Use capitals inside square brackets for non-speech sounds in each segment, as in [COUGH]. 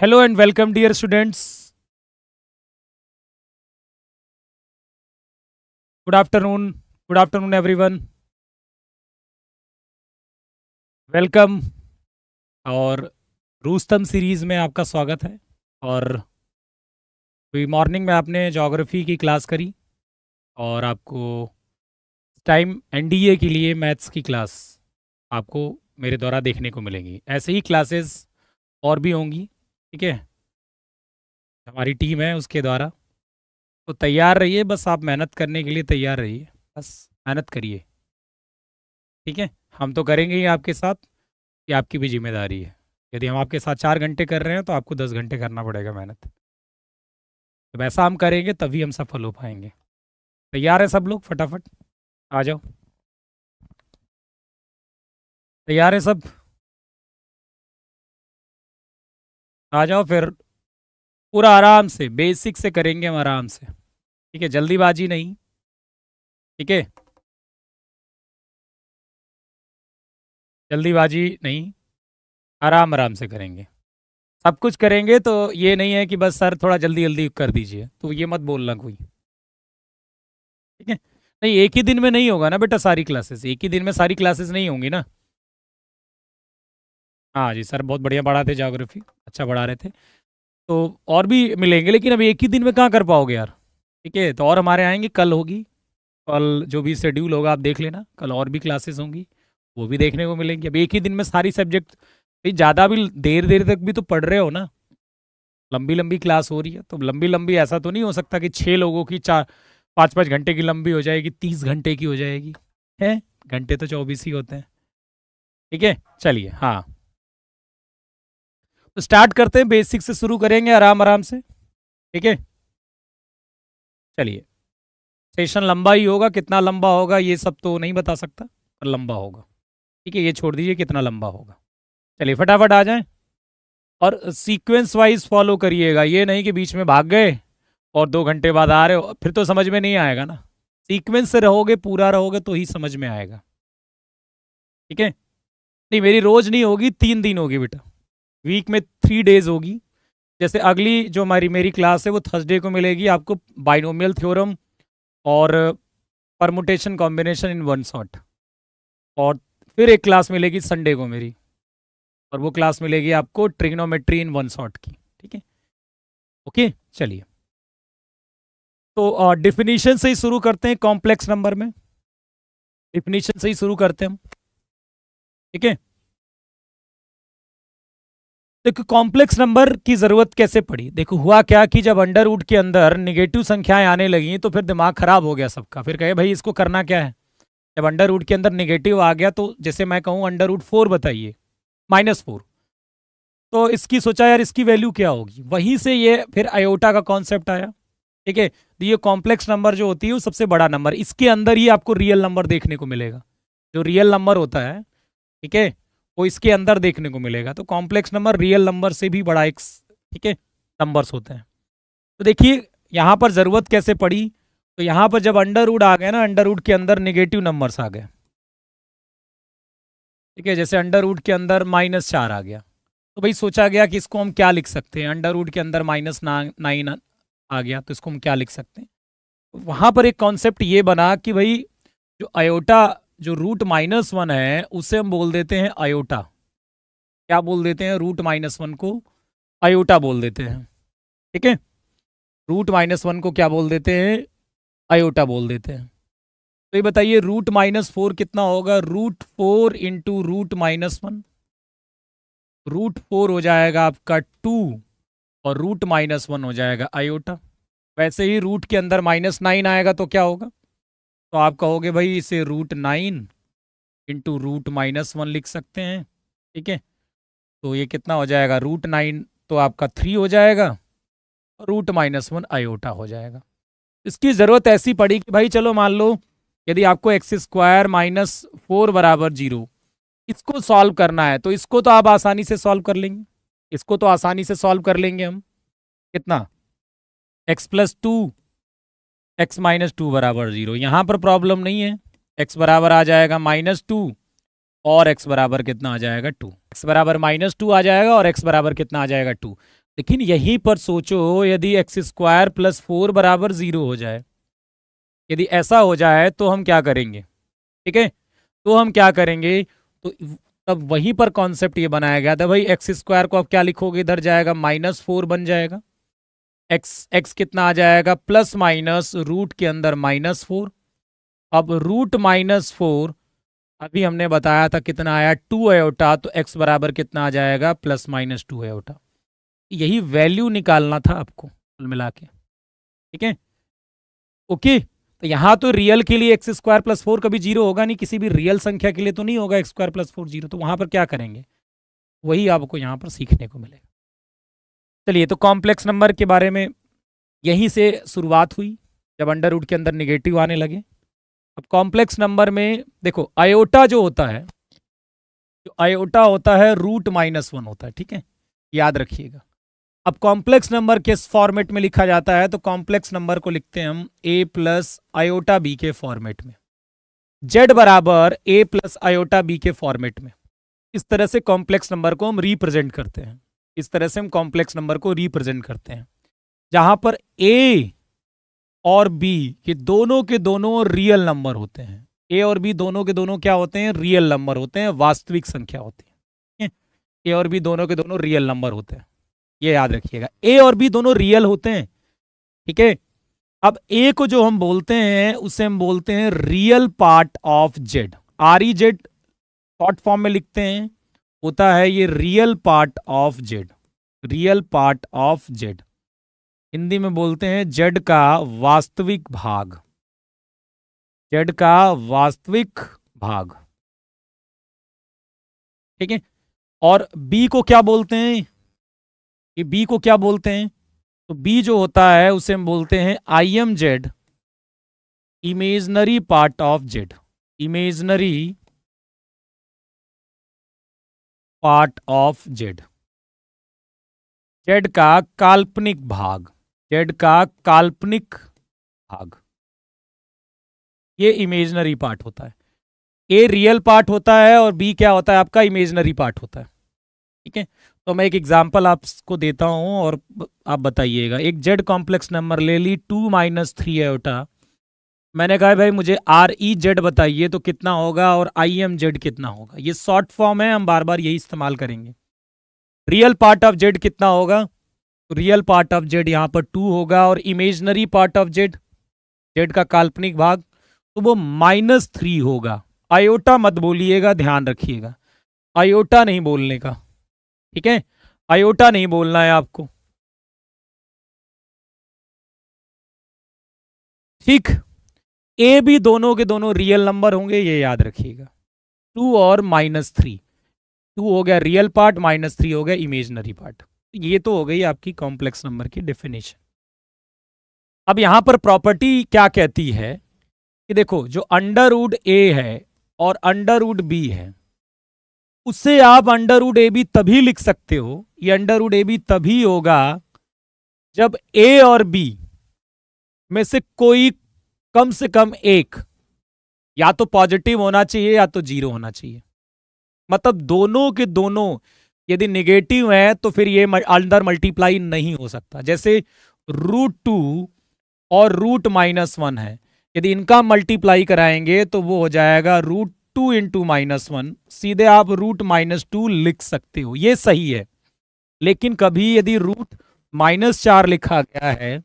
Hello and welcome dear students good afternoon good afternoon everyone welcome और Rustam series में आपका स्वागत है और अभी मॉर्निंग में आपने जोग्राफ़ी की क्लास करी और आपको टाइम एनडीए के लिए मैथ्स की क्लास आपको मेरे द्वारा देखने को मिलेंगी ऐसे ही क्लासेस और भी होंगी ठीक है हमारी टीम है उसके द्वारा तो तैयार रहिए बस आप मेहनत करने के लिए तैयार रहिए बस मेहनत करिए ठीक है हम तो करेंगे ही आपके साथ ये आपकी भी जिम्मेदारी है यदि हम आपके साथ चार घंटे कर रहे हैं तो आपको दस घंटे करना पड़ेगा मेहनत तो वैसा हम करेंगे तभी हम सफल हो पाएंगे तैयार है सब लोग फटाफट आ जाओ तैयार है सब आ जाओ फिर पूरा आराम से बेसिक से करेंगे हम आराम से ठीक है जल्दीबाजी नहीं ठीक है जल्दीबाजी नहीं आराम आराम से करेंगे सब कुछ करेंगे तो ये नहीं है कि बस सर थोड़ा जल्दी जल्दी कर दीजिए तो ये मत बोलना कोई ठीक है नहीं एक ही दिन में नहीं होगा ना बेटा सारी क्लासेस एक ही दिन में सारी क्लासेस नहीं होंगी ना हाँ जी सर बहुत बढ़िया पढ़ाते जोग्राफी अच्छा पढ़ा रहे थे तो और भी मिलेंगे लेकिन अभी एक ही दिन में कहाँ कर पाओगे यार ठीक है तो और हमारे आएंगे कल होगी कल जो भी शेड्यूल होगा आप देख लेना कल और भी क्लासेस होंगी वो भी देखने को मिलेंगी अभी एक ही दिन में सारी सब्जेक्ट भाई ज़्यादा भी देर देर तक भी तो पढ़ रहे हो ना लंबी लंबी क्लास हो रही है तो लंबी लंबी ऐसा तो नहीं हो सकता कि छः लोगों की चार पाँच पाँच घंटे की लंबी हो जाएगी तीस घंटे की हो जाएगी हैं घंटे तो चौबीस ही होते हैं ठीक है चलिए हाँ तो स्टार्ट करते हैं बेसिक से शुरू करेंगे आराम आराम से ठीक है चलिए सेशन लंबा ही होगा कितना लंबा होगा ये सब तो नहीं बता सकता पर लंबा होगा ठीक है ये छोड़ दीजिए कितना लंबा होगा चलिए फटाफट आ जाएं और सीक्वेंस वाइज फॉलो करिएगा ये नहीं कि बीच में भाग गए और दो घंटे बाद आ रहे हो फिर तो समझ में नहीं आएगा ना सीक्वेंस से रहोगे पूरा रहोगे तो ही समझ में आएगा ठीक है नहीं मेरी रोज नहीं होगी तीन दिन होगी बेटा वीक में थ्री डेज होगी जैसे अगली जो हमारी मेरी क्लास है वो थर्सडे को मिलेगी आपको बाइनोमियल थ्योरम और permutation combination in one shot और फिर एक क्लास मिलेगी संडे को मेरी और वो क्लास मिलेगी आपको ट्रिग्नोमेट्री इन वन शॉट की ठीक है ओके चलिए तो डिफिनीशन से ही शुरू करते हैं कॉम्प्लेक्स नंबर में डिफिनीशन से ही शुरू करते हैं हम ठीक है देखो कॉम्प्लेक्स नंबर की ज़रूरत कैसे पड़ी देखो हुआ क्या कि जब अंडरवुड के अंदर निगेटिव संख्याएं आने लगी तो फिर दिमाग ख़राब हो गया सबका फिर कहे भाई इसको करना क्या है जब अंडरवुड के अंदर निगेटिव आ गया तो जैसे मैं कहूँ अंडरवुड फोर बताइए माइनस फोर तो इसकी सोचा यार इसकी वैल्यू क्या होगी वहीं से ये फिर आयोटा का कॉन्सेप्ट आया ठीक है तो ये कॉम्प्लेक्स नंबर जो होती है वो सबसे बड़ा नंबर इसके अंदर ही आपको रियल नंबर देखने को मिलेगा जो रियल नंबर होता है ठीक है वो इसके अंदर देखने को मिलेगा तो कॉम्प्लेक्स नंबर रियल नंबर से भी बड़ा एक ठीक है नंबर्स होते हैं तो देखिए यहाँ पर ज़रूरत कैसे पड़ी तो यहाँ पर जब अंडर आ गए ना अंडर के अंदर निगेटिव नंबर्स आ गए ठीक है जैसे अंडर के अंदर माइनस चार आ गया तो भाई सोचा गया कि इसको हम क्या लिख सकते हैं अंडर के अंदर माइनस नाइन आ गया तो इसको हम क्या लिख सकते हैं वहाँ पर एक कॉन्सेप्ट ये बना कि भाई जो अयोटा जो रूट माइनस वन है उसे हम बोल देते हैं आयोटा क्या बोल देते हैं रूट माइनस वन को आयोटा बोल देते हैं ठीक है रूट माइनस वन को क्या बोल देते हैं आयोटा बोल देते हैं तो ये बताइए रूट माइनस फोर कितना होगा root four into root minus one root four हो जाएगा आपका टू और रूट माइनस वन हो जाएगा आयोटा वैसे ही रूट के अंदर माइनस नाइन आएगा तो क्या होगा तो आप कहोगे भाई इसे root nine into root minus one लिख सकते हैं ठीक है तो ये कितना हो जाएगा रूट नाइन तो आपका थ्री हो जाएगा रूट माइनस वन आयोटा हो जाएगा इसकी ज़रूरत ऐसी पड़ी कि भाई चलो मान लो यदि आपको एक्स स्क्वायर माइनस फोर बराबर जीरो इसको सॉल्व करना है तो इसको तो आप आसानी से सॉल्व कर लेंगे इसको तो आसानी से सॉल्व कर लेंगे हम कितना x plus two x minus two बराबर ज़ीरो यहाँ पर प्रॉब्लम नहीं है एक्स बराबर आ जाएगा माइनस टू और एक्स बराबर कितना आ जाएगा टू एक्स बराबर माइनस टू आ जाएगा और एक्स बराबर कितना आ जाएगा टू लेकिन यहीं पर सोचो यदि एक्स स्क्वायर प्लस फोर बराबर ज़ीरो हो जाए यदि ऐसा हो जाए तो हम क्या करेंगे ठीक है तो हम क्या करेंगे तो तब वहीं पर कॉन्सेप्ट ये बनाया गया था भाई एक्स स्क्वायर को आप क्या लिखोगे इधर जाएगा माइनस फोर बन जाएगा एक्स एक्स कितना आ जाएगा प्लस माइनस रूट के अंदर माइनस फोर अब रूट माइनस फोर अभी हमने बताया था कितना आया टू एयोटा तो एक्स बराबर कितना आ जाएगा प्लस माइनस टू एयोटा यही वैल्यू निकालना था आपको कुल मिला के ठीक है ओके तो यहाँ तो रियल के लिए एक्स स्क्वायर प्लस फोर कभी जीरो होगा नहीं किसी भी रियल संख्या के लिए तो नहीं होगा x square plus four zero तो वहां पर क्या करेंगे वही आपको यहाँ पर सीखने को मिलेगा चलिए तो कॉम्प्लेक्स नंबर के बारे में यहीं से शुरुआत हुई जब अंडर रूट के अंदर निगेटिव आने लगे अब कॉम्प्लेक्स नंबर में देखो आयोटा जो होता है जो आयोटा होता है रूट माइनस वन होता है ठीक है याद रखिएगा अब कॉम्प्लेक्स नंबर के फॉर्मेट में लिखा जाता है तो कॉम्प्लेक्स नंबर को लिखते हैं हम ए प्लस आयोटा बी के फॉर्मेट में जेड बराबर ए प्लस आयोटा बी के फॉर्मेट में इस तरह से कॉम्प्लेक्स नंबर को हम रिप्रेजेंट करते हैं इस तरह से हम कॉम्प्लेक्स नंबर को रिप्रेजेंट करते हैं जहां पर ए और बी ये दोनों के दोनों रियल नंबर होते हैं ए और बी दोनों के दोनों क्या होते हैं रियल नंबर होते हैं वास्तविक संख्या होती है ए और बी दोनों के दोनों रियल नंबर होते हैं ये याद रखिएगा ए और बी दोनों रियल होते हैं ठीक है अब ए को जो हम बोलते हैं उसे हम बोलते हैं real part of z R E z short form में लिखते हैं होता है ये real part of z real part of z Hindi में बोलते हैं जेड का वास्तविक भाग जेड का वास्तविक भाग ठीक है और बी को क्या बोलते हैं ये बी को क्या बोलते हैं तो बी जो होता है उसे हम बोलते हैं I M z imaginary part of z imaginary part of Z Z का काल्पनिक भाग जेड का काल्पनिक भाग ये इमेजनरी पार्ट होता है ए रियल पार्ट होता है और बी क्या होता है आपका इमेजनरी पार्ट होता है ठीक है तो मैं एक एग्जांपल आपको देता हूं और आप बताइएगा एक जेड कॉम्प्लेक्स नंबर ले ली टू माइनस थ्री एटा मैंने कहा भाई मुझे आर ई जेड बताइए तो कितना होगा और आई एम जेड कितना होगा ये शॉर्ट फॉर्म है हम बार बार यही इस्तेमाल करेंगे रियल पार्ट ऑफ जेड कितना होगा रियल पार्ट ऑफ जेड यहाँ पर टू होगा और imaginary part of Z Z का काल्पनिक भाग तो वो माइनस थ्री होगा आयोटा मत बोलिएगा ध्यान रखिएगा आयोटा नहीं बोलने का ठीक है आयोटा नहीं बोलना है आपको ठीक ए भी दोनों के दोनों रियल नंबर होंगे ये याद रखिएगा टू और माइनस थ्री टू हो गया रियल पार्ट माइनस थ्री हो गया इमेजनरी पार्ट ये तो हो गई आपकी कॉम्प्लेक्स नंबर की डेफिनेशन अब यहां पर प्रॉपर्टी क्या कहती है कि देखो जो अंडर ए है और अंडर बी है उससे आप अंडर ए बी तभी लिख सकते हो ये अंडर ए बी तभी होगा जब ए और बी में से कोई कम से कम एक या तो पॉजिटिव होना चाहिए या तो जीरो होना चाहिए मतलब दोनों के दोनों यदि निगेटिव है तो फिर ये अंदर मल्टीप्लाई नहीं हो सकता जैसे रूट टू और रूट माइनस वन है यदि इनका मल्टीप्लाई कराएंगे तो वो हो जाएगा root two into minus one सीधे आप रूट माइनस टू लिख सकते हो ये सही है लेकिन कभी यदि रूट माइनस चार लिखा गया है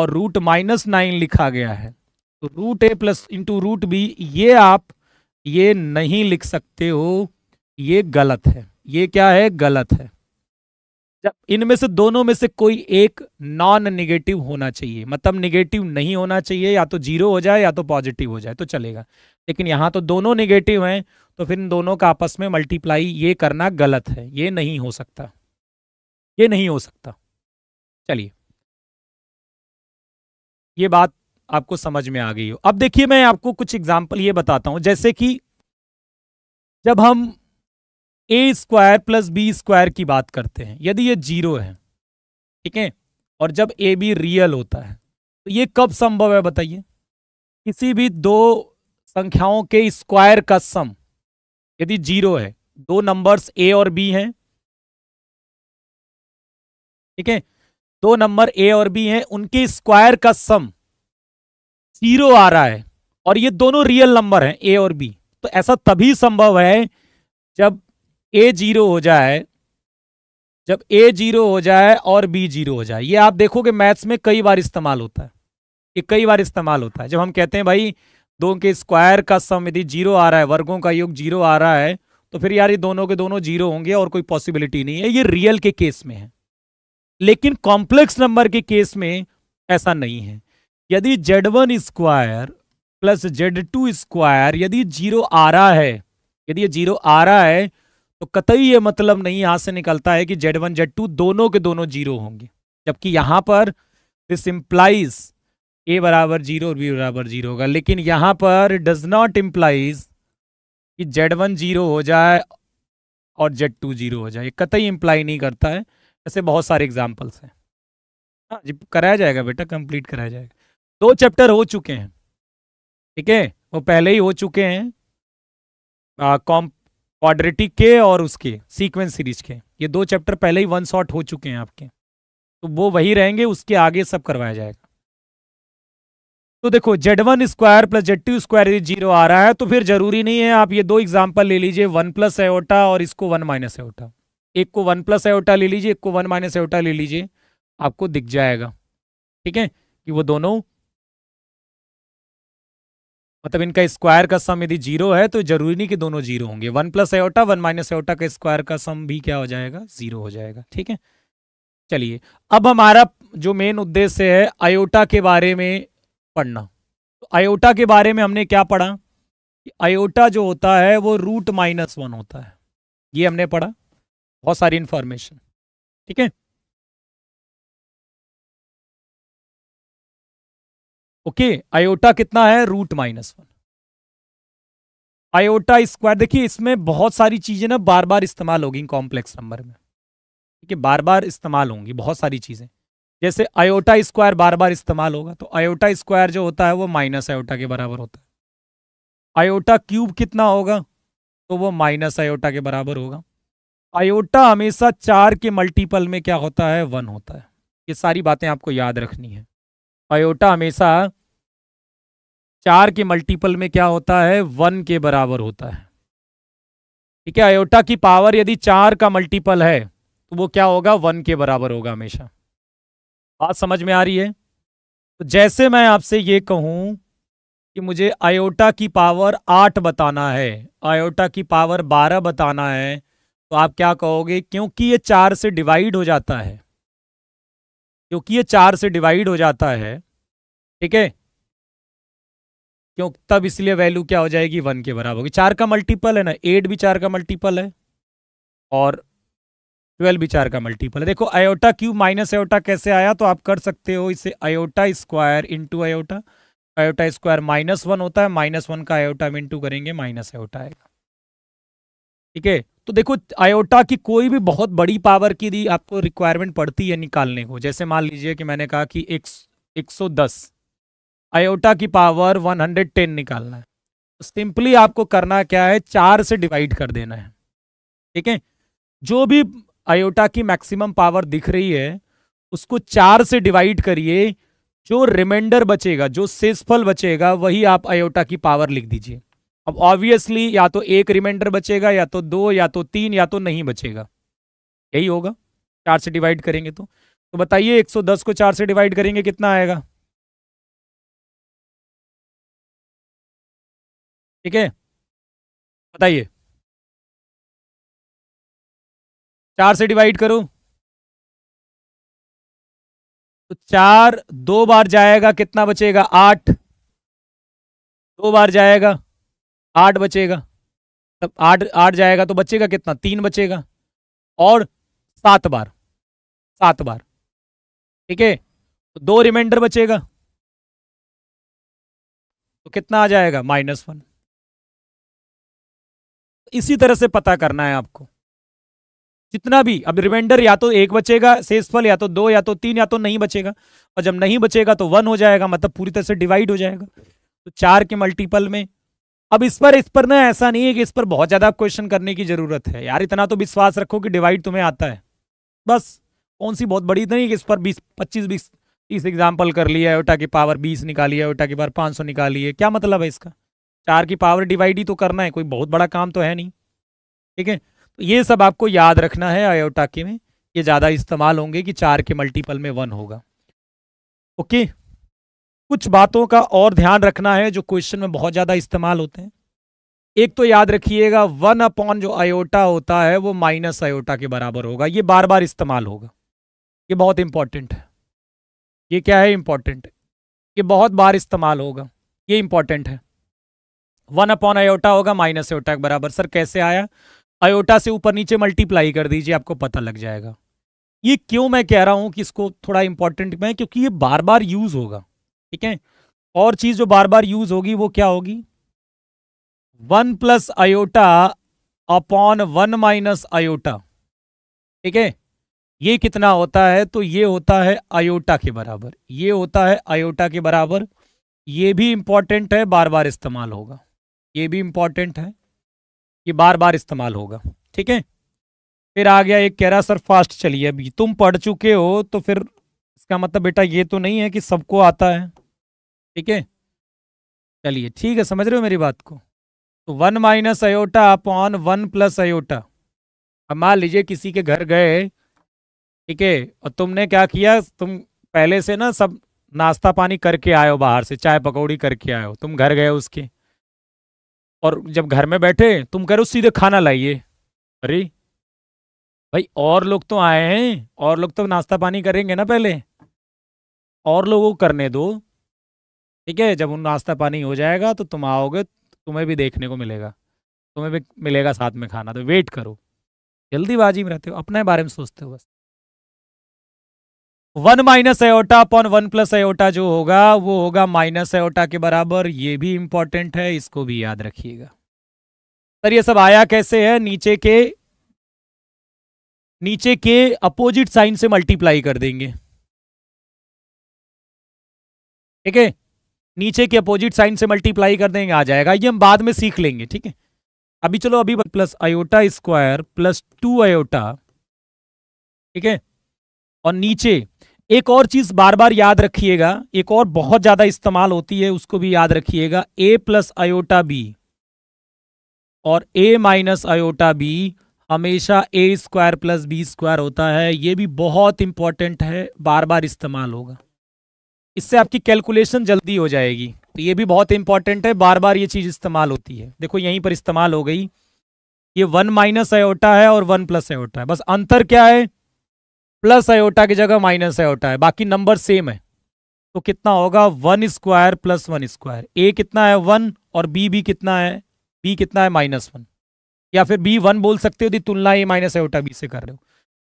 और रूट माइनस नाइन लिखा गया है root a plus into root b ये आप ये नहीं लिख सकते हो ये गलत है ये क्या है गलत है जब इनमें से दोनों में से कोई एक नॉन निगेटिव होना चाहिए मतलब निगेटिव नहीं होना चाहिए या तो जीरो हो जाए या तो पॉजिटिव हो जाए तो चलेगा लेकिन यहाँ तो दोनों निगेटिव हैं तो फिर इन दोनों का आपस में मल्टीप्लाई ये करना गलत है ये नहीं हो सकता ये नहीं हो सकता चलिए ये बात आपको समझ में आ गई हो अब देखिए मैं आपको कुछ एग्जाम्पल ये बताता हूं जैसे कि जब हम A square plus B square की बात करते हैं यदि ये जीरो है ठीक है और जब ए बी रियल होता है तो ये कब संभव है बताइए किसी भी दो संख्याओं के स्क्वायर का सम यदि जीरो है दो नंबर्स ए और बी हैं ठीक है दो नंबर ए और बी हैं उनके स्क्वायर का सम जीरो आ रहा है और ये दोनों रियल नंबर हैं ए और बी तो ऐसा तभी संभव है जब ए जीरो हो जाए जब ए जीरो हो जाए और बी जीरो हो जाए ये आप देखोगे मैथ्स में कई बार इस्तेमाल होता है ये कई बार इस्तेमाल होता है जब हम कहते हैं भाई दो के स्क्वायर का सम यदि जीरो आ रहा है वर्गों का योग जीरो आ रहा है तो फिर यार ये दोनों के दोनों जीरो होंगे और कोई पॉसिबिलिटी नहीं है ये रियल के केस में है लेकिन कॉम्प्लेक्स नंबर के केस में ऐसा नहीं है यदि Z one square plus Z two square यदि जीरो आ रहा है यदि ये जीरो आ रहा है तो कतई ये मतलब नहीं यहां से निकलता है कि जेड वन जेड टू दोनों के दोनों जीरो होंगे जबकि यहां पर दिस इंप्लाइज ए बराबर जीरो और बी बराबर जीरो होगा लेकिन यहां पर डज नॉट इम्प्लाइज कि जेड वन जीरो हो जाए और जेड टू जीरो हो जाए कतई इंप्लाई नहीं करता है ऐसे बहुत सारे एग्जाम्पल्स हैं हाँ जी कराया जाएगा बेटा कंप्लीट कराया जाएगा दो चैप्टर हो चुके हैं ठीक है वो पहले ही हो चुके हैं कॉम क्वाड्रेटिक के और उसके सीक्वेंस सीरीज के ये दो चैप्टर पहले ही वन शॉट हो चुके हैं आपके तो वो वही रहेंगे उसके आगे सब करवाया जाएगा तो देखो Z one square plus Z two square zero आ रहा है तो फिर जरूरी नहीं है आप ये दो एग्जाम्पल ले लीजिए वन प्लस एओटा और इसको वन माइनस एओटा एक को वन प्लस एओटा ले लीजिए एक को वन माइनस एओटा ले लीजिए आपको दिख जाएगा ठीक है कि वो दोनों मतलब इनका स्क्वायर का सम यदि जीरो है तो जरूरी नहीं कि दोनों जीरो होंगे one plus iota one minus iota का स्क्वायर का सम भी क्या हो जाएगा जीरो हो जाएगा ठीक है चलिए अब हमारा जो मेन उद्देश्य है आयोटा के बारे में पढ़ना तो आयोटा के बारे में हमने क्या पढ़ा आयोटा जो होता है वो रूट माइनस वन होता है ये हमने पढ़ा बहुत सारी इन्फॉर्मेशन ठीक है ओके आयोटा कितना है root minus one iota square देखिए इसमें बहुत सारी चीजें ना बार बार इस्तेमाल होगी कॉम्प्लेक्स नंबर में ठीक है बार बार इस्तेमाल होंगी बहुत सारी चीजें जैसे आयोटा स्क्वायर बार बार इस्तेमाल होगा तो आयोटा स्क्वायर जो होता है वो माइनस आयोटा के बराबर होता है आयोटा क्यूब कितना होगा तो वो माइनस आयोटा के बराबर होगा आयोटा हमेशा चार के मल्टीपल में क्या होता है वन होता है ये सारी बातें आपको याद रखनी है आयोटा हमेशा चार के मल्टीपल में क्या होता है वन के बराबर होता है ठीक है आयोटा की पावर यदि चार का मल्टीपल है तो वो क्या होगा वन के बराबर होगा हमेशा बात समझ में आ रही है तो जैसे मैं आपसे ये कहूं कि मुझे आयोटा की पावर आठ बताना है आयोटा की पावर बारह बताना है तो आप क्या कहोगे क्योंकि ये चार से डिवाइड हो जाता है क्योंकि ये चार से डिवाइड हो जाता है ठीक है क्यों तब इसलिए वैल्यू क्या हो जाएगी वन के बराबर होगी चार का मल्टीपल है ना एट भी चार का मल्टीपल है और ट्वेल्व भी चार का मल्टीपल है देखो आयोटा क्यूब माइनस आयोटा कैसे आया तो आप कर सकते हो इसे iota square into iota iota square minus one होता है माइनस वन का आयोटा में इंटू करेंगे माइनस आयोटा आएगा ठीक है तो देखो आयोटा की कोई भी बहुत बड़ी पावर की दी आपको रिक्वायरमेंट पड़ती है निकालने को जैसे मान लीजिए कि मैंने कहा कि एक, एक सौ दस आयोटा की पावर वन हंड्रेड टेन निकालना है सिंपली तो आपको करना क्या है चार से डिवाइड कर देना है ठीक है जो भी आयोटा की मैक्सिमम पावर दिख रही है उसको चार से डिवाइड करिए जो रिमाइंडर बचेगा जो सेसफल बचेगा वही आप आयोटा की पावर लिख दीजिए अब ऑब्वियसली या तो एक रिमाइंडर बचेगा या तो दो या तो तीन या तो नहीं बचेगा यही होगा चार से डिवाइड करेंगे तो तो बताइए 110 को चार से डिवाइड करेंगे कितना आएगा ठीक है बताइए चार से डिवाइड करो तो चार दो बार जाएगा कितना बचेगा आठ दो बार जाएगा आठ बचेगा तब आठ आठ जाएगा तो बचेगा कितना तीन बचेगा और सात बार सात बार ठीक है तो दो रिमाइंडर बचेगा तो कितना आ जाएगा माइनस वन तो इसी तरह से पता करना है आपको जितना भी अब रिमाइंडर या तो एक बचेगा शेषफल या तो दो या तो तीन या तो नहीं बचेगा और जब नहीं बचेगा तो वन हो जाएगा मतलब पूरी तरह से डिवाइड हो जाएगा तो चार के मल्टीपल में अब इस पर इस पर ना ऐसा नहीं है कि इस पर बहुत ज़्यादा क्वेश्चन करने की ज़रूरत है यार इतना तो विश्वास रखो कि डिवाइड तुम्हें आता है बस कौन सी बहुत बड़ी तो नहीं कि इस पर बीस पच्चीस बीस तीस एग्जाम्पल कर लिया ओटा की पावर बीस निकाली है ओटा की पावर पाँच सौ निकाली है क्या मतलब है इसका चार की पावर डिवाइड ही तो करना है कोई बहुत बड़ा काम तो है नहीं ठीक है तो ये सब आपको याद रखना है आयोटा के में ये ज़्यादा इस्तेमाल होंगे कि चार के मल्टीपल में वन होगा ओके कुछ बातों का और ध्यान रखना है जो क्वेश्चन में बहुत ज़्यादा इस्तेमाल होते हैं एक तो याद रखिएगा वन अपॉन जो आयोटा होता है वो माइनस आयोटा के बराबर होगा ये बार बार इस्तेमाल होगा ये बहुत इंपॉर्टेंट है ये क्या है इंपॉर्टेंट ये बहुत बार इस्तेमाल होगा ये इंपॉर्टेंट है वन अपॉन आयोटा होगा माइनस आयोटा के बराबर सर कैसे आया आयोटा से ऊपर नीचे मल्टीप्लाई कर दीजिए आपको पता लग जाएगा ये क्यों मैं कह रहा हूं कि इसको थोड़ा इंपॉर्टेंट में क्योंकि ये बार बार यूज होगा ठीक है और चीज जो बार बार यूज होगी वो क्या होगी one plus iota upon one minus iota ठीक है ये कितना होता है तो ये होता है आयोटा के बराबर ये होता है आयोटा के बराबर ये भी इंपॉर्टेंट है बार बार इस्तेमाल होगा ये भी इंपॉर्टेंट है ये बार बार इस्तेमाल होगा ठीक है फिर आ गया एक कह रहा सर फास्ट चलिए अभी तुम पढ़ चुके हो तो फिर इसका मतलब बेटा ये तो नहीं है कि सबको आता है ठीक है चलिए ठीक है समझ रहे हो मेरी बात को तो one minus iota upon one plus iota अब मान लीजिए किसी के घर गए ठीक है और तुमने क्या किया तुम पहले से ना सब नाश्ता पानी करके आए हो बाहर से चाय पकौड़ी करके आए हो तुम घर गए उसके और जब घर में बैठे तुम कह रहे हो सीधे खाना लाइए अरे भाई और लोग तो आए हैं और लोग तो नाश्ता पानी करेंगे ना पहले और लोगों को करने दो ठीक है जब उन नाश्ता पानी हो जाएगा तो तुम आओगे तुम्हें भी देखने को मिलेगा तुम्हें भी मिलेगा साथ में खाना तो वेट करो जल्दीबाजी में रहते हो अपने बारे में सोचते हो बस one minus iota upon one plus iota जो होगा वो होगा माइनस एओटा के बराबर ये भी इंपॉर्टेंट है इसको भी याद रखिएगा सर ये सब आया कैसे है नीचे के नीचे के अपोजिट साइन से मल्टीप्लाई कर देंगे ठीक है नीचे के अपोजिट साइन से मल्टीप्लाई कर देंगे आ जाएगा ये हम बाद में सीख लेंगे ठीक है अभी चलो अभी plus iota square plus two iota ठीक है और नीचे एक और चीज बार बार याद रखिएगा एक और बहुत ज्यादा इस्तेमाल होती है उसको भी याद रखिएगा ए प्लस आयोटा बी और ए माइनस आयोटा बी हमेशा A square plus B square होता है ये भी बहुत इंपॉर्टेंट है बार बार इस्तेमाल होगा इससे आपकी कैलकुलेशन जल्दी हो जाएगी तो ये भी बहुत इंपॉर्टेंट है बार बार ये चीज़ इस्तेमाल होती है देखो यहीं पर इस्तेमाल हो गई ये वन माइनस आयोटा है और वन प्लस आयोटा है बस अंतर क्या है प्लस आयोटा की जगह माइनस आयोटा है बाकी नंबर सेम है तो कितना होगा one square plus one square A कितना है वन और बी भी कितना है बी कितना है माइनस वन या फिर बी वन बोल सकते हो यदि तुलना ए माइनस आयोटा बी से कर रहे हो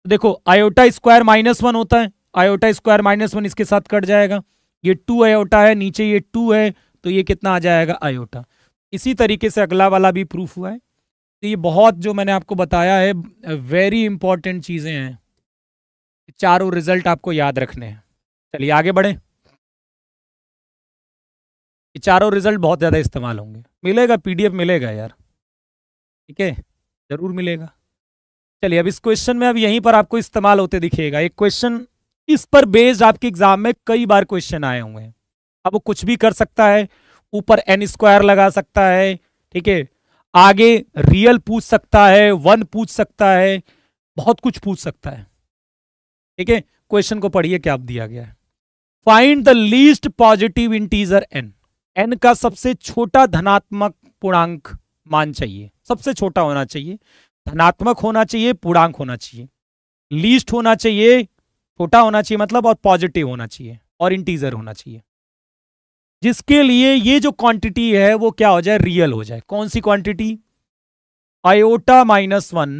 तो देखो आयोटा स्क्वायर माइनस वन होता है आयोटा स्क्वायर माइनस वन इसके साथ कट जाएगा ये टू आयोटा है नीचे ये टू है तो ये कितना आ जाएगा आयोटा इसी तरीके से अगला वाला भी प्रूफ हुआ है तो ये बहुत जो मैंने आपको बताया है वेरी इंपॉर्टेंट चीज़ें हैं चारों रिजल्ट आपको याद रखने हैं चलिए आगे बढ़ें ये चारों रिजल्ट बहुत ज़्यादा इस्तेमाल होंगे मिलेगा पीडीएफ मिलेगा यार ठीक है ज़रूर मिलेगा चलिए अब इस क्वेश्चन में अब यहीं पर आपको इस्तेमाल होते दिखेगा एक क्वेश्चन इस पर बेस्ड आपके एग्जाम में कई बार क्वेश्चन आए हुए हैं अब वो कुछ भी कर सकता है ऊपर एन स्क्वायर लगा सकता है ठीक है आगे रियल पूछ सकता है वन पूछ सकता है बहुत कुछ पूछ सकता है ठीक है क्वेश्चन को पढ़िए क्या दिया गया है find the least positive integer N N का सबसे छोटा धनात्मक पूर्णांक मान चाहिए सबसे छोटा होना चाहिए धनात्मक होना चाहिए पूर्णांक होना चाहिए लीस्ट होना चाहिए छोटा होना चाहिए मतलब और पॉजिटिव होना चाहिए और इंटीजर होना चाहिए जिसके लिए ये जो क्वांटिटी है वो क्या हो जाए रियल हो जाए कौन सी quantity iota minus one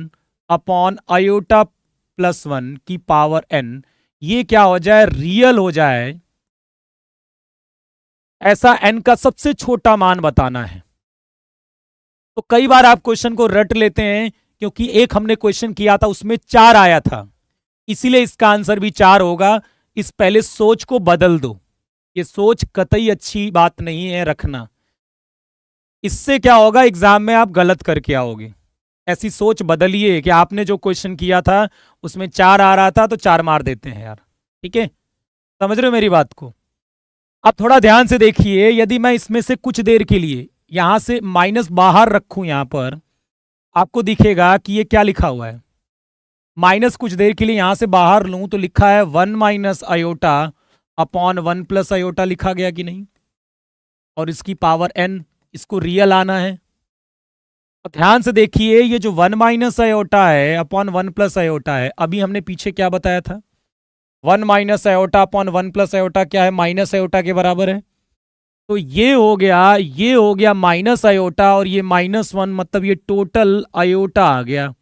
upon iota plus one की पावर एन ये क्या हो जाए रियल हो जाए ऐसा एन का सबसे छोटा मान बताना है तो कई बार आप क्वेश्चन को रट लेते हैं क्योंकि एक हमने क्वेश्चन किया था उसमें चार आया था इसीलिए इसका आंसर भी चार होगा इस पहले सोच को बदल दो ये सोच कतई अच्छी बात नहीं है रखना इससे क्या होगा एग्जाम में आप गलत करके आओगे ऐसी सोच बदलिए कि आपने जो क्वेश्चन किया था उसमें चार आ रहा था तो चार मार देते हैं यार ठीक है समझ रहे हो मेरी बात को अब थोड़ा ध्यान से देखिए यदि मैं इसमें से कुछ देर के लिए यहां से माइनस बाहर रखू यहां पर आपको दिखेगा कि ये क्या लिखा हुआ है माइनस कुछ देर के लिए यहां से बाहर लूं तो लिखा है one minus iota upon one plus iota लिखा गया कि नहीं और इसकी पावर एन इसको रियल आना है और ध्यान से देखिए ये जो वन माइनस आयोटा है अपॉन वन प्लस आयोटा है अभी हमने पीछे क्या बताया था one minus iota upon one plus iota क्या है माइनस आयोटा के बराबर है तो ये हो गया ये हो गया माइनस आयोटा और ये माइनस वन मतलब ये टोटल आयोटा आ गया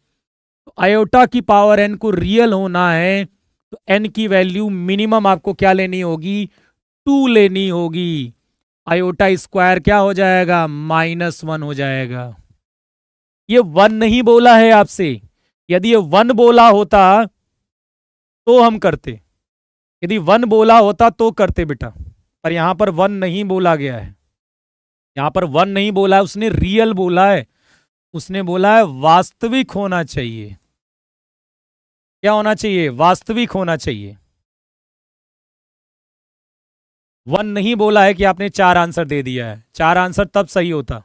तो आयोटा की पावर एन को रियल होना है तो एन की वैल्यू मिनिमम आपको क्या लेनी होगी टू लेनी होगी आयोटा स्क्वायर क्या हो जाएगा माइनस वन हो जाएगा ये वन नहीं बोला है आपसे यदि ये वन बोला होता तो हम करते यदि वन बोला होता तो करते बेटा पर यहां पर वन नहीं बोला गया है यहां पर वन नहीं बोला है उसने रियल बोला है उसने बोला है वास्तविक होना चाहिए क्या होना चाहिए वास्तविक होना चाहिए वन नहीं बोला है कि आपने चार आंसर दे दिया है चार आंसर तब सही होता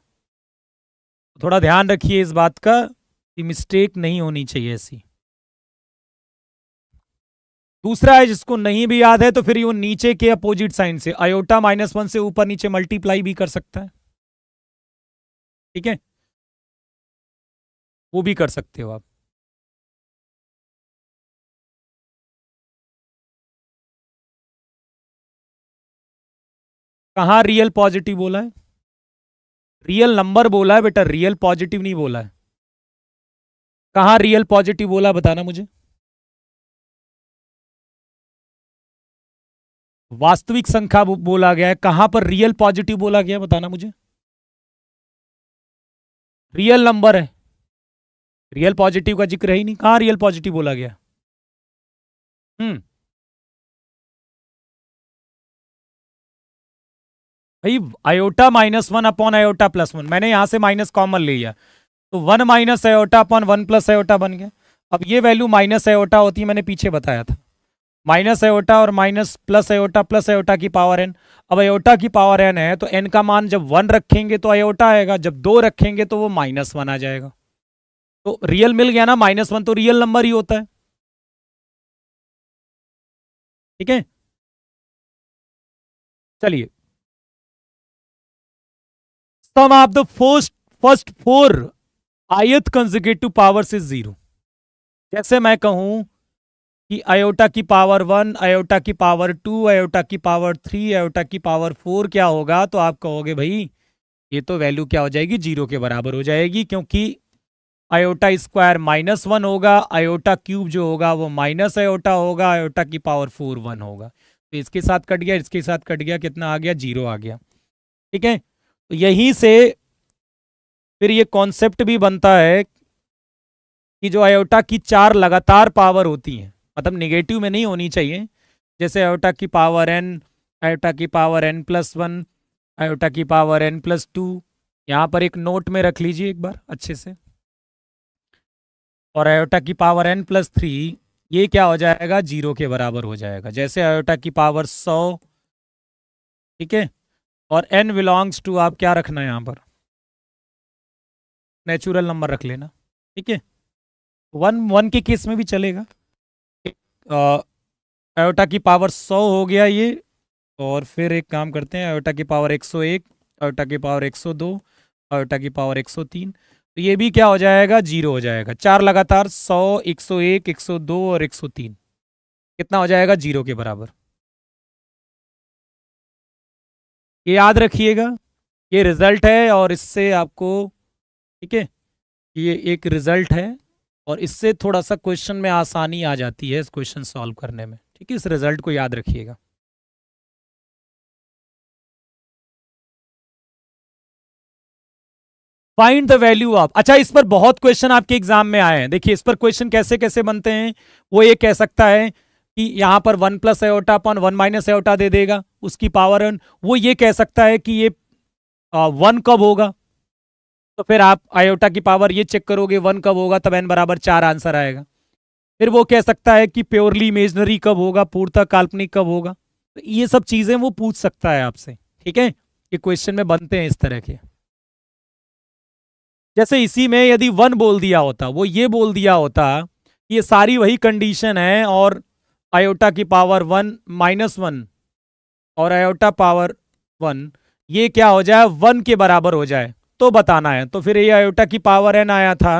थोड़ा ध्यान रखिए इस बात का कि मिस्टेक नहीं होनी चाहिए ऐसी दूसरा है जिसको नहीं भी याद है तो फिर वो नीचे के अपोजिट साइन से आयोटा माइनस वन से ऊपर नीचे मल्टीप्लाई भी कर सकता है ठीक है वो भी कर सकते हो आप कहा रियल पॉजिटिव बोला है रियल नंबर बोला है बेटा रियल पॉजिटिव नहीं बोला है कहा रियल पॉजिटिव बोला बताना मुझे वास्तविक संख्या बोला गया है कहां पर रियल पॉजिटिव बोला गया बताना मुझे रियल नंबर है रियल पॉजिटिव का जिक्र है ही नहीं कहां रियल पॉजिटिव बोला गया हम्म भाई iota minus one upon iota plus one मैंने यहां से माइनस कॉमन ले लिया तो one minus iota upon one plus iota बन गया अब ये वैल्यू माइनस आयोटा होती है मैंने पीछे बताया था माइनस आयोटा और minus plus iota plus iota की पावर एन अब आयोटा की पावर एन है तो एन का मान जब वन रखेंगे तो आयोटा आएगा जब दो रखेंगे तो वो माइनस वन आ जाएगा तो रियल मिल गया ना माइनस वन तो रियल नंबर ही होता है ठीक है चलिए sum of the first first four iota conjugative power से जीरो जैसे मैं कहूं कि अयोटा की पावर वन अयोटा की पावर टू अयोटा की पावर थ्री अयोटा की पावर फोर क्या होगा तो आप कहोगे भाई ये तो वैल्यू क्या हो जाएगी जीरो के बराबर हो जाएगी क्योंकि आयोटा स्क्वायर माइनस वन होगा आयोटा क्यूब जो होगा वो माइनस आयोटा होगा आयोटा की पावर फोर वन होगा तो इसके साथ कट गया इसके साथ कट गया कितना आ गया जीरो आ गया ठीक है तो यहीं से फिर ये कॉन्सेप्ट भी बनता है कि जो आयोटा की चार लगातार पावर होती हैं मतलब निगेटिव में नहीं होनी चाहिए जैसे आयोटा की पावर एन आयोटा की power N plus one iota की पावर एन प्लस टू यहाँ पर एक नोट में रख लीजिए एक बार अच्छे से और आयोटा की पावर एन प्लस थ्री ये क्या हो जाएगा जीरो के बराबर हो जाएगा जैसे आयोटा की पावर सौ ठीक है और एन बिलोंग्स टू आप क्या रखना है यहाँ पर नेचुरल नंबर रख लेना ठीक है वन वन के केस में भी चलेगा आयोटा की पावर सौ हो गया ये और फिर एक काम करते हैं आयोटा की पावर एक सौ एक आयोटा की पावर एक सौ दो आयोटा की पावर एक सौ तीन तो ये भी क्या हो जाएगा जीरो हो जाएगा चार लगातार सौ एक सौ एक एक सौ दो और एक सौ तीन कितना हो जाएगा जीरो के बराबर ये याद रखिएगा ये रिजल्ट है और इससे आपको ठीक है ये एक रिजल्ट है और इससे थोड़ा सा क्वेश्चन में आसानी आ जाती है इस क्वेश्चन सॉल्व करने में ठीक है इस रिजल्ट को याद रखिएगा फाइंड द वैल्यू ऑफ अच्छा इस पर बहुत क्वेश्चन आपके एग्जाम में आए हैं देखिए इस पर क्वेश्चन कैसे कैसे बनते हैं वो ये कह सकता है कि यहाँ पर वन प्लस एयोटा अपन वन माइनस एयोटा दे देगा उसकी पावर एन वो ये कह सकता है कि ये वन कब होगा तो फिर आप आयोटा की पावर ये चेक करोगे वन कब होगा तब एन बराबर चार आंसर आएगा फिर वो कह सकता है कि प्योरली इमेजनरी कब होगा पूर्णतः काल्पनिक कब होगा तो ये सब चीज़ें वो पूछ सकता है आपसे ठीक है ये क्वेश्चन में बनते हैं इस तरह के जैसे इसी में यदि वन बोल दिया होता वो ये बोल दिया होता कि ये सारी वही कंडीशन है और आयोटा की पावर वन माइनस वन और आयोटा पावर वन ये क्या हो जाए वन के बराबर हो जाए तो बताना है तो फिर ये आयोटा की पावर एन आया था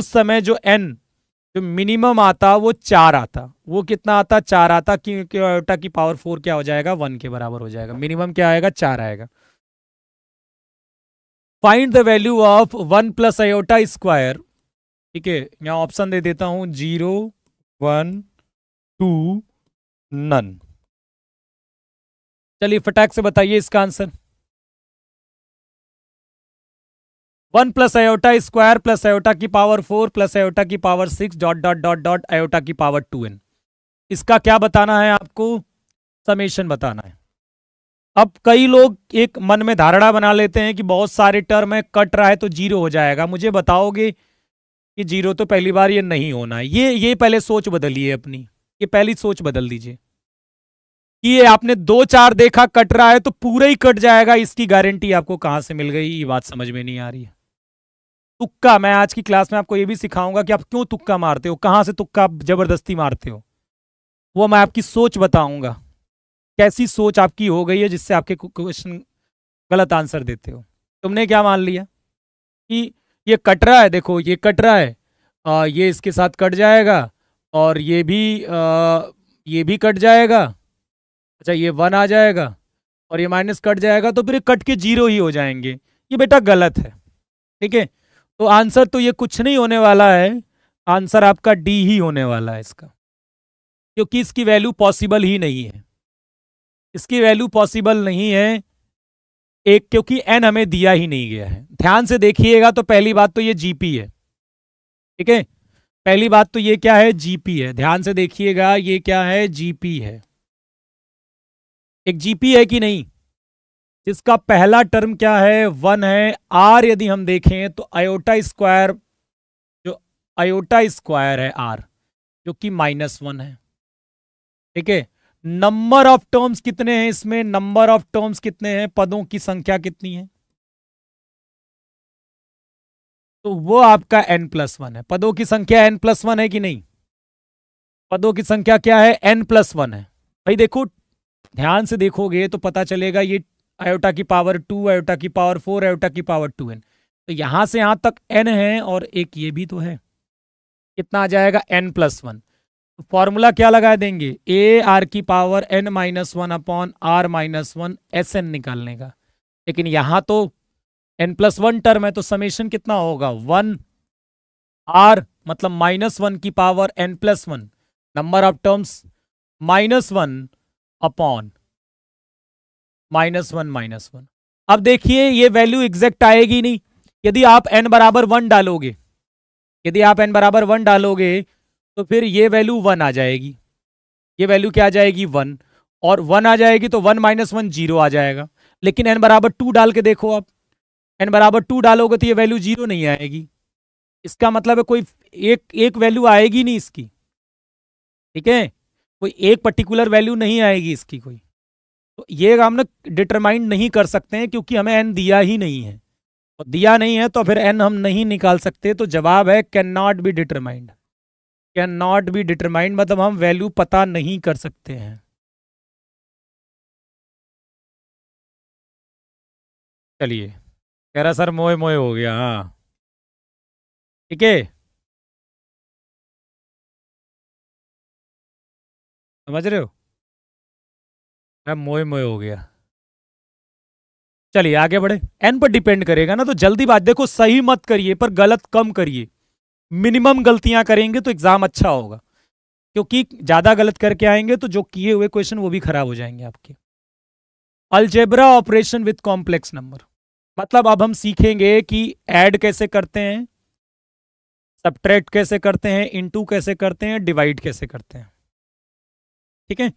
उस समय जो एन जो मिनिमम आता वो चार आता वो कितना आता चार आता क्योंकि आयोटा की पावर फोर क्या हो जाएगा वन के बराबर हो जाएगा मिनिमम क्या आएगा चार आएगा find the value of one plus iota square ठीक है यहां ऑप्शन दे देता हूं जीरो वन टू नन चलिए फटाक से बताइए इसका answer one plus iota square plus iota की पावर फोर प्लस आयोटा की power six dot dot dot dot iota की पावर टू एन इसका क्या बताना है आपको समेशन बताना है अब कई लोग एक मन में धारणा बना लेते हैं कि बहुत सारे टर्म है कट रहा है तो जीरो हो जाएगा मुझे बताओगे कि जीरो तो पहली बार ये नहीं होना है ये ये पहले सोच बदलिए अपनी ये पहली सोच बदल दीजिए कि ये आपने दो चार देखा कट रहा है तो पूरा ही कट जाएगा इसकी गारंटी आपको कहाँ से मिल गई ये बात समझ में नहीं आ रही है तुक्का मैं आज की क्लास में आपको ये भी सिखाऊंगा कि आप क्यों तुक्का मारते हो कहाँ से तुक्का आप जबरदस्ती मारते हो वो मैं आपकी सोच बताऊंगा कैसी सोच आपकी हो गई है जिससे आपके क्वेश्चन गलत आंसर देते हो तुमने क्या मान लिया कि ये कट रहा है देखो ये कट रहा है आ, ये इसके साथ कट जाएगा और ये भी आ, ये भी कट जाएगा अच्छा ये वन आ जाएगा और ये माइनस कट जाएगा तो फिर कट के जीरो ही हो जाएंगे ये बेटा गलत है ठीक है तो आंसर तो ये कुछ नहीं होने वाला है आंसर आपका डी ही होने वाला है इसका क्योंकि इसकी वैल्यू पॉसिबल ही नहीं है इसकी वैल्यू पॉसिबल नहीं है एक क्योंकि एन हमें दिया ही नहीं गया है ध्यान से देखिएगा तो पहली बात तो ये जीपी है ठीक है पहली बात तो ये क्या है जीपी है ध्यान से देखिएगा ये क्या है जीपी है एक जीपी है कि नहीं इसका पहला टर्म क्या है वन है आर यदि हम देखें तो आयोटा स्क्वायर जो आयोटा स्क्वायर है आर जो कि माइनस वन है ठीक है नंबर ऑफ टर्म्स कितने हैं इसमें नंबर ऑफ टर्म्स कितने हैं पदों की संख्या कितनी है तो वो आपका एन प्लस वन है पदों की संख्या एन प्लस वन है कि नहीं पदों की संख्या क्या है एन प्लस वन है भाई देखो ध्यान से देखोगे तो पता चलेगा ये आयोटा की पावर टू आयोटा की पावर फोर आयोटा की पावर टू एन तो यहां से यहां तक एन है और एक ये भी तो है कितना आ जाएगा एन प्लस वन फॉर्मूला क्या लगा देंगे ए आर की power N minus one upon R minus one S N निकालने का लेकिन यहां तो एन प्लस वन टर्म है तो समेशन कितना होगा वन आर मतलब माइनस वन की power N plus one number of terms minus one upon minus one minus one अब देखिए ये वैल्यू एग्जैक्ट आएगी नहीं यदि आप एन बराबर वन डालोगे यदि आप एन बराबर वन डालोगे तो फिर ये वैल्यू वन आ जाएगी ये वैल्यू क्या आ जाएगी वन और वन आ जाएगी तो वन माइनस वन जीरो आ जाएगा लेकिन एन बराबर टू डाल के देखो आप एन बराबर टू डालोगे तो ये वैल्यू जीरो नहीं आएगी इसका मतलब है कोई एक एक वैल्यू आएगी नहीं इसकी ठीक है कोई एक पर्टिकुलर वैल्यू नहीं आएगी इसकी कोई तो ये हम ना डिटरमाइन नहीं कर सकते हैं क्योंकि हमें एन दिया ही नहीं है और दिया नहीं है तो फिर एन हम नहीं निकाल सकते तो जवाब है can not be determined can not be determined मतलब हम वैल्यू पता नहीं कर सकते हैं चलिए कह रहा सर मोए मोए हो गया हाँ ठीक है समझ रहे हो मैं मोए मोए हो गया चलिए आगे बढ़े एन पर डिपेंड करेगा ना तो जल्दी बात देखो सही मत करिए पर गलत कम करिए मिनिमम गलतियां करेंगे तो एग्जाम अच्छा होगा क्योंकि ज़्यादा गलत करके आएंगे तो जो किए हुए क्वेश्चन वो भी खराब हो जाएंगे आपके algebra operation with complex number मतलब अब हम सीखेंगे कि एड कैसे करते हैं सब्ट्रैक्ट कैसे करते हैं इंटू कैसे करते हैं डिवाइड कैसे करते हैं ठीक है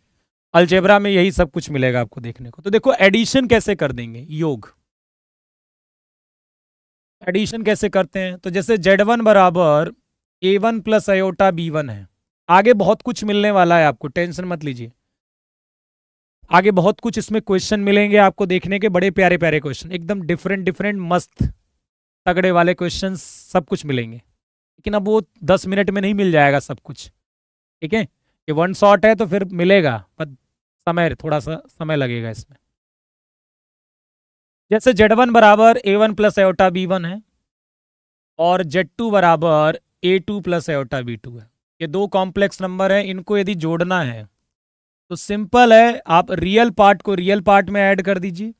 अल्जेब्रा में यही सब कुछ मिलेगा आपको देखने को तो देखो एडिशन कैसे कर देंगे योग एडिशन कैसे करते हैं तो जैसे जेड वन बराबर A one plus iota B one है आगे बहुत कुछ मिलने वाला है आपको टेंशन मत लीजिए आगे बहुत कुछ इसमें क्वेश्चन मिलेंगे आपको देखने के बड़े प्यारे प्यारे क्वेश्चन एकदम डिफरेंट डिफरेंट मस्त तगड़े वाले क्वेश्चन सब कुछ मिलेंगे लेकिन अब वो दस मिनट में नहीं मिल जाएगा सब कुछ ठीक है ये वन शॉट है तो फिर मिलेगा पर समय थोड़ा सा समय लगेगा इसमें जैसे जेड वन बराबर A one plus iota B one है और जेड टू बराबर A two plus iota B two है ये दो कॉम्प्लेक्स नंबर है इनको यदि जोड़ना है तो सिंपल है आप रियल पार्ट को रियल पार्ट में ऐड कर दीजिए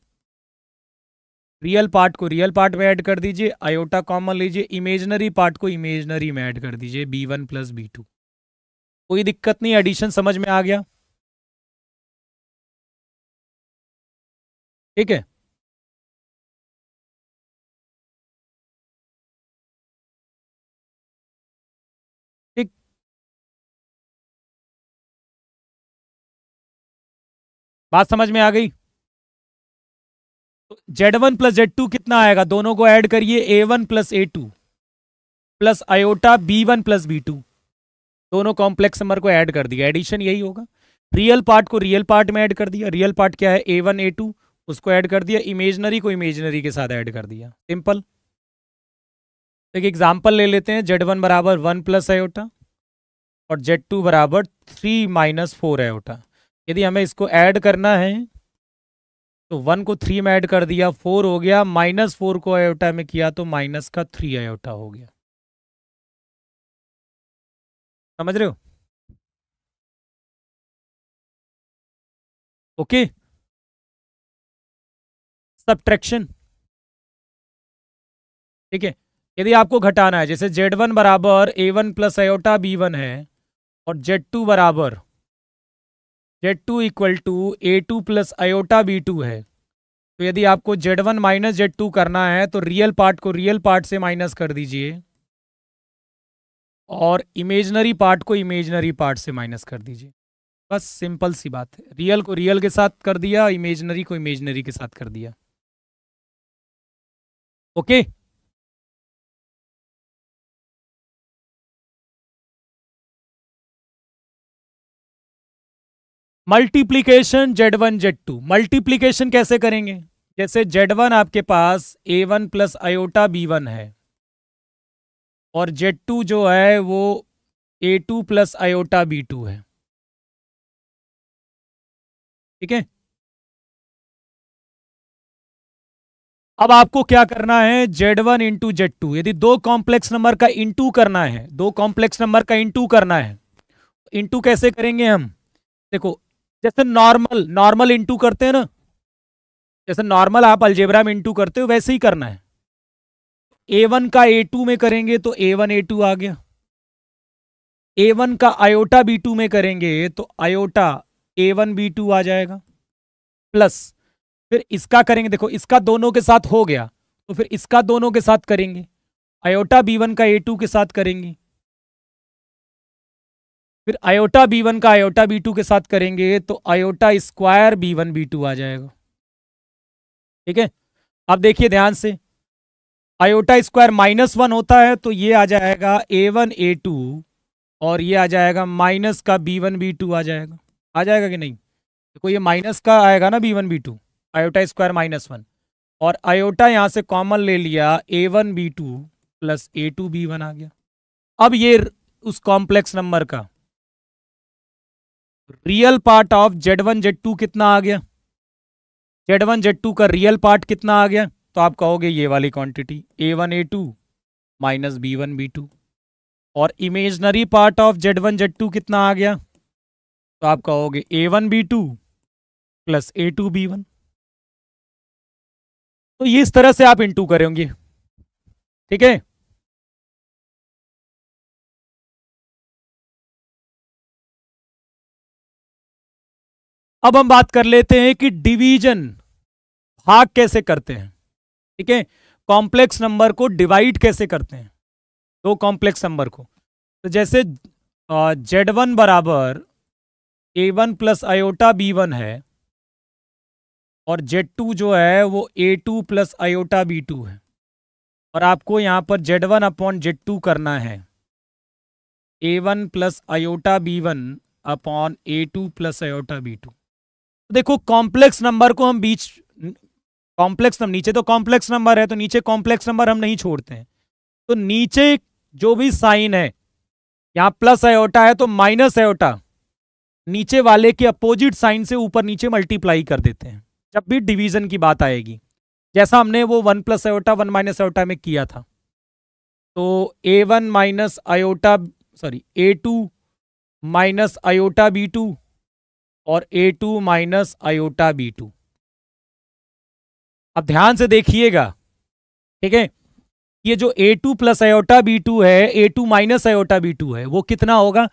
रियल पार्ट को रियल पार्ट में ऐड कर दीजिए आयोटा कॉमन लीजिए इमेजनरी पार्ट को इमेजनरी में ऐड कर दीजिए B one plus B two कोई दिक्कत नहीं एडिशन समझ में आ गया ठीक है बात समझ में आ गई Z one plus Z two कितना आएगा दोनों को ऐड करिए A one plus A two plus iota B one plus B two दोनों कॉम्प्लेक्स नंबर को ऐड कर दिया एडिशन यही होगा रियल पार्ट को रियल पार्ट में ऐड कर दिया रियल पार्ट क्या है ए वन ए टू उसको ऐड कर दिया इमेजनरी को इमेजनरी के साथ ऐड कर दिया सिंपल एक एग्जाम्पल ले लेते हैं जेड वन बराबर वन प्लस आयोटा और जेड टू बराबर थ्री माइनस फोर आयोटा यदि हमें इसको ऐड करना है तो वन को थ्री में ऐड कर दिया फोर हो गया माइनस फोर को अयोटा में किया तो माइनस का थ्री अयोटा हो गया समझ रहे हो ओके सब्ट्रैक्शन ठीक है यदि आपको घटाना है जैसे जेड वन बराबर A one plus iota B one है और जेड टू बराबर Z two equal to A two plus iota B two है तो यदि आपको Z one minus Z two करना है तो रियल पार्ट को रियल पार्ट से माइनस कर दीजिए और इमेजनरी पार्ट को इमेजनरी पार्ट से माइनस कर दीजिए बस सिंपल सी बात है रियल को रियल के साथ कर दिया इमेजनरी को इमेजनरी के साथ कर दिया okay okay? Multiplication Z one Z two multiplication कैसे करेंगे जैसे जेड वन आपके पास A one plus iota B one है और जेड टू जो है वो A two plus iota B two है ठीक है अब आपको क्या करना है Z one into Z two यदि दो कॉम्प्लेक्स नंबर का इंटू करना है दो कॉम्प्लेक्स नंबर का इंटू करना है इंटू कैसे करेंगे हम देखो जैसे नॉर्मल नॉर्मल इंटू करते हैं ना जैसे नॉर्मल आप अल्जेबरा में इंटू करते हो वैसे ही करना है ए वन का ए टू में करेंगे तो ए वन ए टू आ गया ए वन का आयोटा बी टू में करेंगे तो iota A one B two आ जाएगा प्लस फिर इसका करेंगे देखो इसका दोनों के साथ हो गया तो फिर इसका दोनों के साथ करेंगे आयोटा बी वन का ए टू के साथ करेंगे फिर आयोटा बी वन का आयोटा बी टू के साथ करेंगे तो iota square B one B two आ जाएगा ठीक है अब देखिए ध्यान से आयोटा स्क्वायर माइनस वन होता है तो ये आ जाएगा ए वन ए टू और ये आ जाएगा माइनस का बी वन बी टू आ जाएगा आ जाएगा कि नहीं देखो ये माइनस का आएगा ना B one B two iota square minus one और आयोटा यहाँ से कॉमन ले लिया A one B two plus A two B one आ गया अब ये उस कॉम्प्लेक्स नंबर का real part of Z one Z two कितना आ गया जेड वन जेड टू का रियल पार्ट कितना आ गया तो आप कहोगे ये वाली quantity A one A two minus B one B two और imaginary part of Z one Z two कितना आ गया तो आप कहोगे A one B two plus A two B one तो ये इस तरह से आप इंटू करेंगे ठीक है अब हम बात कर लेते हैं कि डिवीजन भाग कैसे करते हैं ठीक है कॉम्प्लेक्स नंबर को डिवाइड कैसे करते हैं दो कॉम्प्लेक्स नंबर को तो जैसे जेड वन बराबर A one plus iota B one है और जेड टू जो है वो A two plus iota B two है और आपको यहाँ पर Z one upon Z two करना है A one plus iota B one upon A two plus iota B two देखो कॉम्प्लेक्स नंबर को हम बीच कॉम्प्लेक्स तो नंबर नीचे तो कॉम्प्लेक्स नंबर है तो नीचे कॉम्प्लेक्स नंबर हम नहीं छोड़ते हैं तो नीचे जो भी साइन है यहाँ प्लस आयोटा है तो माइनस एयोटा नीचे वाले के अपोजिट साइन से ऊपर नीचे मल्टीप्लाई कर देते हैं जब भी डिवीजन की बात आएगी जैसा हमने वो one plus iota one minus iota में किया था तो A one minus iota sorry A two minus iota B two और A two minus iota B two अब ध्यान से देखिएगा ठीक है ये जो A two plus iota B two है A two minus iota B two है वो कितना होगा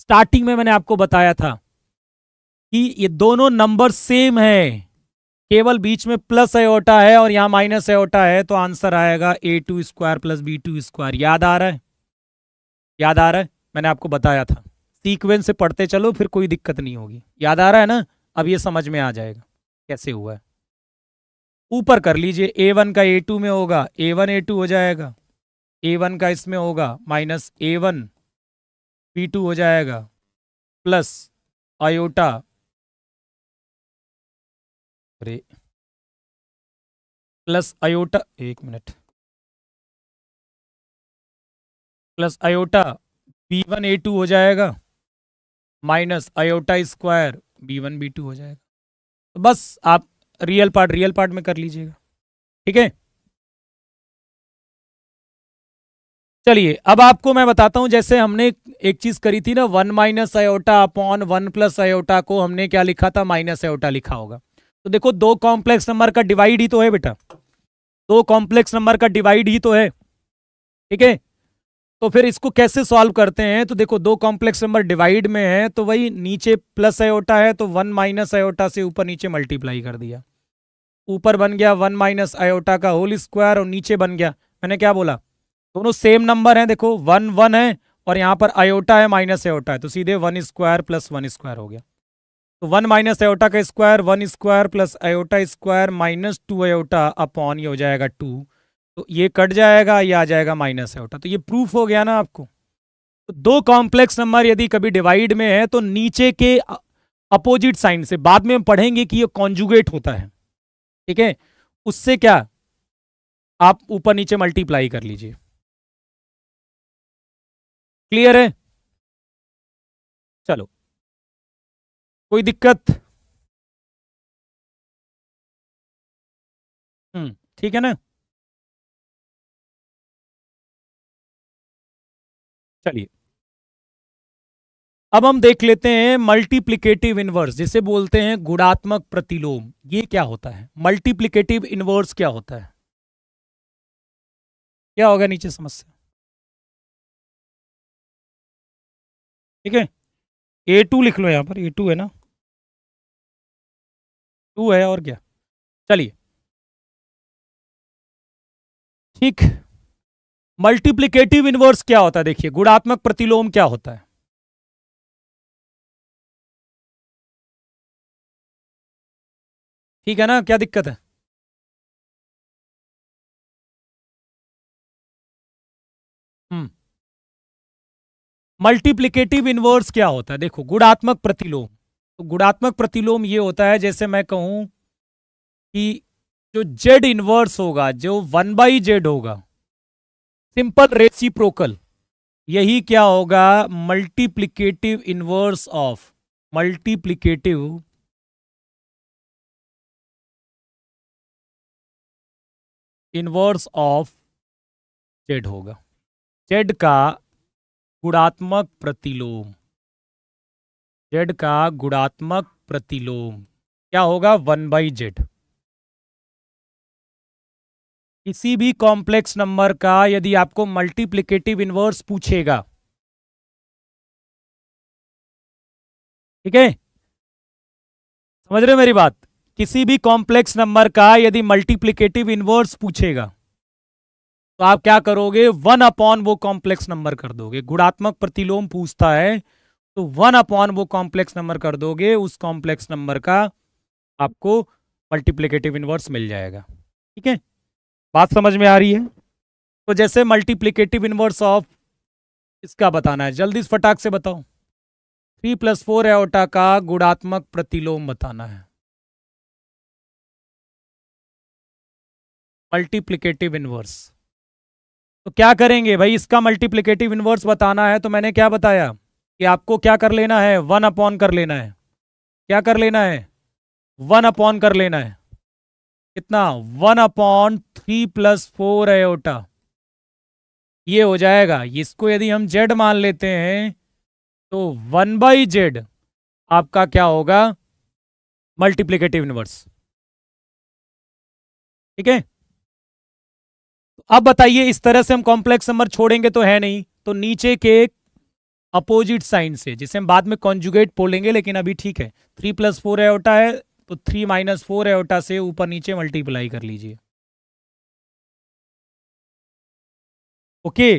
स्टार्टिंग में मैंने आपको बताया था कि ये दोनों नंबर सेम है केवल बीच में प्लस आयोटा है और यहां माइनस आयोटा है तो आंसर आएगा A two square plus B two square याद आ रहा है याद आ रहा है मैंने आपको बताया था सीक्वेंस से पढ़ते चलो फिर कोई दिक्कत नहीं होगी याद आ रहा है ना अब ये समझ में आ जाएगा कैसे हुआ है ऊपर कर लीजिए ए वन का ए टू में होगा ए वन ए टू हो जाएगा ए वन का इसमें होगा माइनस ए वन टू हो जाएगा प्लस आयोटा अरे प्लस आयोटा एक minute plus iota B one A two हो जाएगा minus iota square B one B two हो जाएगा तो बस आप रियल पार्ट रियल पार्ट में कर लीजिएगा ठीक है चलिए अब आपको मैं बताता हूं जैसे हमने एक चीज करी थी ना one minus iota upon one plus iota को हमने क्या लिखा था माइनस आयोटा लिखा होगा तो देखो दो कॉम्प्लेक्स नंबर का डिवाइड ही तो है बेटा दो कॉम्प्लेक्स नंबर का डिवाइड ही तो है ठीक है तो फिर इसको कैसे सॉल्व करते हैं तो देखो दो कॉम्प्लेक्स नंबर डिवाइड में है तो वही नीचे प्लस आयोटा है तो वन माइनस आयोटा से ऊपर नीचे मल्टीप्लाई कर दिया ऊपर बन गया वन माइनस आयोटा का होल स्क्वायर और नीचे बन गया मैंने क्या बोला दोनों सेम नंबर है देखो वन वन है और यहाँ पर आयोटा है माइनस आयोटा है तो सीधे one square plus one square हो गया तो वन माइनस आयोटा का square one square plus iota square minus two iota upon ये हो जाएगा टू तो ये कट जाएगा ये आ जाएगा माइनस है उठा तो ये प्रूफ हो गया ना आपको तो दो कॉम्प्लेक्स नंबर यदि कभी डिवाइड में है तो नीचे के अपोजिट साइन से बाद में हम पढ़ेंगे कि ये कॉन्जुगेट होता है ठीक है उससे क्या आप ऊपर नीचे मल्टीप्लाई कर लीजिए क्लियर है चलो कोई दिक्कत हम्म ठीक है ना चलिए अब हम देख लेते हैं मल्टीप्लीकेटिव इनवर्स जिसे बोलते हैं गुणात्मक प्रतिलोम ये क्या होता है मल्टीप्लीकेटिव इनवर्स क्या होता है क्या होगा नीचे समस्या ठीक है ए टू लिख लो यहां पर ए टू है ना टू है और क्या चलिए ठीक मल्टीप्लीकेटिव इनवर्स क्या होता है देखिए गुणात्मक प्रतिलोम क्या होता है ठीक है ना क्या दिक्कत है मल्टीप्लीकेटिव हम्म। इनवर्स क्या होता है देखो गुणात्मक प्रतिलोम तो गुणात्मक प्रतिलोम ये होता है जैसे मैं कहूं कि जो जेड इनवर्स होगा जो वन बाई जेड होगा सिंपल रेसिप्रोकल यही क्या होगा multiplicative inverse of multiplicative inverse of Z होगा जेड का गुणात्मक प्रतिलोम जेड का गुणात्मक प्रतिलोम क्या होगा वन बाई जेड किसी भी कॉम्प्लेक्स नंबर का यदि आपको मल्टीप्लीकेटिव इनवर्स पूछेगा ठीक है समझ रहे मेरी बात किसी भी कॉम्प्लेक्स नंबर का यदि मल्टीप्लीकेटिव इनवर्स पूछेगा तो आप क्या करोगे वन अपॉन वो कॉम्प्लेक्स नंबर कर दोगे गुणात्मक प्रतिलोम पूछता है तो वन अपॉन वो कॉम्प्लेक्स नंबर कर दोगे उस कॉम्प्लेक्स नंबर का आपको मल्टीप्लीकेटिव इनवर्स मिल जाएगा ठीक है बात समझ में आ रही है तो जैसे मल्टीप्लीकेटिव इनवर्स ऑफ इसका बताना है जल्दी इस फटाक से बताओ थ्री प्लस फोर एओटा का गुणात्मक प्रतिलोम बताना है मल्टीप्लीकेटिव इनवर्स तो क्या करेंगे भाई इसका मल्टीप्लीकेटिव इनवर्स बताना है तो मैंने क्या बताया कि आपको क्या कर लेना है वन अपॉन कर लेना है क्या कर लेना है वन अपॉन कर लेना है कितना one upon three plus four iota ये हो जाएगा इसको यदि हम जेड मान लेते हैं तो वन बाई जेड आपका क्या होगा मल्टीप्लीकेटिव इनवर्स ठीक है अब बताइए इस तरह से हम कॉम्प्लेक्स नंबर छोड़ेंगे तो है नहीं तो नीचे के अपोजिट साइन से जिसे हम बाद में कॉन्जुगेट बोलेंगे लेकिन अभी ठीक है थ्री प्लस फोर एटा है तो थ्री माइनस फोर एवटा से ऊपर नीचे मल्टीप्लाई कर लीजिए ओके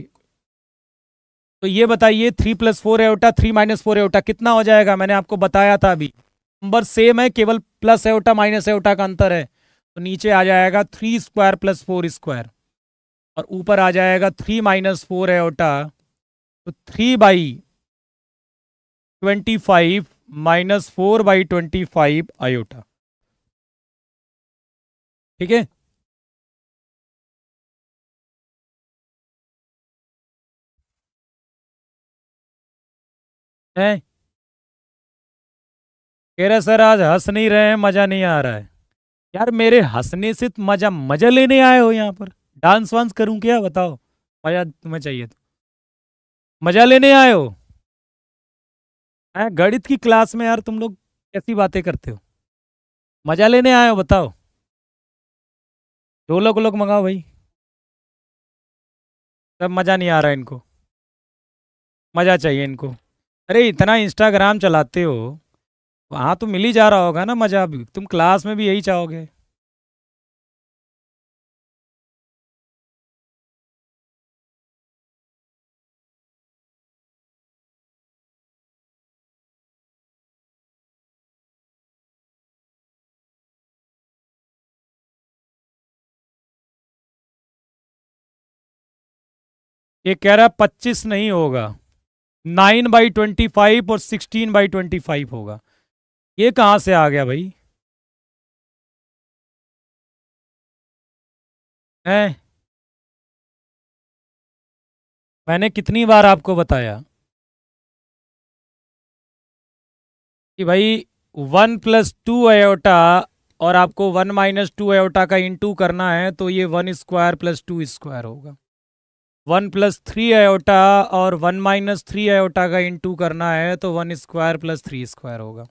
तो ये बताइए three plus four iota three minus four iota कितना हो जाएगा मैंने आपको बताया था अभी नंबर सेम है केवल प्लस एवटा माइनस एवटा का अंतर है तो नीचे आ जाएगा three square plus four square और ऊपर आ जाएगा थ्री माइनस फोर एवटा तो three by twenty five minus four by twenty five iota ठीक है कह रहे सर आज हंस नहीं रहे हैं मजा नहीं आ रहा है यार मेरे हंसने से तो मजा मजा लेने आए हो यहां पर डांस वांस करूं क्या बताओ मजा तुम्हें चाहिए तो मजा लेने आए हो हैं गणित की क्लास में यार तुम लोग कैसी बातें करते हो मजा लेने आए हो बताओ लोग लोग मंगाओ भाई सब मज़ा नहीं आ रहा इनको मज़ा चाहिए इनको अरे इतना इंस्टाग्राम चलाते हो वहाँ तो मिल ही जा रहा होगा ना मज़ा अभी तुम क्लास में भी यही चाहोगे ये कह रहा है पच्चीस नहीं होगा नाइन बाई ट्वेंटी फाइव और सिक्सटीन बाई ट्वेंटी फाइव होगा ये कहाँ से आ गया भाई हैं मैंने कितनी बार आपको बताया कि भाई वन प्लस टू अयोटा और आपको वन माइनस टू अयोटा का इंटू करना है तो ये one square plus two square होगा वन प्लस थ्री आयोटा और वन माइनस थ्री आयोटा का इंटू करना है तो one square plus three square होगा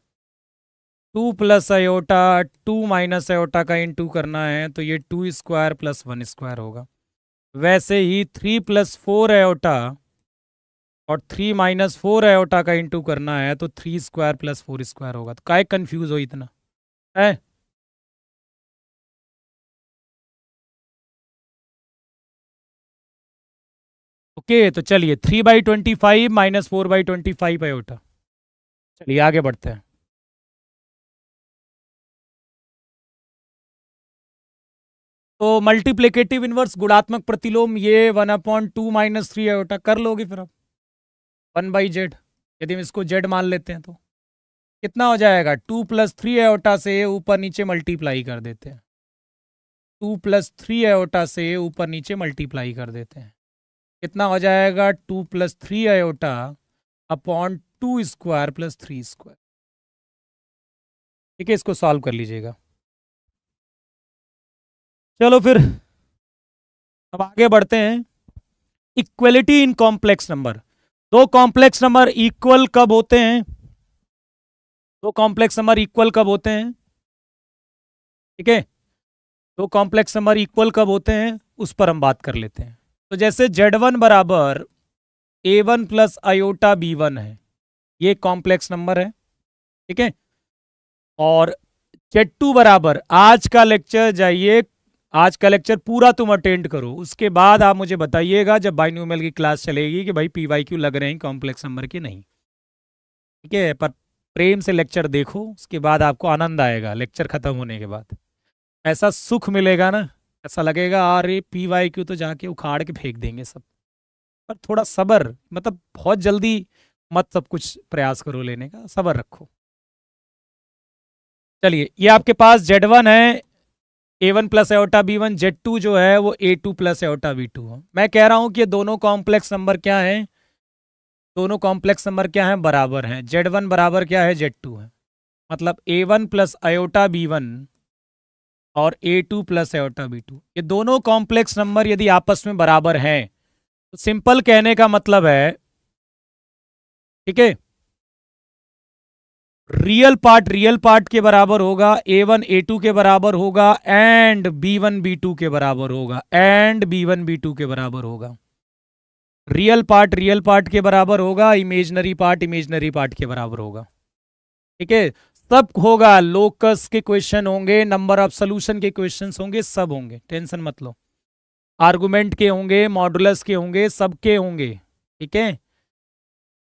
two plus iota two minus iota का इंटू करना है तो ये two square plus one square होगा वैसे ही थ्री प्लस फोर आयोटा और थ्री माइनस फोर आयोटा का इंटू करना है तो three square plus four square होगा तो काय कन्फ्यूज़ हो इतना है ओके okay, तो चलिए three by twenty five minus four by twenty five उठा चलिए आगे बढ़ते हैं तो मल्टीप्लिकेटिव इनवर्स गुणात्मक प्रतिलोम ये one upon two minus three उठा कर लोगे फिर आप वन बाई जेड यदि हम इसको जेड मान लेते हैं तो कितना हो जाएगा टू प्लस थ्री आयोटा से ऊपर नीचे मल्टीप्लाई कर देते हैं टू प्लस थ्री आयोटा से ऊपर नीचे मल्टीप्लाई कर देते हैं कितना हो जाएगा two plus three iota upon two square plus three square ठीक है इसको सॉल्व कर लीजिएगा चलो फिर अब आगे बढ़ते हैं इक्वलिटी इन कॉम्प्लेक्स नंबर दो कॉम्प्लेक्स नंबर इक्वल कब होते हैं दो कॉम्प्लेक्स नंबर इक्वल कब होते हैं ठीक है दो कॉम्प्लेक्स नंबर इक्वल कब होते हैं उस पर हम बात कर लेते हैं तो जैसे जेड वन बराबर A one plus iota B one है ये कॉम्प्लेक्स नंबर है ठीक है और जेड टू बराबर आज का लेक्चर जाइए आज का लेक्चर पूरा तुम अटेंड करो उसके बाद आप मुझे बताइएगा जब बाइन्यूमल की क्लास चलेगी कि भाई पी वाई क्यू लग रहे हैं कॉम्प्लेक्स नंबर के नहीं ठीक है पर प्रेम से लेक्चर देखो उसके बाद आपको आनंद आएगा लेक्चर खत्म होने के बाद ऐसा सुख मिलेगा ना ऐसा लगेगा अरे पी वाई क्यू तो जाके उखाड़ के फेंक देंगे सब पर थोड़ा सबर मतलब बहुत जल्दी मत सब कुछ प्रयास करो लेने का सबर रखो चलिए ये आपके पास जेड वन है A one plus iota B one Z two जो है वो A two plus iota B two है मैं कह रहा हूं कि ये दोनों कॉम्प्लेक्स नंबर क्या है दोनों कॉम्प्लेक्स नंबर क्या है बराबर हैं जेड वन बराबर क्या है जेड टू है मतलब A one plus iota B one और A two plus iota B two ये दोनों कॉम्प्लेक्स नंबर यदि आपस में बराबर हैं तो सिंपल कहने का मतलब है ठीक है रियल पार्ट रियल पार्ट के बराबर होगा ए वन ए टू के बराबर होगा and B one B two के बराबर होगा and B one B two के बराबर होगा रियल पार्ट रियल पार्ट के बराबर होगा इमेजनरी पार्ट इमेजनरी पार्ट के बराबर होगा ठीक है तब होगा लोकस के क्वेश्चन होंगे नंबर ऑफ सोल्यूशन के क्वेश्चन होंगे सब होंगे टेंशन मत लो आर्गुमेंट के होंगे मॉडुलस के होंगे सबके होंगे ठीक है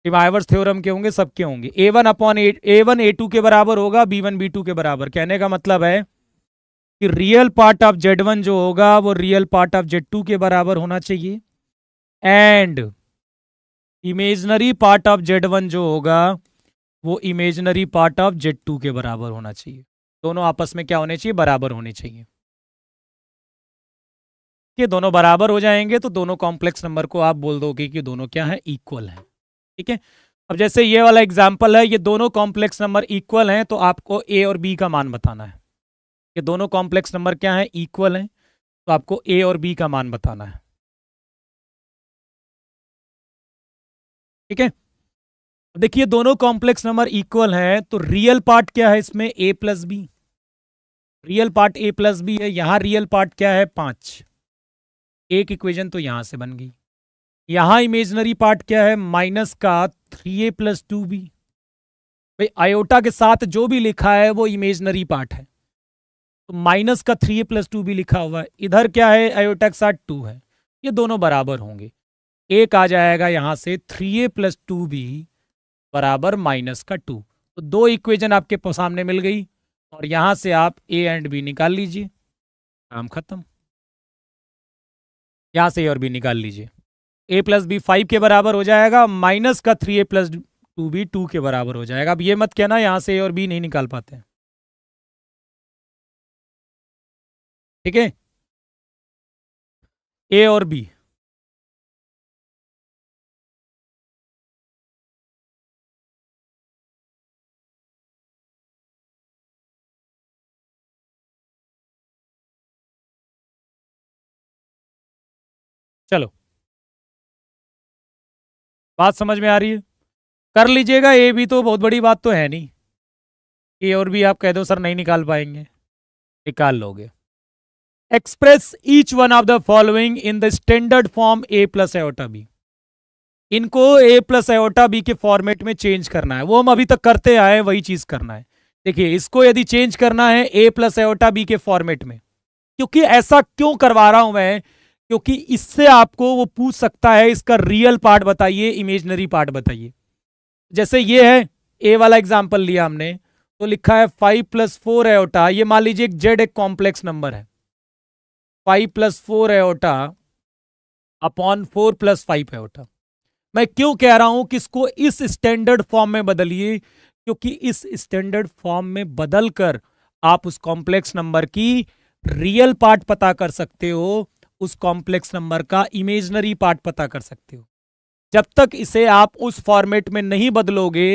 डिवाइवर्स थ्योरम के होंगे सबके होंगे A one upon A one A two के बराबर होगा बी वन बी टू के बराबर कहने का मतलब है कि real part of Z one जो होगा वो real part of Z two के बराबर होना चाहिए and imaginary part of Z one जो होगा वो imaginary part of Z two के बराबर होना चाहिए दोनों आपस में क्या होने चाहिए बराबर होने चाहिए ये दोनों बराबर हो जाएंगे तो दोनों कॉम्प्लेक्स नंबर को आप बोल दोगे कि दोनों क्या है इक्वल है ठीक है अब जैसे ये वाला एग्जाम्पल है ये दोनों कॉम्प्लेक्स नंबर इक्वल हैं तो आपको ए और बी का मान बताना है ये दोनों कॉम्प्लेक्स नंबर क्या है इक्वल हैं तो आपको ए और बी का मान बताना है ठीक है देखिए दोनों कॉम्प्लेक्स नंबर इक्वल है तो रियल पार्ट क्या है इसमें A plus B real part A plus B है यहां रियल पार्ट क्या है पांच एक इक्वेशन तो यहां से बन गई यहां इमेजनरी पार्ट क्या है माइनस का three A plus two B भाई आयोटा के साथ जो भी लिखा है वो इमेजनरी पार्ट है तो माइनस का three A plus two B लिखा हुआ है इधर क्या है आयोटा के साथ टू है ये दोनों बराबर होंगे एक आ जाएगा यहां से three A plus two B बराबर माइनस का टू तो दो इक्वेशन आपके सामने मिल गई और यहां से आप ए एंड बी निकाल लीजिए काम खत्म यहां से ए और बी निकाल लीजिए ए प्लस बी फाइव के बराबर हो जाएगा माइनस का three A plus two B two के बराबर हो जाएगा अब ये मत कहना यहां से ए और बी नहीं निकाल पाते हैं ठीक है ए और बी चलो बात समझ में आ रही है कर लीजिएगा ए भी तो बहुत बड़ी बात तो है नहीं ए और भी आप कह दो सर नहीं निकाल पाएंगे निकाल लोगे express each one of the following in the standard form A plus iota B इनको ए प्लस एओटा बी के फॉर्मेट में चेंज करना है वो हम अभी तक करते आए वही चीज करना है देखिए इसको यदि चेंज करना है ए प्लस एओटा बी के फॉर्मेट में क्योंकि ऐसा क्यों करवा रहा हूं मैं क्योंकि इससे आपको वो पूछ सकता है इसका रियल पार्ट बताइए इमेजनरी पार्ट बताइए जैसे ये है ए वाला एग्जाम्पल लिया हमने तो लिखा है फाइव प्लस फोर है ओटा ये मान लीजिए एक जेड एक कॉम्प्लेक्स नंबर है फाइव प्लस फोर है iota upon four plus five है ओटा मैं क्यों कह रहा हूं कि इसको इस स्टैंडर्ड फॉर्म में बदलिए क्योंकि इस स्टैंडर्ड फॉर्म में बदलकर आप उस कॉम्प्लेक्स नंबर की रियल पार्ट पता कर सकते हो उस कॉम्प्लेक्स नंबर का इमेजनरी पार्ट पता कर सकते हो जब तक इसे आप उस फॉर्मेट में नहीं बदलोगे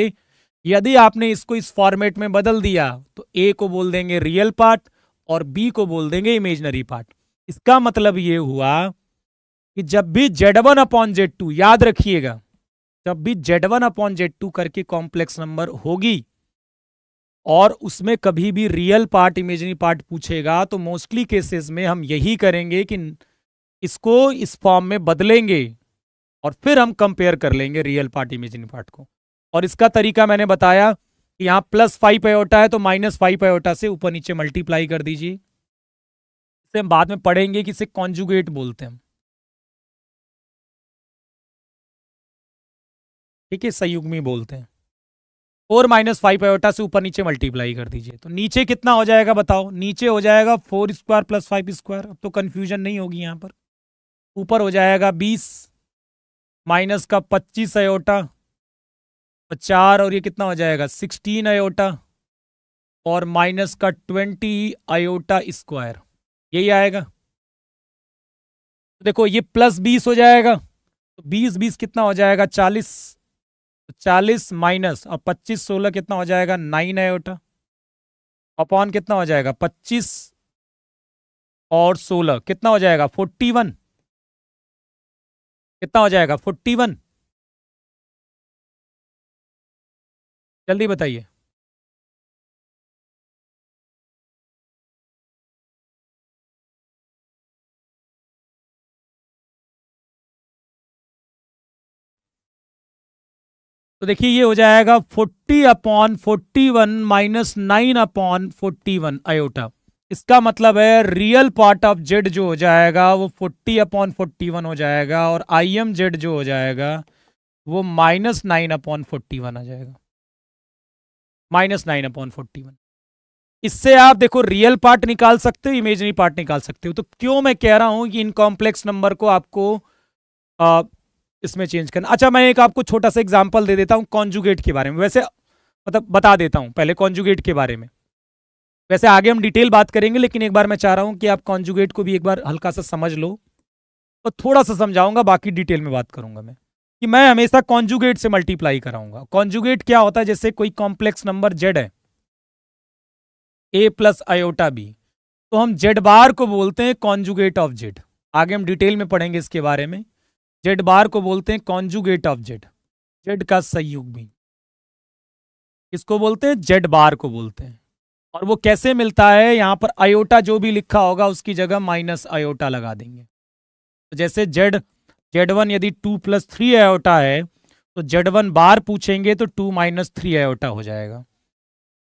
यदि आपने इसको इस फॉर्मेट में बदल दिया तो ए को बोल देंगे रियल पार्ट और बी को बोल देंगे इमेजनरी पार्ट इसका मतलब ये हुआ कि जब भी Z one upon Z two याद रखिएगा जब भी Z one upon Z two करके कॉम्प्लेक्स नंबर होगी और उसमें कभी भी रियल पार्ट इमेजनरी पार्ट पूछेगा तो मोस्टली केसेस में हम यही करेंगे कि इसको इस फॉर्म में बदलेंगे और फिर हम कंपेयर कर लेंगे रियल पार्ट इमेजिन पार्ट को और इसका तरीका मैंने बताया कि यहां प्लस फाइव आयोटा है तो माइनस फाइव आयोटा से ऊपर नीचे मल्टीप्लाई कर दीजिए इसे हम बाद में पढ़ेंगे कि इसे कॉन्जुगेट बोलते हैं ठीक है संयुग में बोलते हैं फोर माइनस फाइव आयोटा से ऊपर नीचे मल्टीप्लाई कर दीजिए तो नीचे कितना हो जाएगा बताओ नीचे हो जाएगा four square plus five square अब तो कंफ्यूजन नहीं होगी यहां पर ऊपर हो जाएगा बीस माइनस का पच्चीस अयोटा और चार और ये कितना हो जाएगा सिक्सटीन अयोटा और माइनस का ट्वेंटी अयोटा स्क्वायर यही आएगा तो देखो ये प्लस बीस हो जाएगा तो बीस बीस कितना हो जाएगा चालीस तो चालीस माइनस और पच्चीस सोलह कितना हो जाएगा नाइन आयोटा अपॉन कितना हो जाएगा पच्चीस और सोलह कितना हो जाएगा फोर्टी वन कितना हो जाएगा फोर्टी वन जल्दी बताइए तो देखिए ये हो जाएगा forty upon forty one minus nine upon forty one iota इसका मतलब है रियल पार्ट ऑफ जेड जो हो जाएगा वो फोर्टी अपॉन फोर्टी वन हो जाएगा और आई एम जेड जो हो जाएगा वो minus nine upon forty one आ जाएगा minus nine upon forty one इससे आप देखो रियल पार्ट निकाल सकते हो इमेजरी पार्ट निकाल सकते हो तो क्यों मैं कह रहा हूं कि इन कॉम्प्लेक्स नंबर को आपको आ, इसमें चेंज करना अच्छा मैं एक आपको छोटा सा एग्जाम्पल दे देता हूँ कॉन्जुगेट के बारे में वैसे मतलब बता देता हूँ पहले कॉन्जुगेट के बारे में वैसे आगे हम डिटेल बात करेंगे लेकिन एक बार मैं चाह रहा हूं कि आप कॉन्जुगेट को भी एक बार हल्का सा समझ लो और तो थोड़ा सा समझाऊंगा बाकी डिटेल में बात करूंगा मैं कि मैं हमेशा कॉन्जुगेट से मल्टीप्लाई कराऊंगा कॉन्जुगेट क्या होता है जैसे कोई कॉम्प्लेक्स नंबर जेड है ए प्लस आयोटा बी तो हम जेड बार को बोलते हैं कॉन्जुगेट ऑफ जेड आगे हम डिटेल में पढ़ेंगे इसके बारे में जेड बार को बोलते हैं कॉन्जुगेट ऑफ जेड जेड का संयुग भी इसको बोलते हैं जेड बार को बोलते हैं और वो कैसे मिलता है यहाँ पर आयोटा जो भी लिखा होगा उसकी जगह माइनस आयोटा लगा देंगे तो जैसे जेड जेड वन यदि टू प्लस थ्री आयोटा है तो जेड वन बार पूछेंगे तो टू माइनस थ्री आयोटा हो जाएगा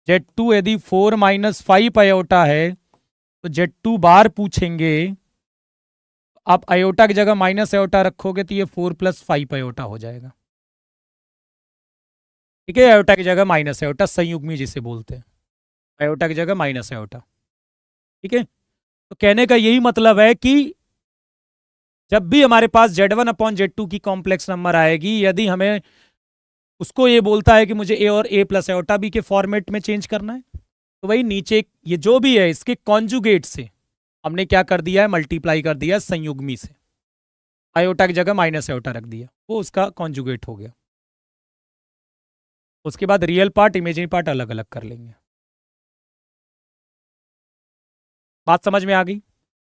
जेड टू यदि फोर माइनस फाइव आयोटा है तो जेड टू बार पूछेंगे आप आयोटा की जगह माइनस आयोटा रखोगे तो ये फोर प्लस फाइव आयोटा हो जाएगा ठीक है आयोटा की जगह माइनस आयोटा संयुग्मी जिसे बोलते हैं आयोटा की जगह माइनस आयोटा ठीक है तो कहने का यही मतलब है कि जब भी हमारे पास Z one upon Z two की कॉम्प्लेक्स नंबर आएगी यदि हमें उसको ये बोलता है कि मुझे ए और ए प्लस एटा बी के फॉर्मेट में चेंज करना है तो वही नीचे ये जो भी है इसके कॉन्जुगेट से हमने क्या कर दिया है मल्टीप्लाई कर दिया संयुग्मी से आयोटा की जगह माइनस एटा रख दिया वो उसका कॉन्जुगेट हो गया उसके बाद रियल पार्ट इमेजिन पार्ट अलग अलग कर लेंगे बात समझ में आ गई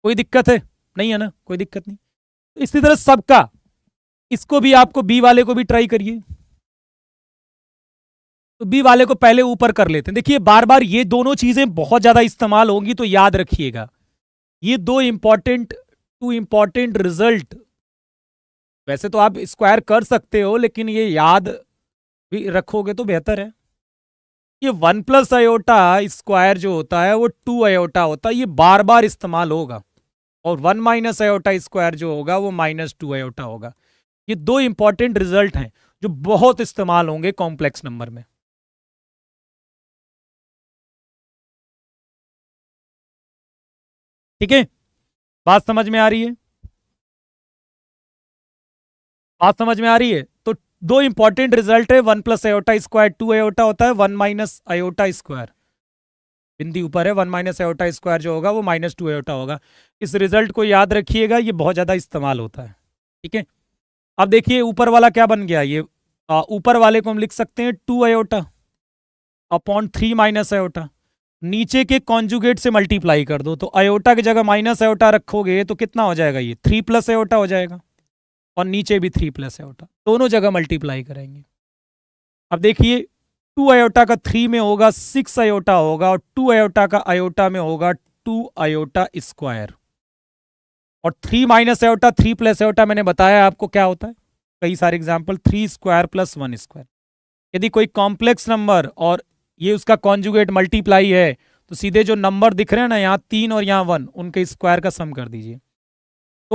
कोई दिक्कत है नहीं है ना कोई दिक्कत नहीं तो इसी तरह सबका इसको भी आपको बी वाले को भी ट्राई करिए तो बी वाले को पहले ऊपर कर लेते हैं देखिए बार बार ये दोनों चीजें बहुत ज्यादा इस्तेमाल होंगी तो याद रखिएगा ये दो इंपॉर्टेंट टू इंपॉर्टेंट रिजल्ट वैसे तो आप स्क्वायर कर सकते हो लेकिन ये याद भी रखोगे तो बेहतर है ये वन प्लस आयोटा स्क्वायर जो होता है वो टू आयोटा होता है ये बार बार इस्तेमाल होगा और वन माइनस आयोटा स्क्वायर जो होगा वो माइनस टू आयोटा होगा ये दो इंपॉर्टेंट रिजल्ट हैं जो बहुत इस्तेमाल होंगे कॉम्प्लेक्स नंबर में ठीक है बात समझ में आ रही है बात समझ में आ रही है दो इंपॉर्टेंट रिजल्ट है one plus iota square two iota होता है वन माइनस आयोटा स्क्वायर बिंदी ऊपर है वन माइनस आयोटा स्क्वायर जो होगा वो माइनस टू आयोटा होगा इस रिजल्ट को याद रखिएगा ये बहुत ज़्यादा इस्तेमाल होता है ठीक है अब देखिए ऊपर वाला क्या बन गया ये ऊपर वाले को हम लिख सकते हैं two iota upon three minus iota नीचे के कॉन्जुगेट से मल्टीप्लाई कर दो तो आयोटा की जगह माइनस आयोटा रखोगे तो कितना हो जाएगा ये थ्री प्लस आयोटा हो जाएगा और नीचे भी थ्री प्लस आयोटा दोनों जगह मल्टीप्लाई करेंगे अब देखिए टू आयोटा का थ्री में होगा सिक्स आयोटा होगा और टू आयोटा का आयोटा में होगा टू आयोटा स्क्वायर और three minus iota three plus iota मैंने बताया आपको क्या होता है कई सारे example three square plus one square यदि कोई कॉम्प्लेक्स नंबर और ये उसका कॉन्जुगेट मल्टीप्लाई है तो सीधे जो नंबर दिख रहे हैं ना यहाँ तीन और यहाँ वन उनके स्क्वायर का सम कर दीजिए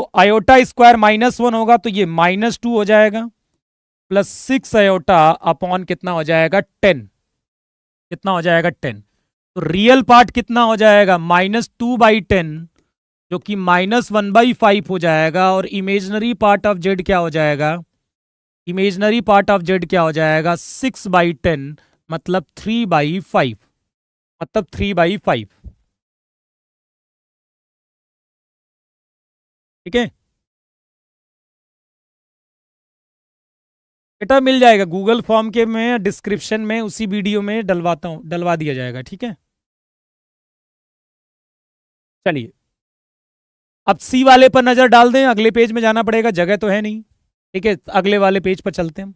तो आयोटा स्क्वायर माइनस वन होगा तो ये माइनस टू हो जाएगा प्लस सिक्स आयोटा अपॉन कितना हो जाएगा टेन कितना हो जाएगा टेन तो रियल पार्ट कितना हो जाएगा माइनस टू बाई टेन जो कि माइनस वन बाई फाइव हो जाएगा और इमेजनरी पार्ट ऑफ जेड क्या हो जाएगा इमेजनरी पार्ट ऑफ जेड क्या हो जाएगा सिक्स बाई टेन मतलब थ्री बाई फाइव मतलब थ्री बाई फाइव ठीक है बेटा मिल जाएगा गूगल फॉर्म के में डिस्क्रिप्शन में उसी वीडियो में डलवाता हूँ डलवा दिया जाएगा ठीक है चलिए अब सी वाले पर नज़र डाल दें अगले पेज में जाना पड़ेगा जगह तो है नहीं ठीक है अगले वाले पेज पर चलते हैं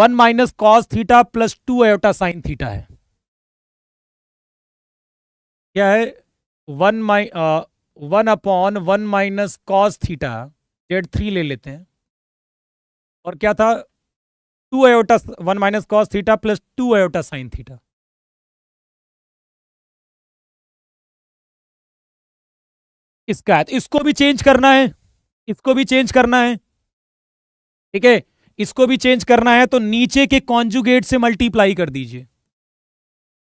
one minus cos theta plus two iota sine theta है क्या है one minus one upon one minus cos theta डेड थ्री ले लेते हैं और क्या था two iota one minus cos theta plus two iota sine theta इसका है इसको भी चेंज करना है इसको भी चेंज करना है ठीक है इसको भी चेंज करना है तो नीचे के कॉन्जुगेट से मल्टीप्लाई कर दीजिए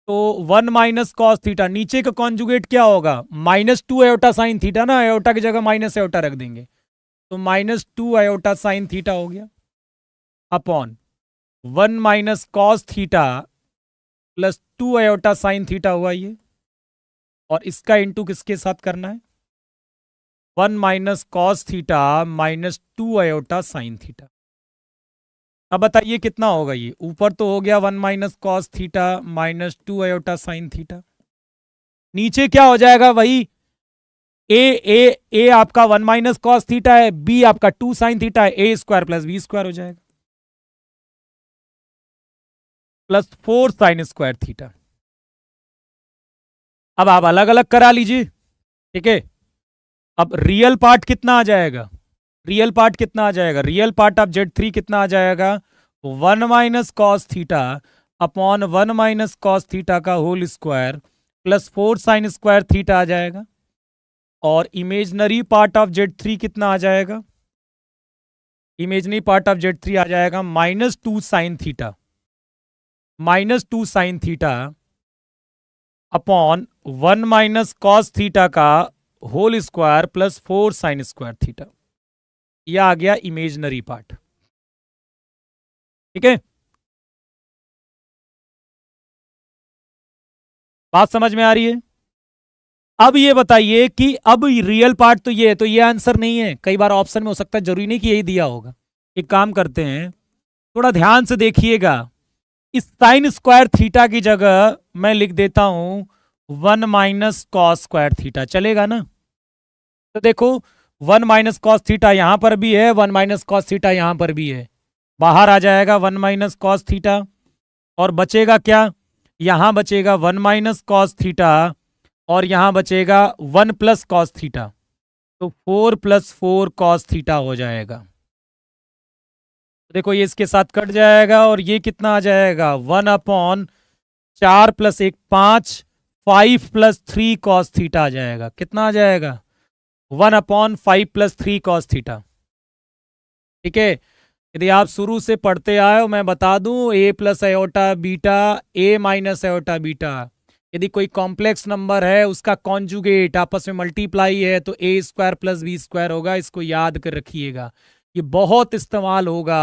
तो वन माइनस कॉस थीटा नीचे का कॉन्जुगेट क्या होगा minus two iota sine theta ना एवटा की जगह माइनस एवटा रख देंगे तो minus two iota sine theta हो गया upon one minus cos theta plus two iota sine theta हुआ ये और इसका इंटू किसके साथ करना है one minus cos theta minus two iota sine theta अब बताइए कितना होगा ये ऊपर तो हो गया one minus cos theta minus two iota sine theta नीचे क्या हो जाएगा वही ए ए ए आपका वन माइनस कॉस थीटा है बी आपका टू साइन थीटा है A square plus B square हो जाएगा plus four sine square theta अब आप अलग अलग करा लीजिए ठीक है अब रियल पार्ट कितना आ जाएगा रियल पार्ट कितना आ जाएगा real part of Z three कितना आ जाएगा one minus cos theta upon one minus cos theta का whole square plus four sine square theta आ जाएगा और imaginary part of Z three कितना आ जाएगा imaginary part of Z three आ जाएगा minus two sine theta minus two sine theta upon one minus cos theta का whole square plus four sine square theta ये आ गया इमेजनरी पार्ट ठीक है बात समझ में आ रही है अब ये बताइए कि अब रियल पार्ट तो ये है तो ये आंसर नहीं है कई बार ऑप्शन में हो सकता है जरूरी नहीं कि यही दिया होगा एक काम करते हैं थोड़ा ध्यान से देखिएगा इस साइन स्क्वायर थीटा की जगह मैं लिख देता हूं one minus cos square theta चलेगा ना तो देखो वन माइनस कॉस थीटा यहां पर भी है वन माइनस कॉस थीटा यहां पर भी है बाहर आ जाएगा वन माइनस कॉस थीटा और बचेगा क्या यहां बचेगा वन माइनस कॉस थीटा और यहां बचेगा वन प्लस कॉस थीटा तो four plus four cos theta हो जाएगा देखो ये इसके साथ कट जाएगा और ये कितना आ जाएगा वन अपॉन चार प्लस एक पांच five plus three cos theta आ जाएगा कितना आ जाएगा one upon five plus three cos theta ठीक है यदि आप शुरू से पढ़ते आए हो मैं बता दूं A plus iota beta A minus iota beta यदि कोई कॉम्प्लेक्स नंबर है उसका कॉन्जुगेट आपस में मल्टीप्लाई है तो a square plus B square होगा इसको याद कर रखिएगा ये बहुत इस्तेमाल होगा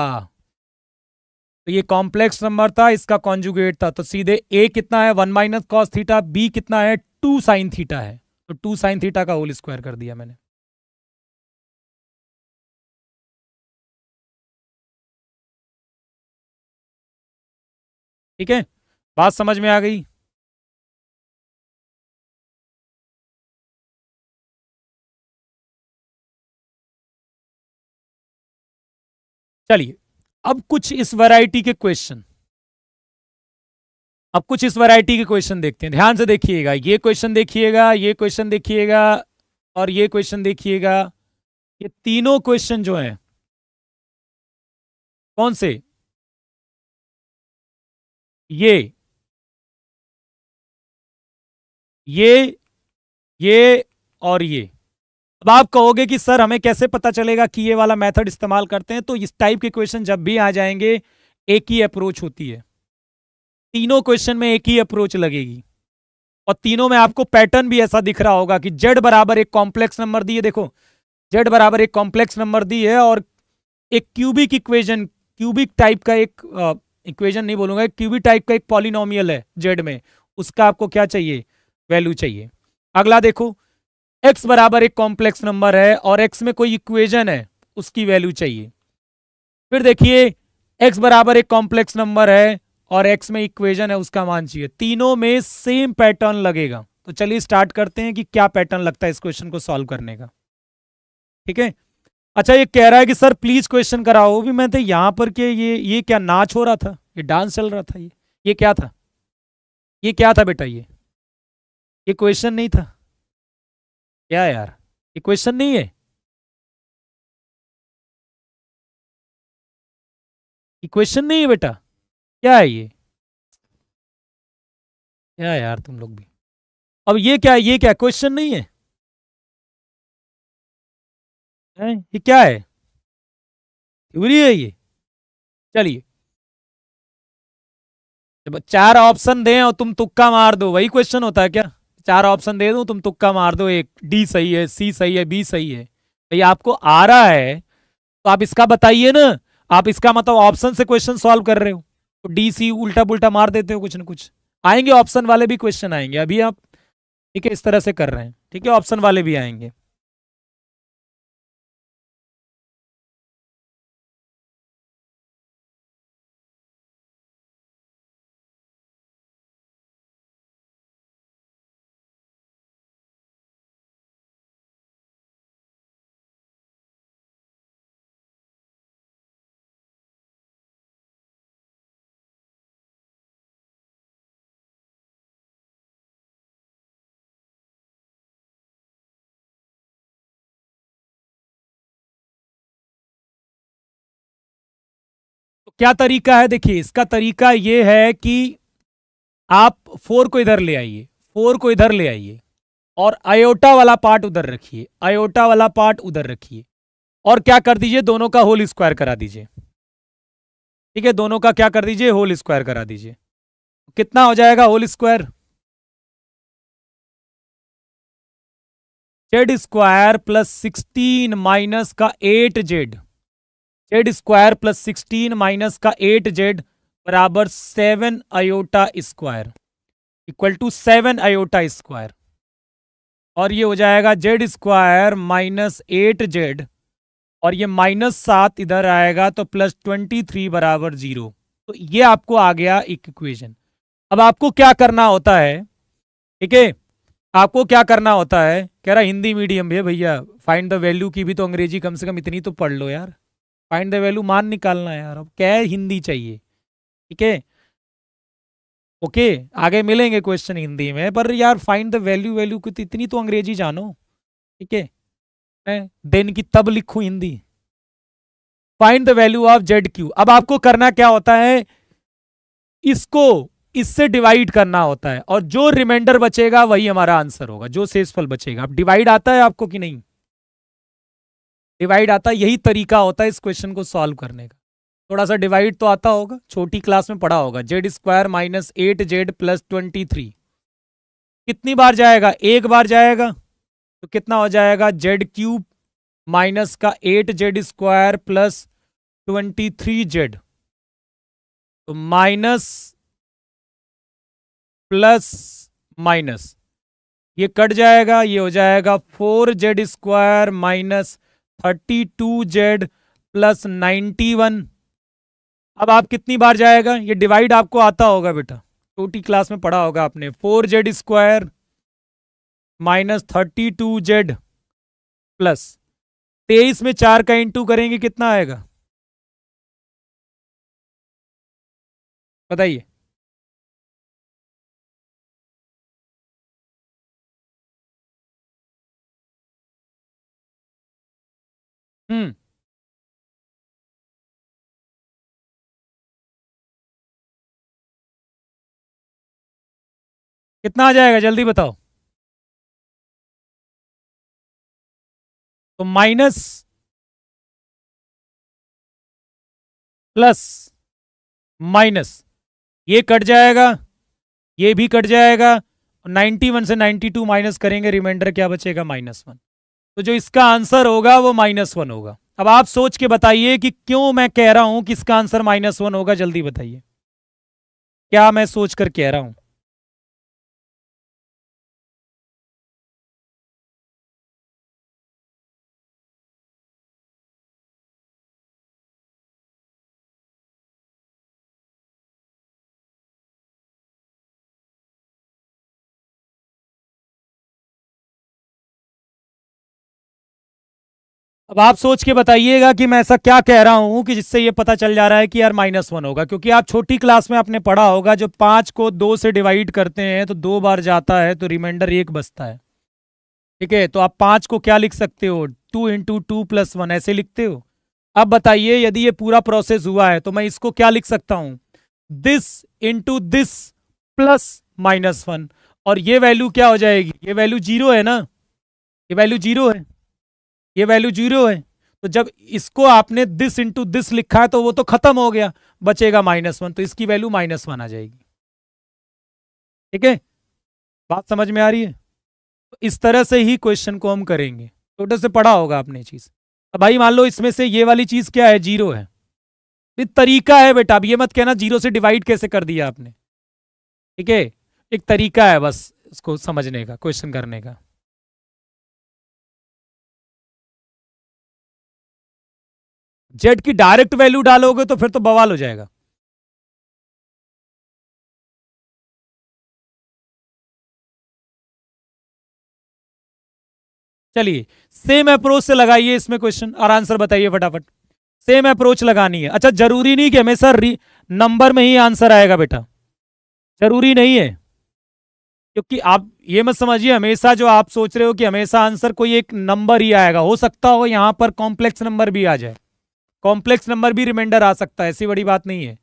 तो ये कॉम्प्लेक्स नंबर था इसका कॉन्जुगेट था तो सीधे ए कितना है one minus cos theta b कितना है टू साइन थीटा है तो टू साइन थीटा का होल स्क्वायर कर दिया मैंने ठीक है बात समझ में आ गई चलिए अब कुछ इस वैरायटी के क्वेश्चन अब कुछ इस वैरायटी के क्वेश्चन देखते हैं ध्यान से देखिएगा ये क्वेश्चन देखिएगा ये क्वेश्चन देखिएगा और ये क्वेश्चन देखिएगा ये तीनों क्वेश्चन जो हैं कौन से ये ये ये और ये अब आप कहोगे कि सर हमें कैसे पता चलेगा कि ये वाला मेथड इस्तेमाल करते हैं तो इस टाइप के क्वेश्चन जब भी आ जाएंगे एक ही अप्रोच होती है तीनों क्वेश्चन में एक ही अप्रोच लगेगी और तीनों में आपको पैटर्न भी ऐसा दिख रहा होगा कि जेड बराबर एक कॉम्प्लेक्स नंबर दिए देखो जेड बराबर एक कॉम्प्लेक्स नंबर दी है और एक क्यूबिक इक्वेशन क्यूबिक टाइप का एक इक्वेशन नहीं बोलूंगा क्यूबिक टाइप का एक पॉलिनोमियल है जेड में उसका आपको क्या चाहिए वैल्यू चाहिए अगला देखो एक्स बराबर एक कॉम्प्लेक्स नंबर है और एक्स में कोई इक्वेजन है उसकी वैल्यू चाहिए फिर देखिए एक्स बराबर एक कॉम्प्लेक्स नंबर है और एक्स में इक्वेशन है उसका मान चाहिए तीनों में सेम पैटर्न लगेगा तो चलिए स्टार्ट करते हैं कि क्या पैटर्न लगता है इस क्वेश्चन को सॉल्व करने का ठीक है अच्छा ये कह रहा है कि सर प्लीज क्वेश्चन कराओ भी मैं तो यहां पर के ये ये क्या नाच हो रहा था ये डांस चल रहा था ये ये क्या था ये क्या था बेटा ये ये क्वेश्चन नहीं था क्या यार ये क्वेश्चन नहीं है ये क्वेश्चन नहीं है बेटा क्या है ये क्या यार तुम लोग भी अब ये क्या है ये क्या क्वेश्चन नहीं है हैं ये क्या है थ्योरी है ये चलिए जब चार ऑप्शन दें और तुम तुक्का मार दो वही क्वेश्चन होता है क्या चार ऑप्शन दे दो तुम तुक्का मार दो एक डी सही है सी सही है बी सही है भाई आपको आ रहा है तो आप इसका बताइए ना आप इसका मतलब ऑप्शन से क्वेश्चन सॉल्व कर रहे हो डी तो सी उल्टा पुलटा मार देते हो कुछ ना कुछ आएंगे ऑप्शन वाले भी क्वेश्चन आएंगे अभी आप ठीक है इस तरह से कर रहे हैं ठीक है ऑप्शन वाले भी आएंगे क्या तरीका है देखिए इसका तरीका ये है कि आप फोर को इधर ले आइए फोर को इधर ले आइए और आयोटा वाला पार्ट उधर रखिए आयोटा वाला पार्ट उधर रखिए और क्या कर दीजिए दोनों का होल स्क्वायर करा दीजिए ठीक है दोनों का क्या कर दीजिए होल स्क्वायर करा दीजिए कितना हो जाएगा whole square z square plus sixteen minus का eight z z square plus sixteen minus का एट जेड बराबर seven iota square equal to seven iota square और ये हो जाएगा Z square minus eight z और ये माइनस सात इधर आएगा तो प्लस ट्वेंटी थ्री बराबर जीरो तो ये आपको आ गया एक इक्वेशन अब आपको क्या करना होता है ठीक है आपको क्या करना होता है कह रहा हिंदी मीडियम है भैया फाइंड द वैल्यू की भी तो अंग्रेजी कम से कम इतनी तो पढ़ लो यार फाइंड द वैल्यू मान निकालना है यार अब क्या हिंदी चाहिए ठीक है ओके आगे मिलेंगे क्वेश्चन हिंदी में पर यार फाइंड द वैल्यू वैल्यू की तो इतनी तो अंग्रेजी जानो ठीक है देन की तब लिखूं Hindi find the value of z Q अब आपको करना क्या होता है इसको इससे डिवाइड करना होता है और जो रिमाइंडर बचेगा वही हमारा आंसर होगा जो सेसफल बचेगा अब डिवाइड आता है आपको कि नहीं डिवाइड आता यही तरीका होता है इस क्वेश्चन को सॉल्व करने का थोड़ा सा डिवाइड तो आता होगा छोटी क्लास में पढ़ा होगा z square minus eight z plus twenty three कितनी बार जाएगा एक बार जाएगा तो कितना हो जाएगा जेड क्यूब माइनस का eight z square plus twenty three z तो माइनस प्लस माइनस ये कट जाएगा ये हो जाएगा four z square minus thirty two Z plus ninety one अब आप कितनी बार जाएगा ये डिवाइड आपको आता होगा बेटा छोटी क्लास में पढ़ा होगा आपने four z square minus thirty two Z plus तेईस में चार का इंटू करेंगे कितना आएगा बताइए कितना आ जाएगा जल्दी बताओ तो माइनस प्लस माइनस ये कट जाएगा ये भी कट जाएगा 91 से 92 माइनस करेंगे रिमाइंडर क्या बचेगा माइनस वन तो जो इसका आंसर होगा वो माइनस वन होगा अब आप सोच के बताइए कि क्यों मैं कह रहा हूं कि इसका आंसर माइनस वन होगा जल्दी बताइए क्या मैं सोच कर कह रहा हूं अब आप सोच के बताइएगा कि मैं ऐसा क्या कह रहा हूं कि जिससे ये पता चल जा रहा है कि यार माइनस वन होगा क्योंकि आप छोटी क्लास में आपने पढ़ा होगा जो पांच को दो से डिवाइड करते हैं तो दो बार जाता है तो रिमाइंडर एक बचता है ठीक है तो आप पांच को क्या लिख सकते हो two into two plus one ऐसे लिखते हो अब बताइए यदि ये पूरा प्रोसेस हुआ है तो मैं इसको क्या लिख सकता हूं this into this plus minus one और ये वैल्यू क्या हो जाएगी ये वैल्यू जीरो है ना ये वैल्यू जीरो है ये वैल्यू जीरो है तो जब इसको आपने दिस इंटू दिस लिखा है तो वो तो खत्म हो गया बचेगा माइनस वन तो इसकी वैल्यू माइनस वन आ जाएगी ठीक है बात समझ में आ रही है तो इस तरह से ही क्वेश्चन को हम करेंगे छोटे से पढ़ा होगा आपने चीज तो भाई मान लो इसमें से ये वाली चीज क्या है जीरो है ये तरीका है बेटा अब ये मत कहना जीरो से डिवाइड कैसे कर दिया आपने ठीक है एक तरीका है बस इसको समझने का क्वेश्चन करने का जेड की डायरेक्ट वैल्यू डालोगे तो फिर तो बवाल हो जाएगा चलिए सेम अप्रोच से लगाइए इसमें क्वेश्चन और आंसर बताइए फटाफट सेम अप्रोच लगानी है अच्छा जरूरी नहीं कि हमेशा नंबर में ही आंसर आएगा बेटा जरूरी नहीं है क्योंकि आप ये मत समझिए हमेशा जो आप सोच रहे हो कि हमेशा आंसर कोई एक नंबर ही आएगा हो सकता हो यहां पर कॉम्प्लेक्स नंबर भी आ जाए कॉम्प्लेक्स नंबर भी रिमाइंडर आ सकता है ऐसी बड़ी बात नहीं है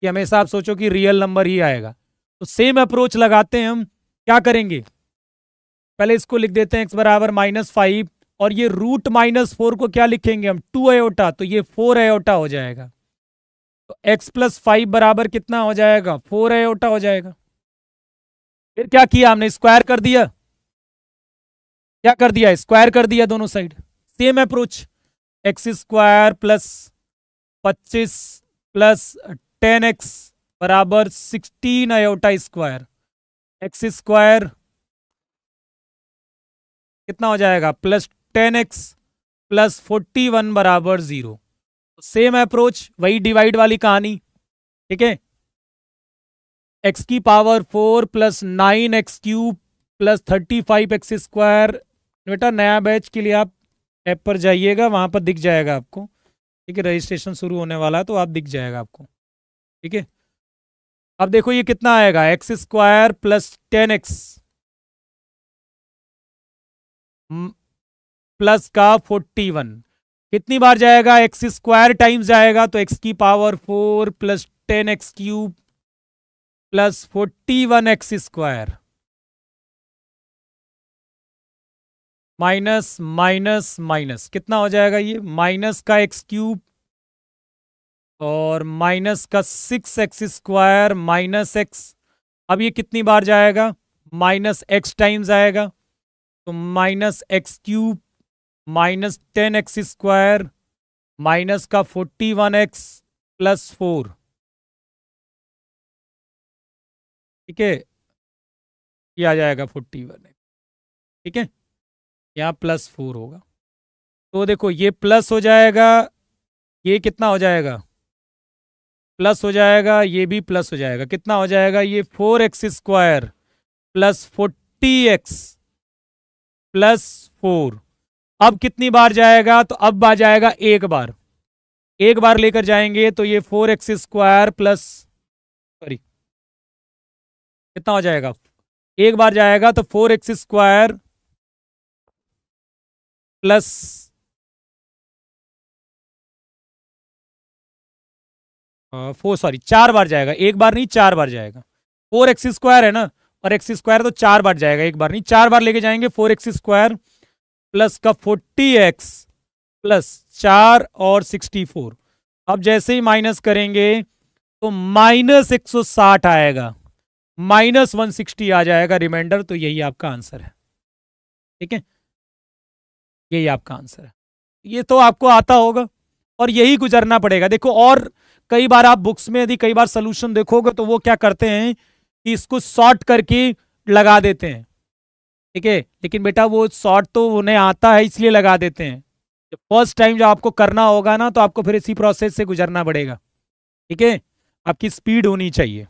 कि हमेशा आप सोचो कि रियल नंबर ही आएगा तो सेम अप्रोच लगाते हैं हम क्या करेंगे पहले इसको लिख देते हैं एक्स बराबर माइनस फाइव और ये रूट माइनस फोर को क्या लिखेंगे हम टू एयोटा तो ये फोर एटा हो जाएगा तो एक्स प्लस फाइव बराबर कितना हो जाएगा फोर एटा हो जाएगा फिर क्या किया हमने स्क्वायर कर दिया क्या कर दिया स्क्वायर कर दिया दोनों side same approach x square plus पच्चीस प्लस टेन एक्स बराबर sixteen iota square x square कितना हो जाएगा plus ten x plus forty one बराबर ज़ीरो सेम अप्रोच वही डिवाइड वाली कहानी ठीक है एक्स की power four plus nine x cube plus thirty five x square बेटा नया बैच के लिए आप ऐप पर जाइएगा वहाँ पर दिख जाएगा आपको ठीक है रजिस्ट्रेशन शुरू होने वाला है तो आप दिख जाएगा आपको ठीक है अब देखो ये कितना आएगा x square plus ten x plus का फोर्टी वन कितनी बार जाएगा एक्स स्क्वायर टाइम्स जाएगा तो एक्स की power four plus ten x cube plus forty one x square minus minus minus कितना हो जाएगा ये माइनस का एक्स क्यूब और माइनस का six x square minus x अब ये कितनी बार जाएगा माइनस एक्स टाइम्स आएगा तो minus x cube minus ten x square minus का forty one x plus four ठीक है ये आ जाएगा फोर्टी वन ठीक है यहाँ प्लस फोर होगा तो देखो ये प्लस हो जाएगा ये कितना हो जाएगा प्लस हो जाएगा ये भी प्लस हो जाएगा कितना हो जाएगा ये four x square plus forty x plus four अब कितनी बार जाएगा तो अब आ जाएगा एक बार एक बार लेकर जाएंगे तो ये four x square plus sorry कितना हो जाएगा एक बार जाएगा तो four x square plus four sorry चार बार जाएगा एक बार नहीं चार बार जाएगा फोर एक्स स्क्वायर है ना और एक्स स्क्वायर तो चार बार जाएगा एक बार नहीं चार बार लेके जाएंगे फोर एक्स स्क्वायर प्लस का फोर्टी एक्स प्लस चार और सिक्सटी फोर अब जैसे ही माइनस करेंगे तो माइनस एक सौ साठ आएगा माइनस वन सिक्सटी आ जाएगा रिमाइंडर तो यही आपका आंसर है ठीक है यही आपका आंसर है ये तो आपको आता होगा और यही गुजरना पड़ेगा देखो और कई बार आप बुक्स में यदि कई बार सोल्यूशन देखोगे तो वो क्या करते हैं कि इसको शॉर्ट करके लगा देते हैं ठीक है लेकिन बेटा वो शॉर्ट तो उन्हें आता है इसलिए लगा देते हैं जब फर्स्ट टाइम जब आपको करना होगा ना तो आपको फिर इसी प्रोसेस से गुजरना पड़ेगा ठीक है आपकी स्पीड होनी चाहिए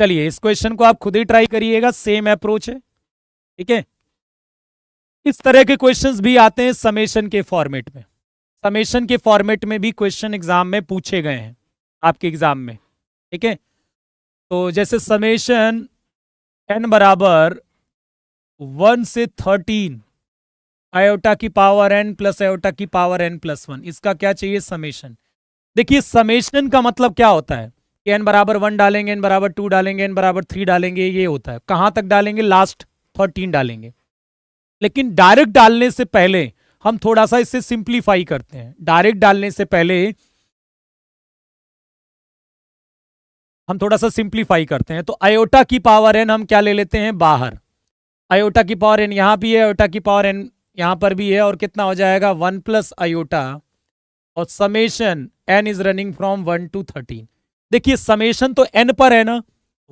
चलिए इस क्वेश्चन को आप खुद ही ट्राई करिएगा सेम अप्रोच है ठीक है इस तरह के क्वेश्चंस भी आते हैं समेशन के फॉर्मेट में समेशन के फॉर्मेट में भी क्वेश्चन एग्जाम में पूछे गए हैं आपके एग्जाम में ठीक है तो जैसे समेशन एन बराबर वन से थर्टीन आयोटा की पावर एन प्लस आयोटा की पावर एन प्लस वन इसका क्या चाहिए समेशन देखिए समेशन का मतलब क्या होता है कि एन बराबर वन डालेंगे एन बराबर टू डालेंगे एन बराबर थ्री डालेंगे ये होता है कहाँ तक डालेंगे लास्ट थर्टीन डालेंगे लेकिन डायरेक्ट डालने से पहले हम थोड़ा सा इसे सिंप्लीफाई करते हैं डायरेक्ट डालने से पहले हम थोड़ा सा सिंप्लीफाई करते हैं तो अयोटा की पावर एन हम क्या ले लेते हैं बाहर आयोटा की पावर एन यहां भी है अयोटा की पावर एन यहां पर भी है और कितना हो जाएगा वन प्लस अयोटा और summation n is running from one to thirteen देखिए समेशन तो एन पर है ना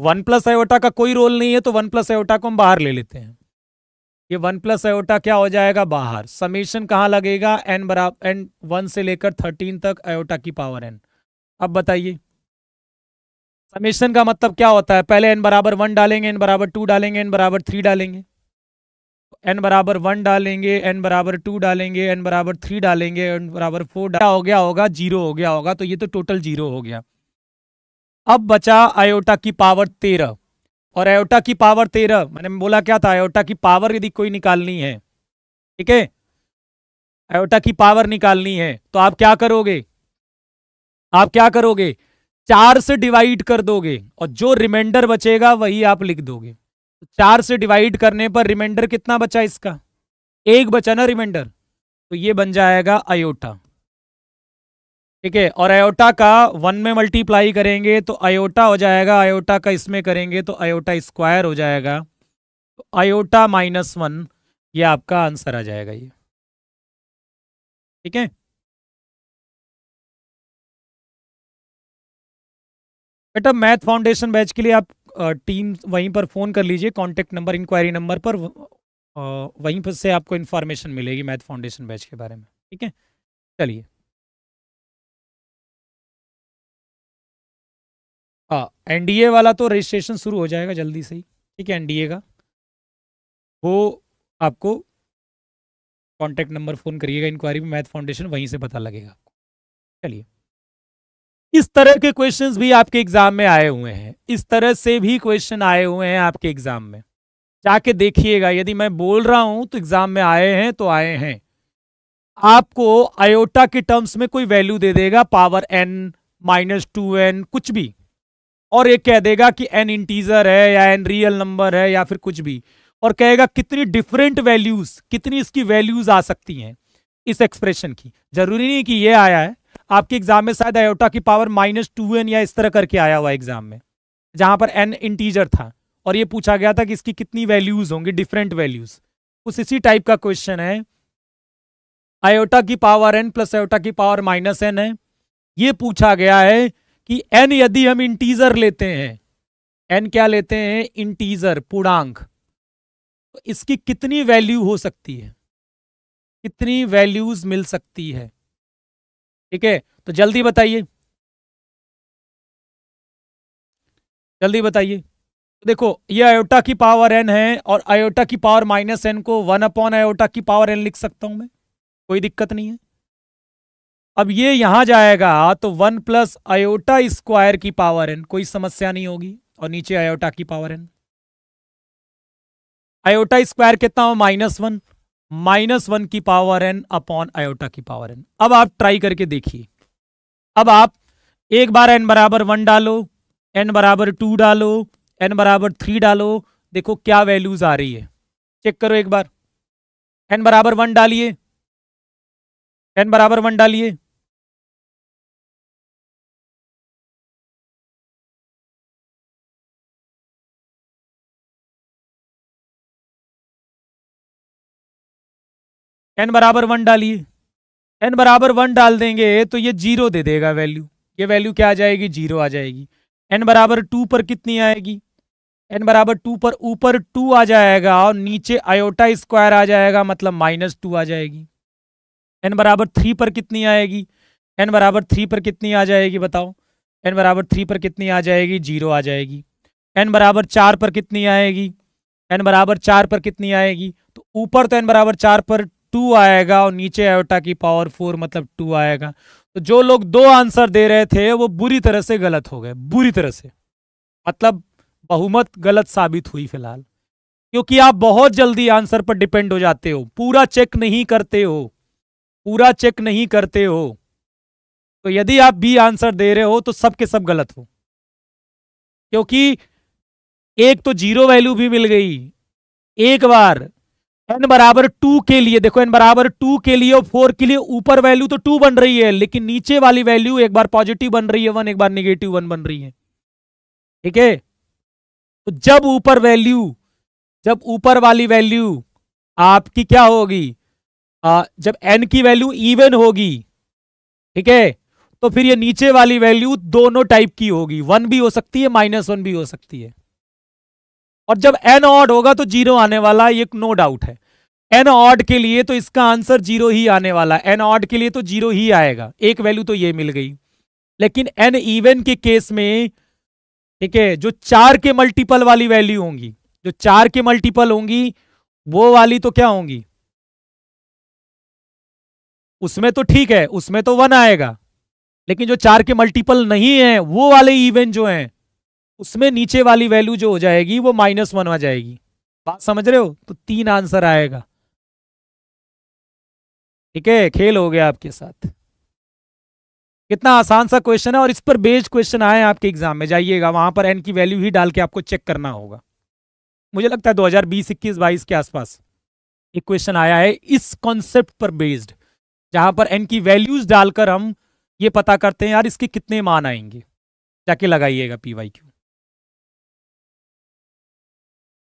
वन प्लस अयोटा का कोई रोल नहीं है तो वन प्लस अयोटा को हम बाहर ले लेते हैं ये वन प्लस अयोटा क्या हो जाएगा बाहर समीशन कहाँ लगेगा एन बराबर एन वन से लेकर थर्टीन तक अयोटा की पावर एन अब बताइए समीशन का मतलब क्या होता है पहले एन बराबर वन डालेंगे एन बराबर टू डालेंगे एन बराबर थ्री डालेंगे एन बराबर वन डालेंगे एन बराबर टू डालेंगे एन बराबर थ्री डालेंगे एन बराबर फोर क्या हो गया होगा जीरो हो गया होगा तो ये तो टोटल जीरो हो गया अब बचा आयोटा की पावर तेरह और एयोटा की पावर तेरह मैंने बोला क्या था एयोटा की पावर यदि कोई निकालनी है ठीक है एयोटा की पावर निकालनी है तो आप क्या करोगे आप क्या करोगे चार से डिवाइड कर दोगे और जो रिमाइंडर बचेगा वही आप लिख दोगे तो चार से डिवाइड करने पर रिमाइंडर कितना बचा इसका एक बचा ना रिमाइंडर तो ये बन जाएगा अयोटा ठीक है और आयोटा का वन में मल्टीप्लाई करेंगे तो आयोटा हो जाएगा आयोटा का इसमें करेंगे तो आयोटा स्क्वायर हो जाएगा तो आयोटा माइनस वन ये आपका आंसर आ जाएगा ये ठीक है बेटा मैथ फाउंडेशन बैच के लिए आप टीम वहीं पर फ़ोन कर लीजिए कांटेक्ट नंबर इंक्वायरी नंबर पर वहीं पर से आपको इंफॉर्मेशन मिलेगी मैथ फाउंडेशन बैच के बारे में ठीक है चलिए हाँ एनडीए वाला तो रजिस्ट्रेशन शुरू हो जाएगा जल्दी से ही ठीक है एनडीए का वो आपको कॉन्टैक्ट नंबर फ़ोन करिएगा इंक्वायरी में मैथ फाउंडेशन वहीं से पता लगेगा आपको चलिए इस तरह के क्वेश्चंस भी आपके एग्जाम में आए हुए हैं इस तरह से भी क्वेश्चन आए हुए हैं आपके एग्जाम में जाके देखिएगा यदि मैं बोल रहा हूं तो एग्जाम में आए हैं तो आए हैं आपको आयोटा के टर्म्स में कोई वैल्यू दे देगा power N minus two n कुछ भी और ये कह देगा कि एन इंटीजर है या एन रियल नंबर है या फिर कुछ भी और कहेगा कितनी डिफरेंट वैल्यूज कितनी इसकी वैल्यूज आ सकती हैं इस एक्सप्रेशन की जरूरी नहीं कि ये आया है आपके एग्जाम में शायद आयोटा की पावर माइनस टू एन या इस तरह करके आया हुआ एग्जाम में जहां पर एन इंटीजर था और ये पूछा गया था कि इसकी कितनी वैल्यूज होंगी डिफरेंट वैल्यूज उस इसी टाइप का क्वेश्चन है आयोटा की पावर एन प्लस आयोटा की पावर माइनस एन है ये पूछा गया है कि एन यदि हम इंटीजर लेते हैं एन क्या लेते हैं इंटीजर पूर्णांक तो इसकी कितनी वैल्यू हो सकती है कितनी वैल्यूज मिल सकती है ठीक है तो जल्दी बताइए जल्दी बताइए देखो ये आयोटा की पावर एन है और आयोटा की पावर माइनस एन को वन अपॉन आयोटा की पावर एन लिख सकता हूं मैं कोई दिक्कत नहीं है अब ये यहां जाएगा तो वन प्लस आयोटा स्क्वायर की पावर एन कोई समस्या नहीं होगी और नीचे आयोटा की पावर एन आयोटा स्क्वायर कितना हो माइनस वन माइनस वन की पावर एन अपॉन आयोटा की पावर एन अब आप ट्राई करके देखिए अब आप एक बार एन बराबर वन डालो एन बराबर टू डालो एन बराबर थ्री डालो देखो क्या वैल्यूज आ रही है चेक करो एक बार एन बराबर वन डालिए एन बराबर वन डालिए एन बराबर वन डालिए एन बराबर वन डाल देंगे तो ये जीरो दे देगा वैल्यू ये वैल्यू क्या आ जाएगी जीरो आ जाएगी एन बराबर टू पर कितनी आएगी एन बराबर टू पर ऊपर टू आ जाएगा और नीचे आयोटा स्क्वायर आ जाएगा मतलब माइनस टू आ जाएगी एन बराबर थ्री पर कितनी आएगी एन बराबर थ्री पर कितनी आ जाएगी बताओ एन बराबर थ्री पर कितनी आ जाएगी जीरो आ जाएगी एन बराबर चार पर कितनी आएगी एन बराबर चार पर कितनी आएगी तो ऊपर तो एन बराबर चार पर टू आएगा और नीचे एवटा की पावर फोर मतलब टू आएगा तो जो लोग दो आंसर दे रहे थे वो बुरी तरह से गलत हो गए बुरी तरह से मतलब बहुमत गलत साबित हुई फिलहाल क्योंकि आप बहुत जल्दी आंसर पर डिपेंड हो जाते हो पूरा चेक नहीं करते हो पूरा चेक नहीं करते हो तो यदि आप बी आंसर दे रहे हो तो सब के सब गलत हो क्योंकि एक तो जीरो वैल्यू भी मिल गई एक बार एन बराबर टू के लिए देखो एन बराबर टू के लिए और फोर के लिए ऊपर वैल्यू तो टू बन रही है लेकिन नीचे वाली वैल्यू एक बार पॉजिटिव बन रही है वन एक बार निगेटिव वन बन रही है ठीक है तो जब ऊपर वैल्यू जब ऊपर वाली वैल्यू आपकी क्या होगी आ, जब एन की वैल्यू इवन होगी ठीक है तो फिर ये नीचे वाली वैल्यू दोनों टाइप की होगी वन भी हो सकती है माइनस वन भी हो सकती है और जब एन ऑड होगा तो जीरो आने वाला ये नो डाउट है एन ऑड के लिए तो इसका आंसर जीरो ही आने वाला एन ऑड के लिए तो जीरो ही आएगा एक वैल्यू तो ये मिल गई लेकिन एन इवन के केस में ठीक है जो चार के मल्टीपल वाली वैल्यू होंगी जो चार के मल्टीपल होंगी वो वाली तो क्या होंगी उसमें तो ठीक है उसमें तो वन आएगा लेकिन जो चार के मल्टीपल नहीं है वो वाले इवेंट जो हैं उसमें नीचे वाली वैल्यू जो हो जाएगी वो माइनस वन आ जाएगी बात समझ रहे हो तो तीन आंसर आएगा ठीक है खेल हो गया आपके साथ कितना आसान सा क्वेश्चन है और इस पर बेस्ड क्वेश्चन आए आपके एग्जाम में जाइएगा वहां पर एन की वैल्यू ही डाल के आपको चेक करना होगा मुझे लगता है दो हजार बीस इक्कीस बाईस के आसपास एक क्वेश्चन आया है इस कॉन्सेप्ट पर बेस्ड जहां पर एन की वैल्यूज डालकर हम ये पता करते हैं यार इसके कितने मान आएंगे जाके लगाइएगा पी वाई क्यू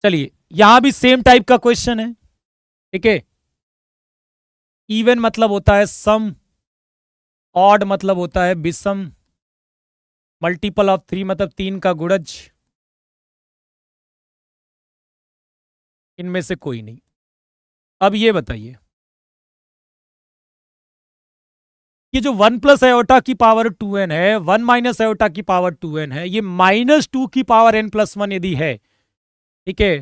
चलिए यहां भी सेम टाइप का क्वेश्चन है ठीक है इवन मतलब होता है सम ऑड मतलब होता है विषम मल्टीपल ऑफ थ्री मतलब तीन का गुड़ज इनमें से कोई नहीं अब ये बताइए ये जो वन प्लस एओटा की पावर टू एन है वन माइनस एओटा की पावर टू एन है ये माइनस टू की पावर एन प्लस वन यदि है ठीक है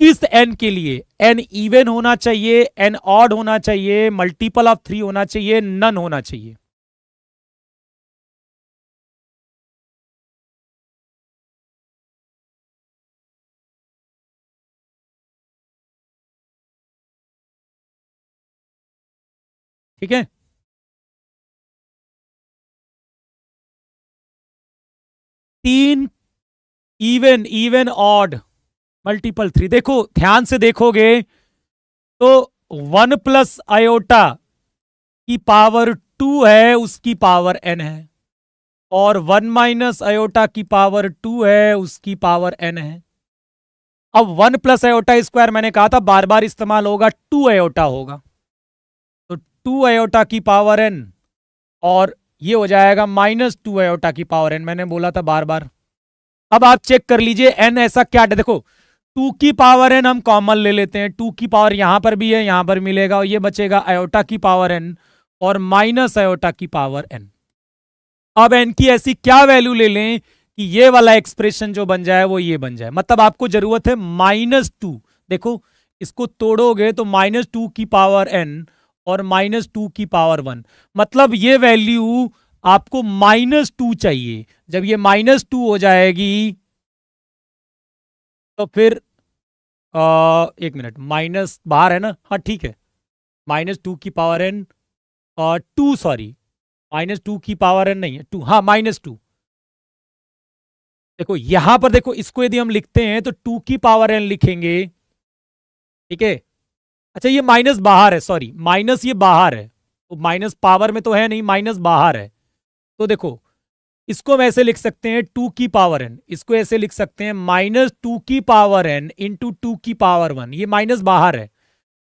किस एन के लिए एन इवन होना चाहिए एन ऑड होना चाहिए मल्टीपल ऑफ थ्री होना चाहिए नन होना चाहिए ठीक है तीन even even odd multiple three देखो ध्यान से देखोगे तो वन प्लस आयोटा की पावर टू है उसकी पावर एन है और वन माइनस आयोटा की पावर टू है उसकी पावर एन है अब वन प्लस आयोटा स्क्वायर मैंने कहा था बार बार इस्तेमाल होगा टू आयोटा होगा तो टू आयोटा की पावर एन और ये हो जाएगा माइनस टू आयोटा की पावर एन मैंने बोला था बार बार अब आप चेक कर लीजिए एन ऐसा क्या देखो टू की पावर एन हम कॉमन ले लेते हैं टू की पावर यहां पर भी है यहां पर मिलेगा और ये बचेगा आयोटा की पावर एन और माइनस आयोटा की पावर एन अब एन की ऐसी क्या वैल्यू ले लें कि ये वाला एक्सप्रेशन जो बन जाए वो ये बन जाए मतलब आपको जरूरत है माइनस टू देखो इसको तोड़ोगे तो माइनस टू की पावर एन और माइनस टू की पावर वन मतलब ये वैल्यू आपको माइनस टू चाहिए जब ये माइनस टू हो जाएगी तो फिर आ, एक मिनट माइनस बाहर है ना हाँ ठीक है माइनस टू की power n two sorry minus two की पावर एन नहीं है टू हाँ माइनस टू देखो यहां पर देखो इसको यदि हम लिखते हैं तो टू की पावर एन लिखेंगे ठीक है अच्छा ये माइनस बाहर है सॉरी माइनस ये बाहर है तो माइनस पावर में तो है नहीं माइनस बाहर है तो देखो इसको हम ऐसे लिख सकते हैं टू की पावर एन इसको ऐसे लिख सकते हैं माइनस टू की पावर एन इंटू टू की पावर वन ये माइनस बाहर है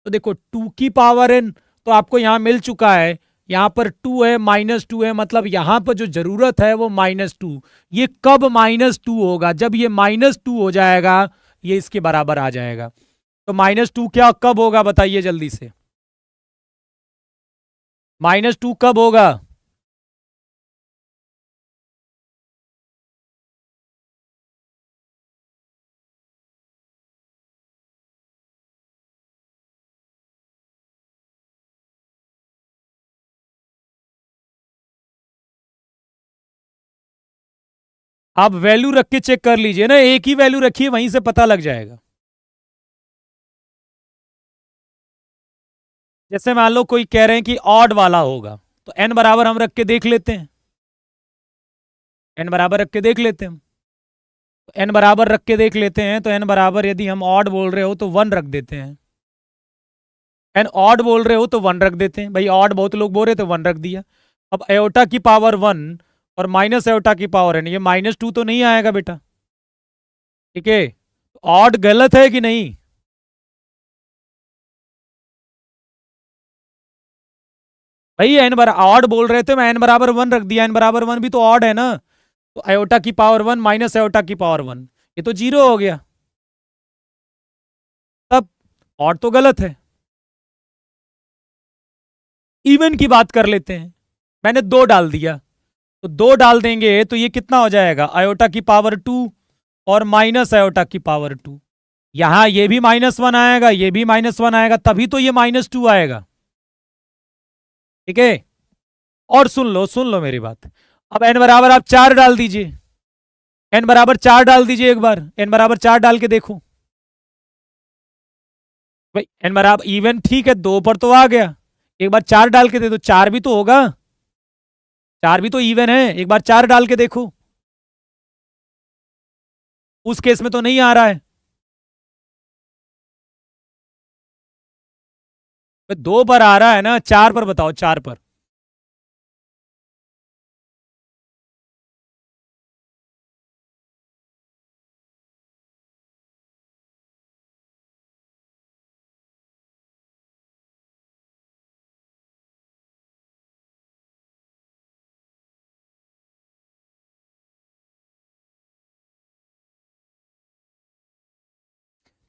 तो देखो टू की पावर एन तो आपको यहां मिल चुका है यहां पर टू है माइनस टू है मतलब यहां पर जो ज़रूरत है वो माइनस टू ये कब माइनस टू होगा जब ये माइनस टू हो जाएगा ये इसके बराबर आ जाएगा तो माइनस टू क्या कब होगा बताइए जल्दी से माइनस टू कब होगा आप वैल्यू रख के चेक कर लीजिए ना एक ही वैल्यू रखिए वहीं से पता लग जाएगा जैसे मान लो कोई कह रहे हैं कि ऑड वाला होगा तो एन बराबर हम रख के देख लेते हैं एन बराबर रख के देख लेते हैं एन तो बराबर रख के देख लेते हैं तो एन बराबर यदि हम ऑड बोल रहे हो तो वन रख देते हैं एन ऑड बोल रहे हो तो वन रख देते हैं भाई ऑड बहुत लोग बोल रहे तो वन रख दिया अब एयोटा की पावर वन और माइनस एवटा की पावर एन ये माइनस टू तो नहीं आएगा बेटा ठीक है ऑड तो गलत है कि नहीं भाई एन बराबर ऑड बोल रहे थे मैं एन बराबर वन रख दिया एन बराबर वन भी तो ऑड है ना तो एवटा की पावर वन माइनस एवटा की पावर वन ये तो जीरो हो गया तब ऑड तो गलत है इवन की बात कर लेते हैं मैंने दो डाल दिया तो दो डाल देंगे तो ये कितना हो जाएगा आयोटा की पावर टू और माइनस आयोटा की पावर टू यहां ये भी माइनस वन आएगा ये भी माइनस वन आएगा तभी तो ये माइनस टू आएगा ठीक है और सुन लो सुन लो मेरी बात अब एन बराबर आप चार डाल दीजिए एन बराबर चार डाल दीजिए एक बार एन बराबर चार डाल के देखो भाई एन बराबर इवन ठीक है दो पर तो आ गया एक बार चार डाल के दे दो चार भी तो होगा चार भी तो इवन है एक बार चार डाल के देखो उस केस में तो नहीं आ रहा है दो पर आ रहा है ना चार पर बताओ चार पर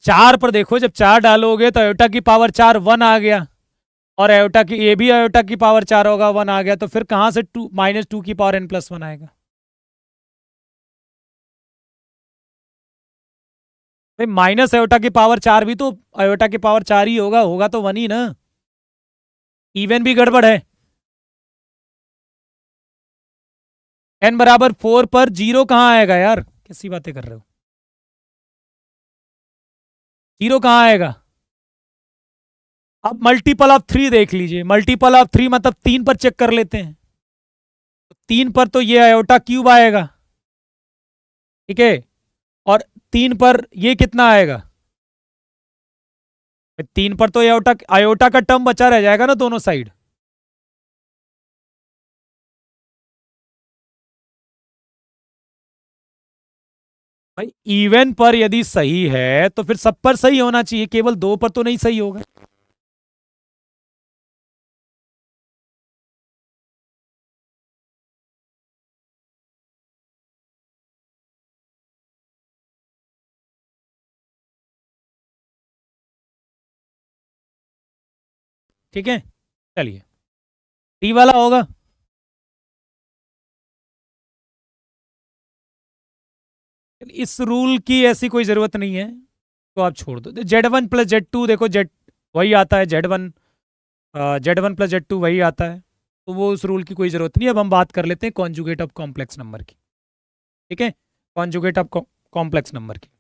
चार पर देखो जब चार डालोगे तो एयोटा की पावर चार वन आ गया और एयोटा की ए भी एयोटा की पावर चार होगा वन आ गया तो फिर कहां से टू माइनस टू की पावर एन प्लस वन आएगा भाई माइनस एयोटा की पावर चार भी तो एयोटा की पावर चार ही होगा होगा तो वन ही ना इवन भी गड़बड़ है एन बराबर फोर पर जीरो कहाँ आएगा यार कैसी बातें कर रहे हो हीरो कहाँ आएगा अब मल्टीपल ऑफ थ्री देख लीजिए मल्टीपल ऑफ थ्री मतलब तीन पर चेक कर लेते हैं तीन पर तो ये आयोटा क्यूब आएगा ठीक है और तीन पर ये कितना आएगा तीन पर तो आयोटा आयोटा का टर्म बचा रह जाएगा ना दोनों साइड भाई इवन पर यदि सही है तो फिर सब पर सही होना चाहिए केवल दो पर तो नहीं सही होगा ठीक है चलिए टी वाला होगा इस रूल की ऐसी कोई ज़रूरत नहीं है तो आप छोड़ दो z one plus Z two देखो जेड वही आता है Z one Z one plus Z two वही आता है तो वो उस रूल की कोई ज़रूरत नहीं अब हम बात कर लेते हैं कॉन्जुगेट ऑफ कॉम्प्लेक्स नंबर की ठीक है कॉन्जुगेट ऑफ कॉम्प्लेक्स नंबर की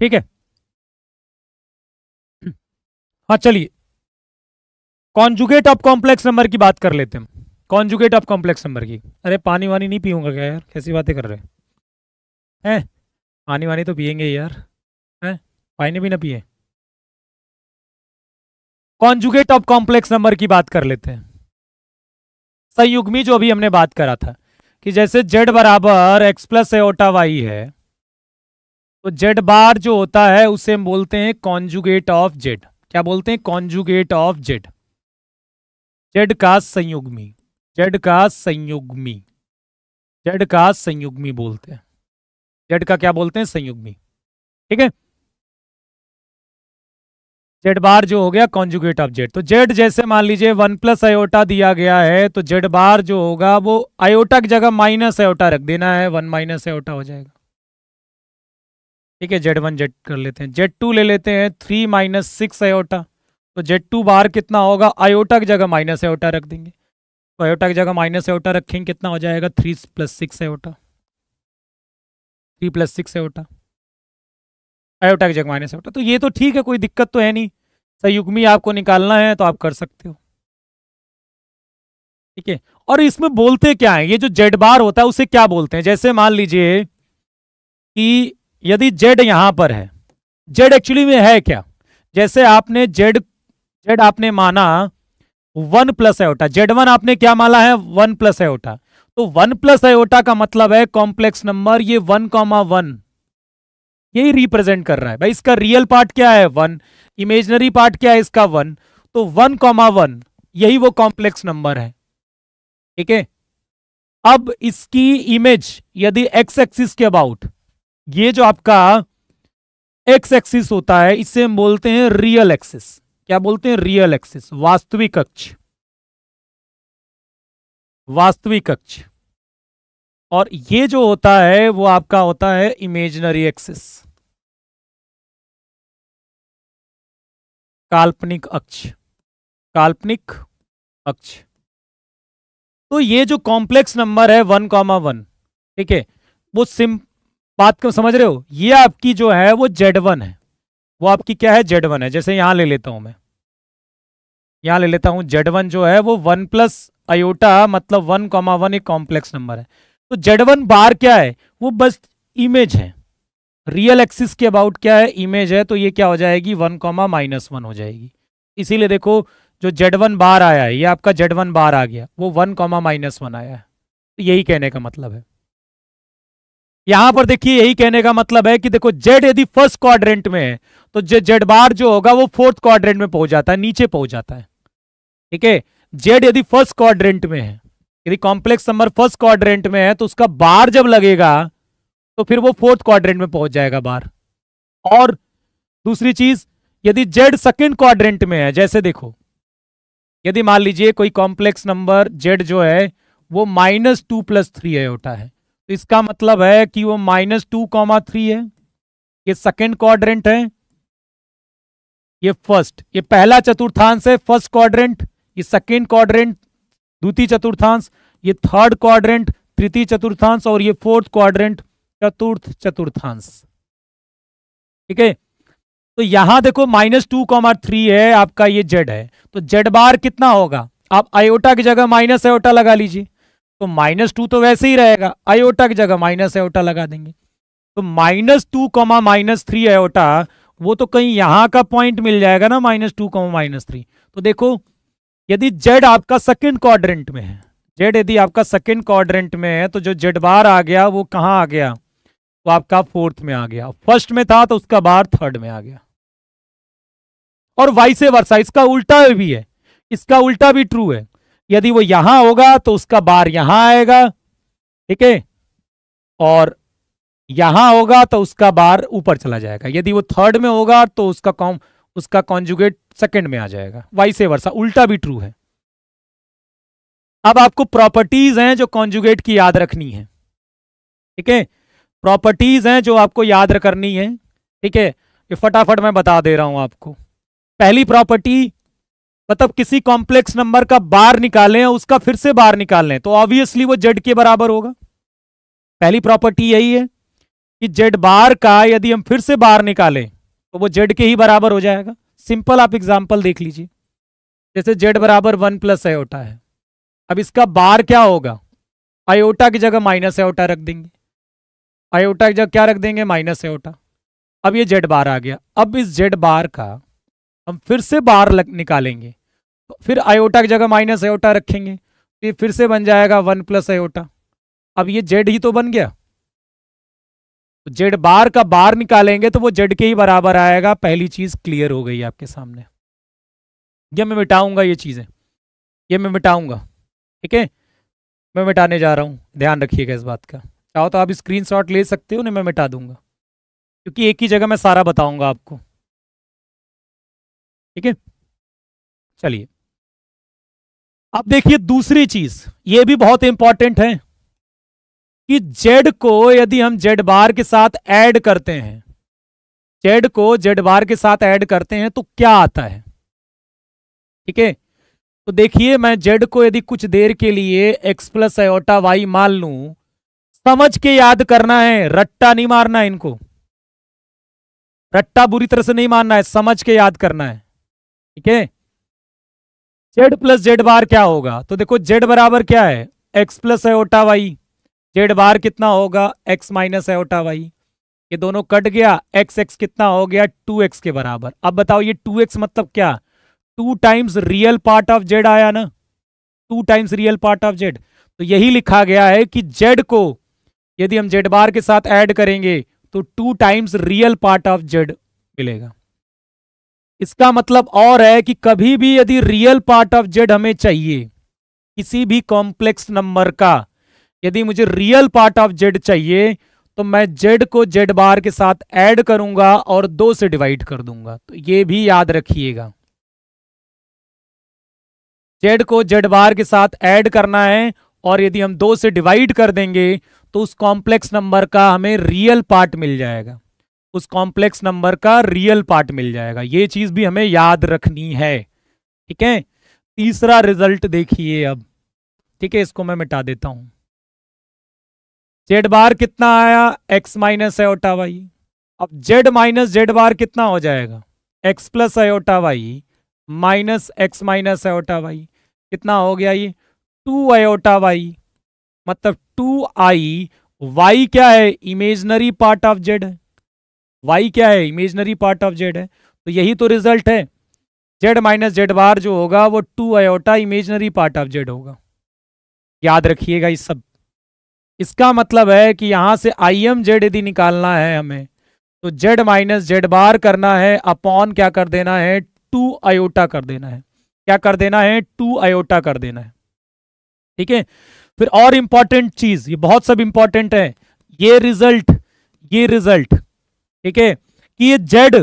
ठीक है हाँ चलिए कॉन्जुगेट ऑफ कॉम्प्लेक्स नंबर की बात कर लेते हैं कॉन्जुगेट ऑफ कॉम्प्लेक्स नंबर की अरे पानी वानी नहीं पीऊंगा क्या यार कैसी बातें कर रहे हैं पानी वानी तो पियेंगे यार हैं पानी भी ना पिए कॉन्जुगेट ऑफ कॉम्प्लेक्स नंबर की बात कर लेते हैं संयुग्मी जो अभी हमने बात करा था कि जैसे जेड बराबर एक्स प्लस एटा वाई है तो जेड बार जो होता है उसे हम बोलते हैं कॉन्जुगेट ऑफ जेड क्या बोलते हैं कॉन्जुगेट ऑफ जेड जेड का संयुग्मी जेड का संयुग्मी जेड का संयुग्मी बोलते हैं जेड का क्या बोलते हैं संयुग्मी ठीक है जेड बार जो हो गया कॉन्जुगेट ऑफ जेड तो जेड जैसे मान लीजिए वन प्लस आयोटा दिया गया है तो जेड बार जो होगा वो आयोटा की जगह माइनस आयोटा रख देना है वन माइनस आयोटा हो जाएगा ठीक है जेड वन जेड कर लेते हैं जेड टू ले लेते हैं थ्री माइनस सिक्स आयोटा तो जेड टू बार कितना होगा आयोटा की जगह माइनस आयोटा रख देंगे तो आयोटा की जगह माइनस आयोटा रखेंगे कितना हो जाएगा three plus six iota three plus six iota iota की जगह माइनस आयोटा तो ये तो ठीक है कोई दिक्कत तो है नहीं सयुग्मी आपको निकालना है तो आप कर सकते हो ठीक है और इसमें बोलते क्या है ये जो जेड बार होता है उसे क्या बोलते हैं जैसे मान लीजिए कि यदि जेड यहां पर है जेड एक्चुअली में है क्या जैसे आपने जेड जेड आपने माना one plus iota z one आपने क्या माना है वन प्लस एटा तो वन प्लस एटा का मतलब है कॉम्प्लेक्स नंबर ये वन कॉमा वन यही रिप्रेजेंट कर रहा है भाई इसका रियल पार्ट क्या है वन इमेजनरी पार्ट क्या है इसका वन तो वन कॉमा वन यही वो कॉम्प्लेक्स नंबर है ठीक है अब इसकी इमेज यदि एक्स एक्सिस के अबाउट ये जो आपका एक्स एक्सिस होता है इसे हम बोलते हैं रियल एक्सिस क्या बोलते हैं रियल एक्सिस वास्तविक अक्ष वास्तविक अक्ष और ये जो होता है वो आपका होता है इमेजनरी एक्सिस काल्पनिक अक्ष काल्पनिक अक्ष तो ये जो कॉम्प्लेक्स नंबर है वन कॉमा वन ठीक है वो सिंप बात क्यों समझ रहे हो ये आपकी जो है वो जेड वन है वो आपकी क्या है जेड वन है जैसे यहां ले लेता हूं मैं यहां ले लेता हूं जेड वन जो है वो वन प्लस अयोटा मतलब वन कॉमा वन एक कॉम्प्लेक्स नंबर है तो जेड वन बार क्या है वो बस इमेज है रियल एक्सिस के अबाउट क्या है इमेज है तो ये क्या हो जाएगी वन कॉमा माइनस वन हो जाएगी इसीलिए देखो जो जेड वन बार आया है ये आपका जेड वन बार आ गया वो वन कॉमा माइनस वन आया है तो यही कहने का मतलब है यहां पर देखिए यही कहने का मतलब है कि देखो जेड यदि फर्स्ट क्वाड्रेंट में है तो जेड बार जो होगा वो फोर्थ क्वाड्रेंट में पहुंच जाता है नीचे पहुंच जाता है ठीक है जेड यदि फर्स्ट क्वाड्रेंट में है यदि कॉम्प्लेक्स नंबर फर्स्ट क्वाड्रेंट में है तो उसका बार जब लगेगा तो फिर वो फोर्थ क्वाड्रेंट में पहुंच जाएगा बार और दूसरी चीज यदि जेड सेकेंड क्वाड्रेंट में है जैसे देखो यदि मान लीजिए कोई कॉम्प्लेक्स नंबर जेड जो है वो माइनस टू प्लस थ्री है है तो इसका मतलब है कि वो माइनस टू कॉमा थ्री है ये सेकेंड क्वाड्रेंट है ये फर्स्ट ये पहला चतुर्थांश है फर्स्ट क्वाड्रेंट ये सेकेंड क्वाड्रेंट द्वितीय चतुर्थांश ये थर्ड क्वाड्रेंट तृतीय चतुर्थांश और ये फोर्थ क्वाड्रेंट चतुर्थ चतुर्थांश ठीक है तो यहां देखो माइनस टू कॉमा थ्री है आपका ये जेड है तो जेड बार कितना होगा आप आयोटा की जगह माइनस आयोटा लगा लीजिए तो माइनस टू तो वैसे ही रहेगा आयोटा की जगह माइनस आयोटा लगा देंगे तो minus two comma minus three iota वो तो कहीं यहां का पॉइंट मिल जाएगा ना minus two comma minus three तो देखो यदि जेड आपका सेकेंड क्वाड्रेंट में है जेड यदि आपका सेकेंड क्वाड्रेंट में है तो जो जेड बार आ गया वो कहाँ आ गया तो आपका फोर्थ में आ गया फर्स्ट में था तो उसका बार थर्ड में आ गया और वाइसे वर्षा इसका उल्टा भी है इसका उल्टा भी ट्रू है यदि वो यहां होगा तो उसका बार यहां आएगा ठीक है और यहां होगा तो उसका बार ऊपर चला जाएगा यदि वो थर्ड में होगा तो उसका कॉम उसका कॉन्जुगेट सेकंड में आ जाएगा वाइस वर्षा उल्टा भी ट्रू है अब आपको प्रॉपर्टीज हैं जो कॉन्जुगेट की याद रखनी है ठीक है प्रॉपर्टीज हैं जो आपको याद करनी है ठीक है ये फटाफट मैं बता दे रहा हूं आपको पहली प्रॉपर्टी मतलब किसी कॉम्प्लेक्स नंबर का बार निकालें और उसका फिर से बार निकालें तो ऑब्वियसली वो जेड के बराबर होगा पहली प्रॉपर्टी यही है कि जेड बार का यदि हम फिर से बार निकालें तो वो जेड के ही बराबर हो जाएगा सिंपल आप एग्जाम्पल देख लीजिए जैसे जेड बराबर वन प्लस एयोटा है अब इसका बार क्या होगा आयोटा की जगह माइनस एओटा रख देंगे आयोटा की जगह क्या रख देंगे माइनस एओटा अब ये जेड बार आ गया अब इस जेड बार का हम फिर से बार लग निकालेंगे फिर आयोटा की जगह माइनस आयोटा रखेंगे तो ये फिर से बन जाएगा वन प्लस आयोटा अब ये जेड ही तो बन गया तो जेड बार का बार निकालेंगे तो वो जेड के ही बराबर आएगा पहली चीज क्लियर हो गई आपके सामने यह मैं मिटाऊंगा ये चीजें ये मैं मिटाऊंगा ठीक है मैं मिटाने जा रहा हूँ ध्यान रखिएगा इस बात का चाहो तो आप स्क्रीन शॉट ले सकते हो नहीं मैं मिटा दूंगा क्योंकि एक ही जगह मैं सारा बताऊंगा आपको ठीक है चलिए अब देखिए दूसरी चीज ये भी बहुत इंपॉर्टेंट है कि जेड को यदि हम जेड बार के साथ ऐड करते हैं जेड को जेड बार के साथ ऐड करते हैं तो क्या आता है ठीक है तो देखिए मैं जेड को यदि कुछ देर के लिए एक्स प्लस एटा वाई मान लू समझ के याद करना है रट्टा नहीं मारना है इनको रट्टा बुरी तरह से नहीं मानना है समझ के याद करना है ठीक है जेड प्लस जेड बार क्या होगा तो देखो जेड बराबर क्या है x plus iota y z bar कितना होगा एक्स माइनस एओटा वाई ये दोनों कट गया एक्स एक्स कितना हो गया टू एक्स के बराबर अब बताओ ये टू एक्स मतलब क्या two times real part of z आया ना two times real part of z तो यही लिखा गया है कि जेड को यदि हम जेड बार के साथ ऐड करेंगे तो two times real part of z मिलेगा इसका मतलब और है कि कभी भी यदि रियल पार्ट ऑफ जेड हमें चाहिए किसी भी कॉम्प्लेक्स नंबर का यदि मुझे रियल पार्ट ऑफ जेड चाहिए तो मैं जेड को जेड बार के साथ ऐड करूंगा और दो से डिवाइड कर दूंगा तो ये भी याद रखिएगा जेड को जेड बार के साथ ऐड करना है और यदि हम दो से डिवाइड कर देंगे तो उस कॉम्प्लेक्स नंबर का हमें रियल पार्ट मिल जाएगा उस कॉम्प्लेक्स नंबर का रियल पार्ट मिल जाएगा ये चीज भी हमें याद रखनी है ठीक है तीसरा रिजल्ट देखिए अब ठीक है इसको मैं मिटा देता हूं जेड बार कितना आया एक्स माइनस एटा वाई अब जेड माइनस जेड बार कितना हो जाएगा एक्स प्लस एटा वाई माइनस एक्स माइनस एटा वाई कितना हो गया ये टू एटा वाई मतलब टू आई वाई क्या है इमेजनरी पार्ट ऑफ जेड है वाई क्या है इमेजनरी पार्ट ऑफ जेड है तो यही तो रिजल्ट है जेड माइनस जेड बार जो होगा वो two iota imaginary part of Z होगा याद रखिएगा इस सब इसका मतलब है कि यहां से आई एम जेड यदि निकालना है हमें तो जेड माइनस जेड बार करना है अपॉन क्या कर देना है टू आयोटा कर देना है क्या कर देना है टू आयोटा कर देना है ठीक है फिर और इंपॉर्टेंट चीज ये बहुत सब इंपॉर्टेंट है ये रिजल्ट ये रिजल्ट ठीक है कि ये जेड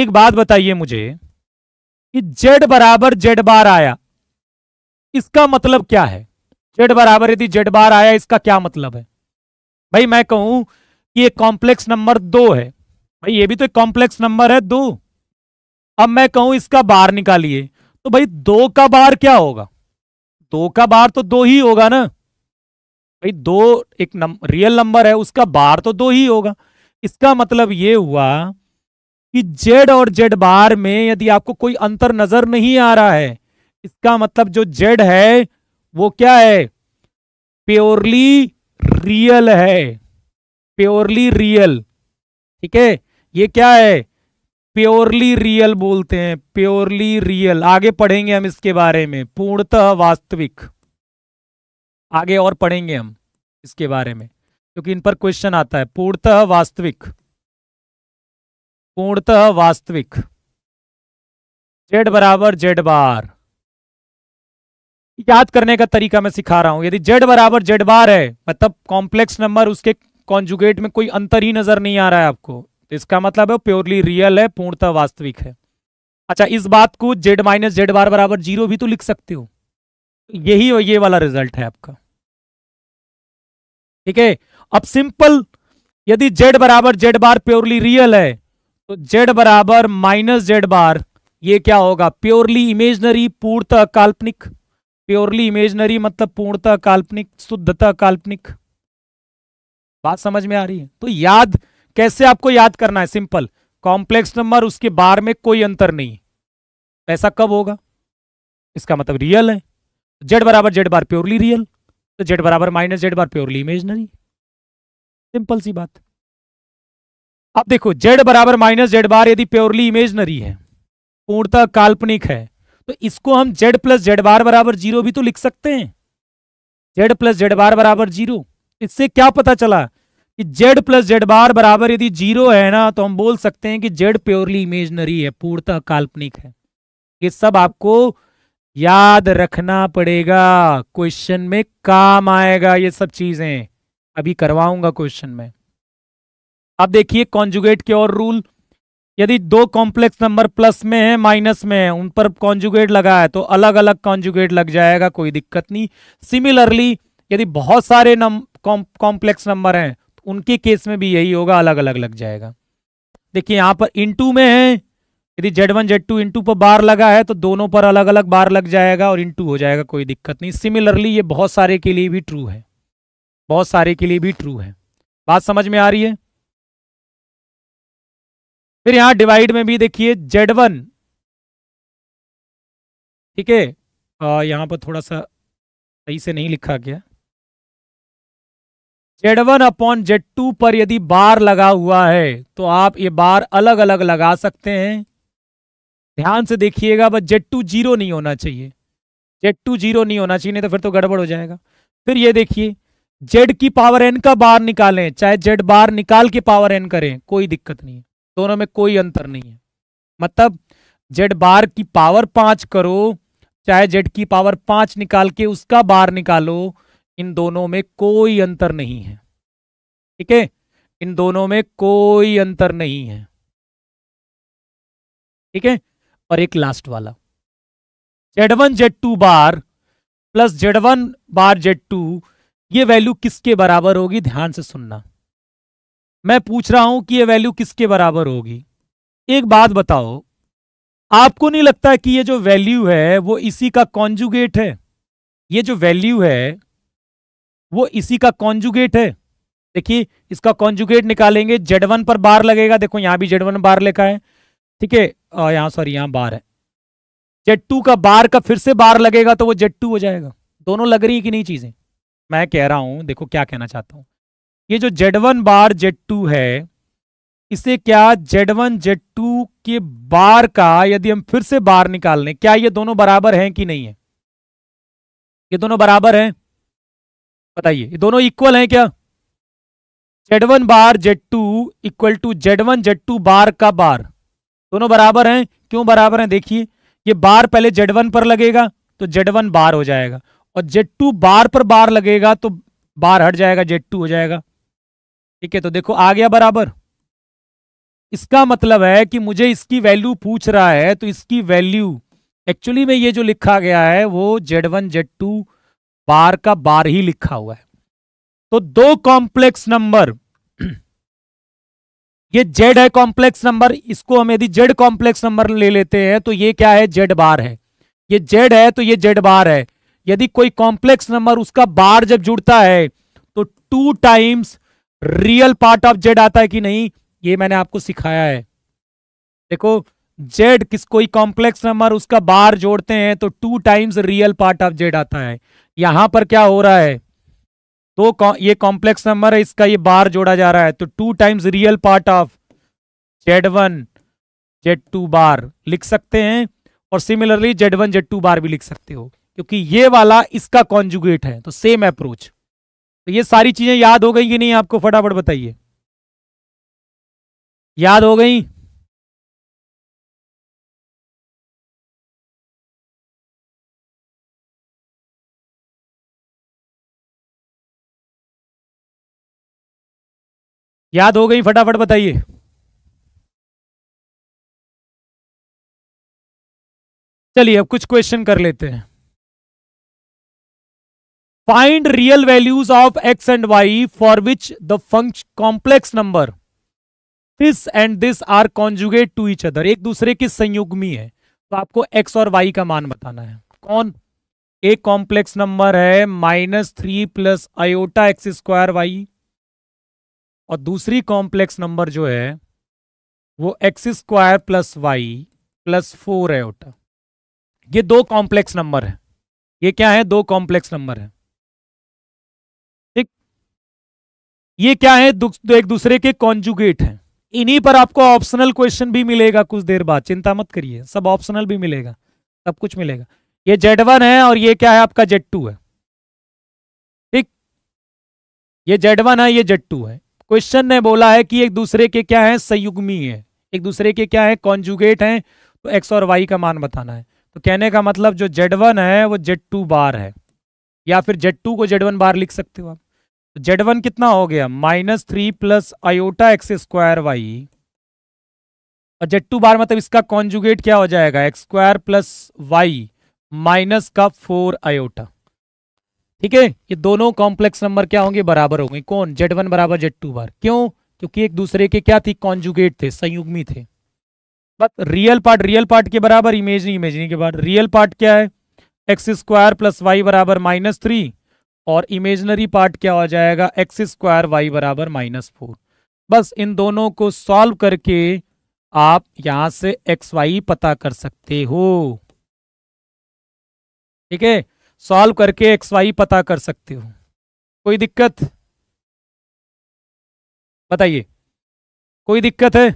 एक बात बताइए मुझे कि जेड बराबर जेड बार आया इसका मतलब क्या है जेड बराबर यदि जेड बार आया इसका क्या मतलब है भाई मैं कहूं कि ये कॉम्प्लेक्स नंबर दो है भाई ये भी तो एक कॉम्प्लेक्स नंबर है दो अब मैं कहूं इसका बार निकालिए तो भाई दो का बार क्या होगा दो का बार तो दो ही होगा ना भाई दो एक नम, रियल नंबर है उसका बार तो दो ही होगा इसका मतलब ये हुआ कि जेड और जेड बार में यदि आपको कोई अंतर नजर नहीं आ रहा है इसका मतलब जो जेड है वो क्या है प्योरली रियल है प्योरली रियल ठीक है ये क्या है प्योरली रियल बोलते हैं प्योरली रियल आगे पढ़ेंगे हम इसके बारे में पूर्णतः वास्तविक आगे और पढ़ेंगे हम इसके बारे में क्योंकि इन पर क्वेश्चन आता है पूर्णतः वास्तविक पूर्णतः वास्तविक जेड बराबर जेड बार याद करने का तरीका मैं सिखा रहा हूं यदि जेड बराबर जेड बार है मतलब कॉम्प्लेक्स नंबर उसके कॉन्जुगेट में कोई अंतर ही नजर नहीं आ रहा है आपको तो इसका मतलब है प्योरली रियल है पूर्णतः वास्तविक है अच्छा इस बात को जेड माइनस जेड बार बराबर जीरो भी तो लिख सकते हो यही ये वाला रिजल्ट है आपका ठीक है अब सिंपल यदि जेड बराबर जेड बार प्योरली रियल है तो जेड बराबर माइनस जेड बार ये क्या होगा प्योरली इमेजनरी पूर्णतः काल्पनिक प्योरली इमेजनरी मतलब पूर्णतः काल्पनिक शुद्धता काल्पनिक बात समझ में आ रही है तो याद कैसे आपको याद करना है सिंपल कॉम्प्लेक्स नंबर उसके बार में कोई अंतर नहीं ऐसा कब होगा इसका मतलब रियल है जेड बराबर जेड बार प्योरली रियल तो जेड बराबर minus Z bar purely imaginary simple सी बात अब देखो जेड बराबर माइनस जेड बार यदि प्योरली इमेजनरी है पूर्णतः काल्पनिक है तो इसको हम जेड प्लस जेड बार बराबर जीरो भी तो लिख सकते हैं जेड प्लस जेड बार बराबर जीरो इससे क्या पता चला कि जेड प्लस जेड बार बराबर यदि जीरो है ना तो हम बोल सकते हैं कि जेड प्योरली इमेजनरी है पूर्णतः काल्पनिक है ये सब आपको याद रखना पड़ेगा क्वेश्चन में काम आएगा ये सब चीजें अभी करवाऊंगा क्वेश्चन में अब देखिए कॉन्जुगेट के और रूल यदि दो कॉम्प्लेक्स नंबर प्लस में है माइनस में है उन पर कॉन्जुगेट लगा है तो अलग अलग कॉन्जुगेट लग जाएगा कोई दिक्कत नहीं सिमिलरली यदि बहुत सारे कॉम्प्लेक्स नंबर हैं तो उनके केस में भी यही होगा अलग अलग लग जाएगा देखिए यहां पर इंटू में है यदि Z one Z two into पर बार लगा है तो दोनों पर अलग अलग बार लग जाएगा और इंटू हो जाएगा कोई दिक्कत नहीं सिमिलरली ये बहुत सारे के लिए भी ट्रू है बहुत सारे के लिए भी ट्रू है बात समझ में आ रही है फिर यहां डिवाइड में भी देखिए जेड वन ठीक है यहां पर थोड़ा सा सही से नहीं लिखा गया Z one upon Z two पर यदि बार लगा हुआ है तो आप ये बार अलग अलग लगा सकते हैं ध्यान से देखिएगा बस जेड टू जीरो नहीं होना चाहिए जेड टू जीरो नहीं होना चाहिए नहीं तो फिर तो गड़बड़ हो जाएगा फिर ये देखिए जेड की पावर एन का बार निकालें चाहे जेड बार निकाल के पावर एन करें कोई दिक्कत नहीं है दोनों में कोई अंतर नहीं है मतलब जेड बार की पावर पांच करो चाहे जेड की पावर पांच निकाल के उसका बार निकालो इन दोनों में कोई अंतर नहीं है ठीक है इन दोनों में कोई अंतर नहीं है ठीक है और एक लास्ट वाला Z one Z two bar plus Z one bar Z two ये वैल्यू किसके बराबर होगी ध्यान से सुनना मैं पूछ रहा हूं कि ये वैल्यू किसके बराबर होगी एक बात बताओ आपको नहीं लगता कि ये जो वैल्यू है वो इसी का कॉन्जुगेट है ये जो वैल्यू है वो इसी का कॉन्जुगेट है देखिए इसका कॉन्जुगेट निकालेंगे जेड वन पर बार लगेगा देखो यहां भी जेड वन बार लिखा है ठीक है यहां सॉरी यहां बार है जेड टू का बार का फिर से बार लगेगा तो वो जेड टू हो जाएगा दोनों लग रही है कि नहीं चीज़ें मैं कह रहा हूं देखो क्या कहना चाहता हूं ये जो Z one bar Z two है इसे क्या जेड वन जेड टू के बार का यदि हम फिर से बार निकाल लें क्या ये दोनों बराबर हैं कि नहीं है ये दोनों बराबर हैं बताइए ये दोनों इक्वल हैं क्या Z one bar Z two equal to Z one Z two bar का बार दोनों बराबर हैं क्यों बराबर हैं देखिए ये बार पहले जेड वन पर लगेगा तो जेड वन बार हो जाएगा और जेड टू बार पर बार लगेगा तो बार हट जाएगा जेड टू हो जाएगा ठीक है तो देखो आ गया बराबर इसका मतलब है कि मुझे इसकी वैल्यू पूछ रहा है तो इसकी वैल्यू एक्चुअली में ये जो लिखा गया है वो Z one Z two bar का बार ही लिखा हुआ है तो दो कॉम्प्लेक्स नंबर [CLEARS THROAT] ये जेड है कॉम्प्लेक्स नंबर इसको हम यदि जेड कॉम्प्लेक्स नंबर ले लेते हैं तो ये क्या है जेड बार है ये जेड है तो ये जेड बार है यदि कोई कॉम्प्लेक्स नंबर उसका बार जब जुड़ता है तो two times real part of Z आता है कि नहीं ये मैंने आपको सिखाया है देखो जेड किस कोई कॉम्प्लेक्स नंबर उसका बार जोड़ते हैं तो two times real part of Z आता है यहां पर क्या हो रहा है तो ये कॉम्प्लेक्स नंबर है इसका ये बार जोड़ा जा रहा है तो two times real part of Z one Z two bar लिख सकते हैं और similarly Z one Z two bar भी लिख सकते हो क्योंकि ये वाला इसका कॉन्जुगेट है तो सेम अप्रोच तो ये सारी चीजें याद हो गई कि नहीं आपको फटाफट बताइए याद हो गई याद हो गई फटाफट बताइए चलिए अब कुछ क्वेश्चन कर लेते हैं find real values of X and Y for which the function complex number this and this are conjugate to each other एक दूसरे के संयुग्मी है तो आपको x और y का मान बताना है कौन एक कॉम्प्लेक्स नंबर है minus three plus iota X square Y और दूसरी कॉम्प्लेक्स नंबर जो है वो X square plus Y plus four iota ये दो कॉम्प्लेक्स नंबर है ये क्या है दो कॉम्प्लेक्स नंबर है ये क्या है एक दूसरे के कॉन्जुगेट हैं इन्हीं पर आपको ऑप्शनल क्वेश्चन भी मिलेगा कुछ देर बाद चिंता मत करिए सब ऑप्शनल भी मिलेगा सब कुछ मिलेगा ये जेड वन है और ये क्या है आपका जेड टू है ठीक ये जेड वन है ये जेड टू है क्वेश्चन ने बोला है कि एक दूसरे के क्या है संयुग्मी है एक दूसरे के क्या है कॉन्जुगेट है तो एक्स और वाई का मान बताना है तो कहने का मतलब जो जेड वन है वो जेड टू बार है या फिर जेड टू को जेड वन बार लिख सकते हो आप जेड वन कितना हो गया minus three plus iota X square Y और जेड टू बार मतलब इसका कॉन्जुगेट क्या हो जाएगा x square plus Y minus का फोर आयोटा ठीक है ये दोनों कॉम्प्लेक्स नंबर क्या होंगे बराबर होंगे कौन जेड वन बराबर जेड टू बार क्यों क्योंकि एक दूसरे के क्या थी कॉन्जुगेट थे संयुग्मी थे बस रियल पार्ट रियल पार्ट के बराबर इमेजनी इमेजनी के बाद रियल पार्ट क्या है एक्स स्क्वायर प्लस वाई बराबर माइनस थ्री और इमेजनरी पार्ट क्या हो जाएगा एक्स स्क्वायर वाई बराबर माइनस फोर बस इन दोनों को सॉल्व करके आप यहां से एक्स वाई पता कर सकते हो ठीक है सॉल्व करके एक्स वाई पता कर सकते हो कोई दिक्कत बताइए कोई दिक्कत है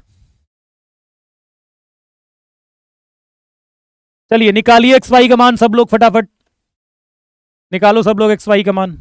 चलिए निकालिए एक्स वाई का मान सब लोग फटाफट निकालो सब लोग एक्स वाई का मान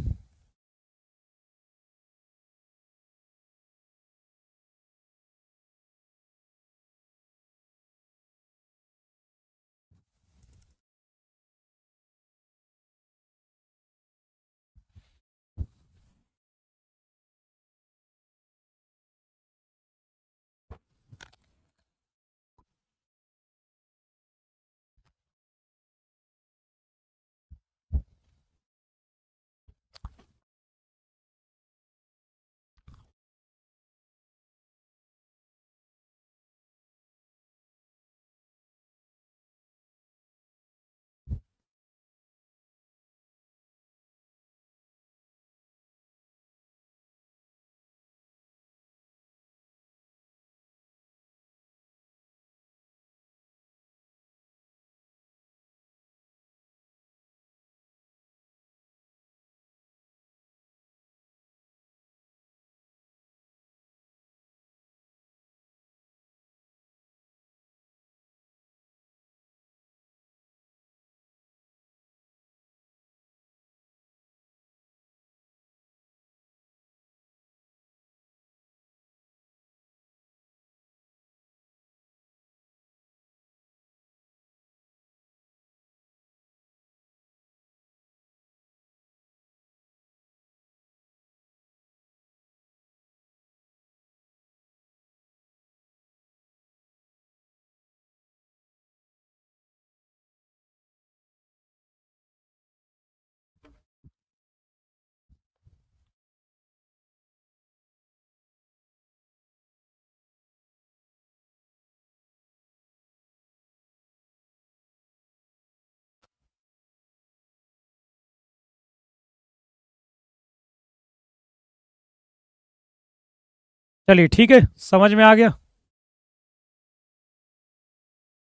चलिए ठीक है समझ में आ गया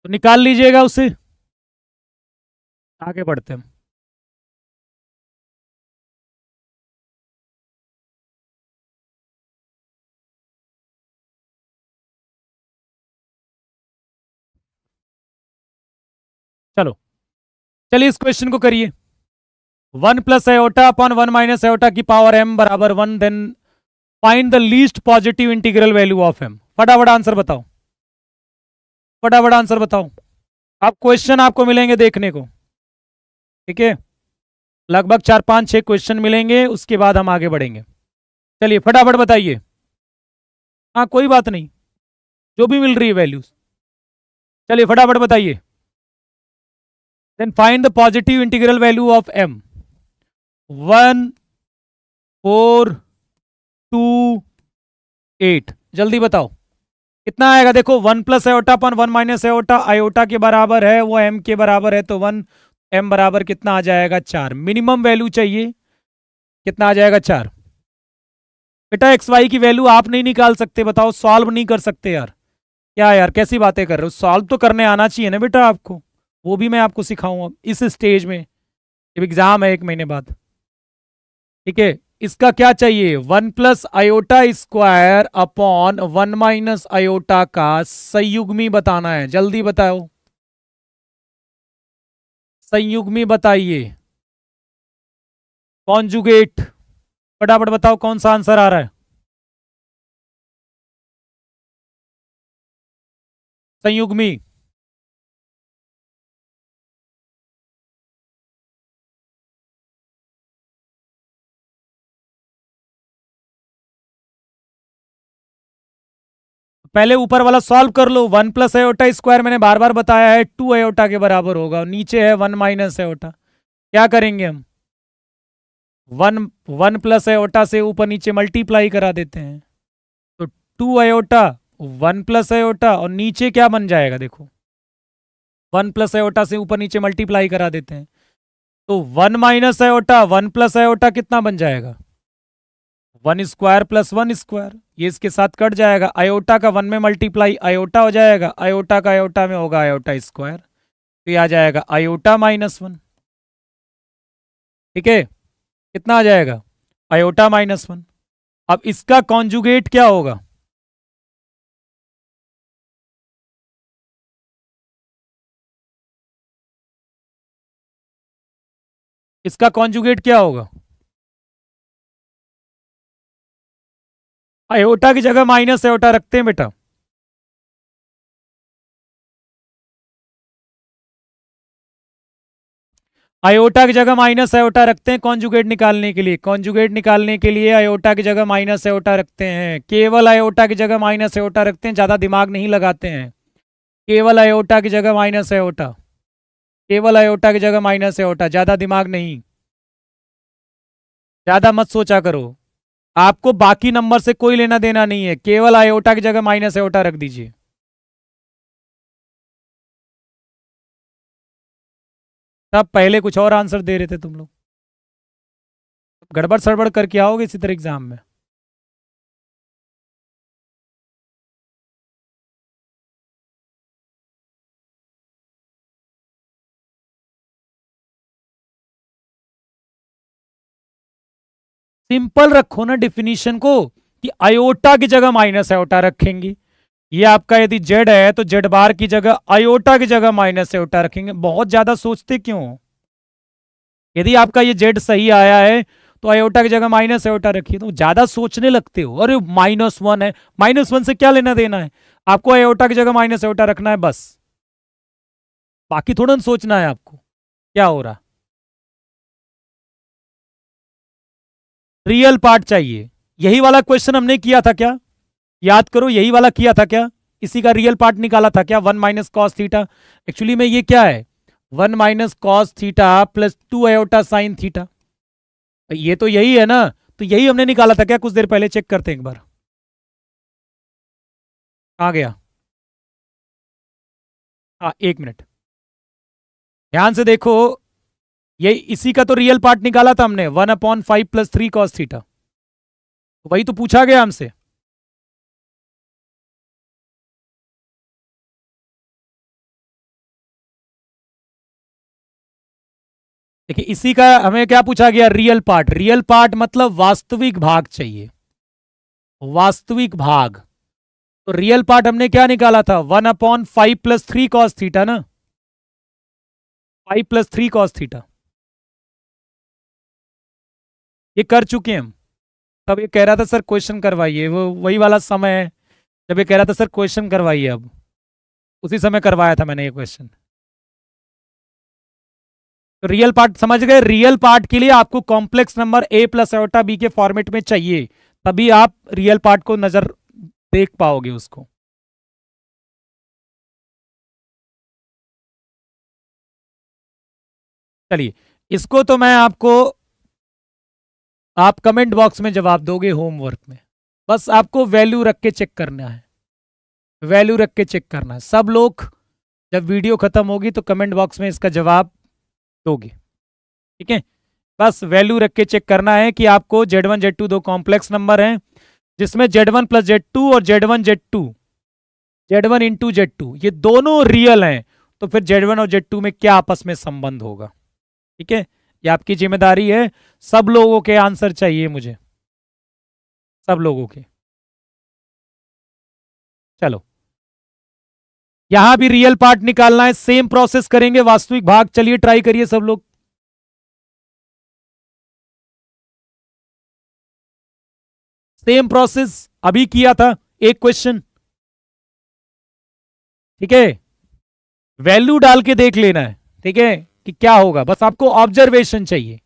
तो निकाल लीजिएगा उसे आगे बढ़ते हम चलो चलिए इस क्वेश्चन को करिए one plus iota upon one minus iota की पावर एम बराबर one then find the least positive integral value of M फटाफट आंसर बताओ फटाफट आंसर बताओ आप क्वेश्चन आपको मिलेंगे देखने को ठीक है लगभग चार पांच छह क्वेश्चन मिलेंगे उसके बाद हम आगे बढ़ेंगे चलिए फटाफट बताइए हाँ कोई बात नहीं जो भी मिल रही है वैल्यूज चलिए फटाफट बताइए then find the positive integral value of M one four two eight जल्दी बताओ कितना आएगा देखो one plus iota upon one minus iota iota के बराबर है वो एम के बराबर है तो वन एम बराबर कितना आ जाएगा चार मिनिमम वैल्यू चाहिए कितना आ जाएगा चार बेटा एक्स वाई की वैल्यू आप नहीं निकाल सकते बताओ सॉल्व नहीं कर सकते यार क्या यार कैसी बातें कर रहे हो सॉल्व तो करने आना चाहिए ना बेटा आपको वो भी मैं आपको सिखाऊंगा अब इस स्टेज में जब एग्ज़ाम है एक महीने बाद ठीक है इसका क्या चाहिए one plus iota square upon one minus iota का संयुग्मी बताना है जल्दी बताओ संयुग्मी बताइए कॉन्जुगेट फटाफट बताओ कौन सा आंसर आ रहा है संयुग्मी पहले ऊपर वाला सॉल्व कर लो वन प्लस एयोटा स्क्वायर मैंने बार बार बताया है टू एयोटा के बराबर होगा नीचे है वन माइनस एयोटा क्या करेंगे हम वन वन प्लस एयोटा से ऊपर नीचे मल्टीप्लाई करा देते हैं तो two iota one plus iota और नीचे क्या बन जाएगा देखो वन प्लस एयोटा से ऊपर नीचे मल्टीप्लाई करा देते हैं तो one minus iota one plus iota कितना बन जाएगा one square plus one square ये इसके साथ कट जाएगा आयोटा का वन में मल्टीप्लाई आयोटा हो जाएगा आयोटा का आयोटा में होगा आयोटा स्क्वायर तो ये आ जाएगा आयोटा माइनस वन ठीक है कितना आ जाएगा आयोटा माइनस वन अब इसका कॉन्जुगेट क्या होगा इसका कॉन्जुगेट क्या होगा आयोटा की जगह माइनस एटा रखते हैं बेटा आयोटा की जगह माइनस आयोटा रखते हैं कॉन्जुगेट निकालने के लिए कॉन्जुगेट निकालने के लिए आयोटा की जगह माइनस आयोटा रखते हैं केवल आयोटा की जगह माइनस आयोटा रखते हैं ज़्यादा दिमाग नहीं लगाते हैं केवल आयोटा की जगह माइनस आयोटा केवल आयोटा की जगह माइनस आयोटा ज़्यादा दिमाग नहीं ज़्यादा मत सोचा करो आपको बाकी नंबर से कोई लेना देना नहीं है केवल आयोटा की जगह माइनस आयोटा रख दीजिए तब पहले कुछ और आंसर दे रहे थे तुम लोग गड़बड़ सड़बड़ करके आओगे इसी तरह एग्जाम में सिंपल रखो ना डिफिनीशन को कि आयोटा की जगह माइनस आयोटा रखेंगे ये आपका यदि जेड है तो जेड बार की जगह आयोटा की जगह माइनस आयोटा रखेंगे बहुत ज्यादा सोचते क्यों यदि आपका ये जेड सही आया है तो आयोटा की जगह माइनस आयोटा रखिए तो ज्यादा सोचने लगते हो अरे माइनस वन है माइनस वन से क्या लेना देना है आपको आयोटा की जगह माइनस आयोटा रखना है बस बाकी थोड़ा सोचना है आपको क्या हो रहा रियल पार्ट चाहिए यही वाला क्वेश्चन हमने किया था क्या याद करो यही वाला किया था क्या इसी का रियल पार्ट निकाला था क्या one minus cos theta actually में ये क्या है one minus cos theta plus two iota sine theta ये तो यही है ना तो यही हमने निकाला था क्या कुछ देर पहले चेक करते हैं एक बार आ गया हाँ एक मिनट ध्यान से देखो ये इसी का तो रियल पार्ट निकाला था हमने one upon five plus three cos theta वही तो पूछा गया हमसे देखिए इसी का हमें क्या पूछा गया रियल पार्ट रियल पार्ट मतलब वास्तविक भाग चाहिए वास्तविक भाग तो रियल पार्ट हमने क्या निकाला था one upon five plus three cos theta ना five plus three cos theta ये कर चुके हैं हम तब ये कह रहा था सर क्वेश्चन करवाइए वो वही वाला समय है जब ये कह रहा था सर क्वेश्चन करवाइए अब उसी समय करवाया था मैंने ये क्वेश्चन तो रियल पार्ट समझ गए रियल पार्ट के लिए आपको complex number A plus iota B के फॉर्मेट में चाहिए तभी आप रियल पार्ट को नजर देख पाओगे उसको चलिए इसको तो मैं आपको आप कमेंट बॉक्स में जवाब दोगे होमवर्क में बस आपको वैल्यू रख के चेक करना है वैल्यू रख के चेक करना है सब लोग जब वीडियो खत्म होगी तो कमेंट बॉक्स में इसका जवाब दोगे ठीक है बस वैल्यू रख के चेक करना है कि आपको जेड वन जेड टू दो कॉम्प्लेक्स नंबर हैं जिसमें Z one plus Z two और Z one Z two Z one into Z two ये दोनों रियल हैं तो फिर जेड वन और जेड टू में क्या आपस में संबंध होगा ठीक है ये आपकी जिम्मेदारी है सब लोगों के आंसर चाहिए मुझे सब लोगों के चलो यहां भी रियल पार्ट निकालना है सेम प्रोसेस करेंगे वास्तविक भाग चलिए ट्राई करिए सब लोग सेम प्रोसेस अभी किया था एक क्वेश्चन ठीक है वैल्यू डाल के देख लेना है ठीक है कि क्या होगा बस आपको ऑब्जर्वेशन चाहिए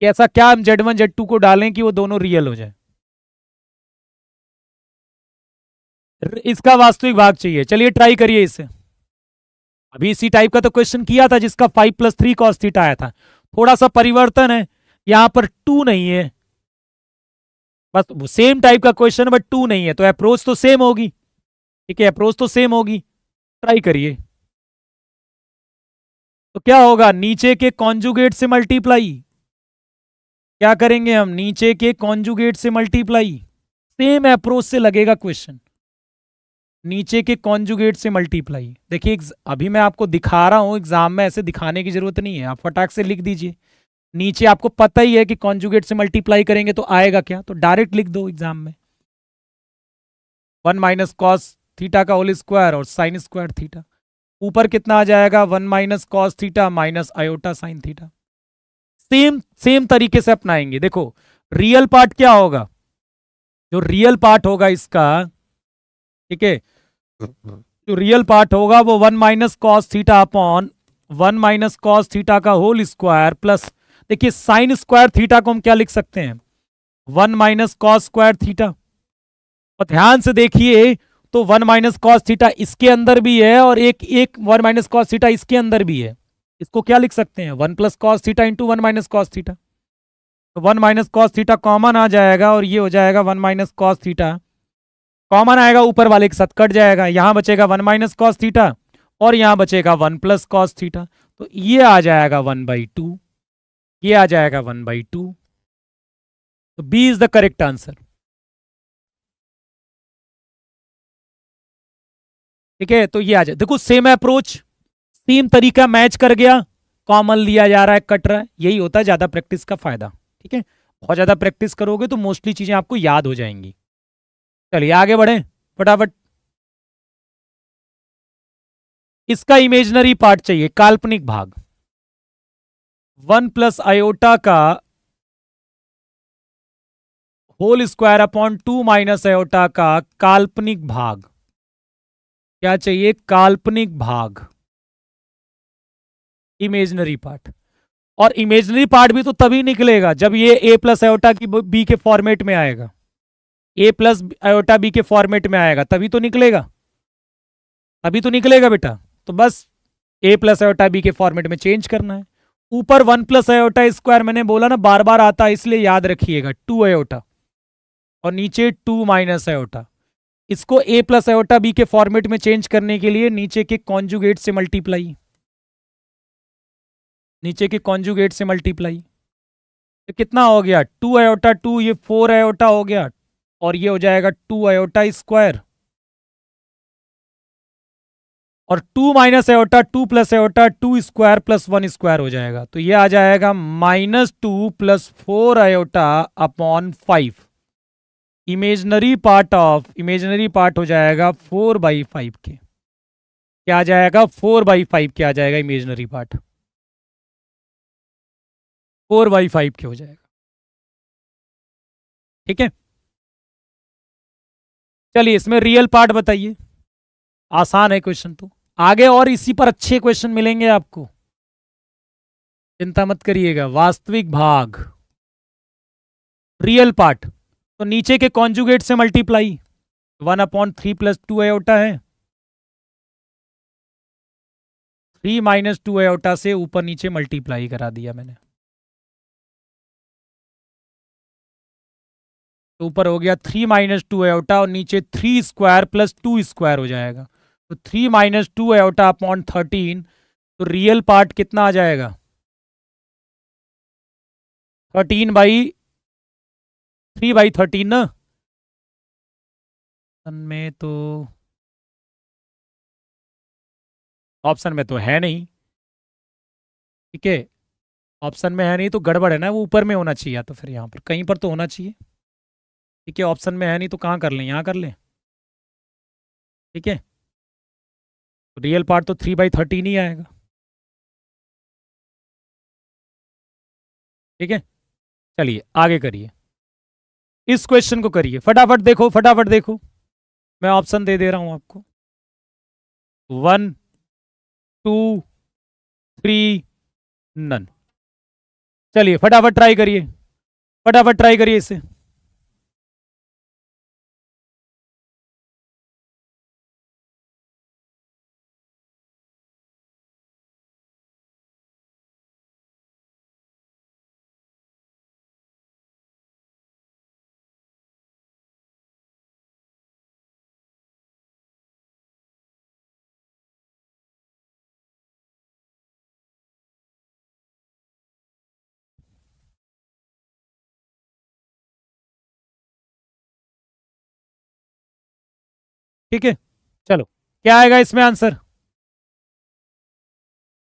कि ऐसा क्या हम जेड वन जेड टू को डालें कि वो दोनों रियल हो जाए इसका वास्तविक भाग चाहिए चलिए ट्राई करिए इसे अभी इसी टाइप का तो क्वेश्चन किया था जिसका फाइव प्लस थ्री कॉस्टिट आया था थोड़ा सा परिवर्तन है यहां पर टू नहीं है बस सेम टाइप का क्वेश्चन बट टू नहीं है तो अप्रोच तो सेम होगी ठीक है अप्रोच तो सेम होगी ट्राई करिए तो क्या होगा नीचे के कॉन्जुगेट से मल्टीप्लाई क्या करेंगे हम नीचे के कॉन्जुगेट से मल्टीप्लाई सेम अप्रोच से लगेगा क्वेश्चन नीचे के कॉन्जुगेट से मल्टीप्लाई देखिए अभी मैं आपको दिखा रहा हूं एग्जाम में ऐसे दिखाने की जरूरत नहीं है आप फटाक से लिख दीजिए नीचे आपको पता ही है कि कॉन्जुगेट से मल्टीप्लाई करेंगे तो आएगा क्या तो डायरेक्ट लिख दो एग्जाम में वन माइनस कॉस थीटा का होल स्क्वायर और साइन स्क्वायर थीटा ऊपर कितना आ जाएगा one minus cos theta minus iota sine theta same same तरीके से अपनाएंगे देखो रियल पार्ट क्या होगा जो रियल पार्ट होगा इसका ठीक है जो रियल पार्ट होगा वो one minus cos theta upon one minus cos theta का होल स्क्वायर प्लस देखिए साइन स्क्वायर थीटा को हम क्या लिख सकते हैं one minus cos square theta और ध्यान से देखिए तो वन माइनस कॉस थीटा इसके अंदर भी है और एक एक वन माइनस कॉस थीटा इसके अंदर भी है इसको क्या लिख सकते हैं one plus cos theta into one minus cos theta तो one minus cos theta common आ जाएगा और ये हो जाएगा one minus cos theta common आएगा ऊपर वाले के साथ कट जाएगा यहाँ बचेगा वन माइनस कॉस थीटा और यहाँ बचेगा वन प्लस कॉस थीटा तो ये आ जाएगा वन बाई टू ये आ जाएगा वन बाई टू तो B is the correct answer ठीक है तो ये आ जाए देखो सेम अप्रोच सेम तरीका मैच कर गया कॉमन लिया जा रहा है कट रहा है यही होता है ज़्यादा प्रैक्टिस का फायदा ठीक है बहुत ज़्यादा प्रैक्टिस करोगे तो मोस्टली चीज़ें आपको याद हो जाएंगी चलिए आगे बढ़े फटाफट इसका इमेजनरी पार्ट चाहिए काल्पनिक भाग वन प्लस आयोटा का whole square upon two minus iota का काल्पनिक भाग क्या चाहिए काल्पनिक भाग इमेजनरी पार्ट और इमेजनरी पार्ट भी तो तभी निकलेगा जब ये ए प्लस एयोटा की बी के फॉर्मेट में आएगा ए प्लस एयोटा बी के फॉर्मेट में आएगा तभी तो निकलेगा तभी तो निकलेगा बेटा तो बस ए प्लस एयोटा बी के फॉर्मेट में चेंज करना है ऊपर वन प्लस एयोटा स्क्वायर मैंने बोला ना बार बार आता है इसलिए याद रखिएगा टू एयोटा और नीचे टू माइनस एयोटा इसको ए प्लस एवटा बी के फॉर्मेट में चेंज करने के लिए नीचे के कॉन्जुगेट से मल्टीप्लाई नीचे के कॉन्जुगेट से मल्टीप्लाई तो कितना हो गया टू आयोटा टू ये फोर आयोटा हो गया और ये हो जाएगा टू आयोटा स्क्वायर और two minus iota two plus iota two square plus one square हो जाएगा तो ये आ जाएगा minus two plus four iota upon five imaginary part of imaginary part हो जाएगा फोर बाई फाइव के क्या आ जाएगा फोर बाई फाइव के आ जाएगा imaginary part four by five के हो जाएगा ठीक है चलिए इसमें रियल पार्ट बताइए आसान है क्वेश्चन तो आगे और इसी पर अच्छे क्वेश्चन मिलेंगे आपको चिंता मत करिएगा वास्तविक भाग रियल पार्ट तो नीचे के कॉन्जुगेट से multiply one upon three plus two iota है थ्री माइनस टू एटा से ऊपर नीचे मल्टीप्लाई करा दिया मैंने तो ऊपर हो गया थ्री माइनस टू एटा और नीचे three square plus two square हो जाएगा तो three minus two iota upon thirteen तो रियल पार्ट कितना आ जाएगा thirteen by three by thirteen option में तो ऑप्शन में तो है नहीं ठीक है ऑप्शन में है नहीं तो गड़बड़ है ना वो ऊपर में होना चाहिए तो फिर यहाँ पर कहीं पर तो होना चाहिए ठीक है ऑप्शन में है नहीं तो कहाँ कर लें यहाँ कर लें ठीक है तो रियल पार्ट तो थ्री बाई थर्टीन ही आएगा ठीक है चलिए आगे करिए इस क्वेश्चन को करिए फटाफट देखो फटाफट देखो मैं ऑप्शन दे दे रहा हूं आपको वन टू थ्री नन चलिए फटाफट ट्राई करिए फटाफट ट्राई करिए इसे ठीक है चलो क्या आएगा इसमें answer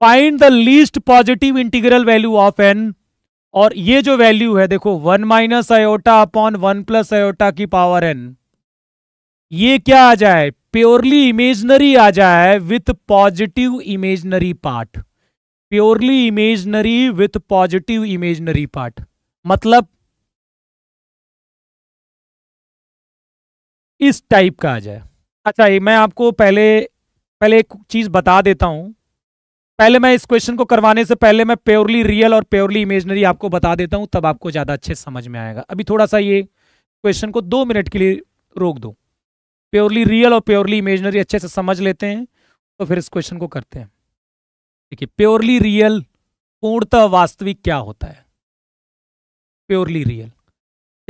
find the least positive integral value of N और ये जो वैल्यू है देखो one minus iota upon one plus iota की पावर एन ये क्या आ जाए प्योरली इमेजनरी आ जाए with positive imaginary part purely imaginary with positive imaginary part मतलब इस टाइप का आ जाए अच्छा ये मैं आपको पहले पहले एक चीज़ बता देता हूँ पहले मैं इस क्वेश्चन को करवाने से पहले मैं प्योरली रियल और प्योरली इमेजनरी आपको बता देता हूँ तब आपको ज़्यादा अच्छे समझ में आएगा अभी थोड़ा सा ये क्वेश्चन को दो मिनट के लिए रोक दो प्योरली रियल और प्योरली इमेजनरी अच्छे से समझ लेते हैं तो फिर इस क्वेश्चन को करते हैं देखिए प्योरली रियल पूर्णतः वास्तविक क्या होता है प्योरली रियल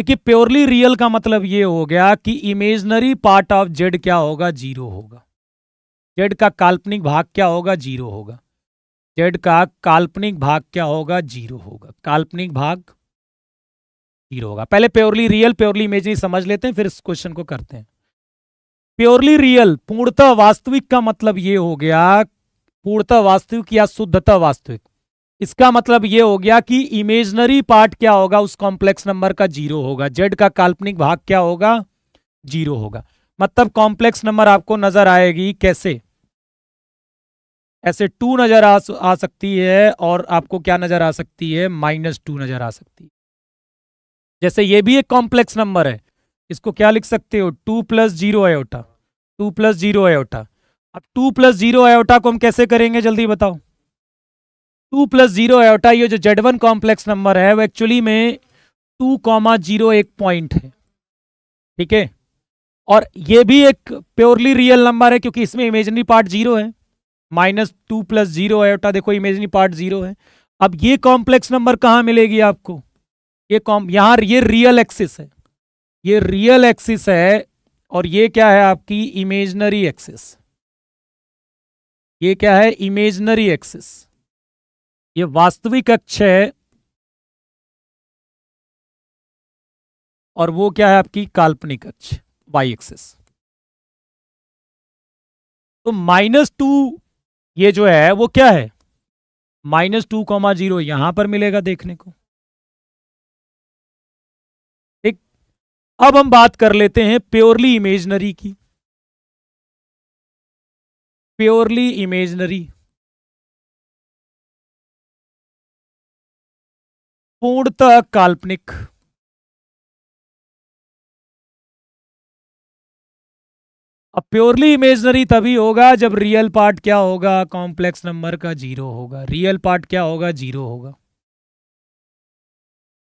देखिए प्योरली रियल का मतलब ये हो गया कि इमेजनरी पार्ट ऑफ जेड क्या होगा जीरो होगा जेड का काल्पनिक भाग क्या होगा जीरो होगा जेड का काल्पनिक भाग क्या होगा जीरो होगा काल्पनिक भाग जीरो होगा पहले प्योरली रियल प्योरली इमेजनरी समझ लेते हैं फिर इस क्वेश्चन को करते हैं प्योरली रियल पूर्णतः वास्तविक का मतलब ये हो गया पूर्णतः वास्तविक या शुद्धता वास्तविक इसका मतलब यह हो गया कि इमेजनरी पार्ट क्या होगा उस कॉम्प्लेक्स नंबर का जीरो होगा जेड का काल्पनिक भाग क्या होगा जीरो होगा मतलब कॉम्प्लेक्स नंबर आपको नजर आएगी कैसे ऐसे टू नजर आ, आ सकती है और आपको क्या नजर आ सकती है माइनस टू नजर आ सकती है जैसे ये भी एक कॉम्प्लेक्स नंबर है इसको क्या लिख सकते हो two plus zero iota two plus zero iota अब टू प्लस जीरो आयोटा को हम कैसे करेंगे जल्दी बताओ टू प्लस जीरो एटा ये जो जेड वन कॉम्प्लेक्स नंबर है वो एक्चुअली में टू कॉमा जीरो एक पॉइंट है ठीक है और ये भी एक प्योरली रियल नंबर है क्योंकि इसमें इमेजनरी पार्ट जीरो है minus two plus zero iota देखो इमेजनरी पार्ट जीरो है अब ये कॉम्प्लेक्स नंबर कहाँ मिलेगी आपको ये कॉम यहाँ ये रियल एक्सिस है ये रियल एक्सिस है और ये क्या है आपकी इमेजनरी एक्सिस ये क्या है इमेजनरी एक्सिस ये वास्तविक अक्ष है और वो क्या है आपकी काल्पनिक अक्ष वाई एक्सेस तो माइनस टू ये जो है वो क्या है माइनस टू कॉमा जीरो यहां पर मिलेगा देखने को एक अब हम बात कर लेते हैं प्योरली इमेजनरी की प्योरली इमेजनरी पूर्णतः काल्पनिक अब प्योरली इमेजनरी तभी होगा जब रियल पार्ट क्या होगा कॉम्प्लेक्स नंबर का जीरो होगा रियल पार्ट क्या होगा जीरो होगा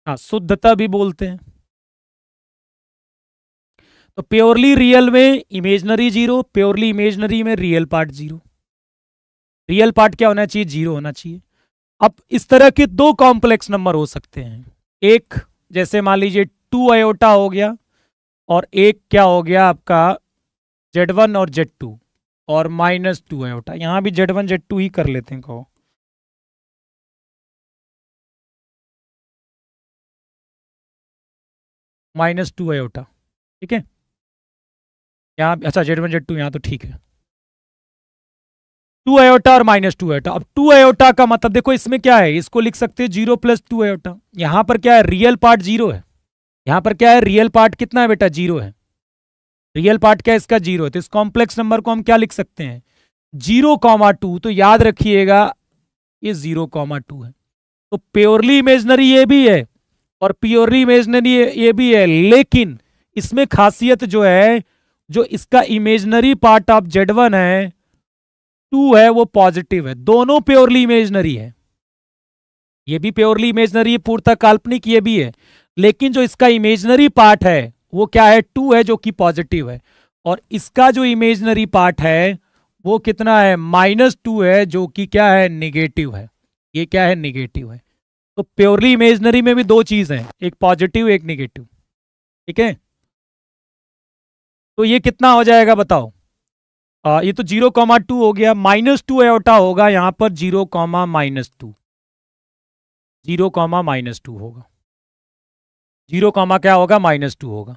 हाँ शुद्धता भी बोलते हैं तो प्योरली रियल में इमेजनरी जीरो प्योरली इमेजनरी में real part zero real part क्या होना चाहिए जीरो होना चाहिए अब इस तरह के दो कॉम्प्लेक्स नंबर हो सकते हैं एक जैसे मान लीजिए टू आयोटा हो गया और एक क्या हो गया आपका जेड वन और जेड टू और माइनस टू आयोटा यहां भी जेड वन जेड टू ही कर लेते हैं कहो माइनस टू आयोटा ठीक है यहां अच्छा जेड वन जेड टू यहां तो ठीक है टू एयोटा और माइनस टू एयोटा अब टू एयोटा का मतलब देखो इसमें क्या है इसको लिख सकते हैं जीरो प्लस टू एयोटा यहां पर क्या है रियल पार्ट जीरो है यहां पर क्या है रियल पार्ट कितना है बेटा जीरो है रियल पार्ट क्या है इसका जीरो है तो इस कॉम्प्लेक्स नंबर को हम क्या लिख सकते हैं जीरो कॉमा टू तो याद रखिएगा ये जीरो कॉमा टू है तो प्योरली इमेजनरी ये भी है और प्योरली इमेजनरी ये भी है लेकिन इसमें खासियत जो है जो इसका imaginary part of Z one है टू है वो पॉजिटिव है दोनों प्योरली इमेजनरी है ये भी प्योरली इमेजनरी है पूर्णतः काल्पनिक ये भी है लेकिन जो इसका इमेजनरी पार्ट है वो क्या है टू है जो कि पॉजिटिव है और इसका जो इमेजनरी पार्ट है वो कितना है माइनस टू है जो कि क्या है निगेटिव है ये क्या है निगेटिव है तो प्योरली इमेजनरी में भी दो चीज है एक पॉजिटिव एक निगेटिव ठीक है तो ये कितना हो जाएगा बताओ आ, ये तो जीरो कॉमा टू हो गया माइनस टू एटा होगा यहां पर zero comma minus two zero comma minus two होगा जीरो कॉमा क्या होगा माइनस टू होगा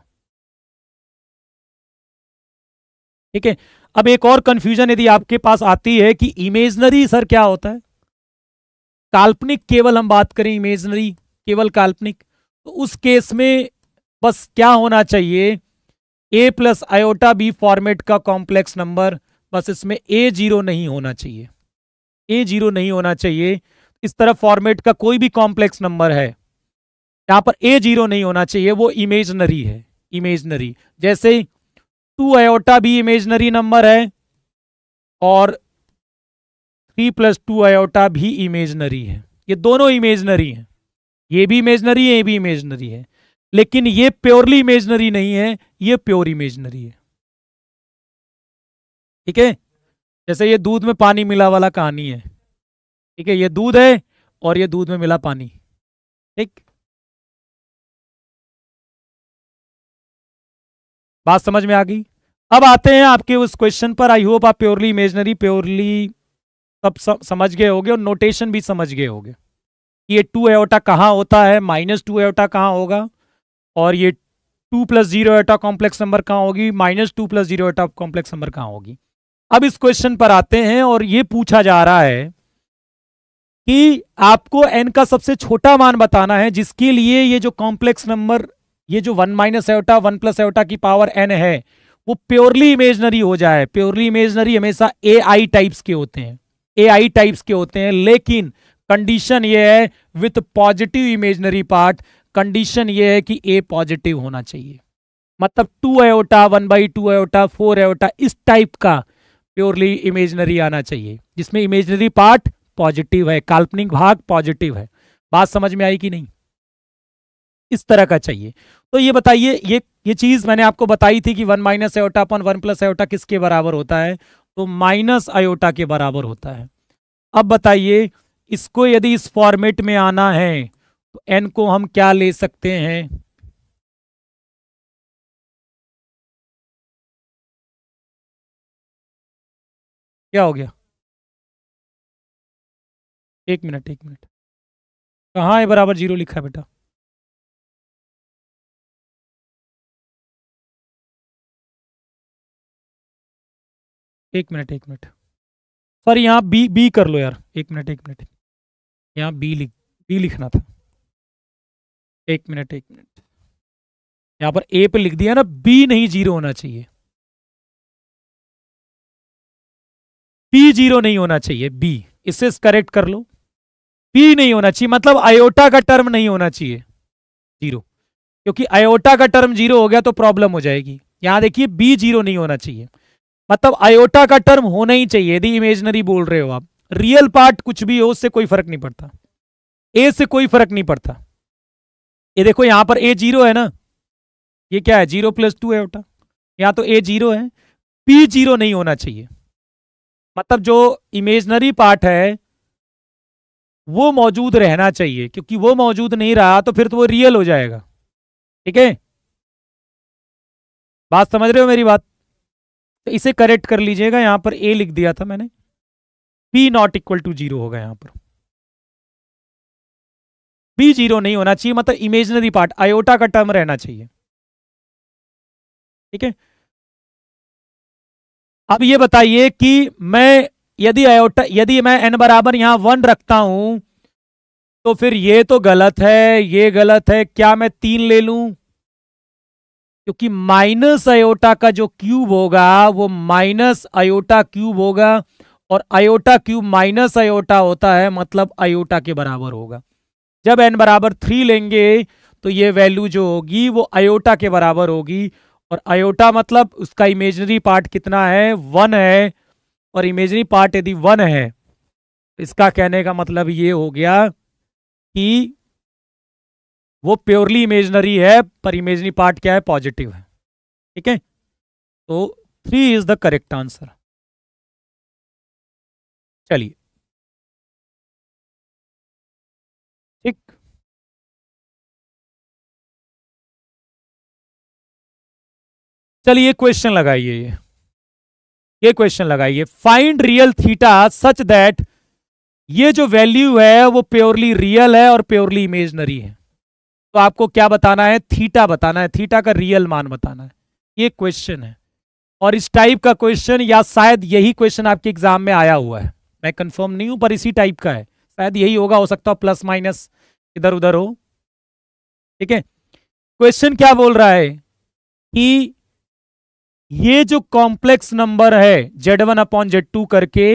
ठीक है अब एक और कंफ्यूजन यदि आपके पास आती है कि इमेजनरी सर क्या होता है काल्पनिक केवल हम बात करें इमेजनरी केवल काल्पनिक तो उस केस में बस क्या होना चाहिए A plus iota B format का कॉम्प्लेक्स नंबर बस इसमें ए जीरो नहीं होना चाहिए ए जीरो नहीं होना चाहिए इस तरह फॉर्मेट का कोई भी कॉम्प्लेक्स नंबर है यहां पर ए जीरो नहीं होना चाहिए वो इमेजनरी है इमेजनरी जैसे टू आयोटा भी इमेजनरी नंबर है और थ्री प्लस टू आयोटा भी इमेजनरी है ये दोनों इमेजनरी हैं ये भी इमेजनरी है ये भी इमेजनरी है लेकिन ये प्योरली इमेजनरी नहीं है ये प्योर इमेजनरी है ठीक है जैसे ये दूध में पानी मिला वाला कहानी है ठीक है ये दूध है और ये दूध में मिला पानी ठीक बात समझ में आ गई अब आते हैं आपके उस क्वेश्चन पर आई होप आप प्योरली इमेजनरी प्योरली सब समझ गए होगे और नोटेशन भी समझ गए होगे ये टू एओटा कहाँ होता है माइनस टू एओटा कहाँ होगा और ये two plus zero iota complex number कहाँ होगी minus two plus zero iota complex number कहाँ होगी अब इस क्वेश्चन पर आते हैं और ये पूछा जा रहा है कि आपको एन का सबसे छोटा मान बताना है जिसके लिए ये जो कॉम्प्लेक्स नंबर ये जो one minus iota one plus iota की पावर एन है वो प्योरली इमेजनरी हो जाए प्योरली इमेजनरी हमेशा ए आई टाइप्स के होते हैं ए आई टाइप्स के होते हैं लेकिन कंडीशन ये है with positive imaginary part condition ये है कि ए पॉजिटिव होना चाहिए मतलब two iota one by two iota four iota इस टाइप का प्योरली इमेजनरी आना चाहिए जिसमें इमेजनरी पार्ट पॉजिटिव है काल्पनिक भाग पॉजिटिव है बात समझ में आई कि नहीं इस तरह का चाहिए तो ये बताइए ये ये चीज मैंने आपको बताई थी कि वन माइनस एयोटा अपन वन प्लस एयोटा किसके बराबर होता है तो माइनस आयोटा के बराबर होता है अब बताइए इसको यदि इस फॉर्मेट में आना है एन को हम क्या ले सकते हैं क्या हो गया एक मिनट एक मिनट कहाँ है बराबर जीरो लिखा है बेटा एक मिनट एक मिनट पर यहाँ बी बी कर लो यार एक मिनट एक मिनट यहाँ बी लिख बी लिखना था एक मिनट एक मिनट यहां पर ए पे लिख दिया ना बी नहीं जीरो होना चाहिए पी जीरो नहीं होना चाहिए बी इसे करेक्ट कर लो पी नहीं होना चाहिए मतलब आयोटा का टर्म नहीं होना चाहिए जीरो क्योंकि आयोटा का टर्म जीरो हो गया तो प्रॉब्लम हो जाएगी यहां देखिए बी जीरो नहीं होना चाहिए मतलब आयोटा का टर्म होना ही चाहिए यदि इमेजनरी बोल रहे हो आप रियल पार्ट कुछ भी हो उससे कोई फर्क नहीं पड़ता ए से कोई फर्क नहीं पड़ता ये देखो यहां पर ए जीरो है ना ये क्या है जीरो प्लस टू है उठा यहाँ तो ए जीरो है पी जीरो नहीं होना चाहिए मतलब जो इमेजनरी पार्ट है वो मौजूद रहना चाहिए क्योंकि वो मौजूद नहीं रहा तो फिर तो वो रियल हो जाएगा ठीक है बात समझ रहे हो मेरी बात तो इसे करेक्ट कर लीजिएगा यहां पर ए लिख दिया था मैंने p not equal to zero होगा यहां पर भी जीरो नहीं होना चाहिए मतलब इमेजनरी पार्ट आयोटा का टर्म रहना चाहिए ठीक है अब ये बताइए कि मैं यदि आयोटा यदि मैं एन बराबर यहां वन रखता हूं तो फिर ये तो गलत है ये गलत है क्या मैं तीन ले लू क्योंकि माइनस आयोटा का जो क्यूब होगा वो माइनस आयोटा क्यूब होगा और आयोटा क्यूब माइनस आयोटा होता है मतलब आयोटा के बराबर होगा जब एन बराबर थ्री लेंगे तो ये वैल्यू जो होगी वो आयोटा के बराबर होगी और आयोटा मतलब उसका इमेजनरी पार्ट कितना है वन है और इमेजनरी पार्ट यदि वन है तो इसका कहने का मतलब ये हो गया कि वो प्योरली इमेजनरी है पर इमेजनरी पार्ट क्या है पॉजिटिव है ठीक है तो three is the correct answer चलिए ठीक चलिए क्वेश्चन लगाइए ये ये क्वेश्चन लगाइए find real theta such that ये जो वैल्यू है वो प्योरली रियल है और प्योरली इमेजनरी है तो आपको क्या बताना है थीटा बताना है थीटा का रियल मान बताना है ये क्वेश्चन है और इस टाइप का क्वेश्चन या शायद यही क्वेश्चन आपके एग्जाम में आया हुआ है मैं कंफर्म नहीं हूं पर इसी टाइप का है शायद यही होगा हो सकता हो प्लस माइनस इधर उधर हो ठीक है क्वेश्चन क्या बोल रहा है कि ये जो कॉम्प्लेक्स नंबर है Z one upon Z two करके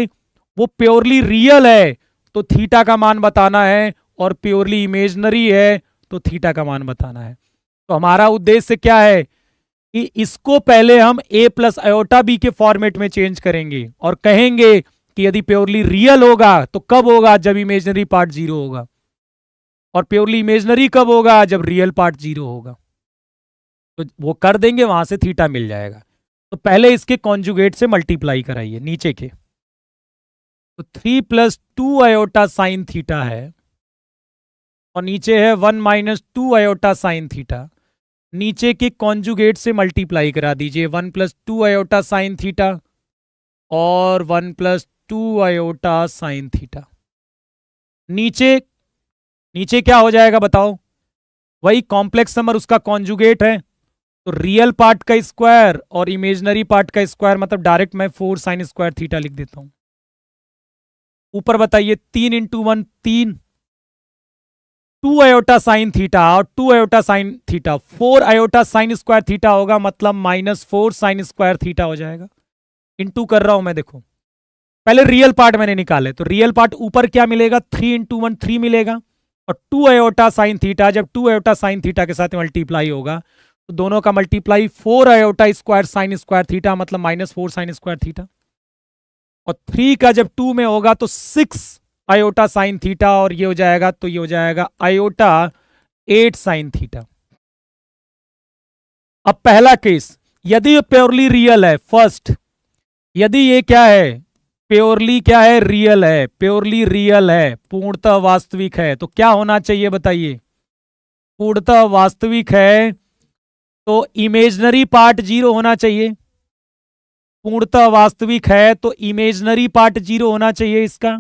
वो प्योरली रियल है तो थीटा का मान बताना है और प्योरली इमेजनरी है तो थीटा का मान बताना है तो हमारा उद्देश्य क्या है कि इसको पहले हम ए प्लस अयोटा बी के फॉर्मेट में चेंज करेंगे और कहेंगे कि यदि प्योरली रियल होगा तो कब होगा जब इमेजनरी पार्ट जीरो होगा और प्योरली इमेजनरी कब होगा जब रियल पार्ट जीरो होगा तो वो कर देंगे वहां से थीटा मिल जाएगा तो पहले इसके कॉन्जुगेट से मल्टीप्लाई कराइए नीचे के तो three plus two iota sine theta है और नीचे है one minus two iota sine theta नीचे के कॉन्जुगेट से मल्टीप्लाई करा दीजिए one plus two iota sine theta और one plus two iota sine theta नीचे नीचे क्या हो जाएगा बताओ वही कॉम्प्लेक्स नंबर उसका कॉन्जुगेट है तो रियल पार्ट का स्क्वायर और इमेजनरी पार्ट का स्क्वायर मतलब डायरेक्ट मैं फोर साइन स्क्वायर थीटा लिख देता हूं ऊपर बताइए तीन इंटू वन तीन टू आयोटा साइन थीटा और two iota sine theta four iota sine square theta होगा मतलब minus four sine square theta हो जाएगा इंटू कर रहा हूं मैं देखो पहले रियल पार्ट मैंने निकाले तो रियल पार्ट ऊपर क्या मिलेगा थ्री इंटू वन थ्री मिलेगा और टू अयोटा साइन थीटा जब टू अयोटा साइन थीटा के साथ मल्टीप्लाई होगा तो दोनों का multiply four iota square sine square theta मतलब minus four sine square theta और थ्री का जब टू में होगा तो सिक्स आयोटा साइन थीटा और ये हो जाएगा तो ये हो जाएगा आयोटा एट साइन थीटा अब पहला केस यदि प्योरली रियल है फर्स्ट यदि ये क्या है प्योरली क्या है रियल है प्योरली रियल है पूर्णतः वास्तविक है तो क्या होना चाहिए बताइए पूर्णतः वास्तविक है तो इमेजनरी पार्ट जीरो होना चाहिए पूर्णतः वास्तविक है तो इमेजनरी पार्ट जीरो होना चाहिए इसका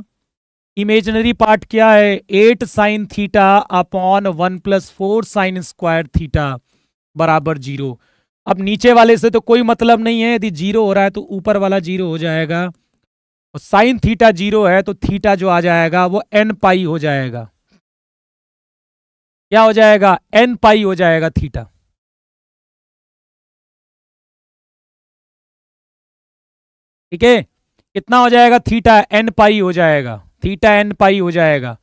इमेजनरी पार्ट क्या है eight sine theta upon one plus four sine square theta बराबर जीरो अब नीचे वाले से तो कोई मतलब नहीं है यदि जीरो हो रहा है तो ऊपर वाला जीरो हो जाएगा और साइन थीटा जीरो है तो थीटा जो आ जाएगा वो एन पाई हो जाएगा क्या हो जाएगा एन पाई हो जाएगा थीटा ठीक है कितना हो जाएगा थीटा एन पाई हो जाएगा थीटा एन पाई हो जाएगा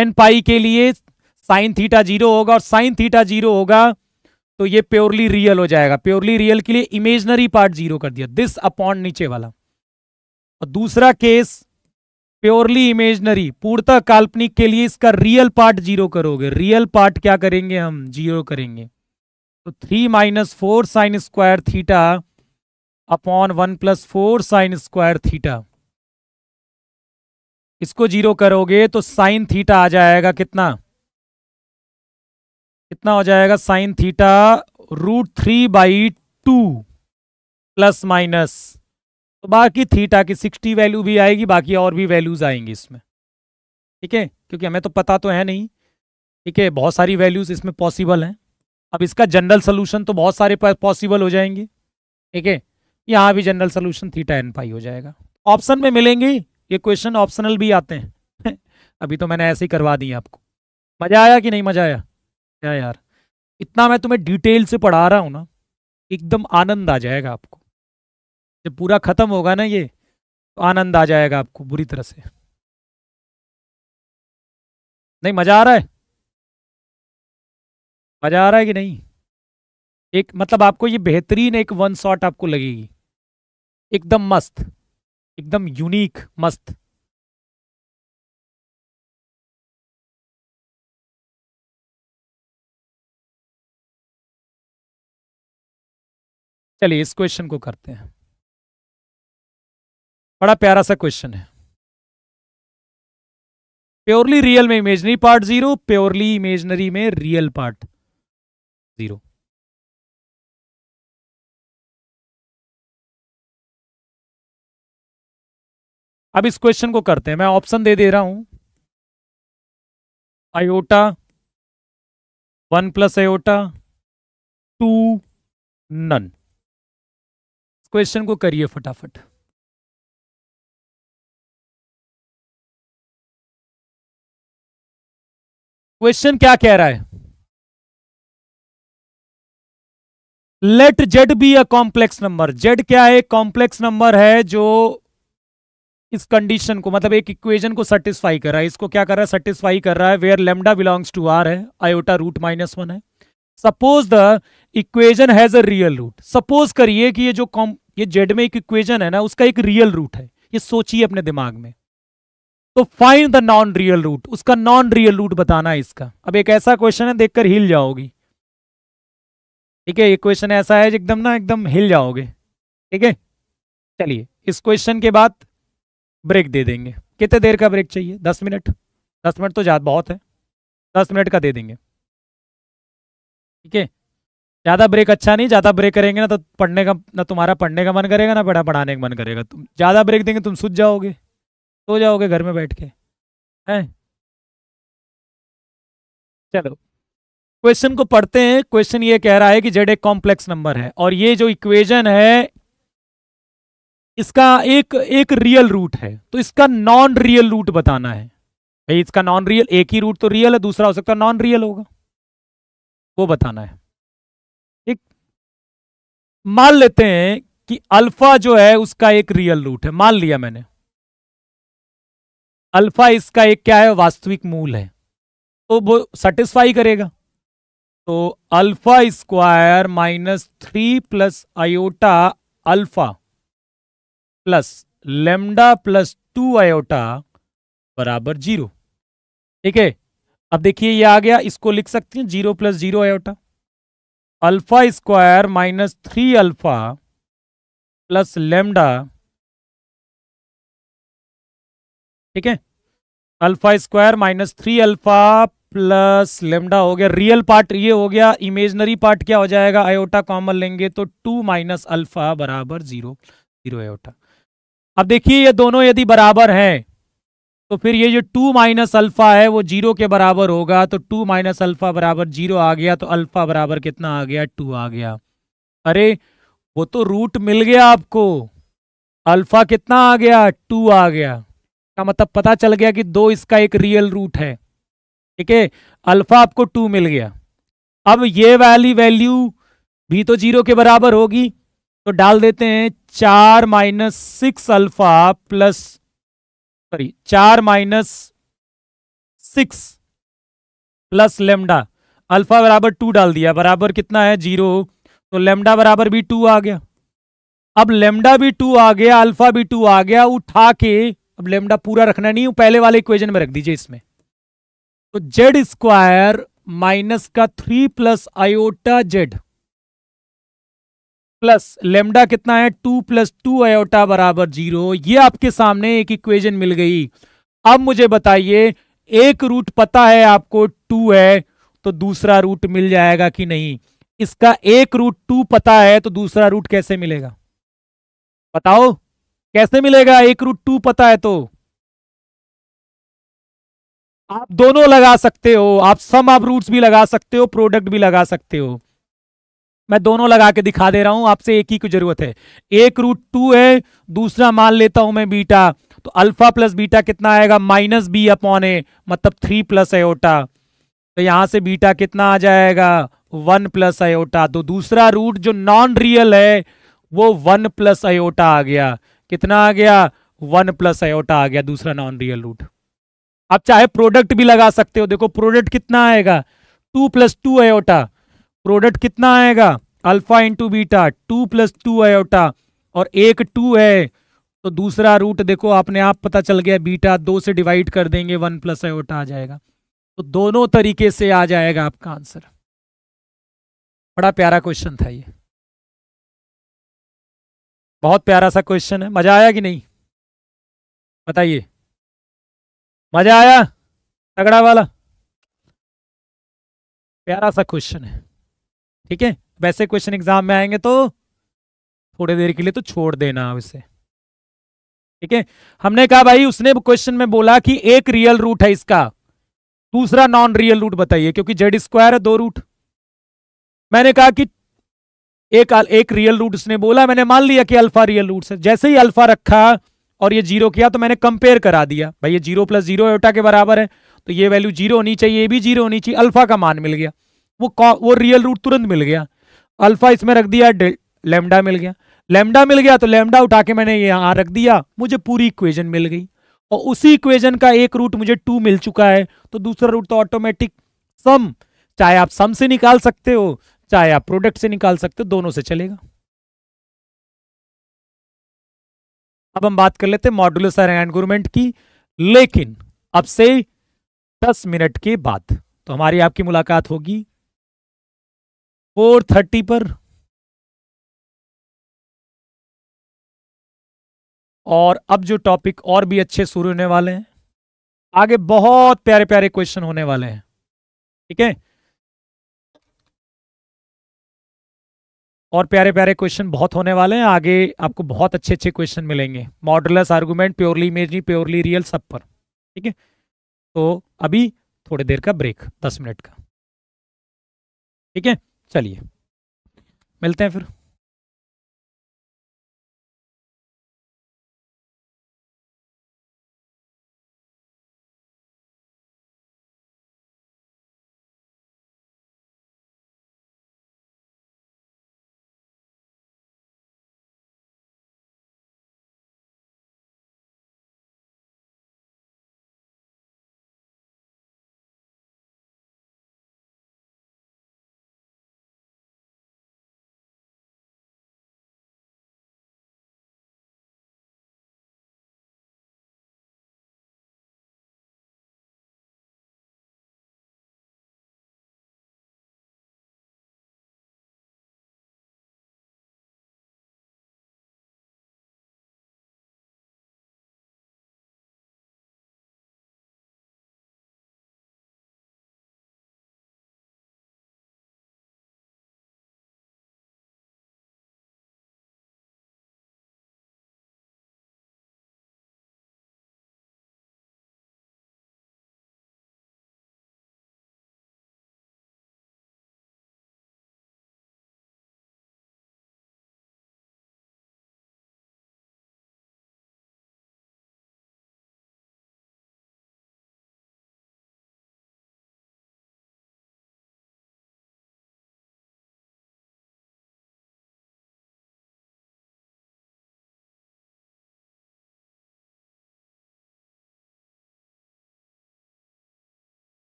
एन पाई के लिए साइन थीटा जीरो होगा और साइन थीटा जीरो होगा तो ये प्योरली रियल हो जाएगा प्योरली रियल के लिए इमेजनरी पार्ट जीरो कर दिया दिस अपॉन नीचे वाला और दूसरा केस प्योरली इमेजनरी पूर्णतः काल्पनिक के लिए इसका रियल पार्ट जीरो करोगे रियल पार्ट क्या करेंगे हम जीरो करेंगे तो three minus four sine square theta upon one plus four sine square theta इसको जीरो करोगे तो साइन थीटा आ जाएगा कितना कितना हो जाएगा sine theta root three by two plus minus तो बाकी थीटा की सिक्सटी वैल्यू भी आएगी बाकी और भी वैल्यूज़ आएंगी इसमें ठीक है क्योंकि हमें तो पता तो है नहीं ठीक है बहुत सारी वैल्यूज़ इसमें पॉसिबल हैं अब इसका जनरल सोल्यूशन तो बहुत सारे पॉसिबल हो जाएंगे ठीक है यहाँ भी general solution theta n pi हो जाएगा ऑप्शन में मिलेंगी ये क्वेश्चन ऑप्शनल भी आते हैं [LAUGHS] अभी तो मैंने ऐसे ही करवा दिए आपको मज़ा आया कि नहीं मज़ा आया क्या यार इतना मैं तुम्हें डिटेल से पढ़ा रहा हूँ ना एकदम आनंद आ जाएगा आपको जब पूरा ख़त्म होगा ना ये तो आनंद आ जाएगा आपको बुरी तरह से नहीं मज़ा आ रहा है मज़ा आ रहा है कि नहीं एक मतलब आपको ये बेहतरीन एक वन शॉट आपको लगेगी एकदम मस्त एकदम यूनिक मस्त चलिए इस क्वेश्चन को करते हैं बड़ा प्यारा सा क्वेश्चन है प्योरली रियल में imaginary part zero purely imaginary में रियल पार्ट जीरो अब इस क्वेश्चन को करते हैं मैं ऑप्शन दे दे रहा हूं iota one plus iota two नन क्वेश्चन को करिए फटाफट क्वेश्चन क्या कह रहा है let z be a complex number z क्या है कॉम्प्लेक्स नंबर है जो इस कंडीशन को मतलब एक इक्वेशन को सेटिस्फाई कर रहा है इसको क्या कर रहा है सेटिस्फाई कर रहा है where lambda belongs to R है आयोटा रूट माइनस वन है suppose the equation has a real root suppose करिए कि ये जो कॉम ये जेड में एक इक्वेशन है ना उसका एक रियल रूट है ये सोचिए अपने दिमाग में तो find the non real root उसका नॉन रियल रूट बताना है इसका अब एक ऐसा क्वेश्चन है देखकर हिल जाओगी ठीक है ये क्वेश्चन ऐसा है एकदम ना एकदम हिल जाओगे ठीक है चलिए इस क्वेश्चन के बाद ब्रेक दे देंगे कितने देर का ब्रेक चाहिए दस मिनट दस मिनट तो ज़्यादा बहुत है दस मिनट का दे देंगे ठीक है ज़्यादा ब्रेक अच्छा नहीं ज़्यादा ब्रेक करेंगे ना तो पढ़ने का ना तुम्हारा पढ़ने का मन करेगा ना पढ़ा पढ़ाने का मन करेगा तुम ज़्यादा ब्रेक देंगे तुम सुझ जाओगे सो जाओगे घर में बैठ के हैं चलो क्वेश्चन को पढ़ते हैं क्वेश्चन ये कह रहा है कि जेड एक कॉम्प्लेक्स नंबर है और ये जो इक्वेशन है इसका एक एक रियल रूट है तो इसका नॉन रियल रूट बताना है भाई इसका नॉन रियल एक ही रूट तो रियल है दूसरा हो सकता है नॉन रियल होगा वो बताना है एक मान लेते हैं कि अल्फा जो है उसका एक रियल रूट है मान लिया मैंने अल्फा इसका एक क्या है वास्तविक मूल है तो वो सेटिस्फाई करेगा तो alpha square minus three plus iota alpha plus lambda plus two iota बराबर जीरो ठीक है अब देखिए ये आ गया इसको लिख सकते हैं zero plus zero iota alpha square minus three alpha plus lambda ठीक है alpha square minus three alpha plus lambda हो गया रियल पार्ट ये हो गया इमेजनरी पार्ट क्या हो जाएगा आयोटा कॉमन लेंगे तो टू माइनस अल्फा बराबर जीरो जीरो आयोटा अब देखिए ये दोनों यदि बराबर हैं तो फिर ये जो टू माइनस अल्फा है वो जीरो के बराबर होगा तो टू माइनस अल्फा बराबर जीरो आ गया तो अल्फा बराबर कितना आ गया टू आ गया अरे वो तो रूट मिल गया आपको अल्फा कितना आ गया टू आ गया का मतलब पता चल गया कि दो इसका एक रियल रूट है ठीक है अल्फा आपको टू मिल गया अब ये वाली वैल्यू भी तो जीरो के बराबर होगी तो डाल देते हैं चार minus six alpha plus sorry चार minus six plus lambda alpha बराबर टू डाल दिया बराबर कितना है जीरो तो लेमडा बराबर भी टू आ गया अब लेमडा भी टू आ गया अल्फा भी टू आ गया उठा के अब लेमडा पूरा रखना नहीं पहले वाले इक्वेजन में रख दीजिए इसमें तो जेड स्क्वायर माइनस का three plus iota z plus lambda कितना है टू प्लस टू आयोटा बराबर जीरो ये आपके सामने एक इक्वेजन मिल गई अब मुझे बताइए एक रूट पता है आपको टू है तो दूसरा रूट मिल जाएगा कि नहीं इसका एक रूट टू पता है तो दूसरा रूट कैसे मिलेगा बताओ कैसे मिलेगा एक रूट टू पता है तो आप दोनों लगा सकते हो आप सम आप रूट्स भी लगा सकते हो प्रोडक्ट भी लगा सकते हो मैं दोनों लगा के दिखा दे रहा हूं आपसे एक ही की जरूरत है एक रूट टू है दूसरा मान लेता हूं मैं बीटा तो अल्फा प्लस बीटा कितना आएगा माइनस बी अपॉन ए मतलब थ्री प्लस एटा तो यहां से बीटा कितना आ जाएगा वन प्लस अयोटा तो दूसरा रूट जो नॉन रियल है वो वन प्लस अयोटा आ गया कितना आ गया वन प्लस आयोटा आ गया दूसरा नॉन रियल रूट आप चाहे प्रोडक्ट भी लगा सकते हो देखो प्रोडक्ट कितना आएगा two plus two iota product कितना आएगा alpha into beta two plus two iota और एक टू है तो दूसरा रूट देखो आपने आप पता चल गया बीटा दो से डिवाइड कर देंगे वन प्लस आयोटा आ जाएगा तो दोनों तरीके से आ जाएगा आपका आंसर बड़ा प्यारा क्वेश्चन था ये बहुत प्यारा सा क्वेश्चन है मजा आया कि नहीं बताइए मजा आया तगड़ा वाला प्यारा सा क्वेश्चन है ठीक है वैसे क्वेश्चन एग्जाम में आएंगे तो थोड़ी देर के लिए तो छोड़ देना उसे ठीक है हमने कहा भाई उसने क्वेश्चन में बोला कि एक रियल रूट है इसका दूसरा नॉन रियल रूट बताइए क्योंकि जेड स्क्वायर है दो रूट मैंने कहा कि एक एक रियल रूट इसने बोला मैंने मान लिया कि अल्फा रियल रूट है जैसे ही अल्फा रखा और ये जीरो किया तो मैंने कंपेयर करा दिया भाई ये जीरो प्लस जीरो एटा के बराबर है तो ये वैल्यू जीरो होनी चाहिए ये भी जीरो होनी चाहिए अल्फा का मान मिल गया वो वो रियल रूट तुरंत मिल गया अल्फा इसमें रख दिया लेमडा मिल गया लेमडा मिल गया तो लेमडा उठा के मैंने यहाँ रख दिया मुझे पूरी इक्वेजन मिल गई और उसी इक्वेजन का एक रूट मुझे टू मिल चुका है तो दूसरा रूट तो ऑटोमेटिक सम चाहे आप सम से निकाल सकते हो चाहे आप प्रोडक्ट से निकाल सकते हो दोनों से चलेगा अब हम बात कर लेते हैं मॉड्यूलस एनगोरमेंट की लेकिन अब से दस मिनट के बाद तो हमारी आपकी मुलाकात होगी फोर थर्टी पर और अब जो टॉपिक और भी अच्छे शुरू होने वाले हैं आगे बहुत प्यारे प्यारे क्वेश्चन होने वाले हैं ठीक है और प्यारे प्यारे क्वेश्चन बहुत होने वाले हैं आगे आपको बहुत अच्छे अच्छे क्वेश्चन मिलेंगे modulus argument purely imaginary purely real सब पर ठीक है तो अभी थोड़ी देर का ब्रेक दस मिनट का ठीक है चलिए मिलते हैं फिर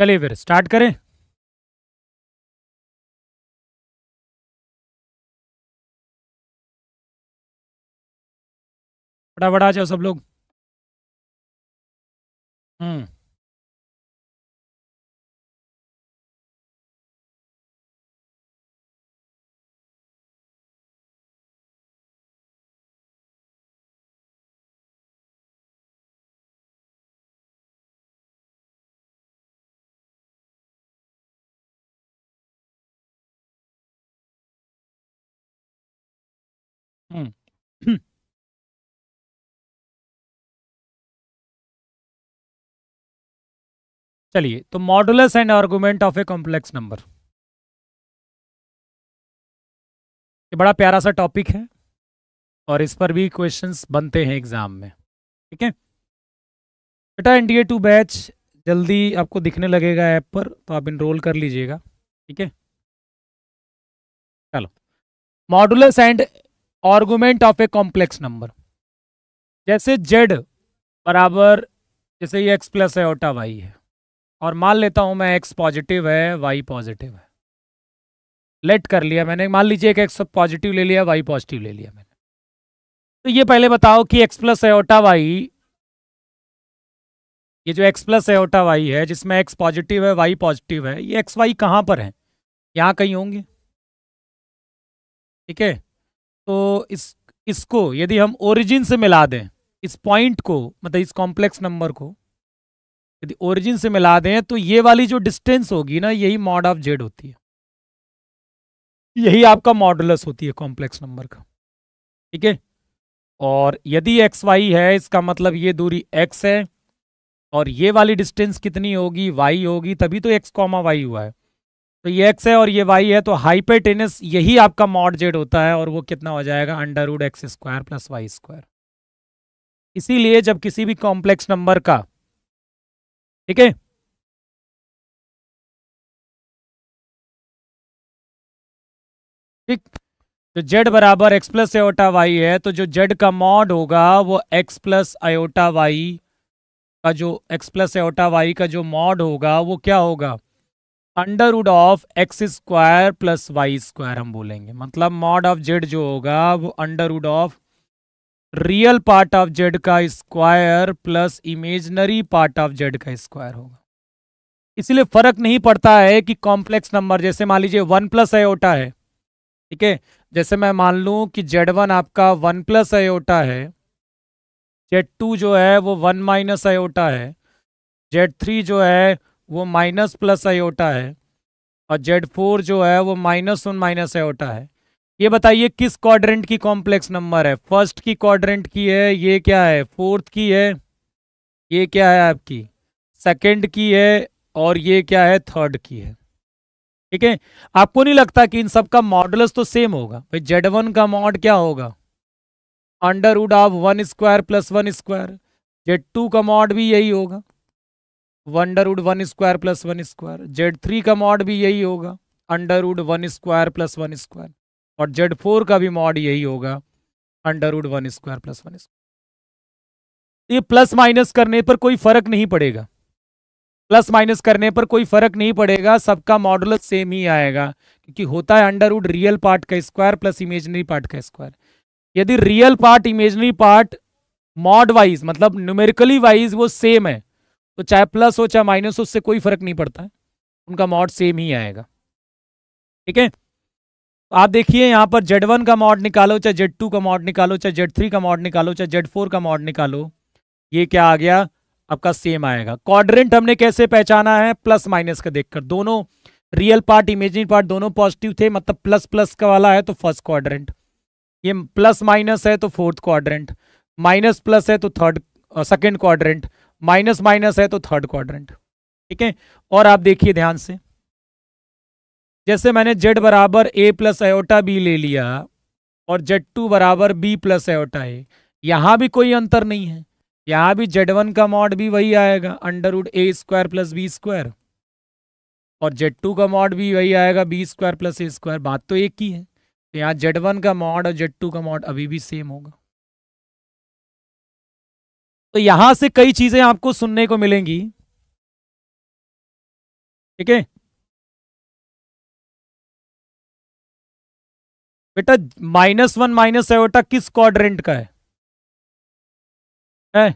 चलिए फिर स्टार्ट करें फटाफट आ जाओ सब लोग हम्म चलिए तो modulus and argument of a complex number ये बड़ा प्यारा सा टॉपिक है और इस पर भी क्वेश्चंस बनते हैं एग्जाम में ठीक है बेटा एन टू बैच जल्दी आपको दिखने लगेगा ऐप पर तो आप इनरोल कर लीजिएगा ठीक है चलो modulus and argument of a complex number जैसे जेड बराबर जैसे ये x plus iota Y है और मान लेता हूं मैं एक्स पॉजिटिव है वाई पॉजिटिव है लेट कर लिया मैंने मान लीजिए एक एक्स पॉजिटिव ले लिया वाई पॉजिटिव ले लिया मैंने तो ये पहले बताओ कि एक्स प्लस एओटा वाई ये जो एक्स प्लस एओटा वाई है जिसमें एक्स पॉजिटिव है वाई पॉजिटिव है ये एक्स वाई कहाँ पर है यहाँ कहीं होंगे ठीक है तो इस इसको यदि हम ओरिजिन से मिला दें इस पॉइंट को मतलब इस कॉम्प्लेक्स नंबर को यदि ओरिजिन से मिला दें तो ये वाली जो डिस्टेंस होगी ना यही मॉड ऑफ जेड होती है यही आपका मॉडुलस होती है कॉम्प्लेक्स नंबर का ठीक है और यदि एक्स वाई है इसका मतलब ये दूरी एक्स है और ये वाली डिस्टेंस कितनी होगी वाई होगी तभी तो एक्स कॉमा वाई हुआ है तो ये एक्स है और ये वाई है तो हाइपेटेनस यही आपका मॉड जेड होता है और वो कितना हो जाएगा under root x square plus Y square इसीलिए जब किसी भी कॉम्प्लेक्स नंबर का ठीक है ठीक तो जेड बराबर एक्स प्लस आयोटा वाई है तो जो जेड का मॉड होगा वो एक्स प्लस आयोटा वाई का जो एक्स प्लस आयोटा वाई का जो मॉड होगा वो क्या होगा under of x square plus Y square हम बोलेंगे मतलब मॉड ऑफ जेड जो होगा वो under of real part of z का square plus imaginary part of z का स्क्वायर होगा इसलिए फर्क नहीं पड़ता है कि कॉम्प्लेक्स नंबर जैसे मान लीजिए वन प्लस एटा है ठीक है जैसे मैं मान लूं कि जेड वन आपका वन प्लस एटा है जेड टू जो है वो वन माइनस एटा है जेड थ्री जो है वो माइनस प्लस एटा है और जेड फोर जो है वो माइनस वन माइनस एटा है ये बताइए किस क्वाड्रेंट की कॉम्प्लेक्स नंबर है फर्स्ट की क्वाड्रेंट की है ये क्या है फोर्थ की है ये क्या है आपकी सेकंड की है और ये क्या है थर्ड की है ठीक है आपको नहीं लगता कि इन सब का मॉडलस तो सेम होगा भाई जेड वन का मॉड क्या होगा under root of one square plus one square Z two का मॉड भी यही होगा under root one square plus one square Z three का मॉड भी यही होगा under would one square plus one square और जेड फोर का भी मॉड यही होगा under root one square plus one square ये प्लस माइनस करने पर कोई फर्क नहीं पड़ेगा प्लस माइनस करने पर कोई फर्क नहीं पड़ेगा सबका मॉडल सेम ही आएगा क्योंकि होता है अंडर उड रियल पार्ट का स्क्वायर प्लस इमेजनरी पार्ट का स्क्वायर यदि real part imaginary part mod wise मतलब न्यूमेरिकली वाइज वो सेम है तो चाहे प्लस हो चाहे माइनस हो उससे कोई फर्क नहीं पड़ता है उनका मॉड सेम ही आएगा ठीक है आप देखिए यहाँ पर जेड वन का मॉड निकालो चाहे जेड टू का मॉड निकालो चाहे जेड थ्री का मॉड निकालो चाहे जेड फोर का मॉड निकालो ये क्या आ गया आपका सेम आएगा क्वाड्रेंट हमने कैसे पहचाना है प्लस माइनस का देखकर दोनों रियल पार्ट इमेजिन पार्ट दोनों पॉजिटिव थे मतलब प्लस प्लस का वाला है तो फर्स्ट क्वाड्रेंट ये प्लस माइनस है तो फोर्थ क्वाड्रेंट माइनस प्लस है तो third second quadrant minus minus है तो थर्ड क्वाड्रेंट ठीक है और आप देखिए ध्यान से जैसे मैंने जेड बराबर ए प्लस एटा बी ले लिया और जेड टू बराबर बी प्लस एटा ए यहाँ भी कोई अंतर नहीं है यहाँ भी जेड वन का मॉड भी वही आएगा under root a square plus B square और जेड टू का मॉड भी वही आएगा बी स्क्वायर प्लस ए स्क्वायर बात तो एक ही है तो यहाँ जेड वन का मॉड और जेड टू का मॉड अभी भी सेम होगा तो यहां से कई चीज़ें आपको सुनने को मिलेंगी ठीक है बेटा माइनस वन माइनस एवोटा किस क्वाड्रेंट का है, है?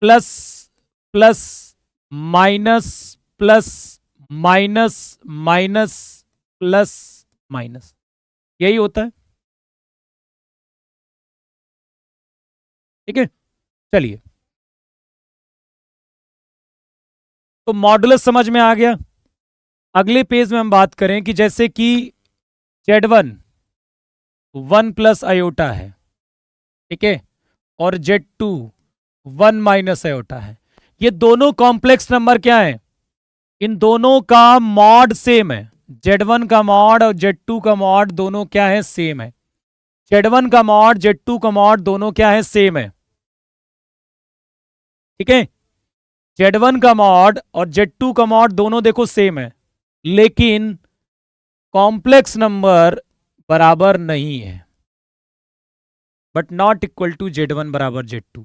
Plus plus minus plus minus minus plus minus यही होता है ठीक है चलिए तो मॉडुलस समझ में आ गया अगले पेज में हम बात करें कि जैसे कि Z one one plus iota है ठीक है और Z two one minus iota है ये दोनों कॉम्प्लेक्स नंबर क्या है इन दोनों का मॉड सेम है जेड वन का मॉड और जेड टू का मॉड दोनों क्या है सेम है जेड वन का मॉड जेड टू का मॉड दोनों क्या है सेम है ठीक है जेड वन का मॉड और जेड टू का मॉड दोनों देखो सेम है लेकिन कॉम्प्लेक्स नंबर बराबर नहीं है but not equal to Z one बराबर जेड टू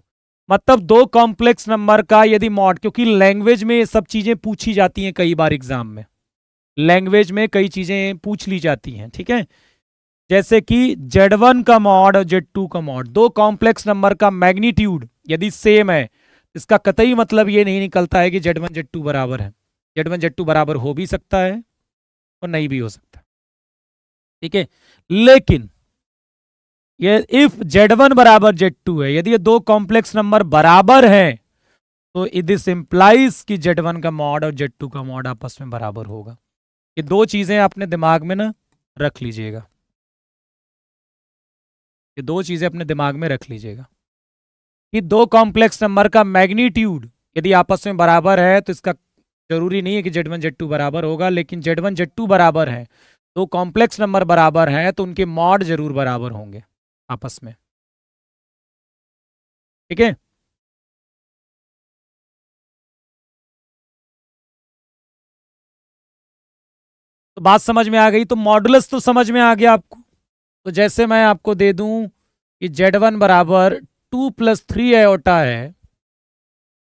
मतलब दो कॉम्प्लेक्स नंबर का यदि मॉड क्योंकि लैंग्वेज में ये सब चीजें पूछी जाती हैं कई बार एग्जाम में लैंग्वेज में कई चीजें पूछ ली जाती हैं ठीक है जैसे कि जेड वन का मॉड और जेड टू का मॉड दो कॉम्प्लेक्स नंबर का मैग्नीट्यूड यदि सेम है इसका कतई मतलब ये नहीं निकलता है कि जेड वन जेड टू बराबर है जेड वन जेड टू बराबर हो भी सकता है और नहीं भी हो सकता ठीक है लेकिन ये इफ जेड वन बराबर जेड टू है यदि ये दो कॉम्प्लेक्स नंबर बराबर हैं तो दिस इंप्लाइज कि जेड वन का मॉड और जेड टू का मॉड आपस में बराबर होगा ये दो चीजें अपने दिमाग में ना रख लीजिएगा ये दो चीजें अपने दिमाग में रख लीजिएगा कि दो कॉम्प्लेक्स नंबर का मैग्नीट्यूड यदि आपस में बराबर है तो इसका जरूरी नहीं है कि जेड वन जेड टू बराबर होगा लेकिन जेड वन जेड टू बराबर है तो कॉम्प्लेक्स नंबर बराबर है तो उनके मॉड जरूर बराबर होंगे आपस में ठीक है तो बात समझ में आ गई तो मॉडुलस तो समझ में आ गया आपको तो जैसे मैं आपको दे दूं कि जेड वन बराबर टू प्लस थ्री एटा है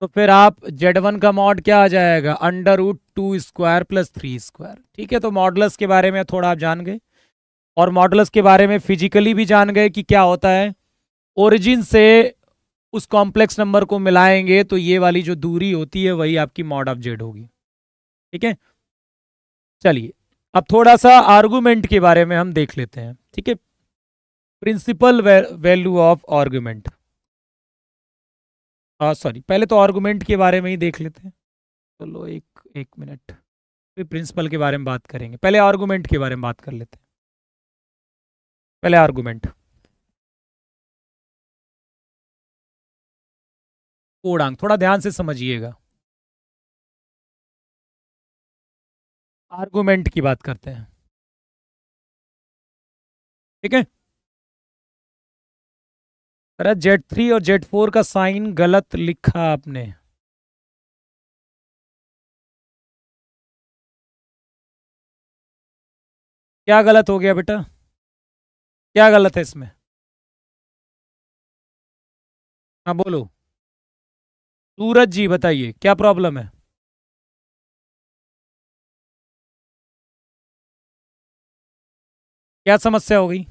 तो फिर आप जेड वन का मॉड क्या आ जाएगा under root two square plus three square ठीक है तो मॉडलस के बारे में थोड़ा आप जान गए और मॉडलस के बारे में फिजिकली भी जान गए कि क्या होता है ओरिजिन से उस कॉम्प्लेक्स नंबर को मिलाएंगे तो ये वाली जो दूरी होती है वही आपकी मॉड ऑफ जेड होगी ठीक है चलिए अब थोड़ा सा आर्गूमेंट के बारे में हम देख लेते हैं ठीक है principal value of argument sorry हाँ, पहले तो आर्गूमेंट के बारे में ही देख लेते हैं चलो तो एक एक मिनट फिर प्रिंसिपल के बारे में बात करेंगे पहले आर्गूमेंट के बारे में बात कर लेते हैं पहले आर्गूमेंट कोडांग थोड़ा ध्यान से समझिएगा आर्गूमेंट की बात करते हैं ठीक है अरे जेड थ्री और जेड फोर का साइन गलत लिखा आपने क्या गलत हो गया बेटा क्या गलत है इसमें हाँ बोलो सूरज जी बताइए क्या प्रॉब्लम है क्या समस्या हो गई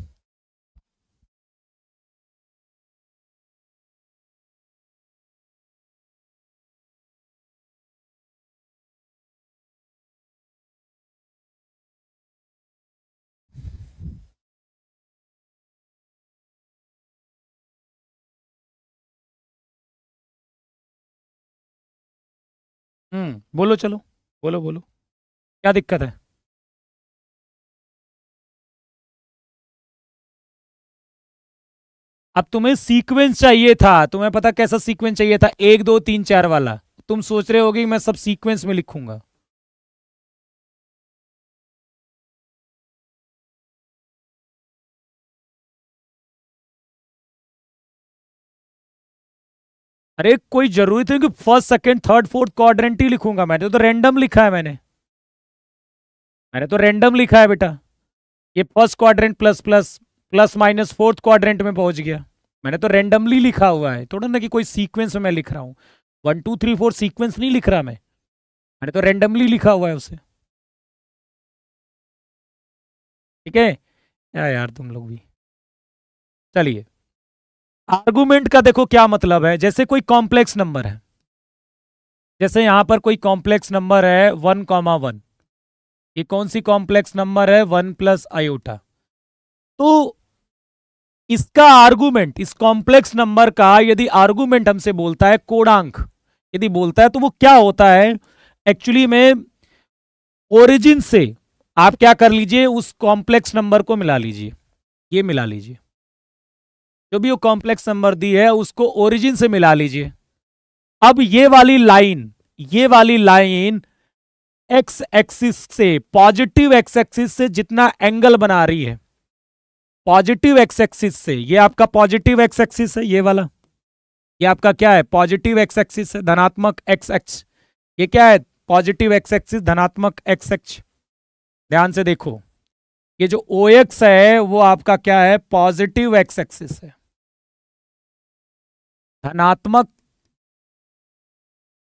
बोलो चलो बोलो बोलो क्या दिक्कत है अब तुम्हें सीक्वेंस चाहिए था तुम्हें पता कैसा सीक्वेंस चाहिए था एक दो तीन चार वाला तुम सोच रहे होगे मैं सब सीक्वेंस में लिखूंगा अरे कोई जरूरी थी कि first second third fourth quadrant ही लिखूंगा मैंने तो रैंडम तो लिखा है मैंने मैंने तो रैंडम लिखा है बेटा ये first quadrant plus plus plus minus fourth quadrant में पहुंच गया मैंने तो रेंडमली लिखा हुआ है थोड़ा ना कि कोई सीक्वेंस में मैं लिख रहा हूँ one two three four sequence नहीं लिख रहा मैं मैंने तो रेंडमली लिखा हुआ है उसे ठीक है या यार तुम लोग भी चलिए आर्गूमेंट का देखो क्या मतलब है जैसे कोई कॉम्प्लेक्स नंबर है जैसे यहां पर कोई कॉम्प्लेक्स नंबर है वन कॉमा वन ये कौन सी कॉम्प्लेक्स नंबर है वन प्लस आयोटा तो इसका आर्गूमेंट इस कॉम्प्लेक्स नंबर का यदि आर्गूमेंट हमसे बोलता है कोडांक यदि बोलता है तो वो क्या होता है एक्चुअली में ओरिजिन से आप क्या कर लीजिए उस कॉम्प्लेक्स नंबर को मिला लीजिए ये मिला लीजिए जो भी वो कॉम्प्लेक्स नंबर दी है उसको ओरिजिन से मिला लीजिए अब ये वाली लाइन ये वाली लाइन एक्स एक्सिस से पॉजिटिव एक्स एक्सिस से जितना एंगल बना रही है पॉजिटिव एक्स एक्सिस से ये आपका पॉजिटिव एक्स एक्सिस है ये वाला ये आपका क्या है पॉजिटिव एक्स एक्सिस है धनात्मक एक्स एक्स ये क्या है पॉजिटिव एक्स एक्सिस धनात्मक एक्स एक्स ध्यान से देखो ये जो ओ एक्स है वो आपका क्या है पॉजिटिव एक्स एक्सिस है धनात्मक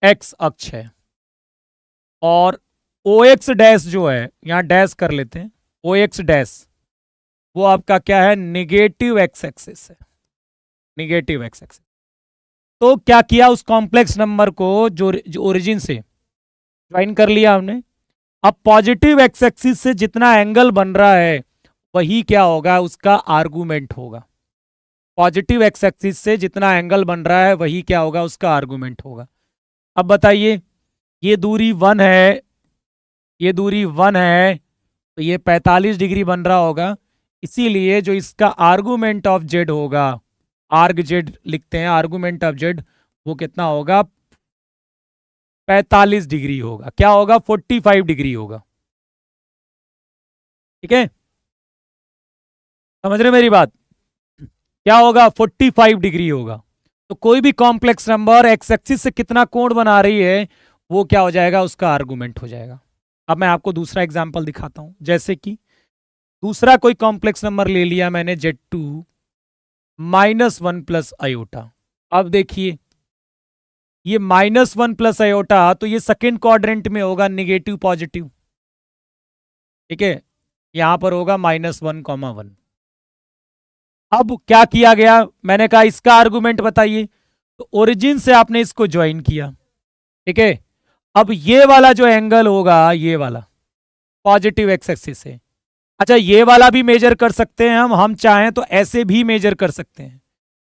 एक्स अक्ष है और ओ एक्स डैश जो है यहाँ डैश कर लेते हैं ओ एक्स डैश वो आपका क्या है निगेटिव एक्स एक्सेस है निगेटिव एक्स एक्सिस तो क्या किया उस कॉम्प्लेक्स नंबर को जो ओरिजिन से ज्वाइन कर लिया हमने अब पॉजिटिव एक्स एक्सिस से जितना एंगल बन रहा है वही क्या होगा उसका आर्गूमेंट होगा पॉजिटिव एक्स एक्सिस से जितना एंगल बन रहा है वही क्या होगा उसका आर्गूमेंट होगा अब बताइए ये दूरी वन है ये दूरी वन है तो ये पैंतालीस डिग्री बन रहा होगा इसीलिए जो इसका आर्गूमेंट ऑफ जेड होगा आर्ग जेड लिखते हैं आर्गूमेंट ऑफ जेड वो कितना होगा पैतालीस डिग्री होगा क्या होगा फोर्टी फाइव डिग्री होगा ठीक है समझ रहे मेरी बात क्या होगा 45 डिग्री होगा तो कोई भी कॉम्प्लेक्स नंबर एक्स एक्सिस से कितना कोण बना रही है वो क्या हो जाएगा उसका आर्गूमेंट हो जाएगा अब मैं आपको दूसरा एग्जाम्पल दिखाता हूँ जैसे कि दूसरा कोई कॉम्प्लेक्स नंबर ले लिया मैंने z two minus one plus iota अब देखिए ये माइनस वन प्लस आयोटा तो ये सेकेंड क्वाड्रेंट में होगा निगेटिव पॉजिटिव ठीक है यहां पर होगा माइनस वन कॉमा वन अब क्या किया गया मैंने कहा इसका आर्गूमेंट बताइए तो ओरिजिन से आपने इसको ज्वाइन किया ठीक है अब ये वाला जो एंगल होगा ये वाला पॉजिटिव एक्स एक्सिस है अच्छा ये वाला भी मेजर कर सकते हैं हम हम चाहें तो ऐसे भी मेजर कर सकते हैं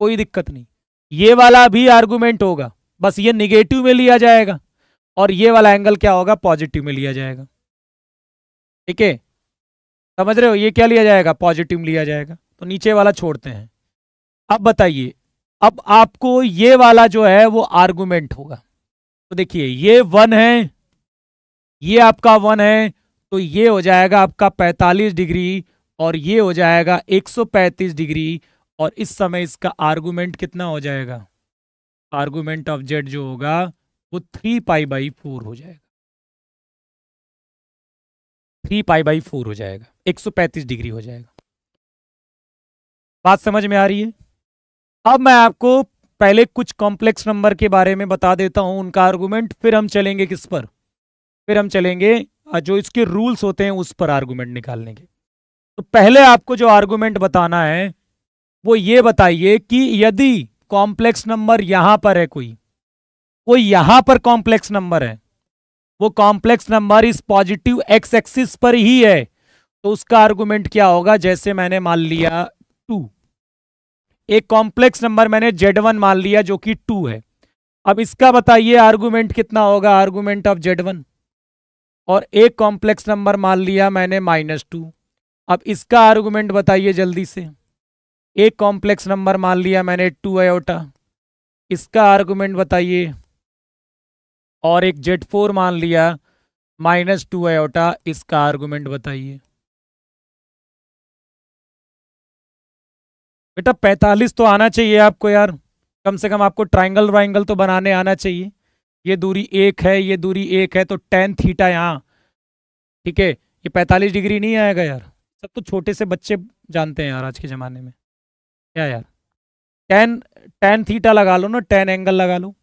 कोई दिक्कत नहीं ये वाला भी आर्गूमेंट होगा बस ये निगेटिव में लिया जाएगा और ये वाला एंगल क्या होगा पॉजिटिव में लिया जाएगा ठीक है समझ रहे हो ये क्या लिया जाएगा पॉजिटिव लिया जाएगा तो नीचे वाला छोड़ते हैं अब बताइए अब आपको ये वाला जो है वो आर्गूमेंट होगा तो देखिए ये वन है ये आपका वन है तो ये हो जाएगा आपका 45 डिग्री और ये हो जाएगा 135 डिग्री और इस समय इसका आर्गूमेंट कितना हो जाएगा आर्गुमेंट ऑफ जेड जो होगा वो थ्री पाई बाई फोर हो जाएगा थ्री पाई बाई फोर हो जाएगा 135 डिग्री हो जाएगा बात समझ में आ रही है अब मैं आपको पहले कुछ कॉम्प्लेक्स नंबर के बारे में बता देता हूं उनका आर्गूमेंट फिर हम चलेंगे किस पर फिर हम चलेंगे जो इसके रूल्स होते हैं उस पर आर्गूमेंट निकालने के तो पहले आपको जो आर्गूमेंट बताना है वो ये बताइए कि यदि कॉम्प्लेक्स नंबर यहां पर है कोई कोई यहां पर कॉम्प्लेक्स नंबर है वो कॉम्प्लेक्स नंबर इस पॉजिटिव एक्स एक्सिस पर ही है तो उसका आर्गूमेंट क्या होगा जैसे मैंने मान लिया टू एक कॉम्प्लेक्स नंबर मैंने जेड वन मान लिया जो कि टू है अब इसका बताइए आर्गुमेंट कितना होगा आर्गुमेंट ऑफ जेड वन और एक कॉम्प्लेक्स नंबर मान लिया मैंने माइनस टू अब इसका आर्गूमेंट बताइए जल्दी से एक कॉम्प्लेक्स नंबर मान लिया मैंने टू आयोटा इसका आर्गूमेंट बताइए और एक जेड फोर मान लिया माइनस टू आयोटा इसका आर्गूमेंट बताइए बेटा पैंतालीस तो आना चाहिए आपको यार कम से कम आपको ट्राइंगल वाइंगल तो बनाने आना चाहिए ये दूरी एक है ये दूरी एक है तो टेन थीटा यहाँ ठीक है ये पैंतालीस डिग्री नहीं आएगा यार सब तो छोटे से बच्चे जानते हैं यार आज के ज़माने में क्या यार टेन टेन थीटा लगा लो ना टेन एंगल लगा लो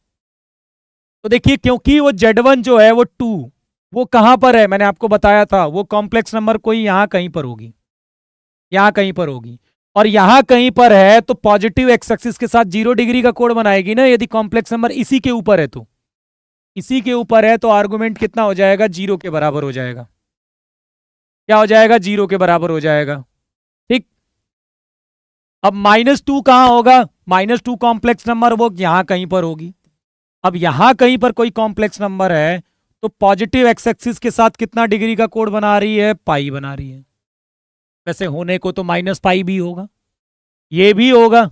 तो देखिए क्योंकि वो जेड वन जो है वो टू वो कहाँ पर है मैंने आपको बताया था वो कॉम्प्लेक्स नंबर कोई यहाँ कहीं पर होगी यहाँ कहीं पर होगी और यहां कहीं पर है तो पॉजिटिव एक्स एक्सिस के साथ जीरो डिग्री का कोड बनाएगी ना यदि कॉम्प्लेक्स नंबर इसी के ऊपर है तो इसी के ऊपर है तो आर्गुमेंट कितना हो जाएगा जीरो के बराबर हो जाएगा क्या हो जाएगा जीरो के बराबर हो जाएगा ठीक अब माइनस टू कहाँ होगा माइनस टू कॉम्प्लेक्स नंबर वो यहां कहीं पर होगी अब यहां कहीं पर कोई कॉम्प्लेक्स नंबर है तो पॉजिटिव एक्स एक्सिस के साथ कितना डिग्री का कोड बना रही है पाई बना रही है वैसे होने को तो माइनस पाई भी होगा ये भी होगा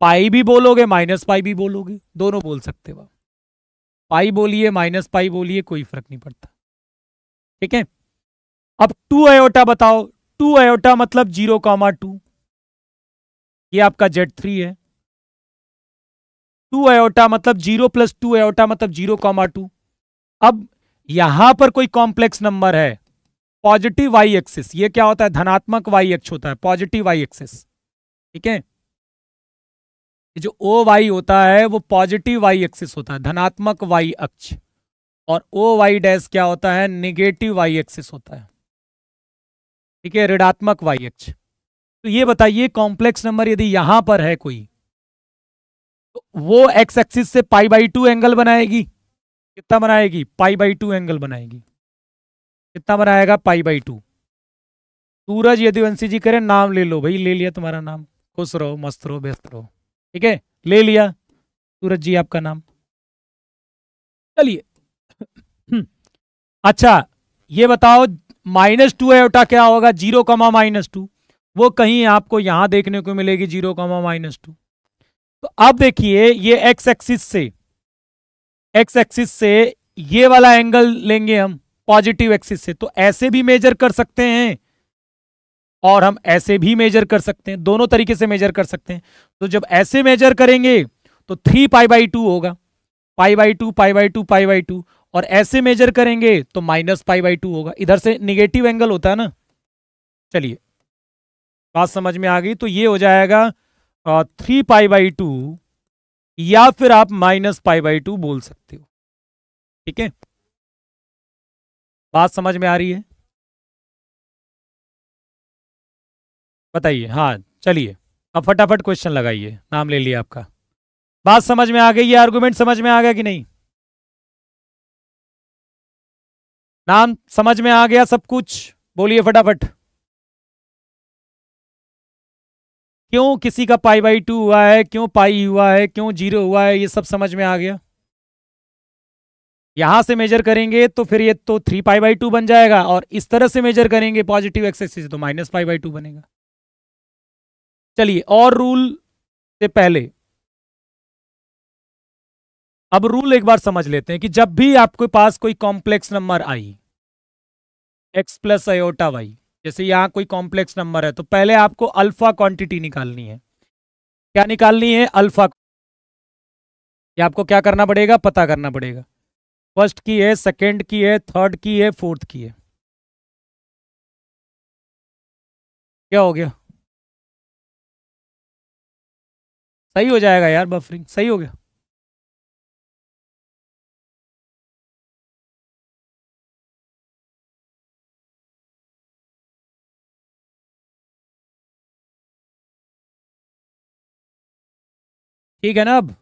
पाई भी बोलोगे माइनस पाई भी बोलोगे दोनों बोल सकते हो पाई बोलिए माइनस पाई बोलिए कोई फर्क नहीं पड़ता ठीक है अब टू आयोटा बताओ टू आयोटा मतलब जीरो कॉमा टू ये आपका जेड थ्री है टू आयोटा मतलब जीरो प्लस टू आयोटा मतलब जीरो कॉमा टू अब यहां पर कोई कॉम्प्लेक्स नंबर है पॉजिटिव वाई एक्सिस ये क्या होता है धनात्मक वाई एक्स होता है पॉजिटिव वाई एक्सिस ठीक है जो ओ वाई होता है वो पॉजिटिव वाई एक्सिस होता है धनात्मक वाई अक्ष और ओ वाई डैश क्या होता है निगेटिव वाई एक्सिस होता है ठीक है ऋणात्मक वाई एक्स तो ये बताइए कॉम्प्लेक्स नंबर यदि यहां पर है कोई तो वो एक्स एक्सिस से पाई बाई टू एंगल बनाएगी कितना बनाएगी पाई बाई टू एंगल बनाएगी कितना बनाएगा पाई बाई टू सूरज यदिवंशी जी करें नाम ले लो भाई ले लिया तुम्हारा नाम खुश रहो मस्त रहो व्यस्त रहो ठीक है ले लिया सूरज जी आपका नाम चलिए [CLEARS THROAT] अच्छा ये बताओ माइनस टू एटा क्या होगा जीरो कमा माइनस टू वो कहीं आपको यहां देखने को मिलेगी जीरो कमा माइनस टू तो अब देखिए ये एक्स एक्सिस से एक्स एक्सिस से ये वाला एंगल लेंगे हम पॉजिटिव एक्सिस से तो ऐसे भी मेजर कर सकते हैं और हम ऐसे भी मेजर कर सकते हैं दोनों तरीके से मेजर कर सकते हैं तो जब ऐसे मेजर करेंगे तो थ्री पाई बाई टू होगा pi by two pi by two pi by two और ऐसे मेजर करेंगे तो माइनस पाई बाई टू होगा इधर से निगेटिव एंगल होता है ना चलिए बात समझ में आ गई तो ये हो जाएगा थ्री पाई बाई टू या फिर आप माइनस पाई बाई टू बोल सकते हो ठीक है बात समझ में आ रही है बताइए हाँ चलिए अब फटाफट क्वेश्चन लगाइए नाम ले लिया आपका बात समझ में आ गई है आर्गुमेंट समझ में आ गया कि नहीं नाम समझ में आ गया सब कुछ बोलिए फटाफट क्यों किसी का पाई बाई टू हुआ है क्यों पाई हुआ है क्यों जीरो हुआ है ये सब समझ में आ गया यहां से मेजर करेंगे तो फिर ये तो थ्री पाई बाई टू बन जाएगा और इस तरह से मेजर करेंगे पॉजिटिव एक्सेस से तो माइनस पाई बाई टू बनेगा चलिए और रूल से पहले अब रूल एक बार समझ लेते हैं कि जब भी आपके पास कोई कॉम्प्लेक्स नंबर आई एक्स प्लस आयोटा वाई जैसे यहाँ कोई कॉम्प्लेक्स नंबर है तो पहले आपको अल्फा क्वांटिटी निकालनी है क्या निकालनी है अल्फा ये आपको क्या करना पड़ेगा पता करना पड़ेगा फर्स्ट की है सेकेंड की है थर्ड की है फोर्थ की है क्या हो गया सही हो जाएगा यार बफरिंग सही हो गया ठीक है ना अब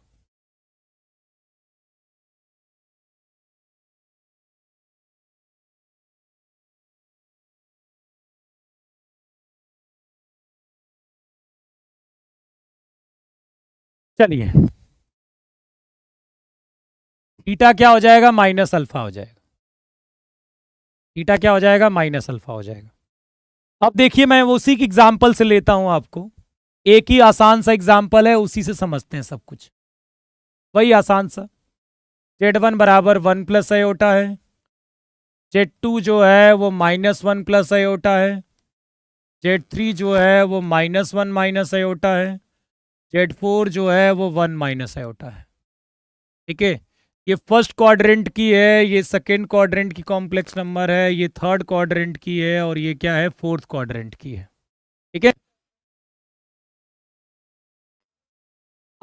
चलिए ईटा क्या हो जाएगा माइनस अल्फा हो जाएगा ईटा क्या हो जाएगा माइनस अल्फा हो जाएगा अब देखिए मैं उसी की एग्जाम्पल से लेता हूं आपको एक ही आसान सा एग्जाम्पल है उसी से समझते हैं सब कुछ वही आसान सा जेड वन बराबर वन प्लस आयोटा है जेड टू जो है वो माइनस वन प्लस आयोटा है जेड थ्री जो है वो माइनस वन माइनस आयोटा है जेड फोर जो है वो वन माइनस आयोटा है ठीक है ये फर्स्ट क्वाड्रेंट की है ये सेकेंड क्वाड्रेंट की कॉम्प्लेक्स नंबर है ये थर्ड क्वाड्रेंट की है और ये क्या है फोर्थ क्वाड्रेंट की है ठीक है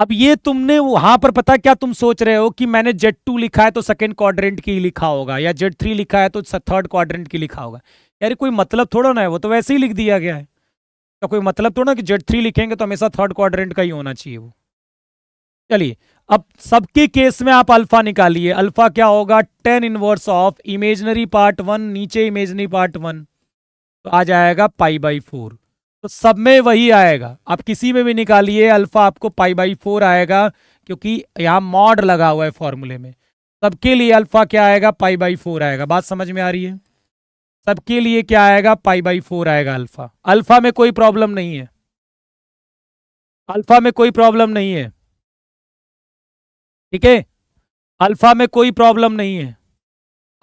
अब ये तुमने वहां पर पता क्या तुम सोच रहे हो कि मैंने जेड टू लिखा है तो सेकेंड क्वाड्रेंट की लिखा होगा या जेड थ्री लिखा है तो थर्ड क्वाड्रेंट की लिखा होगा यार कोई मतलब थोड़ा ना है वो तो वैसे ही लिख दिया गया है का कोई मतलब थोड़ा ना कि जेड थ्री लिखेंगे तो हमेशा थर्ड क्वाड्रेंट का ही होना चाहिए वो चलिए अब सबके केस में आप अल्फा निकालिए अल्फा क्या होगा tan inverse of imaginary part one नीचे इमेजनरी पार्ट वन तो आ जाएगा पाई बाई फोर तो सब में वही आएगा आप किसी में भी निकालिए अल्फा आपको पाई बाई फोर आएगा क्योंकि यहाँ मॉड लगा हुआ है फॉर्मूले में सबके लिए अल्फा क्या आएगा पाई बाई फोर आएगा बात समझ में आ रही है सबके लिए क्या आएगा पाई बाई फोर आएगा अल्फा अल्फा में कोई प्रॉब्लम नहीं है अल्फा में कोई प्रॉब्लम नहीं है ठीक है अल्फा में कोई प्रॉब्लम नहीं है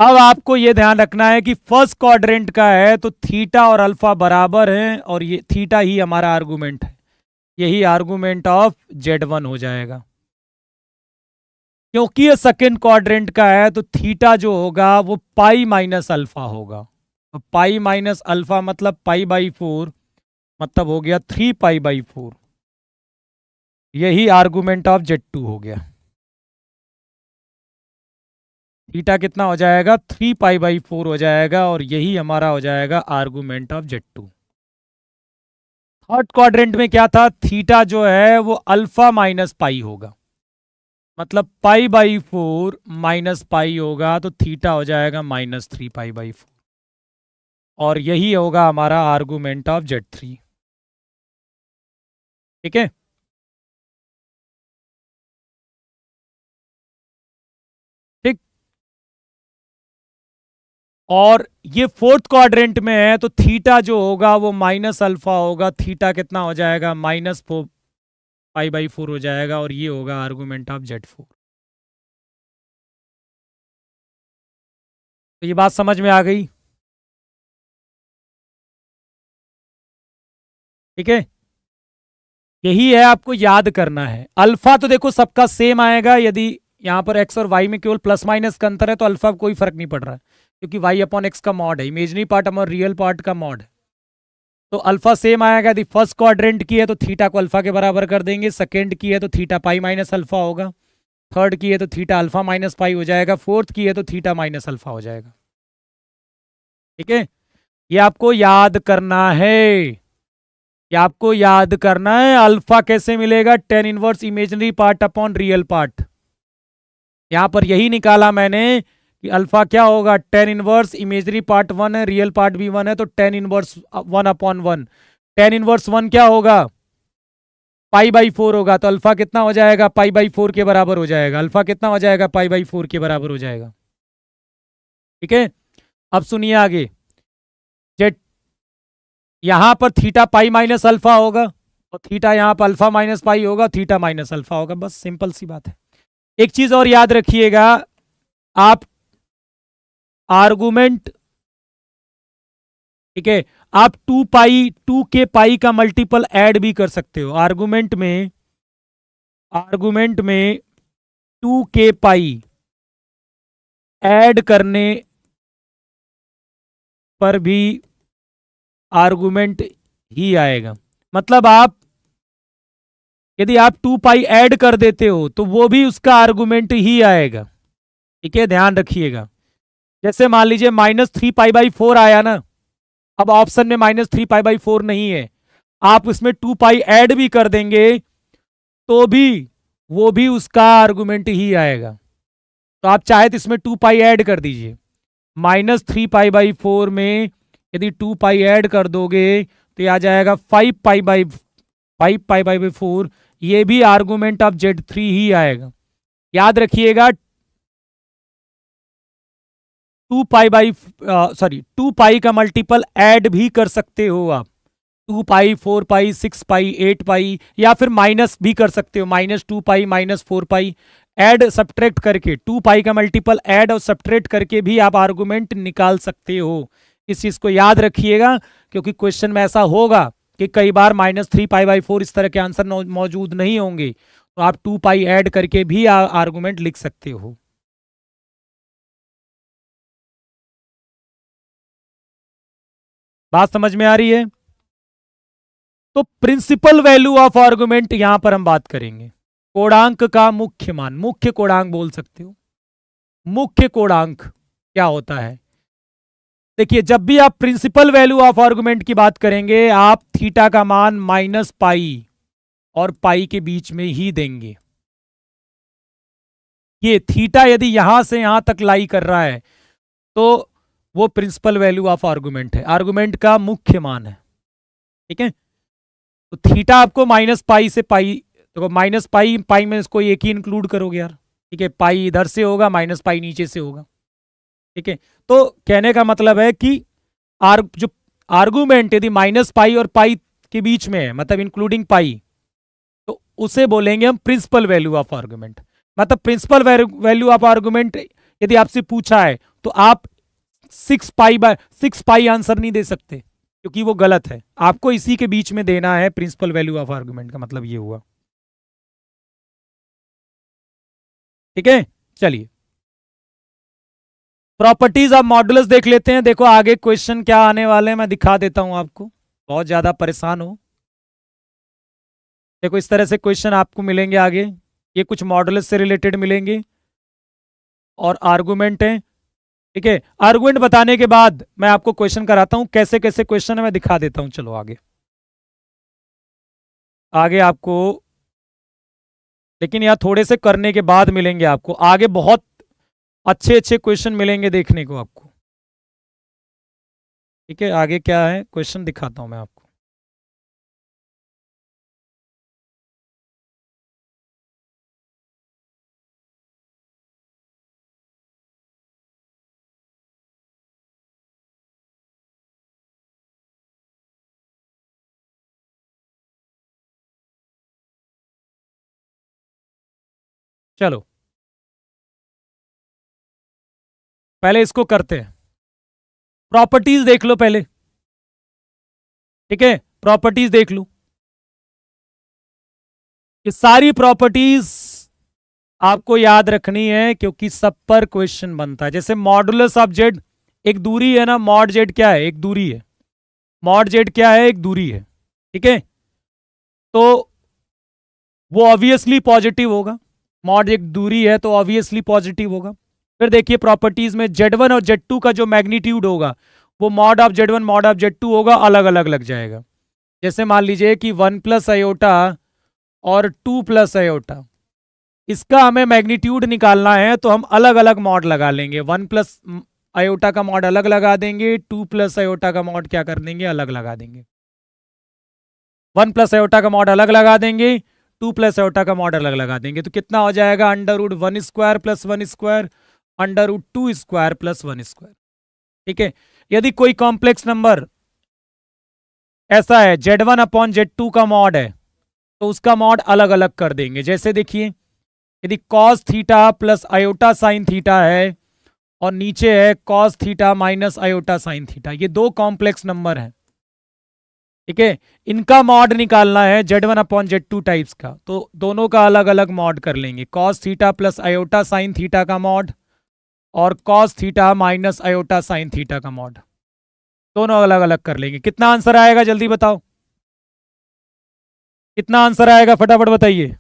अब आपको यह ध्यान रखना है कि फर्स्ट क्वाड्रेंट का है तो थीटा और अल्फा बराबर हैं और ये थीटा ही हमारा आर्गूमेंट है यही आर्गुमेंट ऑफ जेड वन हो जाएगा क्योंकि ये सेकेंड क्वाड्रेंट का है तो थीटा जो होगा वो पाई माइनस अल्फा होगा पाई माइनस अल्फा मतलब पाई बाई फोर मतलब हो गया थ्री पाई बाई फोर यही आर्गूमेंट ऑफ जेड टू हो गया थीटा कितना हो जाएगा थ्री पाई बाई फोर हो जाएगा और यही हमारा हो जाएगा argument of Z two third quadrant में क्या था थीटा जो है वो अल्फा माइनस पाई होगा मतलब pi by four minus pi होगा तो थीटा हो जाएगा minus three pi by four और यही होगा हमारा आर्गूमेंट ऑफ जेड थ्री ठीक है ठीक और ये फोर्थ क्वाड्रेंट में है तो थीटा जो होगा वो माइनस अल्फा होगा थीटा कितना हो जाएगा minus four pi by four हो जाएगा और ये होगा आर्गूमेंट ऑफ जेड फोर तो ये बात समझ में आ गई ठीक है यही है आपको याद करना है अल्फा तो देखो सबका सेम आएगा यदि यहां पर एक्स और वाई में केवल प्लस माइनस का अंतर है तो अल्फा कोई फर्क नहीं पड़ रहा है क्योंकि वाई अपॉन एक्स का मॉड है इमेजनी पार्ट हमारा रियल पार्ट का मॉड है तो अल्फा सेम आएगा यदि फर्स्ट क्वाड्रेंट की है तो थीटा को अल्फा के बराबर कर देंगे सेकेंड की है तो थीटा पाई माइनस अल्फा होगा थर्ड की है तो थीटा अल्फा माइनस पाई हो जाएगा फोर्थ की है तो थीटा माइनस अल्फा हो जाएगा ठीक है ये आपको याद करना है ये आपको याद करना है अल्फा कैसे मिलेगा tan inverse imaginary part upon real part यहां पर यही निकाला मैंने कि अल्फा क्या होगा tan inverse imaginary part one है रियल पार्ट भी वन है तो tan inverse one upon one tan inverse one क्या होगा पाई बाई फोर होगा तो अल्फा कितना हो जाएगा पाई बाई फोर के बराबर हो जाएगा अल्फा कितना हो जाएगा पाई बाई फोर के बराबर हो जाएगा ठीक है अब सुनिए आगे जेड यहां पर थीटा पाई माइनस अल्फा होगा और थीटा यहां पर अल्फा माइनस पाई होगा थीटा माइनस अल्फा होगा बस सिंपल सी बात है एक चीज और याद रखिएगा आप आर्गूमेंट ठीक है आप टू पाई टू के पाई का मल्टीपल ऐड भी कर सकते हो आर्गूमेंट में आर्गूमेंट में टू के पाई ऐड करने पर भी आर्गूमेंट ही आएगा मतलब आप यदि आप टू पाई ऐड कर देते हो तो वो भी उसका आर्गूमेंट ही आएगा ठीक है ध्यान रखिएगा जैसे मान लीजिए minus three pi by four आया ना अब ऑप्शन में minus three pi by four नहीं है आप उसमें टू पाई ऐड भी कर देंगे तो भी वो भी उसका आर्गूमेंट ही आएगा तो आप चाहे तो इसमें टू पाई ऐड कर दीजिए minus three pi by four में यदि टू पाई ऐड कर दोगे तो आ जाएगा five pi by five pi by by four ये भी आर्गूमेंट ऑफ जेड थ्री ही आएगा याद रखिएगा two pi by sorry two pi का मल्टीपल ऐड भी कर सकते हो आप two pi four pi six pi eight pi या फिर माइनस भी कर सकते हो minus two pi minus four pi add subtract करके टू पाई का मल्टीपल ऐड और सब्ट्रैक्ट करके भी आप आर्गूमेंट निकाल सकते हो इस चीज को याद रखिएगा क्योंकि क्वेश्चन में ऐसा होगा कि कई बार minus three pi by four इस तरह के आंसर मौजूद नहीं होंगे तो आप टू पाई ऐड करके भी आर्गूमेंट लिख सकते हो बात समझ में आ रही है तो प्रिंसिपल वैल्यू ऑफ आर्गुमेंट यहां पर हम बात करेंगे कोडांक का मुख्य मान मुख्य कोडांक बोल सकते हो मुख्य कोडांक क्या होता है देखिए जब भी आप प्रिंसिपल वैल्यू ऑफ आर्गूमेंट की बात करेंगे आप थीटा का मान माइनस पाई और पाई के बीच में ही देंगे ये थीटा यदि यहां से यहां तक लाई कर रहा है तो वो प्रिंसिपल वैल्यू ऑफ आर्गूमेंट है आर्गूमेंट का मुख्य मान है ठीक है तो थीटा आपको माइनस पाई से पाई देखो माइनस पाई पाई में इसको एक ही इंक्लूड करोगे यार ठीक है पाई इधर से होगा माइनस पाई नीचे से होगा ठीक है तो कहने का मतलब है कि आर जो आर्गूमेंट यदि माइनस पाई और पाई के बीच में है मतलब इंक्लूडिंग पाई तो उसे बोलेंगे हम प्रिंसिपल वैल्यू ऑफ आर्गुमेंट मतलब प्रिंसिपल वैल्यू ऑफ आर्गुमेंट यदि आपसे पूछा है तो आप six pi by six pi answer नहीं दे सकते क्योंकि वो गलत है आपको इसी के बीच में देना है प्रिंसिपल वैल्यू ऑफ आर्गुमेंट का मतलब ये हुआ ठीक है चलिए प्रॉपर्टीज ऑफ मॉडुलस देख लेते हैं देखो आगे क्वेश्चन क्या आने वाले हैं मैं दिखा देता हूं आपको बहुत ज्यादा परेशान हो देखो इस तरह से क्वेश्चन आपको मिलेंगे आगे ये कुछ मॉडुलस से रिलेटेड मिलेंगे और आर्गुमेंट है ठीक है आर्गुमेंट बताने के बाद मैं आपको क्वेश्चन कराता हूं कैसे कैसे क्वेश्चन है मैं दिखा देता हूं चलो आगे आगे आपको लेकिन यहाँ थोड़े से करने के बाद मिलेंगे आपको आगे बहुत अच्छे अच्छे क्वेश्चन मिलेंगे देखने को आपको ठीक है आगे क्या है क्वेश्चन दिखाता हूं मैं आपको चलो पहले इसको करते हैं प्रॉपर्टीज देख लो पहले ठीक है प्रॉपर्टीज देख लो ये सारी प्रॉपर्टीज आपको याद रखनी है क्योंकि सब पर क्वेश्चन बनता है जैसे मॉडुलस ऑफ जेड एक दूरी है ना मॉड जेड क्या है एक दूरी है मॉड जेड क्या है एक दूरी है ठीक है तो वो ऑब्वियसली पॉजिटिव होगा मॉड एक दूरी है तो ऑब्वियसली पॉजिटिव होगा फिर देखिए प्रॉपर्टीज में जेड वन और जेड टू का जो मैग्नीट्यूड होगा वो mod of Z one mod of Z two होगा अलग अलग लग जाएगा जैसे मान लीजिए कि वन प्लस आयोटा और टू प्लस आयोटा इसका हमें मैग्नीट्यूड निकालना है तो हम अलग अलग मॉड लगा लेंगे वन प्लस आयोटा का मॉड अलग लगा देंगे टू प्लस आयोटा का मॉड क्या कर देंगे अलग लगा देंगे वन प्लस आयोटा का मॉड अलग लगा देंगे टू प्लस आयोटा का मॉड अलग लगा देंगे तो कितना हो जाएगा under would one square plus one square under root two square plus one square ठीक है यदि कोई कॉम्प्लेक्स नंबर ऐसा है Z one upon Z two का मॉड है तो उसका मॉड अलग अलग कर देंगे जैसे देखिए यदि cos theta plus iota sine theta है और नीचे है cos theta minus iota sine theta ये दो कॉम्प्लेक्स नंबर है ठीक है इनका मॉड निकालना है Z one upon Z two types का तो दोनों का अलग अलग मॉड कर लेंगे cos theta plus iota sine theta का मॉड और cos theta minus iota sine theta का मॉड दोनों अलग अलग कर लेंगे कितना आंसर आएगा जल्दी बताओ कितना आंसर आएगा फटाफट बताइए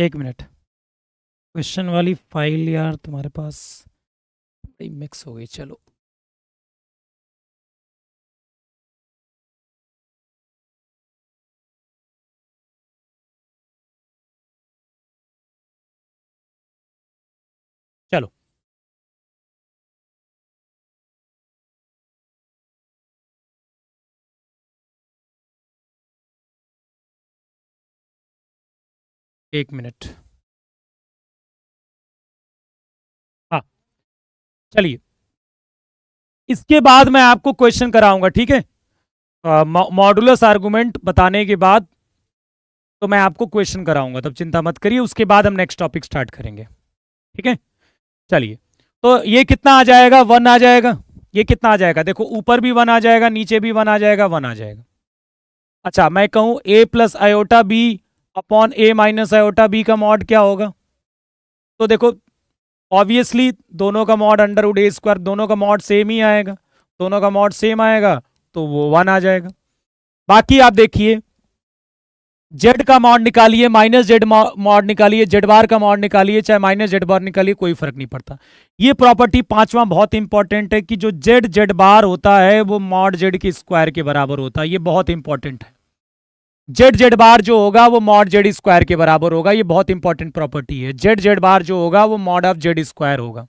एक मिनट क्वेश्चन वाली फाइल यार तुम्हारे पास मिक्स हो गई चलो एक मिनट हाँ चलिए इसके बाद मैं आपको क्वेश्चन कराऊंगा ठीक है मॉडुलस आर्गूमेंट बताने के बाद तो मैं आपको क्वेश्चन कराऊंगा तब चिंता मत करिए उसके बाद हम नेक्स्ट टॉपिक स्टार्ट करेंगे ठीक है चलिए तो ये कितना आ जाएगा वन आ जाएगा ये कितना आ जाएगा देखो ऊपर भी वन आ जाएगा नीचे भी वन आ जाएगा वन आ जाएगा अच्छा मैं कहूँ a plus iota b upon a minus iota b का मॉड क्या होगा तो देखो ऑब्वियसली दोनों का mod under root a square दोनों का मॉड सेम ही आएगा दोनों का मॉड सेम आएगा तो वो वन आ जाएगा बाकी आप देखिए जेड का मॉड निकालिए माइनस जेड मॉड निकालिए जेड बार का मॉड निकालिए चाहे माइनस जेड बार निकालिए कोई फर्क नहीं पड़ता ये प्रॉपर्टी पांचवा बहुत इंपॉर्टेंट है कि जो जेड जेड बार होता है वो मॉड जेड के स्क्वायर के बराबर होता है ये बहुत इंपॉर्टेंट है जेड जेड बार जो होगा वो मॉड जेड स्क्वायर के बराबर होगा ये बहुत इंपॉर्टेंट प्रॉपर्टी है जेड जेड बार जो होगा वो मॉड ऑफ जेड स्क्वायर होगा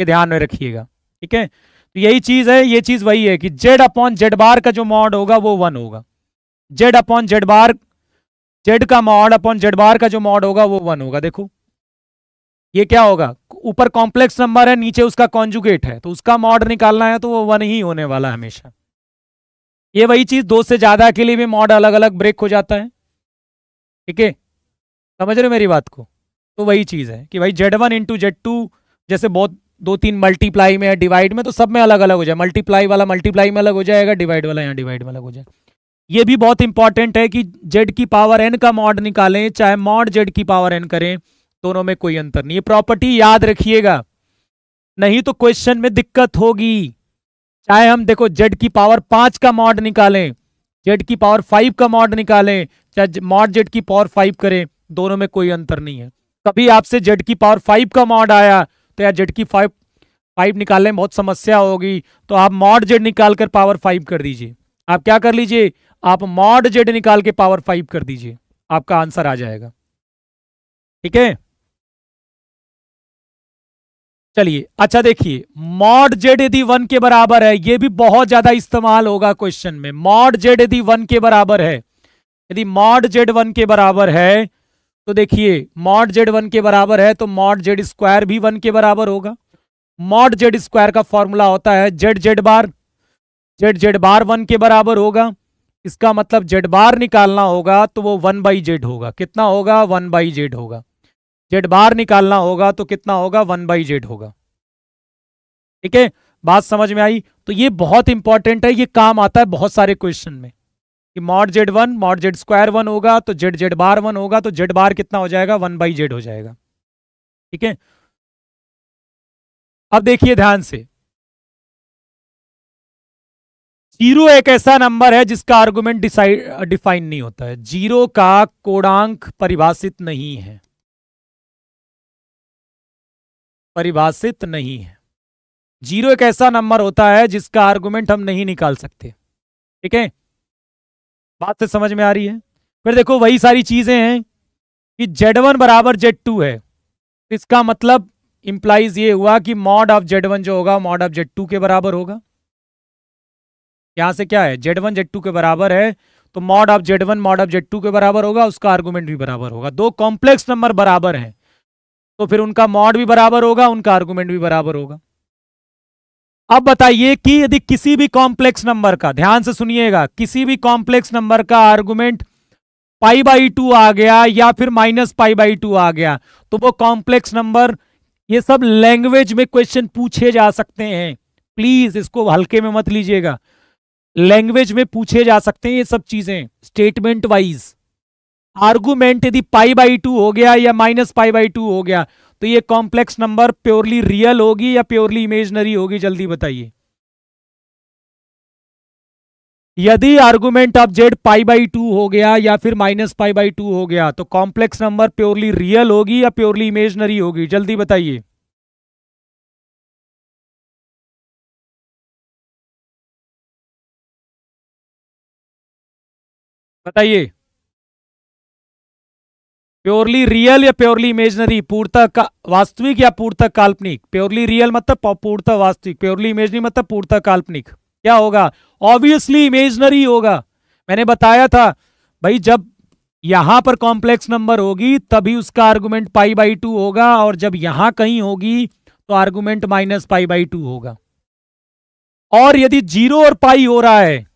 ये ध्यान में रखिएगा ठीक है तो यही चीज है ये चीज वही है कि जेड अपॉन जेड बार का जो मॉड होगा वो वन होगा z upon z bar z का मॉड अपॉन जेड बार का जो मॉड होगा वो वन होगा देखो ये क्या होगा ऊपर कॉम्प्लेक्स नंबर है नीचे उसका कॉन्जुगेट है तो उसका मॉड निकालना है तो वो वन ही होने वाला है हमेशा ये वही चीज दो से ज्यादा के लिए भी मॉड अलग अलग ब्रेक हो जाता है ठीक है समझ रहे हो मेरी बात को तो वही चीज है कि भाई z one into Z two जैसे बहुत दो तीन मल्टीप्लाई में डिवाइड में तो सब में अलग अलग हो जाए मल्टीप्लाई वाला मल्टीप्लाई में अलग हो जाएगा डिवाइड वाला यहाँ डिवाइड में अलग हो जाएगा ये भी बहुत इंपॉर्टेंट है कि जेड की पावर एन का मॉड निकालें चाहे मॉड जेड की पावर एन करें दोनों में कोई अंतर नहीं है प्रॉपर्टी याद रखिएगा नहीं तो क्वेश्चन में दिक्कत होगी चाहे हम देखो जेड की पावर पांच का मॉड निकालें जेड की पावर फाइव का मॉड निकालें चाहे मॉड जेड की पावर फाइव करें दोनों में कोई अंतर नहीं है कभी आपसे जेड की पावर फाइव का मॉड आया तो या जेड की फाइव फाइव निकालने में बहुत समस्या होगी तो आप मॉड जेड निकाल कर पावर फाइव कर दीजिए आप क्या कर लीजिए आप मॉड जेड निकाल के पावर फाइव कर दीजिए आपका आंसर आ जाएगा ठीक है चलिए अच्छा देखिए मॉड जेड यदि वन के बराबर है ये भी बहुत ज्यादा इस्तेमाल होगा क्वेश्चन में मॉड जेड यदि वन के बराबर है यदि मॉड जेड वन के बराबर है तो देखिए मॉड जेड वन के बराबर है तो मॉड जेड स्क्वायर भी वन के बराबर होगा मॉड जेड स्क्वायर का फॉर्मूला होता है z z bar z z bar one के बराबर होगा इसका मतलब जेड बार निकालना होगा तो वो वन बाई जेड होगा कितना होगा वन बाई जेड होगा जेड बार निकालना होगा तो कितना होगा वन बाई जेड होगा ठीक है बात समझ में आई तो ये बहुत इंपॉर्टेंट है ये काम आता है बहुत सारे क्वेश्चन में कि mod z one mod Z square one होगा तो जेड जेड बार वन होगा तो जेड बार कितना हो जाएगा वन बाई जेड हो जाएगा ठीक है अब देखिए ध्यान से जीरो एक ऐसा नंबर है जिसका आर्गुमेंट डिसाइड डिफाइन नहीं होता है जीरो का कोडांक परिभाषित नहीं है परिभाषित नहीं है जीरो एक ऐसा नंबर होता है जिसका आर्गुमेंट हम नहीं निकाल सकते ठीक है बात से समझ में आ रही है फिर देखो वही सारी चीजें हैं कि जेड वन बराबर जेड टू है इसका मतलब इंप्लाइज ये हुआ कि मॉड ऑफ जेड वन जो होगा मॉड ऑफ जेड टू के बराबर होगा यहां से क्या है जेड वन जेड टू के बराबर है तो mod of Z one mod of Z two के बराबर होगा उसका आर्गूमेंट भी बराबर होगा दो कॉम्प्लेक्स नंबर बराबर हैं तो फिर उनका मॉड भी बराबर होगा उनका आर्गुमेंट भी बराबर होगा अब बताइए कि यदि किसी भी कॉम्प्लेक्स नंबर का ध्यान से सुनिएगा किसी भी कॉम्प्लेक्स नंबर का आर्गुमेंट पाई बाई टू आ गया या फिर माइनस पाई बाई टू आ गया तो वो कॉम्प्लेक्स नंबर ये सब लैंग्वेज में क्वेश्चन पूछे जा सकते हैं प्लीज इसको हल्के में मत लीजिएगा लैंग्वेज में पूछे जा सकते हैं ये सब चीजें स्टेटमेंट वाइज आर्गूमेंट यदि पाई बाई टू हो गया या माइनस पाई बाई टू हो गया तो ये कॉम्प्लेक्स नंबर प्योरली रियल होगी या प्योरली इमेजनरी होगी जल्दी बताइए यदि argument of z pi by two हो गया या फिर माइनस पाई बाई टू हो गया तो कॉम्प्लेक्स नंबर प्योरली रियल होगी या प्योरली इमेजनरी होगी जल्दी बताइए बताइए प्योरली रियल या प्योरली इमेजनरी पूर्णतः का वास्तविक या पूर्णतः काल्पनिक प्योरली रियल मतलब पूर्णतः वास्तविक प्योरली इमेजनरी मतलब पूर्णतः काल्पनिक क्या होगा ऑब्वियसली इमेजनरी होगा मैंने बताया था भाई जब यहां पर कॉम्प्लेक्स नंबर होगी तभी उसका आर्गुमेंट पाई बाई टू होगा और जब यहां कहीं होगी तो argument minus pi by two होगा और यदि जीरो और पाई हो रहा है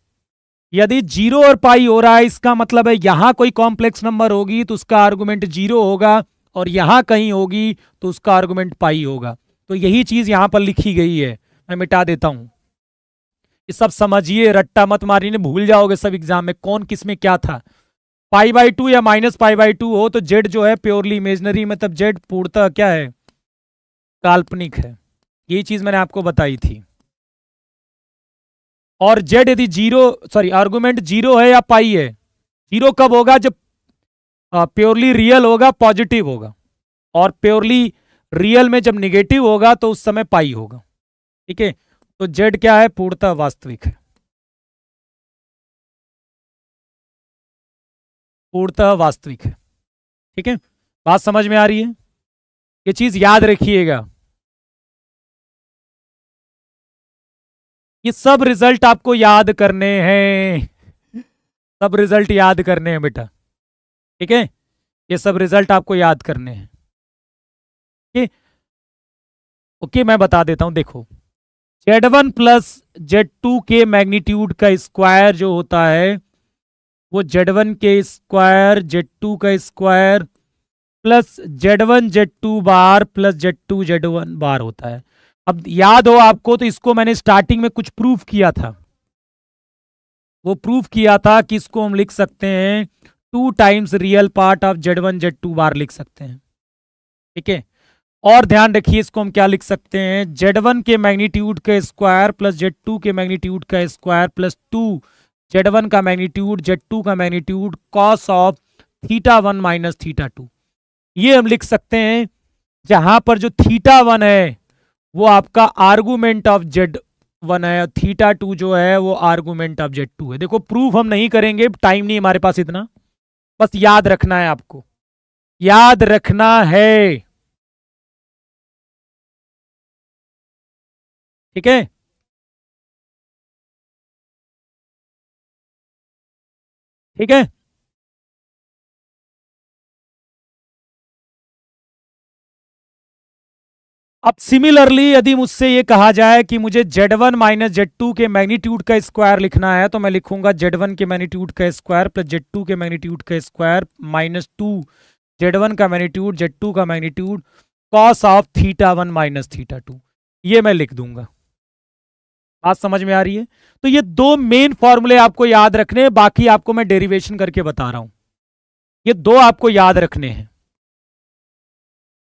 यदि जीरो और पाई हो रहा है इसका मतलब है यहां कोई कॉम्प्लेक्स नंबर होगी तो उसका आर्गुमेंट जीरो होगा और यहां कहीं होगी तो उसका आर्गुमेंट पाई होगा तो यही चीज यहां पर लिखी गई है मैं मिटा देता हूं ये सब समझिए रट्टा मत ने भूल जाओगे सब एग्जाम में कौन किस में क्या था पाई बाई टू या माइनस पाई बाई टू हो तो जेड जो है प्योरली इमेजनरी मतलब जेड पूर्णतः क्या है काल्पनिक है यही चीज मैंने आपको बताई थी और जेड यदि जीरो सॉरी आर्गूमेंट जीरो है या पाई है जीरो कब होगा जब प्योरली रियल होगा पॉजिटिव होगा और प्योरली रियल में जब निगेटिव होगा तो उस समय पाई होगा ठीक है तो जेड क्या है पूर्णतः वास्तविक है पूर्णतः वास्तविक है ठीक है बात समझ में आ रही है ये चीज याद रखिएगा ये सब रिजल्ट आपको याद करने हैं सब रिजल्ट याद करने हैं बेटा ठीक है ये सब रिजल्ट आपको याद करने हैं ओके ओके मैं बता देता हूं देखो Z one plus Z two के मैग्नीट्यूड का स्क्वायर जो होता है वो जेड वन के स्क्वायर जेड टू का square plus Z one Z two bar plus Z two Z one bar होता है अब याद हो आपको तो इसको मैंने स्टार्टिंग में कुछ प्रूफ किया था वो प्रूफ किया था कि इसको हम लिख सकते हैं two times real part of Z one Z two bar लिख सकते हैं ठीक है और ध्यान रखिए इसको हम क्या लिख सकते हैं जेड वन के मैग्नीट्यूड का स्क्वायर प्लस जेड टू के मैग्नीट्यूड का square plus two Z one का मैग्नीट्यूड जेड टू का magnitude cos of theta one minus theta two ये हम लिख सकते हैं जहां पर जो थीटा वन है वो आपका आर्गूमेंट ऑफ जेड वन है थीटा टू जो है वो आर्गूमेंट ऑफ जेड टू है देखो प्रूफ हम नहीं करेंगे टाइम नहीं हमारे पास इतना बस याद रखना है आपको याद रखना है ठीक है ठीक है अब सिमिलरली यदि मुझसे ये कहा जाए कि मुझे z one minus Z two के मैग्नीट्यूड का स्क्वायर लिखना है तो मैं लिखूंगा जेड वन के मैग्नीट्यूड का स्क्वायर प्लस जेड टू के मैग्नीट्यूड का square minus two Z one का मैग्नीट्यूड जेड टू का magnitude cos of theta one minus theta two ये मैं लिख दूंगा बात समझ में आ रही है तो ये दो मेन फॉर्मूले आपको याद रखने हैं बाकी आपको मैं डेरिवेशन करके बता रहा हूं ये दो आपको याद रखने हैं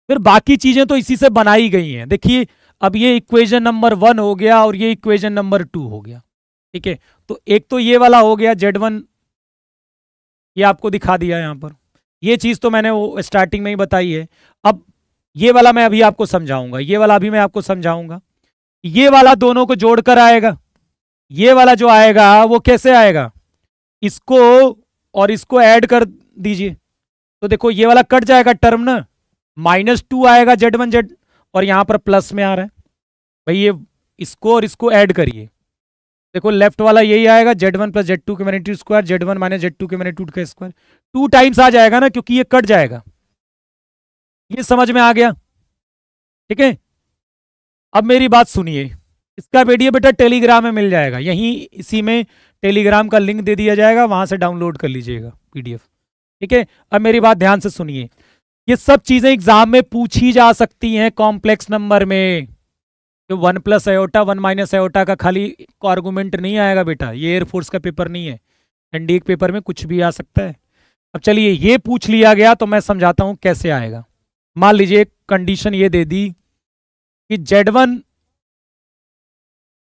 फिर बाकी चीजें तो इसी से बनाई गई हैं देखिए अब ये इक्वेशन नंबर वन हो गया और ये इक्वेशन नंबर टू हो गया ठीक है तो एक तो ये वाला हो गया जेड वन ये आपको दिखा दिया यहां पर ये चीज़ तो मैंने वो स्टार्टिंग में ही बताई है अब ये वाला मैं अभी आपको समझाऊंगा ये वाला अभी मैं आपको समझाऊंगा ये वाला दोनों को जोड़कर आएगा ये वाला जो आएगा वो कैसे आएगा इसको और इसको ऐड कर दीजिए तो देखो ये वाला कट जाएगा टर्म ना माइनस टू आएगा जेड वन जेड और यहाँ पर प्लस में आ रहा है भाई ये इसको और इसको ऐड करिए देखो लेफ्ट वाला यही आएगा Z one plus Z two के two square Z one minus Z two के टू का स्क्वायर टू टाइम्स आ जाएगा ना क्योंकि ये कट जाएगा ये समझ में आ गया ठीक है अब मेरी बात सुनिए इसका वीडियो बेटा टेलीग्राम में मिल जाएगा यहीं इसी में टेलीग्राम का लिंक दे दिया जाएगा वहां से डाउनलोड कर लीजिएगा पीडीएफ ठीक है अब मेरी बात ध्यान से सुनिए ये सब चीजें एग्जाम में पूछी जा सकती हैं कॉम्प्लेक्स नंबर में जो one plus iota one minus iota का खाली आर्गूमेंट नहीं आएगा बेटा ये एयरफोर्स का पेपर नहीं है एनडीए के पेपर में कुछ भी आ सकता है अब चलिए ये पूछ लिया गया तो मैं समझाता हूँ कैसे आएगा मान लीजिए कंडीशन ये दे दी कि Z one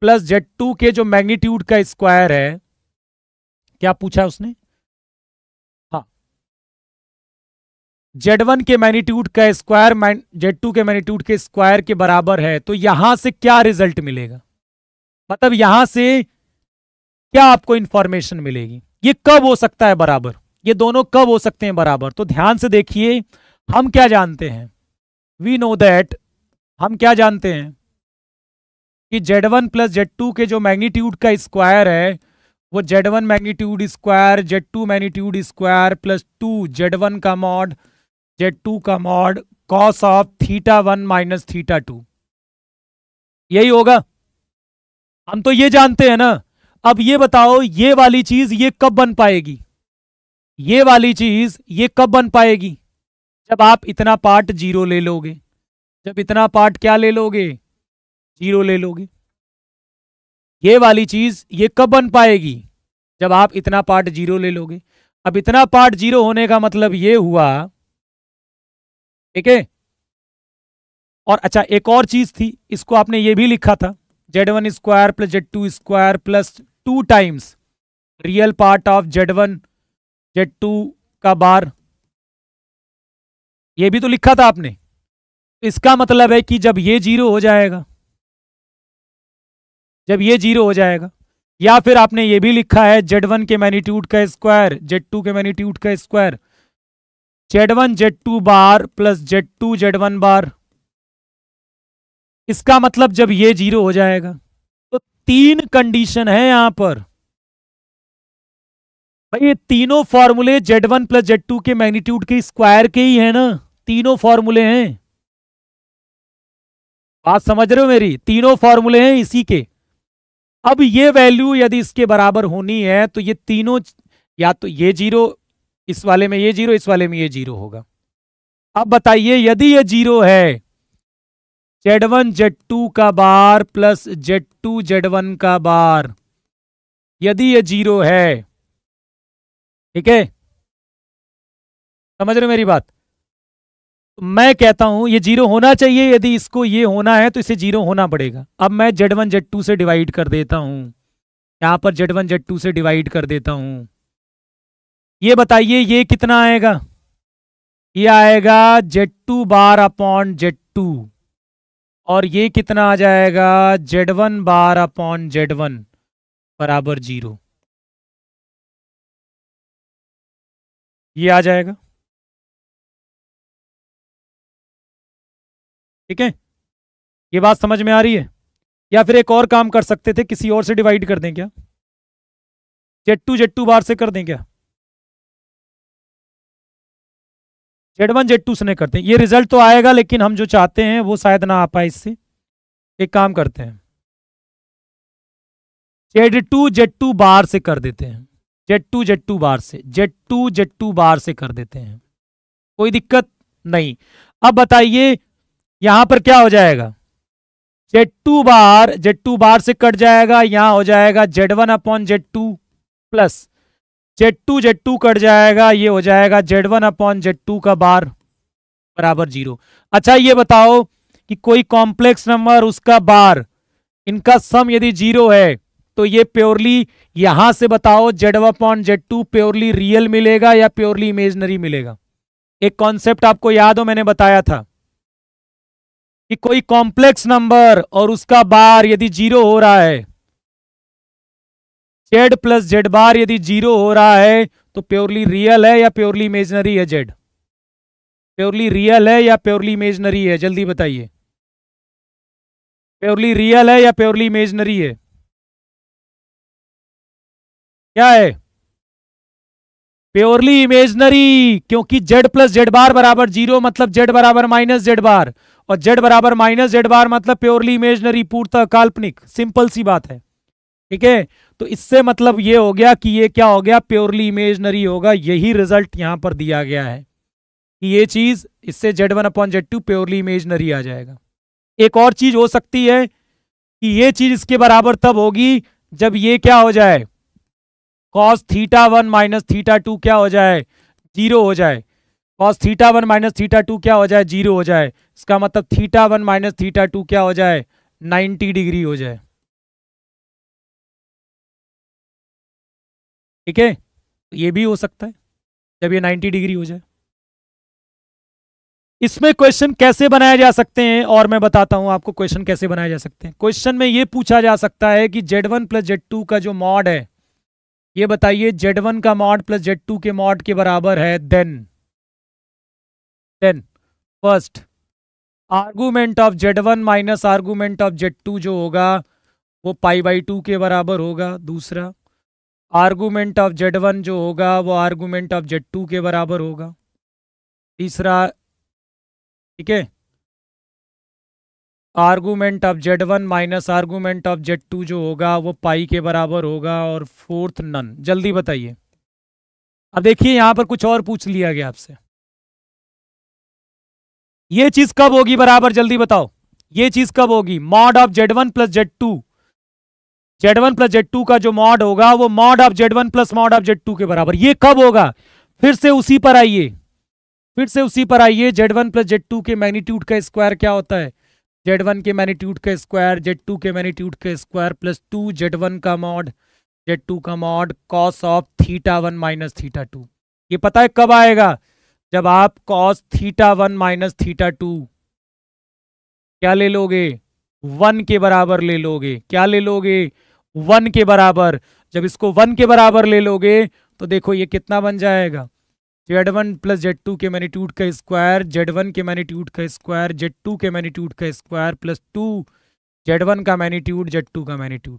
plus Z two के जो मैग्नीट्यूड का स्क्वायर है क्या पूछा उसने जेड वन के मैग्नीट्यूड का स्क्वायर जेड टू के मैग्नीट्यूड के स्क्वायर के बराबर है तो यहां से क्या रिजल्ट मिलेगा मतलब यहां से क्या आपको इंफॉर्मेशन मिलेगी ये कब हो सकता है बराबर ये दोनों कब हो सकते हैं बराबर तो ध्यान से देखिए हम क्या जानते हैं वी नो दैट हम क्या जानते हैं कि Z one plus Z two के जो मैग्नीट्यूड का स्क्वायर है वो Z one magnitude square Z two magnitude square plus two Z one का मॉड जेड टू का mod cos of theta one minus theta two यही होगा हम तो ये जानते हैं ना अब ये बताओ ये वाली चीज ये कब बन पाएगी ये वाली चीज ये कब बन पाएगी जब आप इतना पार्ट जीरो ले लोगे जब इतना पार्ट क्या ले लोगे जीरो ले लोगे ये वाली चीज ये कब बन पाएगी जब आप इतना पार्ट जीरो ले लोगे अब इतना पार्ट जीरो होने का मतलब ये हुआ ठीक है और अच्छा एक और चीज थी इसको आपने ये भी लिखा था Z one square plus Z two square plus two times real part of Z one Z two का बार ये भी तो लिखा था आपने इसका मतलब है कि जब ये जीरो हो जाएगा जब ये जीरो हो जाएगा या फिर आपने ये भी लिखा है जेड वन के मैनीट्यूड का स्क्वायर जेड टू के मैनीट्यूड का square Z one Z two bar plus Z two Z one bar इसका मतलब जब ये जीरो हो जाएगा तो तीन कंडीशन है यहां पर भाई ये तीनों फॉर्मूले Z one plus Z two के मैग्नीट्यूड के स्क्वायर के ही है ना तीनों फॉर्मूले हैं बात समझ रहे हो मेरी तीनों फॉर्मूले हैं इसी के अब ये वैल्यू यदि इसके बराबर होनी है तो ये तीनों या तो ये जीरो इस वाले में ये जीरो इस वाले में ये जीरो होगा अब बताइए यदि ये जीरो है जेड वन जेड टू का bar plus Z two Z one का बार यदि ये जीरो है ठीक है समझ रहे मेरी बात तो मैं कहता हूं ये जीरो होना चाहिए यदि इसको ये होना है तो इसे जीरो होना पड़ेगा अब मैं जेड वन जेड टू से डिवाइड कर देता हूं यहां पर जेड वन जेड टू से डिवाइड कर देता हूं ये बताइए ये कितना आएगा ये आएगा Z two bar upon Z two और ये कितना आ जाएगा Z one bar upon Z one बराबर जीरो ये आ जाएगा ठीक है ये बात समझ में आ रही है या फिर एक और काम कर सकते थे किसी और से डिवाइड कर दें क्या Z two Z two bar से कर दें क्या जेड वन जेड टू से नहीं करते ये रिजल्ट तो आएगा लेकिन हम जो चाहते हैं वो शायद ना आ पाए इससे एक काम करते हैं Z two Z two bar से कर देते हैं Z two Z two bar से Z two Z two bar से कर देते हैं कोई दिक्कत नहीं अब बताइए यहां पर क्या हो जाएगा Z two bar Z two bar से कट जाएगा यहां हो जाएगा Z one upon Z two plus Z two Z two cut जाएगा ये हो जाएगा Z one upon Z two का बार बराबर जीरो अच्छा ये बताओ कि कोई कॉम्प्लेक्स नंबर उसका बार इनका सम यदि जीरो है तो ये प्योरली यहां से बताओ Z upon Z two purely real मिलेगा या प्योरली इमेजनरी मिलेगा एक कॉन्सेप्ट आपको याद हो मैंने बताया था कि कोई कॉम्प्लेक्स नंबर और उसका बार यदि जीरो हो रहा है जेड प्लस जेड बार यदि जीरो हो रहा है तो प्योरली रियल है या प्योरली इमेजनरी है जेड प्योरली रियल है या प्योरली इमेजनरी है जल्दी बताइए प्योरली रियल है या प्योरली इमेजनरी है क्या है प्योरली इमेजनरी क्योंकि जेड प्लस जेड बार बराबर जीरो मतलब जेड बराबर माइनस जेड बार और जेड बराबर माइनस जेड बार मतलब प्योरली इमेजनरी पूर्त काल्पनिक सिंपल सी बात है ठीक है तो इससे मतलब ये हो गया कि ये क्या हो गया प्योरली इमेजनरी होगा यही रिजल्ट यहां पर दिया गया है कि ये चीज इससे Z one upon Z two purely imaginary आ जाएगा एक और चीज हो सकती है कि ये चीज इसके बराबर तब होगी जब ये क्या हो जाए cos theta one minus theta two क्या हो जाए जीरो हो जाए cos theta one minus theta two क्या हो जाए जीरो हो जाए इसका मतलब theta one minus theta two क्या हो जाए नाइन्टी डिग्री हो जाए ठीक है ये भी हो सकता है जब ये 90 डिग्री हो जाए इसमें क्वेश्चन कैसे बनाए जा सकते हैं और मैं बताता हूं आपको क्वेश्चन कैसे बनाए जा सकते हैं क्वेश्चन में ये पूछा जा सकता है कि Z one plus Z two का जो मॉड है ये बताइए जेड वन का मॉड प्लस जेड टू के मॉड के बराबर है then then first argument of Z one minus argument of Z two जो होगा वो पाई बाई टू के बराबर होगा दूसरा आर्गूमेंट ऑफ जेड वन जो होगा वो आर्गूमेंट ऑफ जेड टू के बराबर होगा तीसरा ठीक है argument of Z one minus argument of Z two जो होगा वो पाई के बराबर होगा और फोर्थ नन जल्दी बताइए अब देखिए यहां पर कुछ और पूछ लिया गया आपसे ये चीज कब होगी बराबर जल्दी बताओ ये चीज कब होगी mod of Z one plus Z two Z one plus Z two का जो मॉड होगा वो mod of Z one plus mod of Z two के बराबर ये कब होगा फिर से उसी पर आइए फिर से उसी पर आइए Z one plus Z two के मैग्नीट्यूड का स्क्वायर क्या होता है जेड वन के मैग्नीट्यूड का स्क्वायर जेड टू के मैग्नीट्यूड का square plus two Z one का मॉड जेड टू का mod cos of theta one minus theta two ये पता है कब आएगा जब आप cos theta one minus theta two क्या ले लोगे वन के बराबर ले लोगे क्या ले लोगे वन के बराबर जब इसको वन के बराबर ले लोगे तो देखो ये कितना बन जाएगा Z one plus Z two के मैनीट्यूड का स्क्वायर जेड वन के मैनीट्यूड का स्क्वायर जेड टू के मैनीट्यूड का square plus two Z one का मैनीट्यूड जेड टू का मैनीट्यूड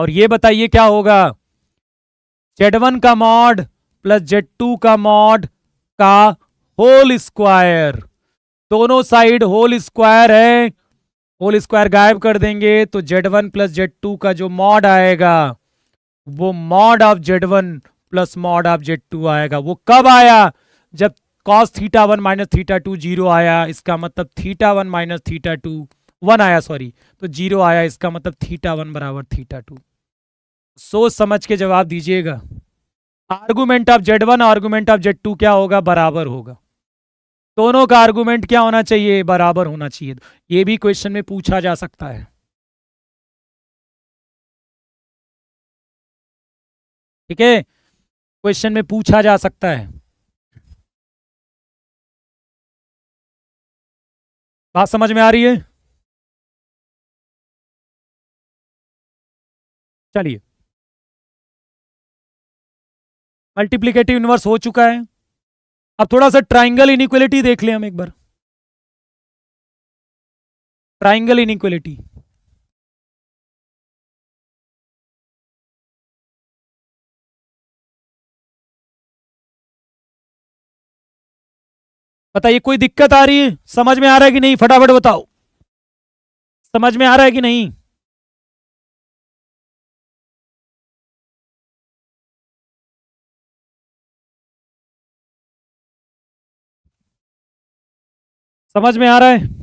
और ये बताइए क्या होगा जेड वन का मॉड प्लस जेड टू का मॉड का होल स्क्वायर दोनों साइड होल स्क्वायर है होल स्क्वायर गायब कर देंगे तो Z one plus Z two का जो मॉड आएगा वो mod of Z one plus mod of Z two आएगा वो कब आया जब cos theta one minus theta two zero आया इसका मतलब theta one minus theta two one आया सॉरी तो जीरो आया इसका मतलब थीटा वन बराबर थीटा टू सोच समझ के जवाब दीजिएगा argument of Z one argument of Z two क्या होगा बराबर होगा दोनों का आर्गूमेंट क्या होना चाहिए बराबर होना चाहिए ये भी क्वेश्चन में पूछा जा सकता है ठीक है क्वेश्चन में पूछा जा सकता है बात समझ में आ रही है चलिए मल्टीप्लीकेटिव इनवर्स हो चुका है अब थोड़ा सा ट्राइंगल इनइक्वलिटी देख ले हम एक बार ट्राइंगल इनइक्वलिटी बताइए कोई दिक्कत आ रही है समझ में आ रहा है कि नहीं फटाफट बताओ समझ में आ रहा है कि नहीं समझ में आ रहा है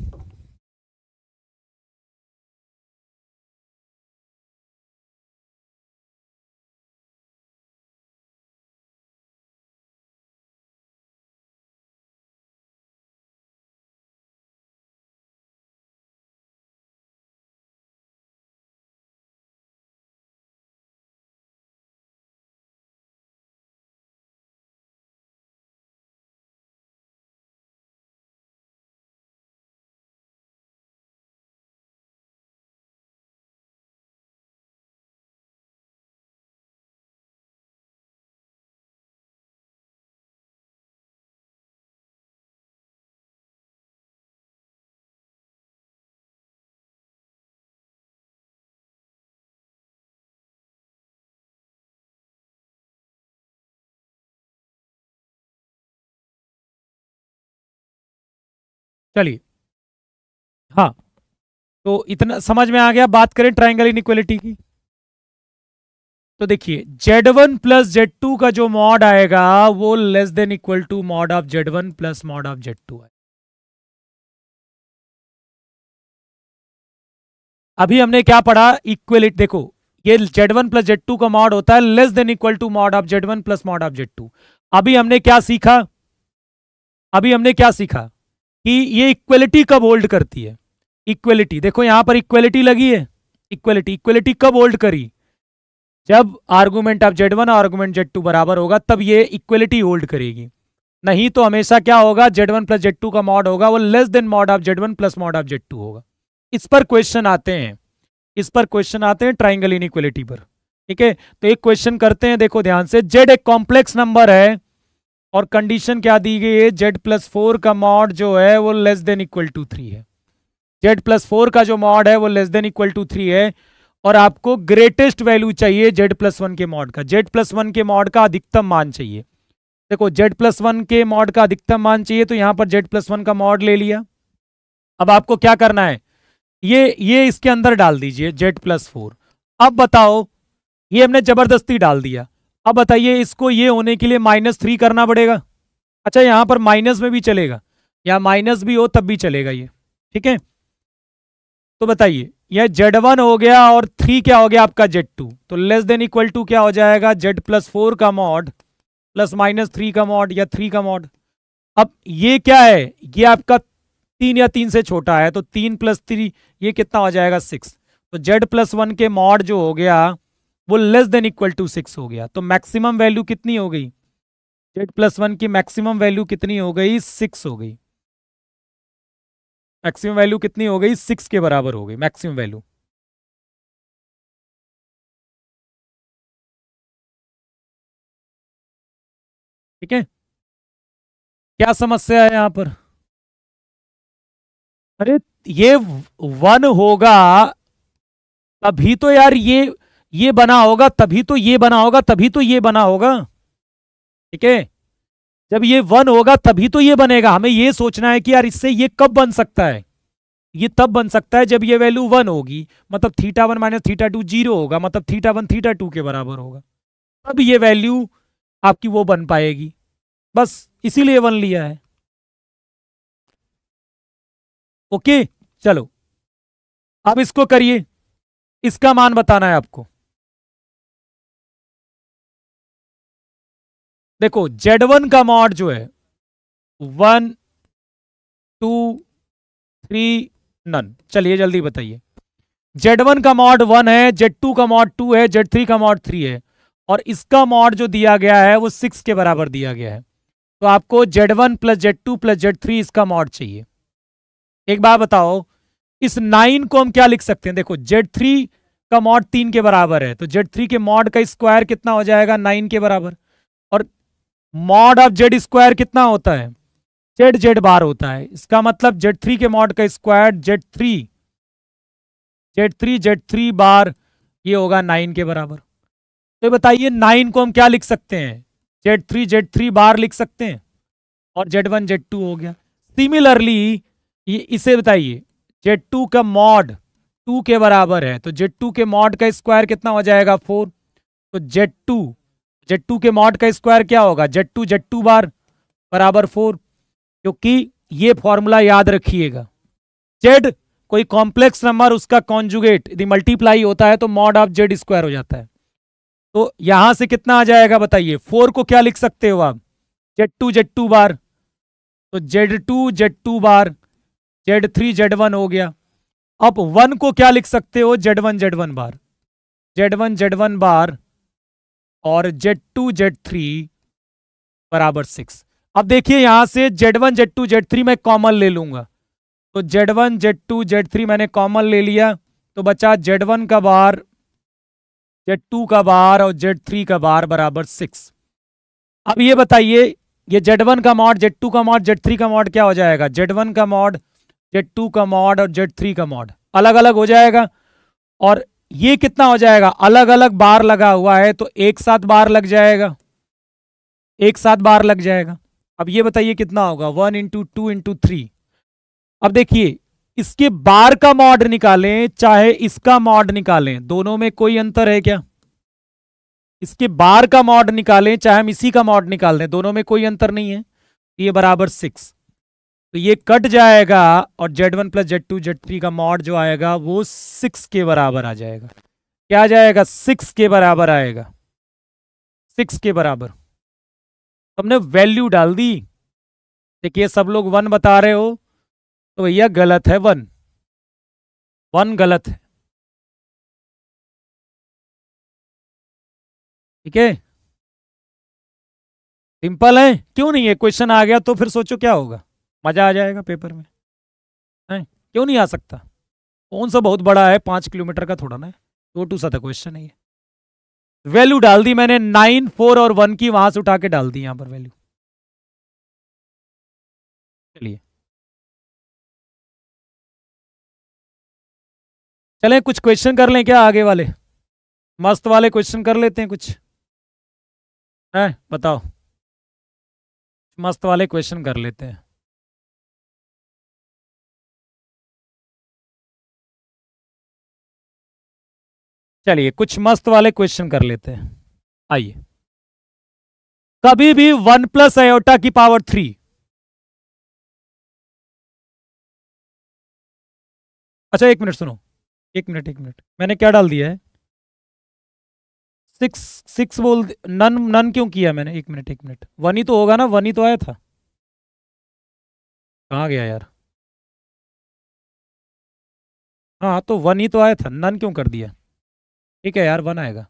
चलिए हाँ तो इतना समझ में आ गया बात करें ट्राइंगल इनक्वलिटी की तो देखिए Z1 one plus Z two का जो मॉड आएगा वो less than equal to mod of Z1 one plus mod of Z two अभी हमने क्या पढ़ा इक्वलिट देखो ये Z1 one plus Z two का मॉड होता है less than equal to mod of Z1 one plus mod of Z two अभी हमने क्या सीखा अभी हमने क्या सीखा कि ये इक्वलिटी कब होल्ड करती है इक्वलिटी देखो यहां पर इक्वलिटी लगी है इक्वलिटी इक्वलिटी कब होल्ड करी जब argument of Z one argument Z two बराबर होगा तब ये इक्वलिटी होल्ड करेगी नहीं तो हमेशा क्या होगा Z one plus Z two का मॉड होगा वो less than mod of Z one plus mod of Z two होगा इस पर क्वेश्चन आते हैं इस पर क्वेश्चन आते हैं ट्राइंगल इनइक्वलिटी पर ठीक है तो एक क्वेश्चन करते हैं देखो ध्यान से जेड एक कॉम्प्लेक्स नंबर है और कंडीशन क्या दी गई है जेड प्लस फोर का मॉड जो है वो less than equal to three है जेड प्लस फोर का जो मॉड है वो less than equal to three है और आपको ग्रेटेस्ट वैल्यू चाहिए जेड प्लस वन के मॉड का जेड प्लस वन के मॉड का अधिकतम मान चाहिए देखो जेड प्लस वन के मॉड का अधिकतम मान चाहिए तो यहां पर जेड प्लस वन का मॉड ले लिया अब आपको क्या करना है ये ये इसके अंदर डाल दीजिए जेड प्लस फोर अब बताओ ये हमने जबरदस्ती डाल दिया अब बताइए इसको ये होने के लिए माइनस थ्री करना पड़ेगा अच्छा यहां पर माइनस में भी चलेगा या माइनस भी हो तब भी चलेगा ये ठीक है तो बताइए यह जेड वन हो गया और थ्री क्या हो गया आपका जेड टू तो लेस देन इक्वल टू क्या हो जाएगा जेड प्लस फोर का मॉड प्लस माइनस थ्री का मॉड या थ्री का मॉड अब ये क्या है ये आपका तीन या तीन से छोटा है तो तीन प्लस थ्री ये कितना हो जाएगा सिक्स तो जेड प्लस वन के मॉड जो हो गया वो less than equal to six हो गया तो मैक्सिमम वैल्यू कितनी हो गई जेड प्लस वन की मैक्सिमम वैल्यू कितनी हो गई सिक्स हो गई मैक्सिमम वैल्यू कितनी हो गई सिक्स के बराबर हो गई मैक्सिमम वैल्यू ठीक है क्या समस्या है यहां पर अरे ये वन होगा तभी तो यार ये ये बना होगा तभी तो ये बना होगा तभी तो ये बना होगा ठीक है जब ये वन होगा तभी तो ये बनेगा हमें ये सोचना है कि यार इससे ये कब बन सकता है ये तब बन सकता है जब ये वैल्यू वन होगी मतलब theta one minus theta two zero होगा मतलब थीटा वन थीटा टू के बराबर होगा तब ये वैल्यू आपकी वो बन पाएगी बस इसीलिए वन लिया है ओके चलो अब इसको करिए इसका मान बताना है आपको देखो जेड वन का मॉड जो है वन टू थ्री नन चलिए जल्दी बताइए जेड वन का मॉड वन है जेड टू का मॉड टू है जेड थ्री का मॉड थ्री है और इसका मॉड जो दिया गया है वो सिक्स के बराबर दिया गया है तो आपको Z one plus Z two plus Z three इसका मॉड चाहिए एक बार बताओ इस नाइन को हम क्या लिख सकते हैं देखो जेड थ्री का मॉड तीन के बराबर है तो जेड थ्री के मॉड का स्क्वायर कितना हो जाएगा नाइन के बराबर मॉड ऑफ जेड स्क्वायर कितना होता है जेड जेड बार होता है इसका मतलब जेड थ्री के मॉड का square Z three Z three Z three bar ये होगा नाइन के बराबर तो बताइए नाइन को हम क्या लिख सकते हैं Z three Z three bar लिख सकते हैं और जेड वन जेड टू हो गया सिमिलरली इसे बताइए जेड टू का मॉड टू के बराबर है तो जेड टू के मॉड का स्क्वायर कितना हो जाएगा फोर तो जेड टू जेड टू के मॉड का स्क्वायर क्या होगा Z two Z two bar बराबर फोर क्योंकि ये फॉर्मूला याद रखिएगा जेड कोई कॉम्प्लेक्स नंबर उसका कॉन्जुगेट यदि मल्टीप्लाई होता है तो मॉड ऑफ जेड स्क्वायर हो जाता है तो यहां से कितना आ जाएगा बताइए फोर को क्या लिख सकते हो आप Z two Z two bar तो Z two Z two bar Z three Z one हो गया अब वन को क्या लिख सकते हो Z one Z one bar Z one Z one bar और जेड टू जेड थ्री बराबर सिक्स अब देखिए यहां से Z one Z two Z three मैं कॉमन ले लूंगा तो Z one Z two Z three मैंने कॉमन ले लिया तो बचा जेड वन का बार जेड टू का बार और जेड थ्री का बार बराबर सिक्स अब ये बताइए ये जेड वन का मॉड जेड टू का मॉड जेड थ्री का मॉड क्या हो जाएगा जेड वन का मॉड जेड टू का मॉड और जेड थ्री का मॉड अलग अलग हो जाएगा और ये कितना हो जाएगा अलग अलग बार लगा हुआ है तो एक साथ बार लग जाएगा एक साथ बार लग जाएगा अब ये बताइए कितना होगा one into two into three अब देखिए इसके बार का मॉड निकालें चाहे इसका मॉड निकालें दोनों में कोई अंतर है क्या इसके बार का मॉड निकालें चाहे हम इसी का मॉड निकाल दें दोनों में कोई अंतर नहीं है ये बराबर सिक्स तो ये कट जाएगा और Z one plus Z two Z three का मॉड जो आएगा वो सिक्स के बराबर आ जाएगा क्या जाएगा सिक्स के बराबर आएगा सिक्स के बराबर तुमने वैल्यू डाल दी देखिए सब लोग वन बता रहे हो तो भैया गलत है वन वन गलत है ठीक है सिंपल है क्यों नहीं है क्वेश्चन आ गया तो फिर सोचो क्या होगा मज़ा आ जाएगा पेपर में है क्यों नहीं आ सकता कौन सा बहुत बड़ा है पाँच किलोमीटर का थोड़ा ना दो टू सा था क्वेश्चन है ये वैल्यू डाल दी मैंने नाइन फोर और वन की वहां से उठा के डाल दी यहां पर वैल्यू चलिए चले कुछ क्वेश्चन कर लें क्या आगे वाले मस्त वाले क्वेश्चन कर लेते हैं कुछ है बताओ मस्त वाले क्वेश्चन कर लेते हैं चलिए कुछ मस्त वाले क्वेश्चन कर लेते हैं आइए कभी भी वन प्लस एयोटा की पावर थ्री अच्छा एक मिनट सुनो एक मिनट एक मिनट मैंने क्या डाल दिया है सिक्स सिक्स बोल नन नन क्यों किया मैंने एक मिनट एक मिनट वन ही तो होगा ना वन ही तो आया था कहा गया यार हाँ तो वन ही तो आया था नन क्यों कर दिया ठीक है यार वन आएगा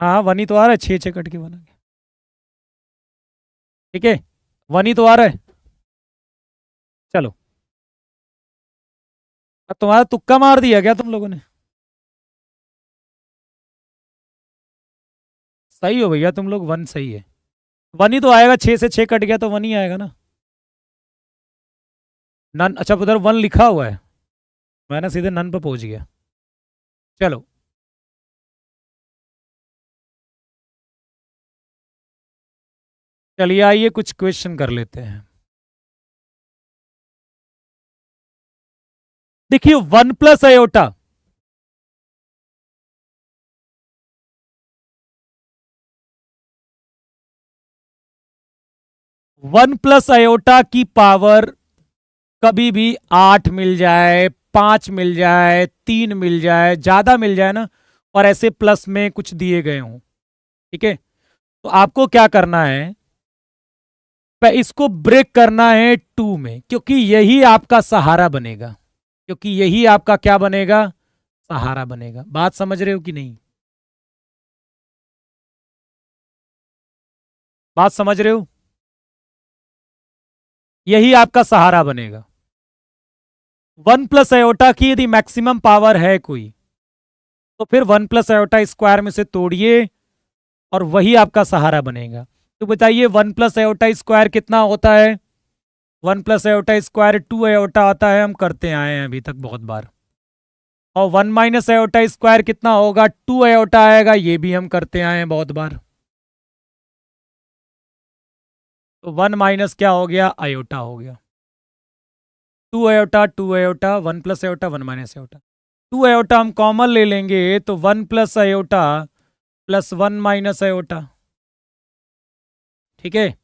हाँ वन ही तो आ रहा है छे कट के वन आ गया ठीक है वन ही तो आ रहा है चलो तुम्हारा तुक्का मार दिया क्या तुम लोगों ने सही हो भैया तुम लोग वन सही है वन ही तो आएगा छह से छ कट गया तो वन ही आएगा ना नन अच्छा उधर वन लिखा हुआ है मैंने सीधे नन पर पहुंच गया चलो चलिए आइए कुछ क्वेश्चन कर लेते हैं देखिए one plus iota one plus iota की पावर कभी भी आठ मिल जाए पांच मिल जाए तीन मिल जाए ज्यादा मिल जाए ना और ऐसे प्लस में कुछ दिए गए हों ठीक है तो आपको क्या करना है इसको ब्रेक करना है टू में क्योंकि यही आपका सहारा बनेगा क्योंकि यही आपका क्या बनेगा सहारा बनेगा बात समझ रहे हो कि नहीं बात समझ रहे हो यही आपका सहारा बनेगा वन प्लस एयोटा की यदि मैक्सिमम पावर है कोई तो फिर वन प्लस एयोटा स्क्वायर में से तोड़िए और वही आपका सहारा बनेगा तो बताइए वन प्लस एयोटा स्क्वायर कितना होता है one plus iota square two iota आता है हम करते आए हैं अभी तक बहुत बार और वन माइनस एयोटा स्क्वायर कितना होगा टू एयोटा आएगा ये भी हम करते आए हैं बहुत बार तो वन माइनस क्या हो गया आयोटा हो गया two iota two iota one plus iota one minus iota two iota हम कॉमन ले लेंगे तो one plus iota plus one minus iota ठीक है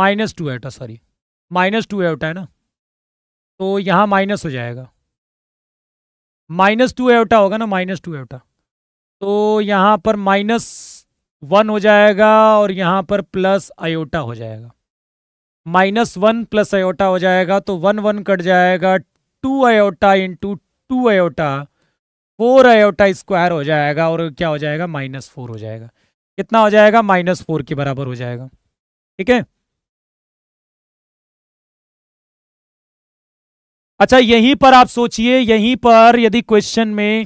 minus two iota sorry minus two iota है ना तो यहाँ माइनस हो जाएगा माइनस टू एवटा होगा ना माइनस टू एवटा तो यहाँ पर माइनस वन हो जाएगा और यहाँ पर प्लस आयोटा हो जाएगा माइनस वन प्लस आयोटा हो जाएगा तो वन वन कट जाएगा two iota into two iota four iota square हो जाएगा और क्या हो जाएगा माइनस फोर हो जाएगा कितना हो जाएगा माइनस फोर के बराबर हो जाएगा ठीक है अच्छा यहीं पर आप सोचिए यहीं पर यदि क्वेश्चन में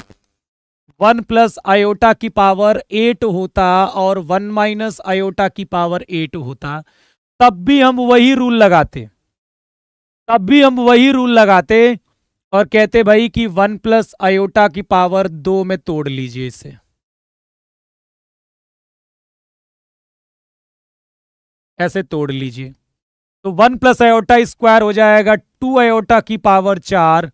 वन प्लस आयोटा की पावर एट होता और वन माइनस आयोटा की पावर एट होता तब भी हम वही रूल लगाते तब भी हम वही रूल लगाते और कहते भाई कि वन प्लस आयोटा की पावर दो में तोड़ लीजिए इसे ऐसे तोड़ लीजिए तो वन प्लस आयोटा स्क्वायर हो जाएगा टू आयोटा की पावर चार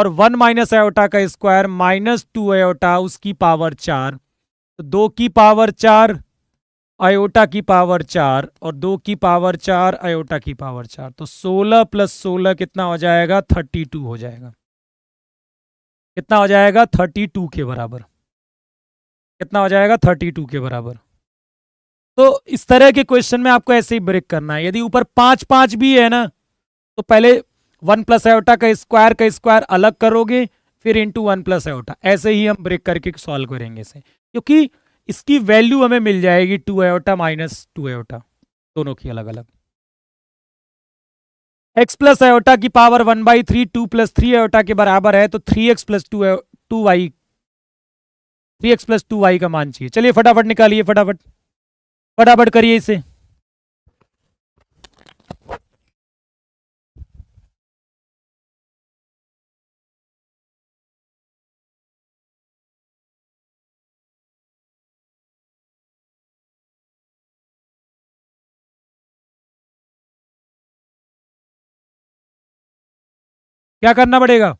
और वन माइनस आयोटा का स्क्वायर माइनस टू आयोटा उसकी पावर चार तो दो की पावर चार आयोटा की पावर चार और दो की पावर चार आयोटा की पावर चार तो सोलह प्लस सोलह कितना हो जाएगा थर्टी टू हो जाएगा कितना हो जाएगा थर्टी टू के बराबर कितना हो जाएगा थर्टी टू के बराबर तो इस तरह के क्वेश्चन में आपको ऐसे ही ब्रेक करना है यदि ऊपर पांच पांच भी है ना तो पहले वन प्लस एवटा का स्क्वायर का स्क्वायर अलग करोगे फिर इंटू वन प्लस एवटा ऐसे ही हम ब्रेक करके सॉल्व करेंगे इसे क्योंकि इसकी वैल्यू हमें मिल जाएगी two iota minus two iota दोनों की अलग अलग एक्स प्लस एवटा की power one by three two plus three iota के बराबर है तो three x plus two two Y three x plus two Y का मान चाहिए चलिए फटाफट निकालिए फटाफट फटाफट करिए इसे क्या करना पड़ेगा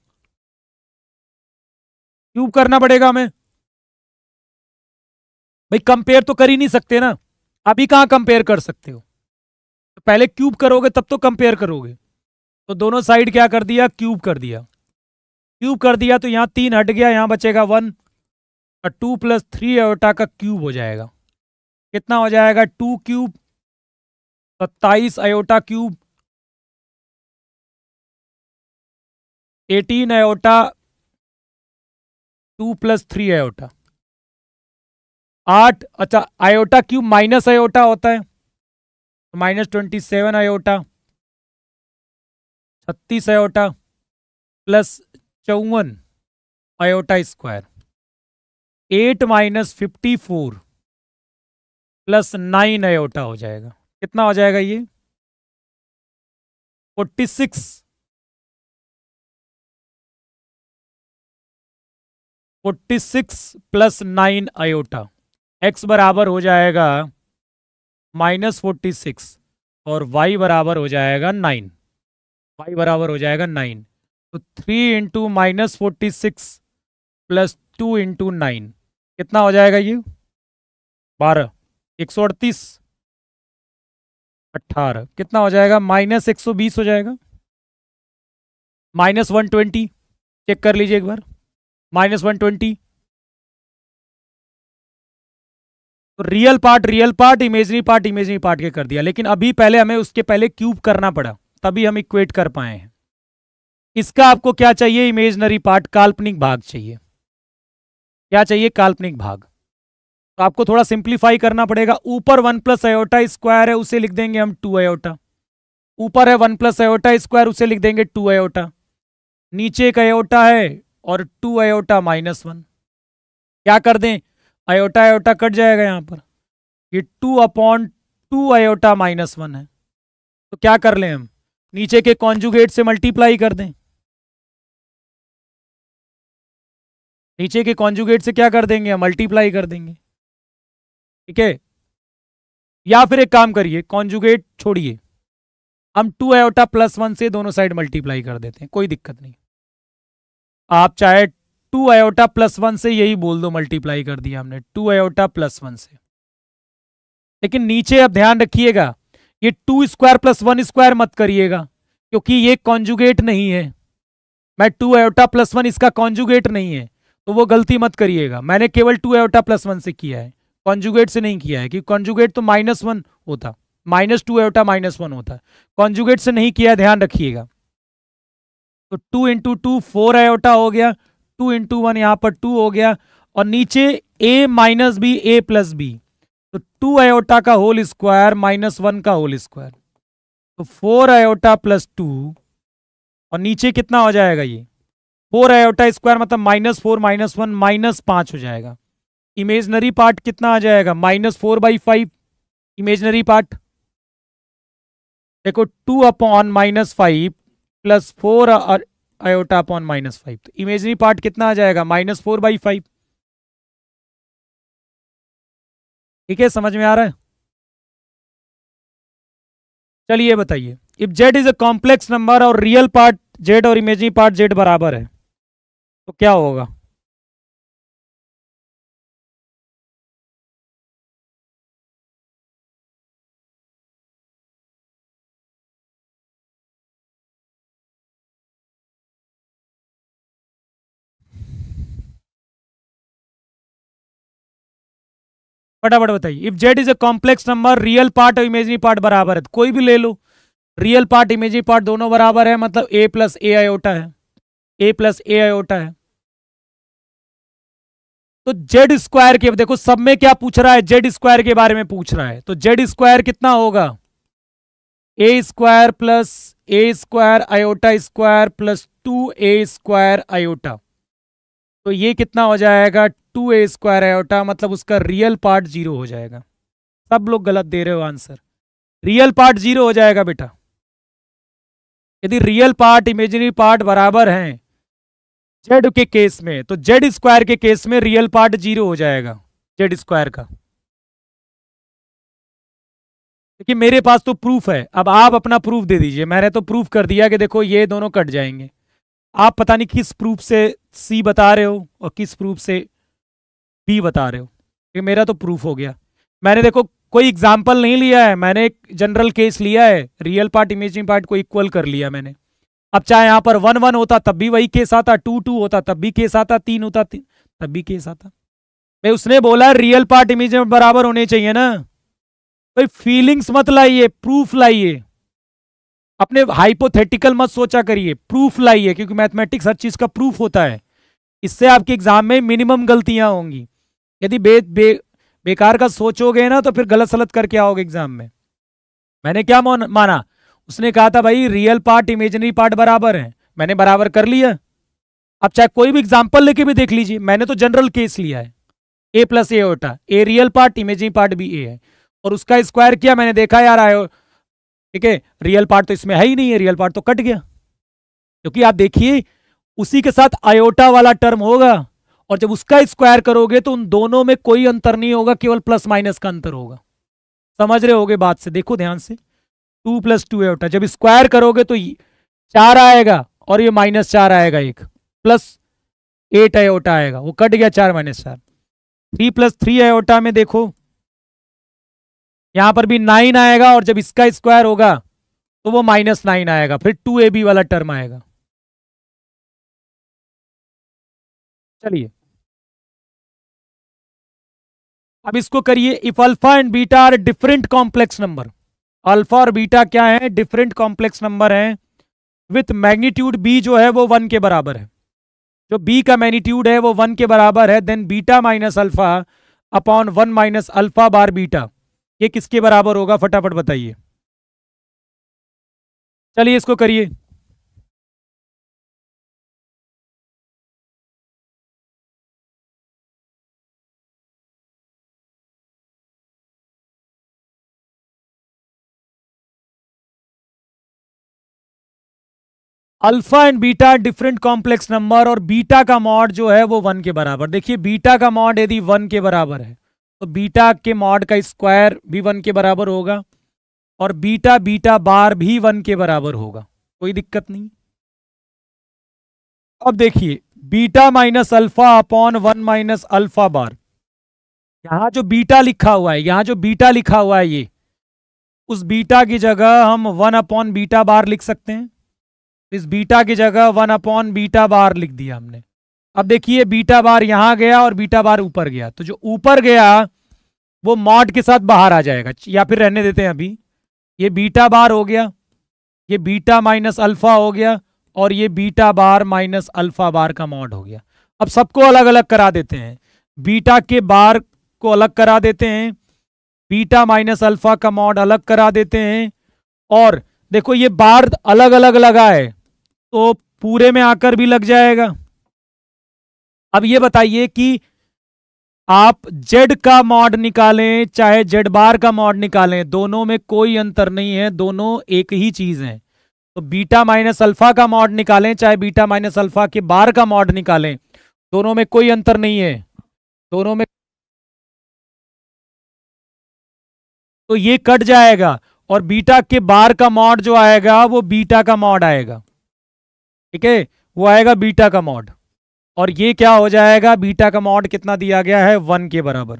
क्यूब करना पड़ेगा हमें भाई कंपेयर तो कर ही नहीं सकते ना अभी कहाँ कंपेयर कर सकते हो तो पहले क्यूब करोगे तब तो कंपेयर करोगे तो दोनों साइड क्या कर दिया क्यूब कर दिया क्यूब कर दिया तो यहाँ तीन हट गया यहाँ बचेगा वन और टू प्लस थ्री एवटा का क्यूब हो जाएगा कितना हो जाएगा टू क्यूब सत्ताईस iota cube eighteen iota two plus three iota आठ अच्छा आयोटा क्यूब माइनस आयोटा होता है तो माइनस ट्वेंटी सेवन आयोटा छत्तीस आयोटा प्लस चौवन iota square eight minus fifty four plus nine iota हो जाएगा कितना हो जाएगा ये forty six forty six plus nine iota X बराबर हो जाएगा माइनस फोर्टी सिक्स और वाई बराबर हो जाएगा नाइन वाई बराबर हो जाएगा नाइन तो three into minus forty six plus two into nine कितना हो जाएगा ये बारह एक सौ अड़तीस अट्ठारह कितना हो जाएगा माइनस एक सौ बीस हो जाएगा माइनस वन ट्वेंटी चेक कर लीजिए एक बार माइनस वन ट्वेंटी तो real part real part imaginary part imaginary part के कर दिया लेकिन अभी पहले हमें उसके पहले क्यूब करना पड़ा तभी हम इक्वेट कर पाए हैं इसका आपको क्या चाहिए इमेजनरी पार्ट काल्पनिक भाग चाहिए क्या चाहिए काल्पनिक भाग तो आपको थोड़ा सिंप्लीफाई करना पड़ेगा ऊपर वन प्लस अयोटा स्क्वायर है उसे लिख देंगे हम टू अयोटा ऊपर है वन प्लस अयोटा स्क्वायर उसे लिख देंगे टू अयोटा नीचे एक अयोटा है और टू अयोटा माइनस वन क्या कर दें आयोटा आयोटा कट जाएगा यहाँ पर ये two upon two iota minus one है तो क्या कर लें हम नीचे के कॉन्जुगेट से मल्टीप्लाई कर दें नीचे के कॉन्जुगेट से क्या कर देंगे मल्टीप्लाई कर देंगे ठीक है या फिर एक काम करिए कॉन्जुगेट छोड़िए हम टू आयोटा प्लस वन से दोनों साइड मल्टीप्लाई कर देते हैं कोई दिक्कत नहीं आप चाहे टू आयोटा प्लस वन से यही बोल दो मल्टीप्लाई कर दिया हमने टू आयोटा प्लस वन से लेकिन नीचे अब ध्यान रखिएगा ये two square plus one square मत करिएगा क्योंकि ये कॉन्जुगेट नहीं है मैं टू आयोटा प्लस वन इसका कॉन्जुगेट नहीं है तो वो गलती मत करिएगा मैंने केवल टू आयोटा प्लस वन से किया है कॉन्जुगेट से नहीं किया है कि कॉन्जुगेट तो माइनस वन होता minus two iota minus one होता कॉन्जुगेट से नहीं किया ध्यान रखिएगा तो two into two four iota हो गया टू इंटू वन यहां पर टू हो गया और नीचे A minus B A plus B तो टू आयोटा का होल स्क्वायर माइनस वन का होल स्क्वायर तो फोर आयोटा प्लस टू और नीचे कितना हो जाएगा ये फोर आयोटा स्क्वायर मतलब minus four minus one minus पांच हो जाएगा इमेजनरी पार्ट कितना आ जाएगा minus four by five imaginary part देखो two upon minus five plus four iota upon minus five तो इमेजरी पार्ट कितना आ जाएगा माइनस फोर बाई फाइव ठीक है समझ में आ रहा है चलिए बताइए if Z is a complex number और रियल पार्ट जेड और इमेजनी पार्ट जेड बराबर है तो क्या होगा फटाफट बताइए if Z is a complex number real part और इमेजनी पार्ट बराबर है तो कोई भी ले लो रियल पार्ट इमेजनी पार्ट दोनों बराबर है मतलब ए प्लस ए आयोटा है ए प्लस ए आयोटा है तो जेड स्क्वायर के देखो सब में क्या पूछ रहा है जेड स्क्वायर के बारे में पूछ रहा है तो जेड स्क्वायर कितना होगा A square plus A square iota square plus two A square iota तो ये कितना हो जाएगा टू ए स्क्वायर आयोटा मतलब उसका रियल पार्ट जीरो हो जाएगा सब लोग गलत दे रहे हो आंसर रियल पार्ट जीरो हो जाएगा बेटा यदि रियल पार्ट इमेजिनरी पार्ट बराबर हैं जेड के केस में तो जेड स्क्वायर के केस में रियल पार्ट जीरो हो जाएगा जेड स्क्वायर का क्योंकि मेरे पास तो प्रूफ है अब आप अपना प्रूफ दे दीजिए मैंने तो प्रूफ कर दिया कि देखो ये दोनों कट जाएंगे आप पता नहीं किस प्रूफ से सी बता रहे हो और किस प्रूफ से बी बता रहे हो कि मेरा तो प्रूफ हो गया मैंने देखो कोई एग्जाम्पल नहीं लिया है मैंने एक जनरल केस लिया है रियल पार्ट इमेजिंग पार्ट को इक्वल कर लिया मैंने अब चाहे यहाँ पर वन वन होता तब भी वही केस आता टू टू होता तब भी केस आता तीन होता ती, तब भी केस आता भाई उसने बोला रियल पार्ट इमेज में बराबर होने चाहिए ना भाई फीलिंग्स मत लाइए प्रूफ लाइए अपने हाइपोथेटिकल मत सोचा करिए प्रूफ लाइए क्योंकि मैथमेटिक्स हर चीज का प्रूफ होता है इससे आपके एग्जाम में मिनिमम गलतियां होंगी यदि बे, बे बेकार का सोचोगे ना तो फिर गलत सलत करके आओगे एग्जाम में मैंने क्या माना उसने कहा था भाई रियल पार्ट इमेजनरी पार्ट बराबर है मैंने बराबर कर लिया अब चाहे कोई भी एग्जाम्पल लेके भी देख लीजिए मैंने तो जनरल केस लिया है ए plus A iota A real part imaginary part भी ए है और उसका स्क्वायर किया मैंने देखा यार आयो ठीक है रियल पार्ट तो इसमें है ही नहीं है रियल पार्ट तो कट गया क्योंकि आप देखिए उसी के साथ आयोटा वाला टर्म होगा और जब उसका स्क्वायर करोगे तो उन दोनों में कोई अंतर नहीं होगा केवल प्लस माइनस का अंतर होगा समझ रहे होगे बात से देखो ध्यान से टू प्लस टू एटा जब स्क्वायर करोगे तो चार आएगा और ये माइनस चार आएगा एक प्लस एट आयोटा आएगा वो कट गया चार माइनस चार थ्री प्लस थ्री आयोटा में देखो यहां पर भी नाइन आएगा और जब इसका स्क्वायर होगा तो वो माइनस नाइन आएगा फिर टू ए बी वाला टर्म आएगा चलिए अब इसको करिए if alpha and beta are different complex number alpha और बीटा क्या है डिफरेंट कॉम्प्लेक्स नंबर है विथ मैग्नीट्यूड बी जो है वो वन के बराबर है जो बी का मैग्नीट्यूड है वो वन के बराबर है then beta minus alpha upon one minus alpha bar beta ये किसके बराबर होगा फटाफट बताइए चलिए इसको करिए alpha and beta different complex number और बीटा का मॉड जो है वो वन के बराबर देखिए बीटा का मॉड यदि वन के बराबर है तो बीटा के मॉड का स्क्वायर भी वन के बराबर होगा और बीटा बीटा बार भी वन के बराबर होगा कोई दिक्कत नहीं अब देखिए beta minus alpha upon one minus alpha bar यहां जो बीटा लिखा हुआ है यहां जो बीटा लिखा हुआ है ये उस बीटा की जगह हम वन अपॉन बीटा बार लिख सकते हैं इस बीटा की जगह वन अपॉन बीटा बार लिख दिया हमने अब देखिए बीटा बार यहां गया और बीटा बार ऊपर गया तो जो ऊपर गया वो मॉड के साथ बाहर आ जाएगा या फिर रहने देते हैं अभी ये बीटा बार हो गया ये बीटा माइनस अल्फा हो गया और ये beta bar minus alpha bar का मॉड हो गया अब सबको अलग अलग करा देते हैं बीटा के बार को अलग करा देते हैं बीटा माइनस अल्फा का मॉड अलग करा देते हैं और देखो ये बार अलग अलग लगा है तो पूरे में आकर भी लग जाएगा अब ये बताइए कि आप जेड का मॉड निकालें चाहे जेड बार का मॉड निकालें दोनों में कोई अंतर नहीं है दोनों एक ही चीज है तो बीटा माइनस अल्फा का मॉड निकालें चाहे बीटा माइनस अल्फा के बार का मॉड निकालें दोनों में कोई अंतर नहीं है दोनों में तो ये कट जाएगा और बीटा के बार का मॉड जो आएगा वो बीटा का मॉड आएगा ठीक है वो आएगा बीटा का मॉड और ये क्या हो जाएगा बीटा का मॉड कितना दिया गया है वन के बराबर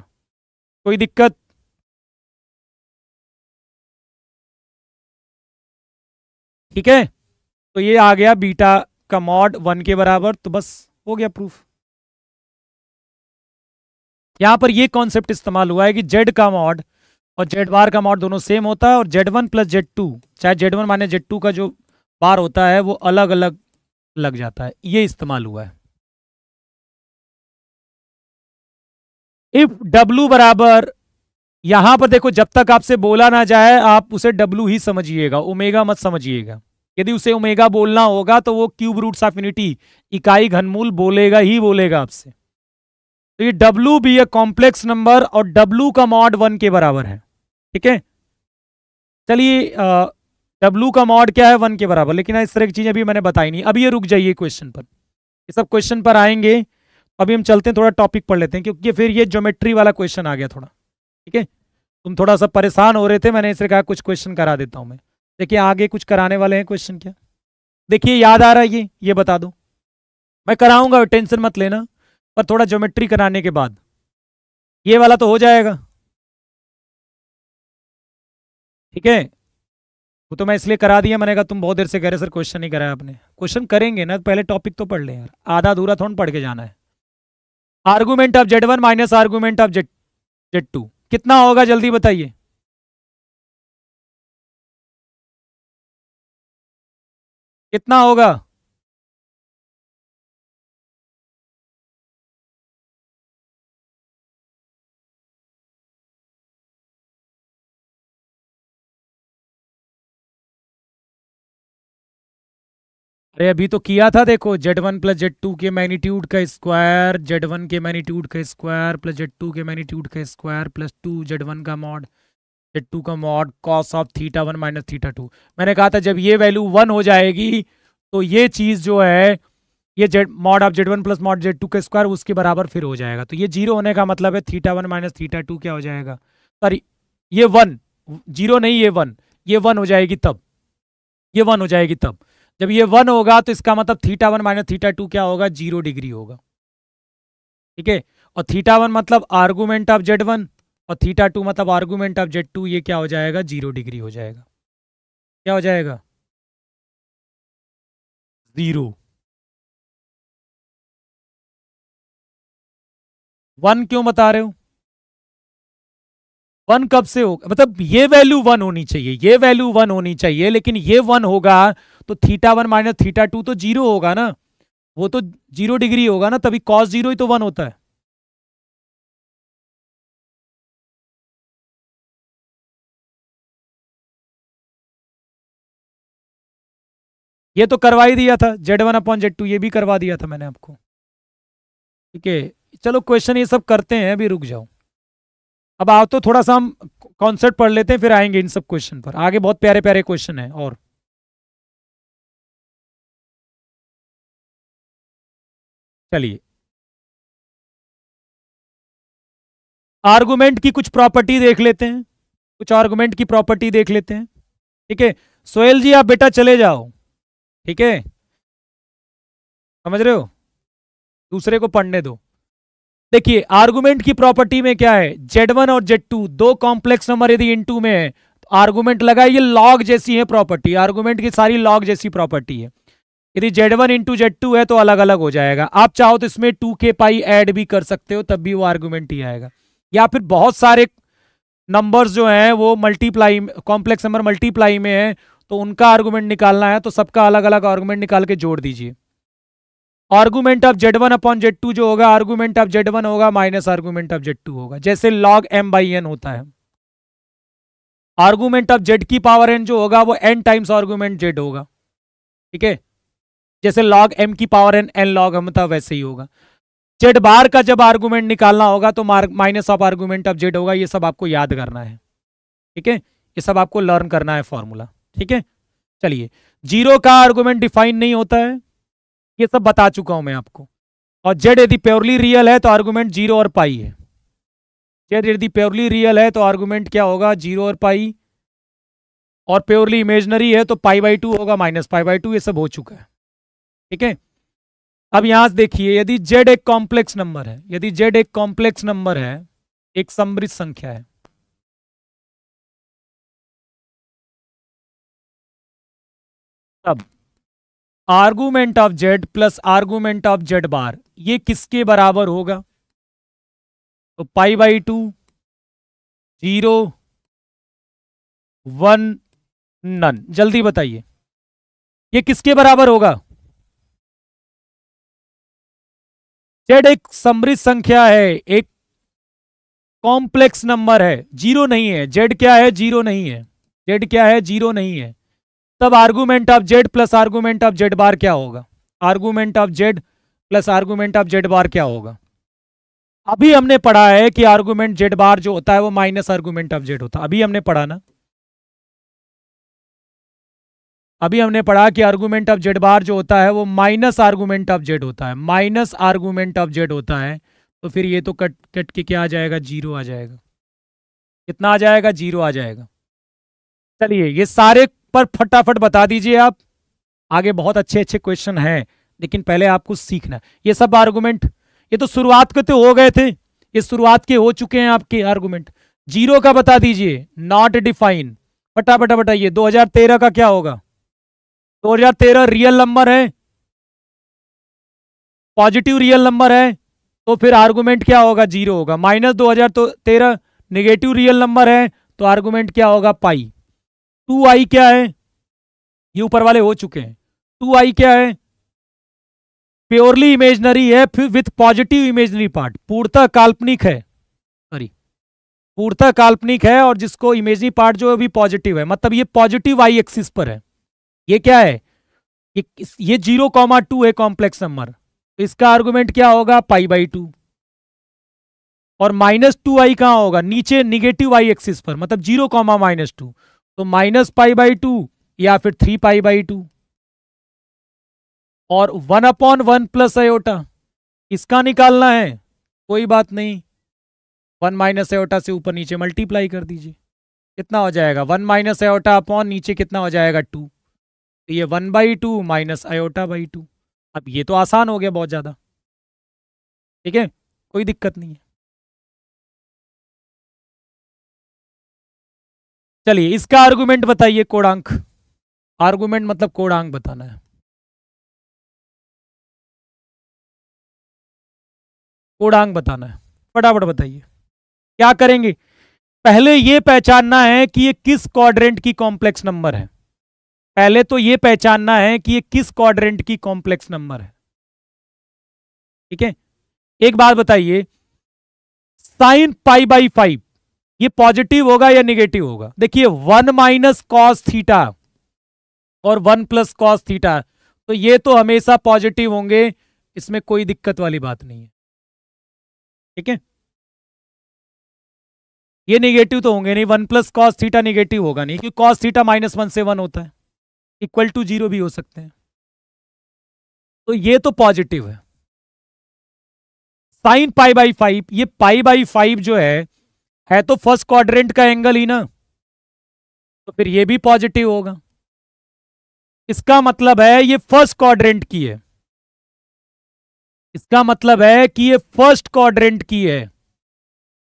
कोई दिक्कत ठीक है तो ये आ गया बीटा का मॉड वन के बराबर तो बस हो गया प्रूफ यहां पर ये कॉन्सेप्ट इस्तेमाल हुआ है कि जेड का मॉड और जेड बार का मॉड दोनों सेम होता है और Z one plus Z two चाहे जेड वन माने जेड टू का जो बार होता है वो अलग अलग लग जाता है ये इस्तेमाल हुआ है इफ डब्लू बराबर यहां पर देखो जब तक आपसे बोला ना जाए आप उसे डब्लू ही समझिएगा ओमेगा मत समझिएगा यदि उसे ओमेगा बोलना होगा तो वो क्यूब रूट्स ऑफ यूनिटी इकाई घनमूल बोलेगा ही बोलेगा आपसे तो ये डब्लू भी एक कॉम्प्लेक्स नंबर और डब्लू का मॉड वन के बराबर है ठीक है चलिए डब्लू का मॉड क्या है वन के बराबर लेकिन इस तरह की चीज़ें अभी मैंने बताई नहीं अभी ये रुक जाइए क्वेश्चन पर ये सब क्वेश्चन पर आएंगे तो अभी हम चलते हैं थोड़ा टॉपिक पढ़ लेते हैं क्योंकि फिर ये ज्योमेट्री वाला क्वेश्चन आ गया थोड़ा ठीक है तुम थोड़ा सा परेशान हो रहे थे मैंने इसे कहा कुछ क्वेश्चन करा देता हूँ मैं देखिए आगे कुछ कराने वाले हैं क्वेश्चन क्या देखिए याद आ रहा है ये ये बता दो मैं कराऊंगा टेंशन मत लेना पर थोड़ा ज्योमेट्री कराने के बाद ये वाला तो हो जाएगा ठीक है वो तो मैं इसलिए करा दिया मैंने कहा तुम बहुत देर से कह रहे सर क्वेश्चन नहीं कराया आपने क्वेश्चन करेंगे ना पहले टॉपिक तो पढ़ लें यार आधा अधूरा थोड़ा पढ़ के जाना है argument of Z one minus argument of Z Z two कितना होगा जल्दी बताइए कितना होगा अरे अभी तो किया था देखो Z one plus Z two के मैग्नीट्यूड का स्क्वायर जेड वन के मैग्नीट्यूड का स्क्वायर प्लस जेड टू के मैग्नीट्यूड का square plus two Z one का मॉड जेड टू का mod cos of theta one minus theta two मैंने कहा था जब ये वैल्यू वन हो जाएगी तो ये चीज़ जो है ये Z mod of Z one plus mod Z two का स्क्वायर उसके बराबर फिर हो जाएगा तो ये जीरो होने का मतलब है theta one minus theta two क्या हो जाएगा सॉरी ये वन जीरो नहीं ये वन ये वन हो जाएगी तब ये वन हो जाएगी तब जब ये वन होगा तो इसका मतलब theta one minus theta two क्या होगा जीरो डिग्री होगा ठीक है और थीटा वन मतलब आर्गूमेंट ऑफ जेड वन और थीटा टू मतलब आर्गूमेंट ऑफ जेड टू ये क्या हो जाएगा जीरो डिग्री हो जाएगा क्या हो जाएगा जीरो वन क्यों बता रहे हो वन कब से होगा मतलब ये वैल्यू वन होनी चाहिए ये वैल्यू वन होनी चाहिए लेकिन ये वन होगा तो theta one minus theta two तो जीरो होगा ना वो तो जीरो डिग्री होगा ना तभी कॉस जीरो ही तो वन होता है ये तो करवा ही दिया था Z one upon Z two ये भी करवा दिया था मैंने आपको ठीक है चलो क्वेश्चन ये सब करते हैं अभी रुक जाओ अब आओ तो थोड़ा सा हम कॉन्सेप्ट पढ़ लेते हैं फिर आएंगे इन सब क्वेश्चन पर आगे बहुत प्यारे प्यारे क्वेश्चन है और चलिए आर्गुमेंट की कुछ प्रॉपर्टी देख लेते हैं कुछ आर्गुमेंट की प्रॉपर्टी देख लेते हैं ठीक है सोहेल जी आप बेटा चले जाओ ठीक है समझ रहे हो दूसरे को पढ़ने दो देखिए आर्गुमेंट की प्रॉपर्टी में क्या है जेड वन और जेड टू दो कॉम्प्लेक्स नंबर यदि इन टू में है आर्गुमेंट तो लगा ये लॉग जैसी है प्रॉपर्टी आर्गुमेंट की सारी लॉग जैसी प्रॉपर्टी है यदि Z one into Z two है तो अलग अलग हो जाएगा आप चाहो तो इसमें टू के पाई एड भी कर सकते हो तब भी वो आर्गूमेंट ही आएगा या फिर बहुत सारे नंबर्स जो हैं वो मल्टीप्लाई कॉम्प्लेक्स नंबर मल्टीप्लाई में है तो उनका आर्गूमेंट निकालना है तो सबका अलग अलग आर्गूमेंट निकाल के जोड़ दीजिए argument of Z one upon Z two जो होगा आर्गूमेंट ऑफ जेड वन होगा minus argument of Z two होगा जैसे लॉग एम बाई एन होता है आर्गूमेंट ऑफ जेड की पावर एन जो होगा वो एन टाइम्स आर्गूमेंट जेड होगा ठीक है जैसे लॉग एम की power N N log M था वैसे ही होगा जेड बार का जब आर्गूमेंट निकालना होगा तो minus of argument of Z होगा ये सब आपको याद करना है ठीक है ये सब आपको लर्न करना है फॉर्मूला ठीक है चलिए जीरो का आर्गूमेंट डिफाइन नहीं होता है ये सब बता चुका हूं मैं आपको और जेड यदि प्योरली रियल है तो आर्गूमेंट जीरो और पाई है जेड यदि प्योरली रियल है तो आर्गूमेंट क्या होगा जीरो और पाई और प्योरली इमेजनरी है तो पाई बाई टू होगा माइनस पाई बाई टू ये सब हो चुका है ठीक है अब यहां से देखिए यदि जेड एक कॉम्प्लेक्स नंबर है यदि जेड एक कॉम्प्लेक्स नंबर है एक समृद्ध संख्या है तब argument of Z plus argument of Z bar ये किसके बराबर होगा तो pi by two zero one none जल्दी बताइए ये किसके बराबर होगा जेड एक समृद्ध संख्या है एक कॉम्प्लेक्स नंबर है जीरो नहीं है जेड क्या है जीरो नहीं है जेड क्या है जीरो नहीं है तब argument of Z plus argument of Z bar क्या होगा argument of Z plus argument of Z bar क्या होगा अभी हमने पढ़ा है कि आर्गूमेंट जेड बार जो होता है वो माइनस आर्गूमेंट ऑफ जेड होता है अभी हमने पढ़ा ना अभी हमने पढ़ा कि आर्गूमेंट ऑफ जेड बार जो होता है वो माइनस आर्गूमेंट ऑफ जेड होता है माइनस आर्गूमेंट ऑफ जेड होता है तो फिर ये तो कट कट के क्या आ जाएगा जीरो आ जाएगा कितना आ जाएगा जीरो आ जाएगा चलिए ये सारे पर फटाफट बता दीजिए आप आगे बहुत अच्छे अच्छे क्वेश्चन हैं लेकिन पहले आपको सीखना ये सब आर्गुमेंट ये तो शुरुआत के तो हो गए थे ये शुरुआत के हो चुके हैं आपके आर्गुमेंट जीरो का बता दीजिए नॉट डिफाइन फटाफट बताइए 2013 का क्या होगा 2013 रियल नंबर है पॉजिटिव रियल नंबर है तो फिर आर्गुमेंट क्या होगा जीरो होगा माइनस दो हजार तो तेरह निगेटिव रियल नंबर है तो आर्गुमेंट क्या होगा पाई टू आई क्या है ये ऊपर वाले हो चुके हैं टू आई क्या है प्योरली इमेजनरी है फिर विथ पॉजिटिव इमेजनरी पार्ट पूर्णतः काल्पनिक है सॉरी पूर्णतः काल्पनिक है और जिसको इमेजनरी पार्ट जो अभी भी पॉजिटिव है मतलब ये पॉजिटिव आई एक्सिस पर है ये क्या है ये ये जीरो कॉमा टू है कॉम्प्लेक्स नंबर तो इसका आर्गुमेंट क्या होगा पाई बाई टू और माइनस टू आई कहां होगा नीचे निगेटिव आई एक्सिस पर मतलब जीरो कॉमा माइनस टू तो माइनस पाई बाई टू या फिर थ्री पाई बाई टू और one upon one plus iota इसका निकालना है कोई बात नहीं वन माइनस एयोटा से ऊपर नीचे मल्टीप्लाई कर दीजिए कितना हो जाएगा वन माइनस अयोटा अपॉन नीचे कितना हो जाएगा टू तो ये one by two minus iota by two अब ये तो आसान हो गया बहुत ज़्यादा ठीक है कोई दिक्कत नहीं है चलिए इसका आर्गूमेंट बताइए कोडांक आर्गूमेंट मतलब कोडांक बताना है कोडांक बताना है फटाफट बताइए क्या करेंगे पहले यह पहचानना है कि यह किस क्वाड्रेंट की कॉम्प्लेक्स नंबर है पहले तो यह पहचानना है कि यह किस क्वाड्रेंट की कॉम्प्लेक्स नंबर है ठीक है एक बात बताइए साइन पाई बाई फाइव ये पॉजिटिव होगा या निगेटिव होगा देखिए वन माइनस कॉस थीटा और वन प्लस कॉस थीटा तो ये तो हमेशा पॉजिटिव होंगे इसमें कोई दिक्कत वाली बात नहीं है ठीक है ये निगेटिव तो होंगे नहीं one plus cos theta negative होगा नहीं क्योंकि कॉस थीटा माइनस वन से वन होता है इक्वल टू जीरो भी हो सकते हैं तो ये तो पॉजिटिव है साइन पाई बाई फाइव ये पाई बाई फाइव जो है है तो फर्स्ट क्वाड्रेंट का एंगल ही ना तो फिर ये भी पॉजिटिव होगा इसका मतलब है ये फर्स्ट क्वाड्रेंट की है इसका मतलब है कि ये फर्स्ट क्वाड्रेंट की है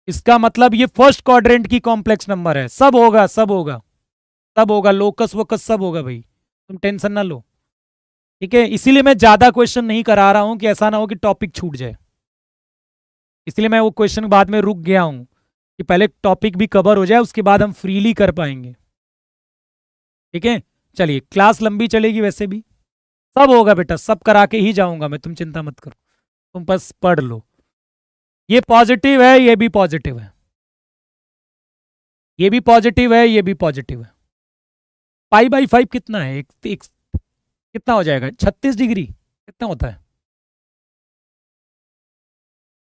इसका मतलब ये फर्स्ट क्वाड्रेंट की कॉम्प्लेक्स नंबर है सब होगा सब होगा सब होगा लोकस वोकस सब होगा भाई तुम टेंशन ना लो ठीक है इसीलिए मैं ज्यादा क्वेश्चन नहीं करा रहा हूं कि ऐसा ना हो कि टॉपिक छूट जाए इसलिए मैं वो क्वेश्चन बाद में रुक गया हूं कि पहले टॉपिक भी कवर हो जाए उसके बाद हम फ्रीली कर पाएंगे ठीक है चलिए क्लास लंबी चलेगी वैसे भी सब होगा बेटा सब करा के ही जाऊंगा मैं तुम चिंता मत करो तुम बस पढ़ लो ये पॉजिटिव है ये भी पॉजिटिव है ये भी पॉजिटिव है ये भी पॉजिटिव है पाई बाई फाइव कितना है एक, एक, कितना हो जाएगा छत्तीस डिग्री कितना होता है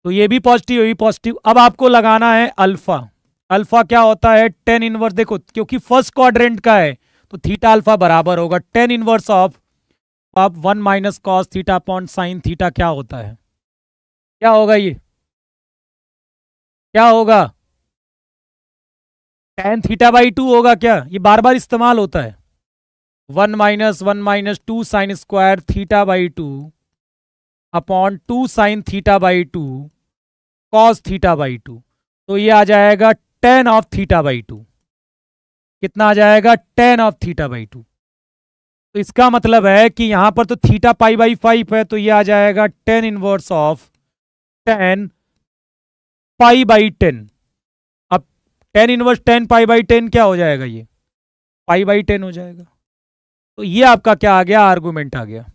तो ये भी पॉजिटिव ये भी पॉजिटिव अब आपको लगाना है अल्फा अल्फा क्या होता है टेन इनवर्स देखो क्योंकि फर्स्ट क्वाड्रेंट का है तो थीटा अल्फा बराबर होगा टेन इनवर्स ऑफ आप one minus cos theta point sine theta क्या होता है क्या होगा ये क्या होगा टेन थीटा बाई टू होगा क्या ये बार बार इस्तेमाल होता है one minus one minus two sine square theta by two upon two sine theta by two cos theta by two तो ये आ जाएगा tan of theta by two कितना आ जाएगा tan of theta by two तो इसका मतलब है कि यहां पर तो थीटा पाई बाई फाइव है तो ये आ जाएगा tan inverse of tan pi by ten अब tan inverse tan pi by ten क्या हो जाएगा ये पाई बाई टेन हो जाएगा तो ये आपका क्या आ गया आर्गूमेंट आ गया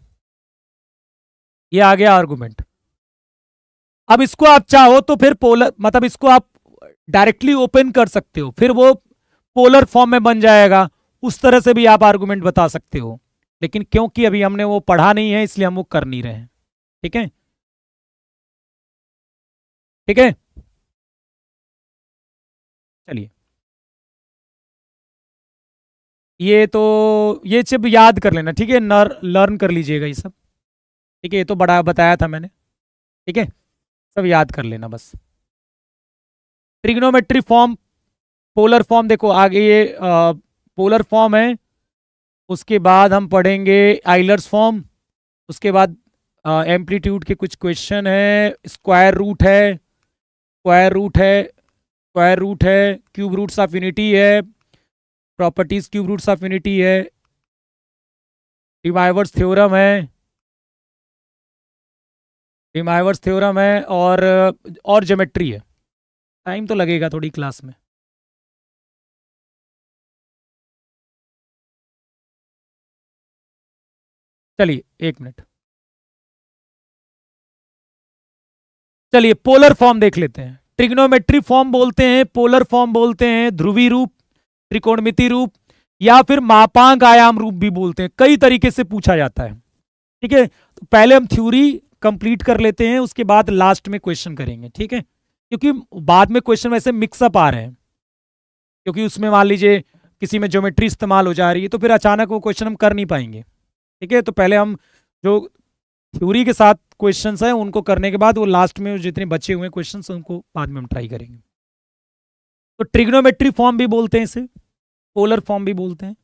ये आ गया आर्गूमेंट अब इसको आप चाहो तो फिर पोलर मतलब इसको आप डायरेक्टली ओपन कर सकते हो फिर वो पोलर फॉर्म में बन जाएगा उस तरह से भी आप आर्गूमेंट बता सकते हो लेकिन क्योंकि अभी हमने वो पढ़ा नहीं है इसलिए हम वो कर नहीं रहे ठीक है ठीक है चलिए ये तो ये चिप याद कर लेना ठीक है लर्न कर लीजिएगा ये सब ठीक है ये तो बड़ा बताया था मैंने ठीक है सब याद कर लेना बस ट्रिग्नोमेट्री फॉर्म पोलर फॉर्म देखो आगे ये आ, पोलर फॉर्म है उसके बाद हम पढ़ेंगे आइलर्स फॉर्म उसके बाद एम्पलीट्यूड के कुछ क्वेश्चन है स्क्वायर रूट है स्क्वायर रूट है स्क्वायर रूट है क्यूब रूट्स ऑफ यूनिटी है properties cube roots of unity है रिवाइवर्स थ्योरम है ये माइवर्स थ्योरम है और और जोमेट्री है टाइम तो लगेगा थोड़ी क्लास में चलिए एक मिनट चलिए पोलर फॉर्म देख लेते हैं ट्रिग्नोमेट्री फॉर्म बोलते हैं पोलर फॉर्म बोलते हैं ध्रुवी रूप त्रिकोणमिति रूप या फिर मापांक आयाम रूप भी बोलते हैं कई तरीके से पूछा जाता है ठीक है तो पहले हम थ्योरी कंप्लीट कर लेते हैं उसके बाद लास्ट में क्वेश्चन करेंगे ठीक है क्योंकि बाद में क्वेश्चन वैसे मिक्सअप आ रहे हैं क्योंकि उसमें मान लीजिए किसी में ज्योमेट्री इस्तेमाल हो जा रही है तो फिर अचानक वो क्वेश्चन हम कर नहीं पाएंगे ठीक है तो पहले हम जो थ्योरी के साथ क्वेश्चंस हैं उनको करने के बाद वो लास्ट में जितने बचे हुए क्वेश्चंस उनको बाद में हम ट्राई करेंगे तो ट्रिग्नोमेट्री फॉर्म भी बोलते हैं इसे पोलर फॉर्म भी बोलते हैं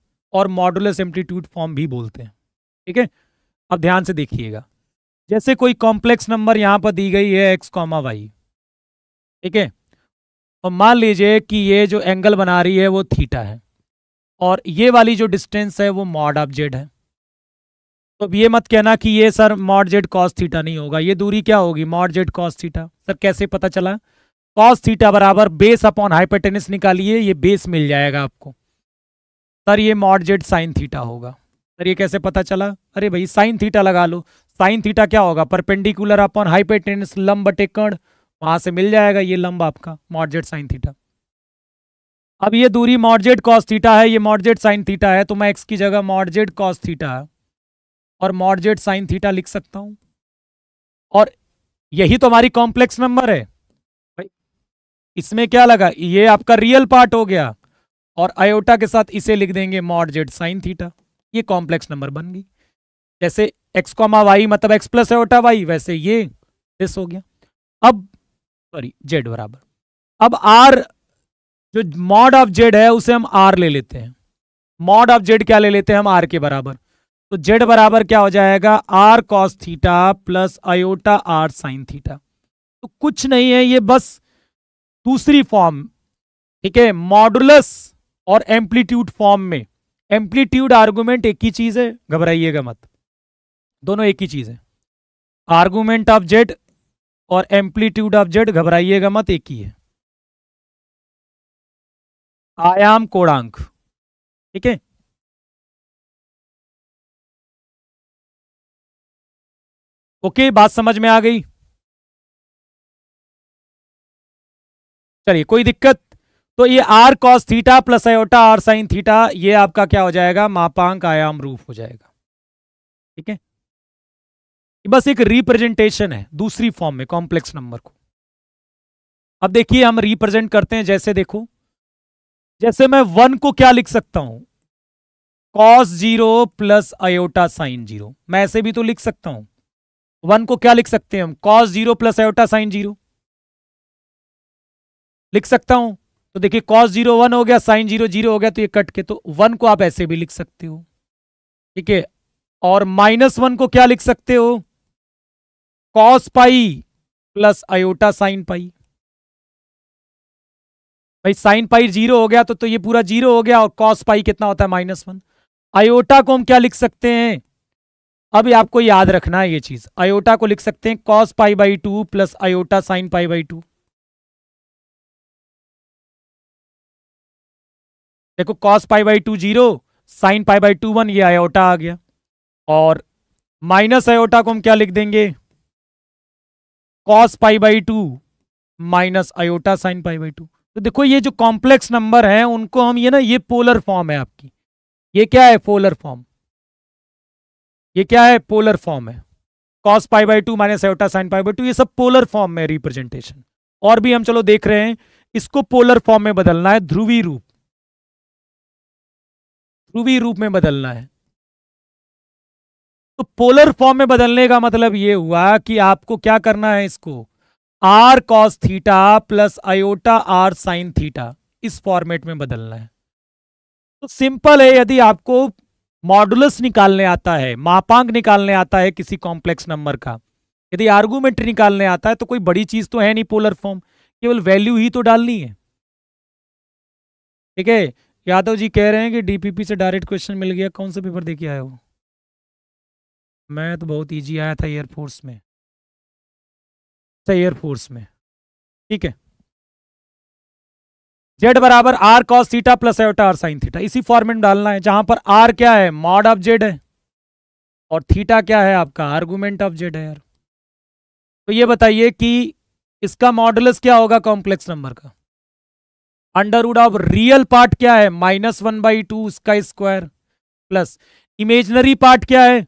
और मॉडुलस एम्पलीट्यूड फॉर्म भी बोलते हैं ठीक है अब ध्यान से देखिएगा जैसे कोई कॉम्प्लेक्स नंबर यहां पर दी गई है एक्स कॉमा वाई ठीक है और तो मान लीजिए कि ये जो एंगल बना रही है वो थीटा है और ये वाली जो डिस्टेंस है वो मॉड ऑफ जेड है तो ये मत कहना कि ये sir mod Z cos theta नहीं होगा ये दूरी क्या होगी mod Z cos theta sir कैसे पता चला कॉस थीटा बराबर बेस अपॉन हाइपेटेनिस निकालिए ये बेस मिल जाएगा आपको सर ये मॉड जेड साइन थीटा होगा सर ये कैसे पता चला अरे भाई साइन थीटा लगा लो साइन थीटा क्या होगा परपेंडिकुलर अपॉन हाइपेटेंस लंब बटे कर्ण वहां से मिल जाएगा ये लंब आपका मॉडजेट साइन थीटा अब ये दूरी मॉडजेट कॉस थीटा है ये मॉडजेट साइन थीटा है तो मैं एक्स की जगह मॉडजेट कॉस थीटा और मॉडजेट साइन थीटा लिख सकता हूं और यही तो हमारी कॉम्प्लेक्स नंबर है भाई इसमें क्या लगा ये आपका रियल पार्ट हो गया और आयोटा के साथ इसे लिख देंगे मॉडजेट साइन थीटा ये कॉम्प्लेक्स नंबर बन गई जैसे एक्स कॉमा वाई मतलब एक्स प्लस एटा वाई वैसे ये दिस हो गया अब सॉरी जेड बराबर अब आर जो मॉड ऑफ जेड है उसे हम आर ले लेते हैं मॉड ऑफ जेड क्या ले लेते हैं हम आर के बराबर तो जेड बराबर क्या हो जाएगा R cos theta plus iota are sine theta तो कुछ नहीं है ये बस दूसरी फॉर्म ठीक है मॉडुलस और एम्पलीट्यूड फॉर्म में एम्पलीट्यूड आर्गुमेंट एक ही चीज है घबराइएगा मत दोनों एक ही चीज़ है आर्गूमेंट ऑफ जेड और एम्पलीट्यूड ऑफ जेड घबराइएगा मत एक ही है आयाम कोणांक ठीक है ओके बात समझ में आ गई चलिए कोई दिक्कत तो ये R cos theta plus iota are sine theta ये आपका क्या हो जाएगा मापांक आयाम रूप हो जाएगा ठीक है बस एक रिप्रेजेंटेशन है दूसरी फॉर्म में कॉम्प्लेक्स नंबर को अब देखिए हम रिप्रेजेंट करते हैं जैसे देखो जैसे मैं वन को क्या लिख सकता हूं cos zero plus iota sine zero मैं ऐसे भी तो लिख सकता हूं वन को क्या लिख सकते हैं हम cos zero plus iota sine zero लिख सकता हूं तो देखिए कॉस जीरो वन हो गया साइन जीरो जीरो हो गया तो ये कट के तो वन को आप ऐसे भी लिख सकते हो ठीक है और माइनस वन को क्या लिख सकते हो cos pi plus iota sine pi भाई साइन पाई जीरो हो गया तो तो ये पूरा जीरो हो गया और कॉस पाई कितना होता है माइनस वन आयोटा को हम क्या लिख सकते हैं अभी आपको याद रखना है ये चीज आयोटा को लिख सकते हैं cos pi by two plus iota sine pi by two देखो cos pi by two zero sine pi by two one ये आयोटा आ गया और माइनस आयोटा को हम क्या लिख देंगे cos pi by two minus iota sine pi by two तो देखो ये जो कॉम्प्लेक्स नंबर है उनको हम ये ना ये पोलर फॉर्म है आपकी ये क्या है पोलर फॉर्म ये क्या है पोलर फॉर्म है cos pi by two minus iota sine pi by two ये सब पोलर फॉर्म में रिप्रेजेंटेशन और भी हम चलो देख रहे हैं इसको पोलर फॉर्म में बदलना है ध्रुवी रूप ध्रुवी रूप में बदलना है तो पोलर फॉर्म में बदलने का मतलब ये हुआ कि आपको क्या करना है इसको R cos theta plus iota are sine theta इस फॉर्मेट में बदलना है तो सिंपल है यदि आपको मॉडुलस निकालने आता है मापांक निकालने आता है किसी कॉम्प्लेक्स नंबर का यदि आर्गूमेंट निकालने आता है तो कोई बड़ी चीज तो है नहीं पोलर फॉर्म केवल वैल्यू ही तो डालनी है ठीक है यादव जी कह रहे हैं कि डीपीपी से डायरेक्ट क्वेश्चन मिल गया कौन सा पेपर देखे आया वो मैं तो बहुत ईजी आया था एयरफोर्स में अच्छा एयरफोर्स में ठीक है जेड बराबर R cos theta plus iota R sine theta इसी फॉर्मेट में डालना है जहां पर आर क्या है मॉड ऑफ जेड है और थीटा क्या है आपका आर्गुमेंट ऑफ जेड है यार तो ये बताइए कि इसका मॉडल्स क्या होगा कॉम्प्लेक्स नंबर का under root of real part क्या है माइनस वन बाई टू उसका स्क्वायर प्लस इमेजनरी पार्ट क्या है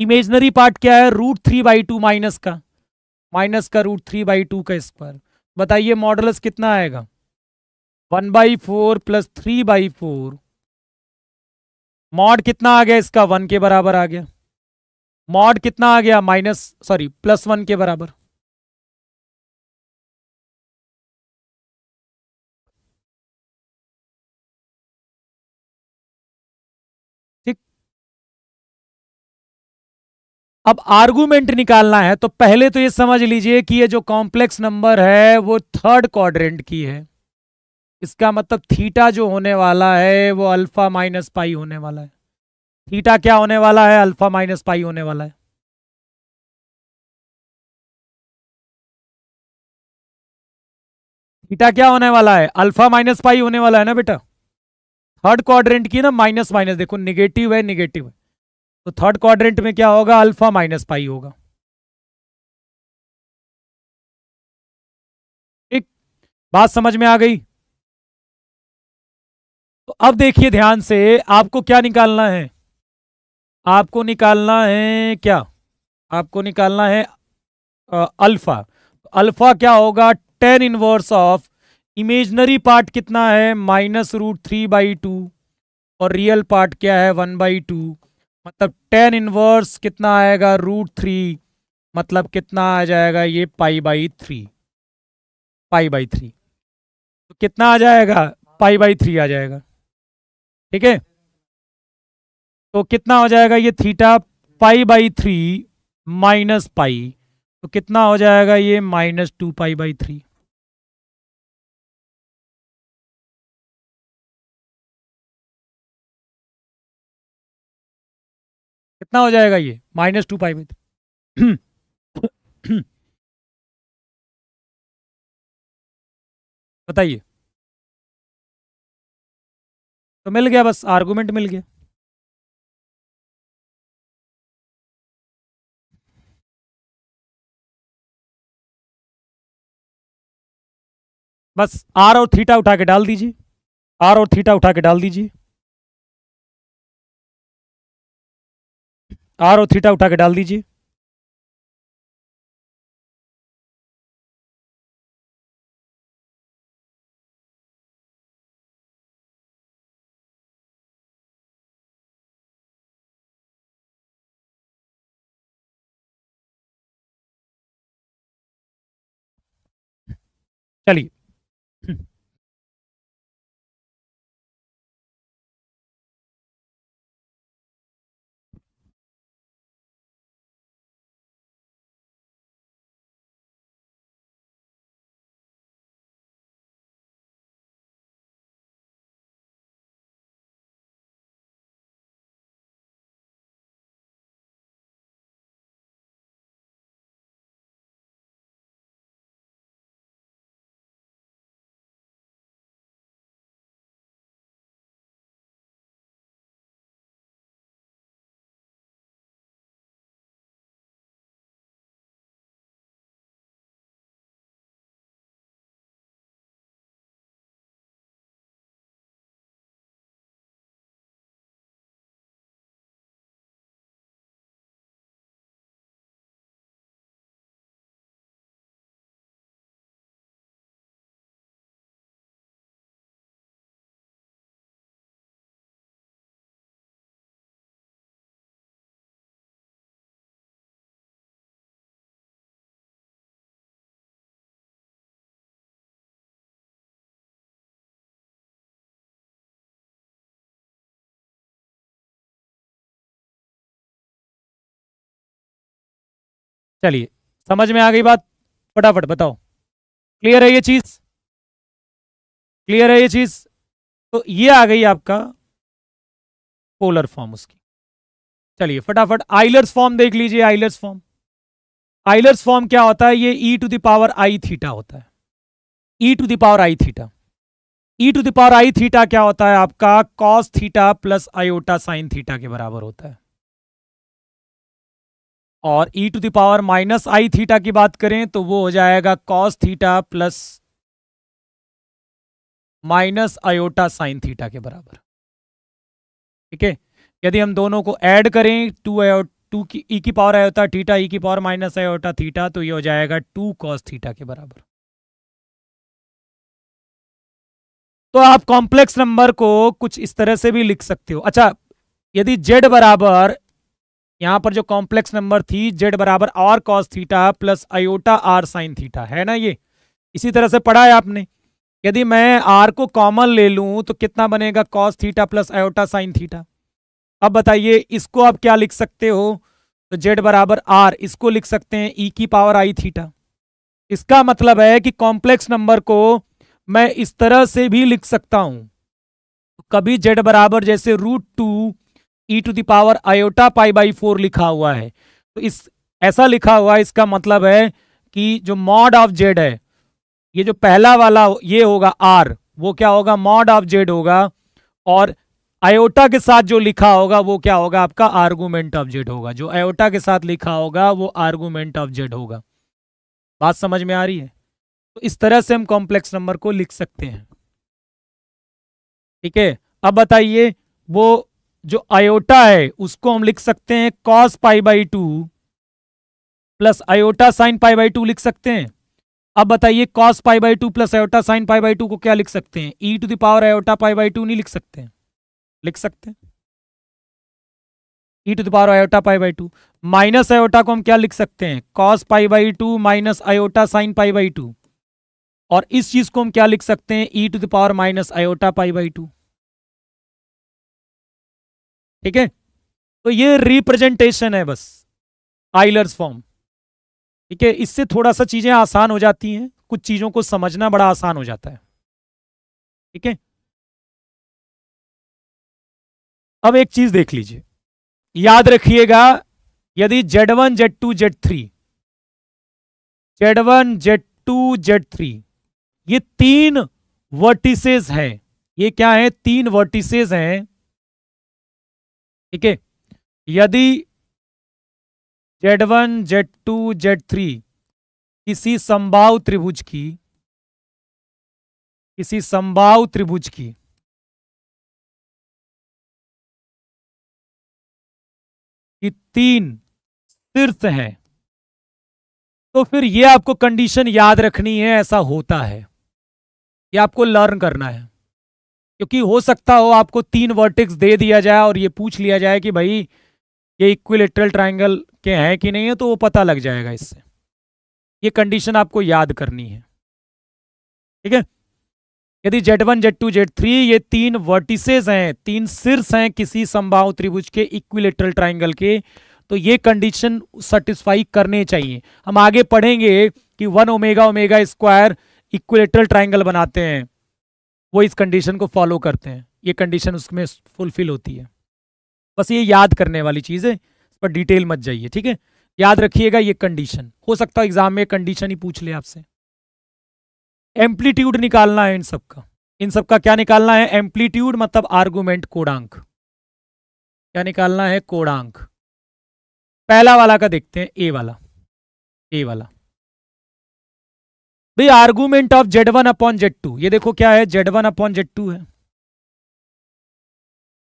इमेजनरी पार्ट क्या है root three by two minus का माइनस का रूट थ्री बाई टू का स्क्वायर बताइए मॉडलस कितना आएगा one by four plus three by four mod कितना आ गया इसका वन के बराबर आ गया मॉड कितना आ गया माइनस सॉरी प्लस वन के बराबर अब आर्गुमेंट निकालना है तो पहले तो ये समझ लीजिए कि ये जो कॉम्प्लेक्स नंबर है वो थर्ड क्वाड्रेंट की है इसका मतलब थीटा जो होने वाला है वो अल्फा माइनस पाई होने वाला है थीटा क्या होने वाला है अल्फा माइनस पाई होने वाला है थीटा क्या होने वाला है अल्फा माइनस पाई होने वाला है ना बेटा थर्ड क्वाड्रेंट की ना माइनस माइनस देखो निगेटिव है निगेटिव है तो थर्ड क्वाड्रेंट में क्या होगा अल्फा माइनस पाई होगा ठीक बात समझ में आ गई तो अब देखिए ध्यान से आपको क्या निकालना है आपको निकालना है क्या आपको निकालना है आ, अल्फा अल्फा क्या होगा tan inverse of imaginary part कितना है minus root three by two और रियल पार्ट क्या है वन बाई टू मतलब टेन इनवर्स कितना आएगा रूट थ्री मतलब कितना आ जाएगा ये pi by three pi by three तो कितना आ जाएगा पाई बाई थ्री आ जाएगा ठीक है तो कितना हो जाएगा ये theta pi by three minus pi तो कितना हो जाएगा ये minus two pi by three कितना हो जाएगा ये माइनस टू पाई बाई [CLEARS THROAT] बताइए तो मिल गया बस आर्गूमेंट मिल गया बस आर और थीटा उठा के डाल दीजिए आर और थीटा उठा के डाल दीजिए आर और थीटा उठा के डाल दीजिए चलिए चलिए समझ में आ गई बात फटाफट बताओ क्लियर है ये चीज क्लियर है ये चीज तो ये आ गई आपका पोलर फॉर्म उसकी चलिए फटाफट आइलर्स फॉर्म देख लीजिए आइलर्स फॉर्म आइलर्स फॉर्म क्या होता है ये ई टू दावर आई थीटा होता है ई to the power I theta E to the power I theta क्या होता है आपका cos theta plus iota sine theta के बराबर होता है और e to the power minus I theta की बात करें तो वो हो जाएगा cos theta plus minus iota sine theta के बराबर ठीक है यदि हम दोनों को ऐड करें टू टू की ई e की पावर आयोटा थीटा ई की पावर माइनस आयोटा थीटा तो ये हो जाएगा टू कॉस थीटा के बराबर तो आप कॉम्प्लेक्स नंबर को कुछ इस तरह से भी लिख सकते हो अच्छा यदि जेड बराबर यहाँ पर जो कॉम्प्लेक्स नंबर थी जेड बराबर R cos theta plus iota are sine theta है ना ये इसी तरह से पढ़ा है आपने यदि मैं आर को कॉमन ले लूँ तो कितना बनेगा cos theta plus iota sine theta अब बताइए इसको आप क्या लिख सकते हो तो जेड बराबर आर इसको लिख सकते हैं ई e की पावर आई थीटा इसका मतलब है कि कॉम्प्लेक्स नंबर को मैं इस तरह से भी लिख सकता हूँ कभी जेड बराबर जैसे root two E to the power iota pi by four लिखा हुआ है तो इस ऐसा लिखा हुआ है इसका मतलब है कि जो मॉड ऑफ जेड है ये जो पहला वाला ये होगा आर वो क्या होगा मॉड ऑफ जेड होगा और आयोटा के साथ जो लिखा होगा वो क्या होगा आपका आर्गूमेंट ऑफ जेड होगा जो आयोटा के साथ लिखा होगा वो आर्गूमेंट ऑफ जेड होगा बात समझ में आ रही है तो इस तरह से हम कॉम्प्लेक्स नंबर को लिख सकते हैं ठीक है अब बताइए वो जो आयोटा है उसको हम लिख सकते हैं cos pi by two plus iota sine pi by two लिख सकते हैं अब बताइए cos pi by two plus iota sine pi by two को क्या लिख सकते हैं E to the power iota pi by two नहीं लिख सकते हैं लिख सकते हैं E to the power iota pi by two minus iota को हम क्या लिख सकते हैं cos pi by two minus iota sine pi by two और इस चीज को हम क्या लिख सकते हैं E to the power minus iota pi by two ठीक है तो ये रिप्रेजेंटेशन है बस आइलर्स फॉर्म ठीक है इससे थोड़ा सा चीजें आसान हो जाती हैं कुछ चीजों को समझना बड़ा आसान हो जाता है ठीक है अब एक चीज देख लीजिए याद रखिएगा यदि Z one Z two Z three Z one Z two Z three ये तीन वर्टिसेस हैं ये क्या है तीन वर्टिसेस हैं ठीक है यदि Z one Z two Z three किसी संभाव त्रिभुज की किसी संभाव त्रिभुज की कि तीन शीर्ष हैं तो फिर ये आपको कंडीशन याद रखनी है ऐसा होता है ये आपको लर्न करना है क्योंकि हो सकता हो आपको तीन वर्टिक्स दे दिया जाए और ये पूछ लिया जाए कि भाई ये इक्विलेटरल ट्राइंगल के हैं कि नहीं है तो वो पता लग जाएगा इससे ये कंडीशन आपको याद करनी है ठीक है यदि Z one Z two Z three ये तीन वर्टिसेस हैं तीन सिर्स हैं किसी संभाव त्रिभुज के इक्विलेटरल ट्राइंगल के तो ये कंडीशन सेटिस्फाई करने चाहिए हम आगे पढ़ेंगे कि one omega omega square equilateral triangle बनाते हैं वो इस कंडीशन को फॉलो करते हैं ये कंडीशन उसमें फुलफिल होती है बस ये याद करने वाली चीज़ है इस पर डिटेल मत जाइए ठीक है याद रखिएगा ये कंडीशन हो सकता है एग्जाम में कंडीशन ही पूछ ले आपसे एम्पलीट्यूड निकालना है इन सबका इन सबका क्या निकालना है एम्पलीट्यूड मतलब आर्गूमेंट कोडांक क्या निकालना है कोडांक पहला वाला का देखते हैं ए वाला ए वाला भाई argument of Z one upon Z two ये देखो क्या है Z one upon Z two है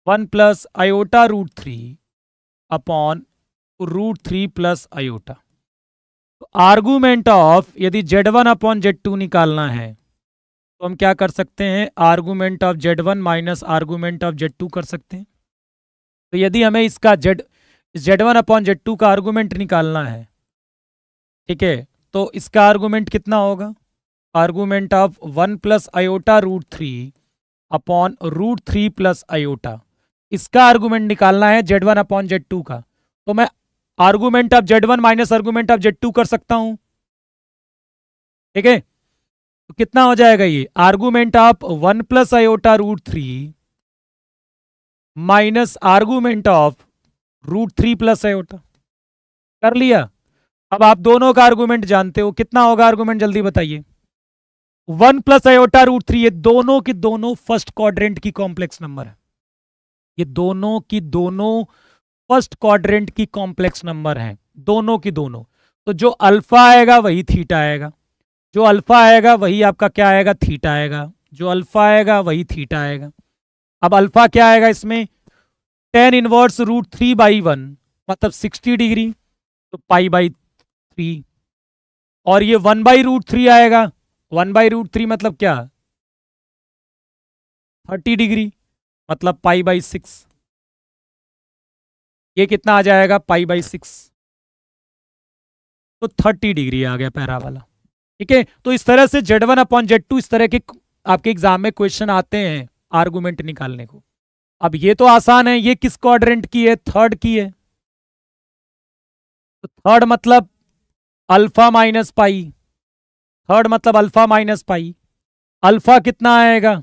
one plus iota root three upon root three plus iota argument of यदि Z one upon Z two निकालना है तो हम क्या कर सकते हैं argument of Z one minus argument of Z two कर सकते हैं तो यदि हमें इसका Z Z one upon Z two का आर्गूमेंट निकालना है ठीक है तो इसका आर्गूमेंट कितना होगा argument of one plus iota root three upon root three plus iota इसका आर्गूमेंट निकालना है Z one upon Z two का तो मैं argument of Z one minus argument of Z two कर सकता हूं ठीक है तो कितना हो जाएगा ये argument of one plus iota root three minus argument of root three plus iota कर लिया अब आप दोनों का आर्गुमेंट जानते हो कितना होगा आर्गुमेंट जल्दी बताइए one plus iota root three ये दोनों की दोनों फर्स्ट क्वाड्रेंट की कॉम्प्लेक्स नंबर है ये दोनों की दोनों फर्स्ट क्वाड्रेंट की कॉम्प्लेक्स नंबर है दोनों की दोनों तो जो अल्फा आएगा वही थीटा आएगा जो अल्फा आएगा वही आपका क्या आएगा थीटा आएगा जो अल्फा आएगा वही थीटा आएगा अब अल्फा क्या आएगा इसमें tan inverse root three by one मतलब सिक्सटी डिग्री तो पाई बाई थ्री और ये वन बाई रूट थ्री आएगा वन बाई रूट थ्री मतलब क्या थर्टी डिग्री मतलब पाई बाई सिक्स ये कितना आ जाएगा पाई बाई सिक्स तो थर्टी डिग्री आ गया पैरा वाला ठीक है तो इस तरह से Z one upon Z two इस तरह के आपके एग्जाम में क्वेश्चन आते हैं आर्गूमेंट निकालने को अब ये तो आसान है ये किस क्वाड्रेंट की है थर्ड की है तो थर्ड मतलब अल्फा माइनस पाई थर्ड मतलब अल्फा माइनस पाई अल्फा कितना आएगा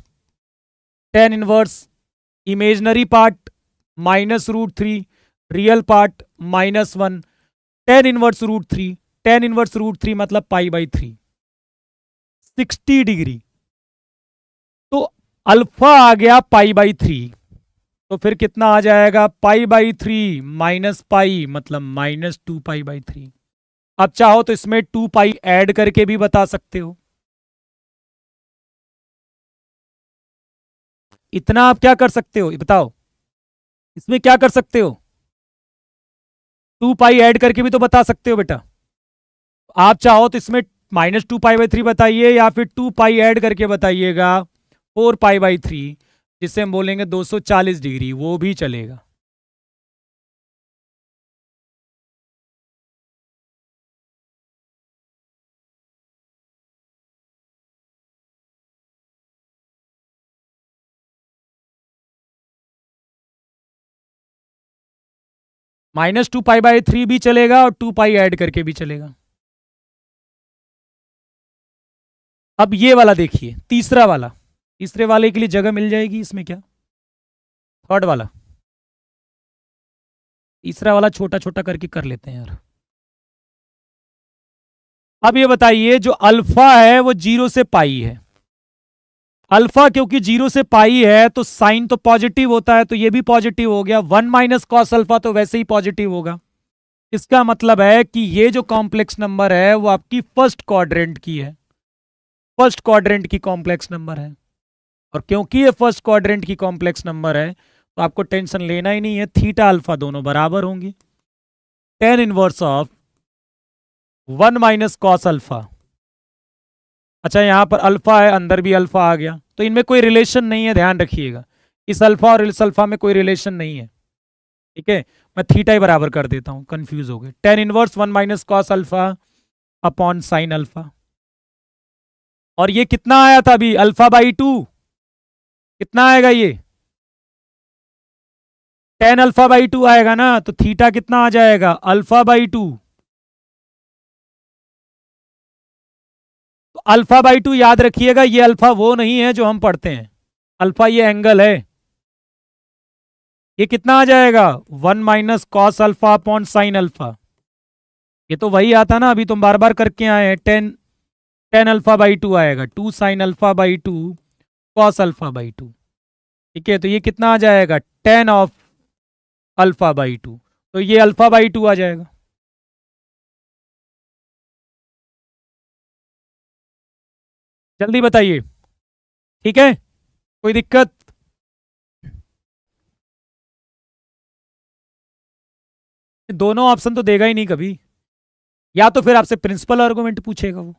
tan inverse imaginary part minus root three real part minus one tan inverse root three tan inverse root three मतलब pi by three sixty degree तो alpha आ गया pi by three तो फिर कितना आ जाएगा pi by three minus pi मतलब minus two pi by three अब चाहो तो इसमें टू पाई ऐड करके भी बता सकते हो इतना आप क्या कर सकते हो बताओ इसमें क्या कर सकते हो टू पाई ऐड करके भी तो बता सकते हो बेटा आप चाहो तो इसमें minus two pi by three बताइए या फिर टू पाई ऐड करके बताइएगा फोर पाई बाई थ्री जिससे हम बोलेंगे दो सौ चालीस डिग्री वो भी चलेगा minus two pi by three भी चलेगा और टू पाई ऐड करके भी चलेगा अब ये वाला देखिए तीसरा वाला तीसरे वाले के लिए जगह मिल जाएगी इसमें क्या थर्ड वाला तीसरा वाला छोटा छोटा करके कर लेते हैं यार अब ये बताइए जो अल्फा है वो जीरो से पाई है अल्फा क्योंकि जीरो से पाई है तो साइन तो पॉजिटिव होता है तो ये भी पॉजिटिव हो गया वन माइनस कॉस अल्फा तो वैसे ही पॉजिटिव होगा इसका मतलब है कि ये जो कॉम्प्लेक्स नंबर है वो आपकी फर्स्ट क्वाड्रेंट की है फर्स्ट क्वाड्रेंट की कॉम्प्लेक्स नंबर है और क्योंकि ये फर्स्ट क्वाड्रेंट की कॉम्प्लेक्स नंबर है तो आपको टेंशन लेना ही नहीं है थीटा अल्फा दोनों बराबर होंगे tan inverse of one minus cos alpha अच्छा यहाँ पर अल्फ़ा है अंदर भी अल्फ़ा आ गया तो इनमें कोई रिलेशन नहीं है ध्यान रखिएगा इस अल्फ़ा और इस अल्फ़ा में कोई रिलेशन नहीं है ठीक है मैं थीटा ही बराबर कर देता हूँ कन्फ्यूज हो गए tan inverse one minus cos alpha upon sine alpha और ये कितना आया था अभी अल्फ़ा बाई टू कितना आएगा ये टेन अल्फ़ा बाई टू आएगा ना तो थीटा कितना आ जाएगा alpha by two alpha by two याद रखिएगा ये अल्फा वो नहीं है जो हम पढ़ते हैं अल्फा ये एंगल है ये कितना आ जाएगा one minus cos alpha upon sine alpha ये तो वही आता ना अभी तुम बार बार करके आए हैं tan tan alpha by two आएगा two sine alpha by two cos alpha by two ठीक है तो ये कितना आ जाएगा tan of alpha by two तो ये अल्फा बाई टू आ जाएगा जल्दी बताइए ठीक है कोई दिक्कत दोनों ऑप्शन तो देगा ही नहीं कभी या तो फिर आपसे प्रिंसिपल आर्गुमेंट पूछेगा वो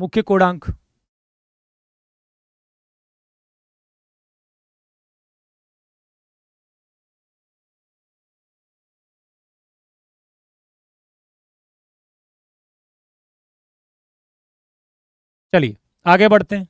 मुख्य कोडांक चलिए आगे बढ़ते हैं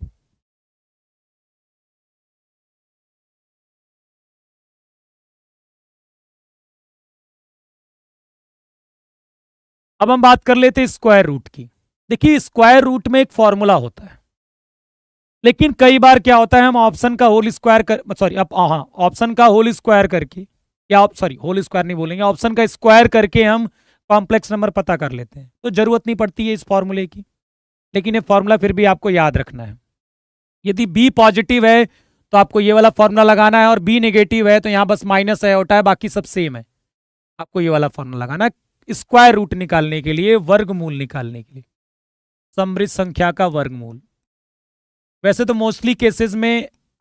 अब हम बात कर लेते हैं स्क्वायर रूट की देखिए स्क्वायर रूट में एक फॉर्मूला होता है लेकिन कई बार क्या होता है हम ऑप्शन का होल स्क्वायर कर सॉरी अब हाँ, हाँ ऑप्शन का होल स्क्वायर करके या सॉरी होल स्क्वायर नहीं बोलेंगे ऑप्शन का स्क्वायर करके हम कॉम्प्लेक्स नंबर पता कर लेते हैं तो जरूरत नहीं पड़ती है इस फॉर्मूले की लेकिन ये फॉर्मूला फिर भी आपको याद रखना है यदि बी पॉजिटिव है तो आपको ये वाला फॉर्मूला लगाना है और बी नेगेटिव है तो यहाँ बस माइनस है होता है बाकी सब सेम है आपको ये वाला फॉर्मूला लगाना है स्क्वायर रूट निकालने के लिए वर्गमूल निकालने के लिए समृद्ध संख्या का वर्गमूल वैसे तो मोस्टली केसेस में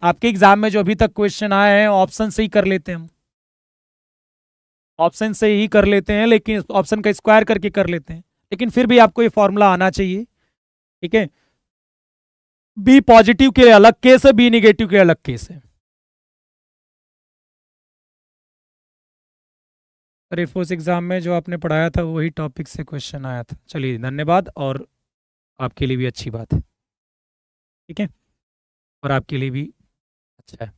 आपके एग्जाम में जो अभी तक क्वेश्चन आए हैं ऑप्शन से ही कर लेते हैं हम ऑप्शन से ही कर लेते हैं लेकिन ऑप्शन का स्क्वायर करके कर लेते हैं लेकिन फिर भी आपको ये फॉर्मूला आना चाहिए ठीक है बी पॉजिटिव के लिए अलग केस है बी निगेटिव के लिए अलग केस है रेफोर्स एग्जाम में जो आपने पढ़ाया था वही टॉपिक से क्वेश्चन आया था चलिए धन्यवाद और आपके लिए भी अच्छी बात है ठीक है और आपके लिए भी अच्छा है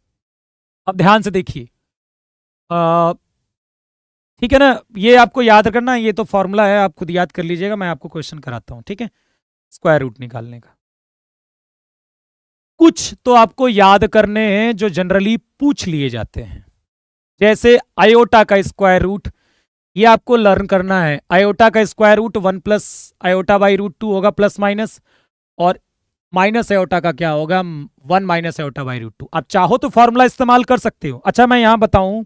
अब ध्यान से देखिए ठीक है ना ये आपको याद करना ये तो फॉर्मूला है आप खुद याद कर लीजिएगा मैं आपको क्वेश्चन कराता हूँ ठीक है स्क्वायर रूट निकालने का कुछ तो आपको याद करने हैं जो जनरली पूछ लिए जाते हैं जैसे आयोटा का स्क्वायर रूट ये आपको लर्न करना है आयोटा का square root one plus iota by root two होगा प्लस माइनस और माइनस आयोटा का क्या होगा one minus iota by root two आप चाहो तो फॉर्मूला इस्तेमाल कर सकते हो अच्छा मैं यहां बताऊं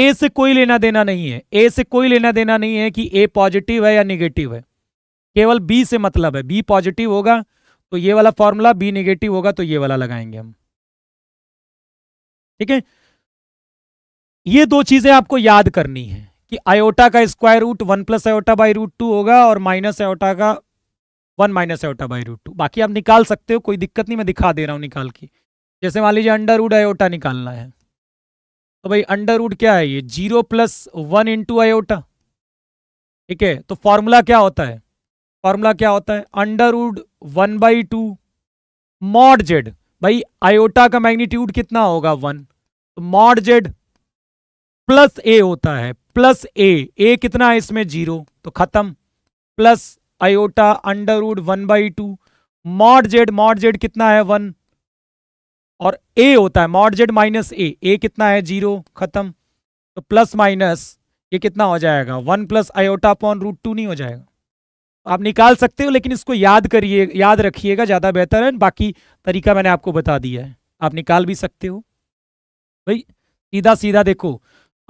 ए से कोई लेना देना नहीं है ए से कोई लेना देना नहीं है कि ए पॉजिटिव है या निगेटिव है केवल बी से मतलब है बी पॉजिटिव होगा तो ये वाला फॉर्मूला बी निगेटिव होगा तो ये वाला लगाएंगे हम ठीक है ये दो चीजें आपको याद करनी है कि आयोटा का square root one plus iota by root two होगा और माइनस आयोटा का one minus iota by root two बाकी आप निकाल सकते हो कोई दिक्कत नहीं मैं दिखा दे रहा हूं निकाल की जैसे मान लीजिए अंडर रूट आयोटा निकालना है तो भाई अंडर रूट क्या है ये zero plus one into iota ठीक है तो फॉर्मूला क्या होता है फॉर्मूला क्या होता है under one by two mod z भाई आयोटा का मैग्नीट्यूड कितना होगा वन तो मॉड जेड प्लस ए होता है प्लस ए ए कितना है इसमें जीरो तो खत्म plus iota under one by two mod z mod z कितना है वन और ए होता है mod z minus a a कितना है जीरो खत्म तो प्लस माइनस ये कितना हो जाएगा one plus iota upon root two नहीं हो जाएगा आप निकाल सकते हो लेकिन इसको याद करिए याद रखिएगा ज़्यादा बेहतर है बाकी तरीका मैंने आपको बता दिया है आप निकाल भी सकते हो भाई सीधा सीधा देखो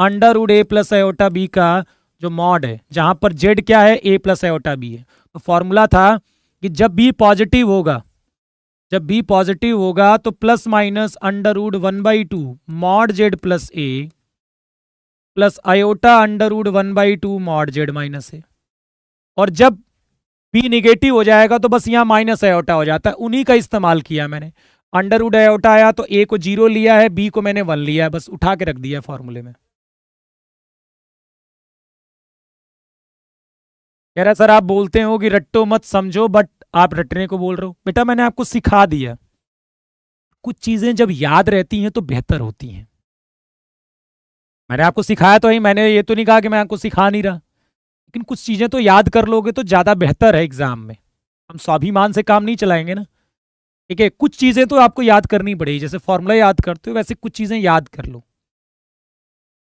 अंडर उड ए प्लस आयोटा बी का जो मॉड है जहां पर जेड क्या है ए प्लस आयोटा बी है तो फॉर्मूला था कि जब बी पॉजिटिव होगा जब बी पॉजिटिव होगा तो plus minus under root one by two mod z plus a plus iota under root one by two mod z minus a और जब बी निगेटिव हो जाएगा तो बस यहाँ माइनस आयोटा हो जाता है उन्हीं का इस्तेमाल किया मैंने अंडर उड आयोटा आया तो ए को जीरो लिया है बी को मैंने वन लिया है बस उठा के रख दिया है फॉर्मूले में कह रहा सर आप बोलते हो कि रट्टो मत समझो बट आप रटने को बोल रहे हो बेटा मैंने आपको सिखा दिया कुछ चीजें जब याद रहती हैं तो बेहतर होती हैं मैंने आपको सिखाया तो ही मैंने ये तो नहीं कहा कि मैं आपको सिखा नहीं रहा लेकिन कुछ चीज़ें तो याद कर लोगे तो ज़्यादा बेहतर है एग्ज़ाम में हम स्वाभिमान से काम नहीं चलाएंगे ना ठीक है कुछ चीज़ें तो आपको याद करनी पड़ेगी जैसे फॉर्मूला याद करते हो वैसे कुछ चीज़ें याद कर लो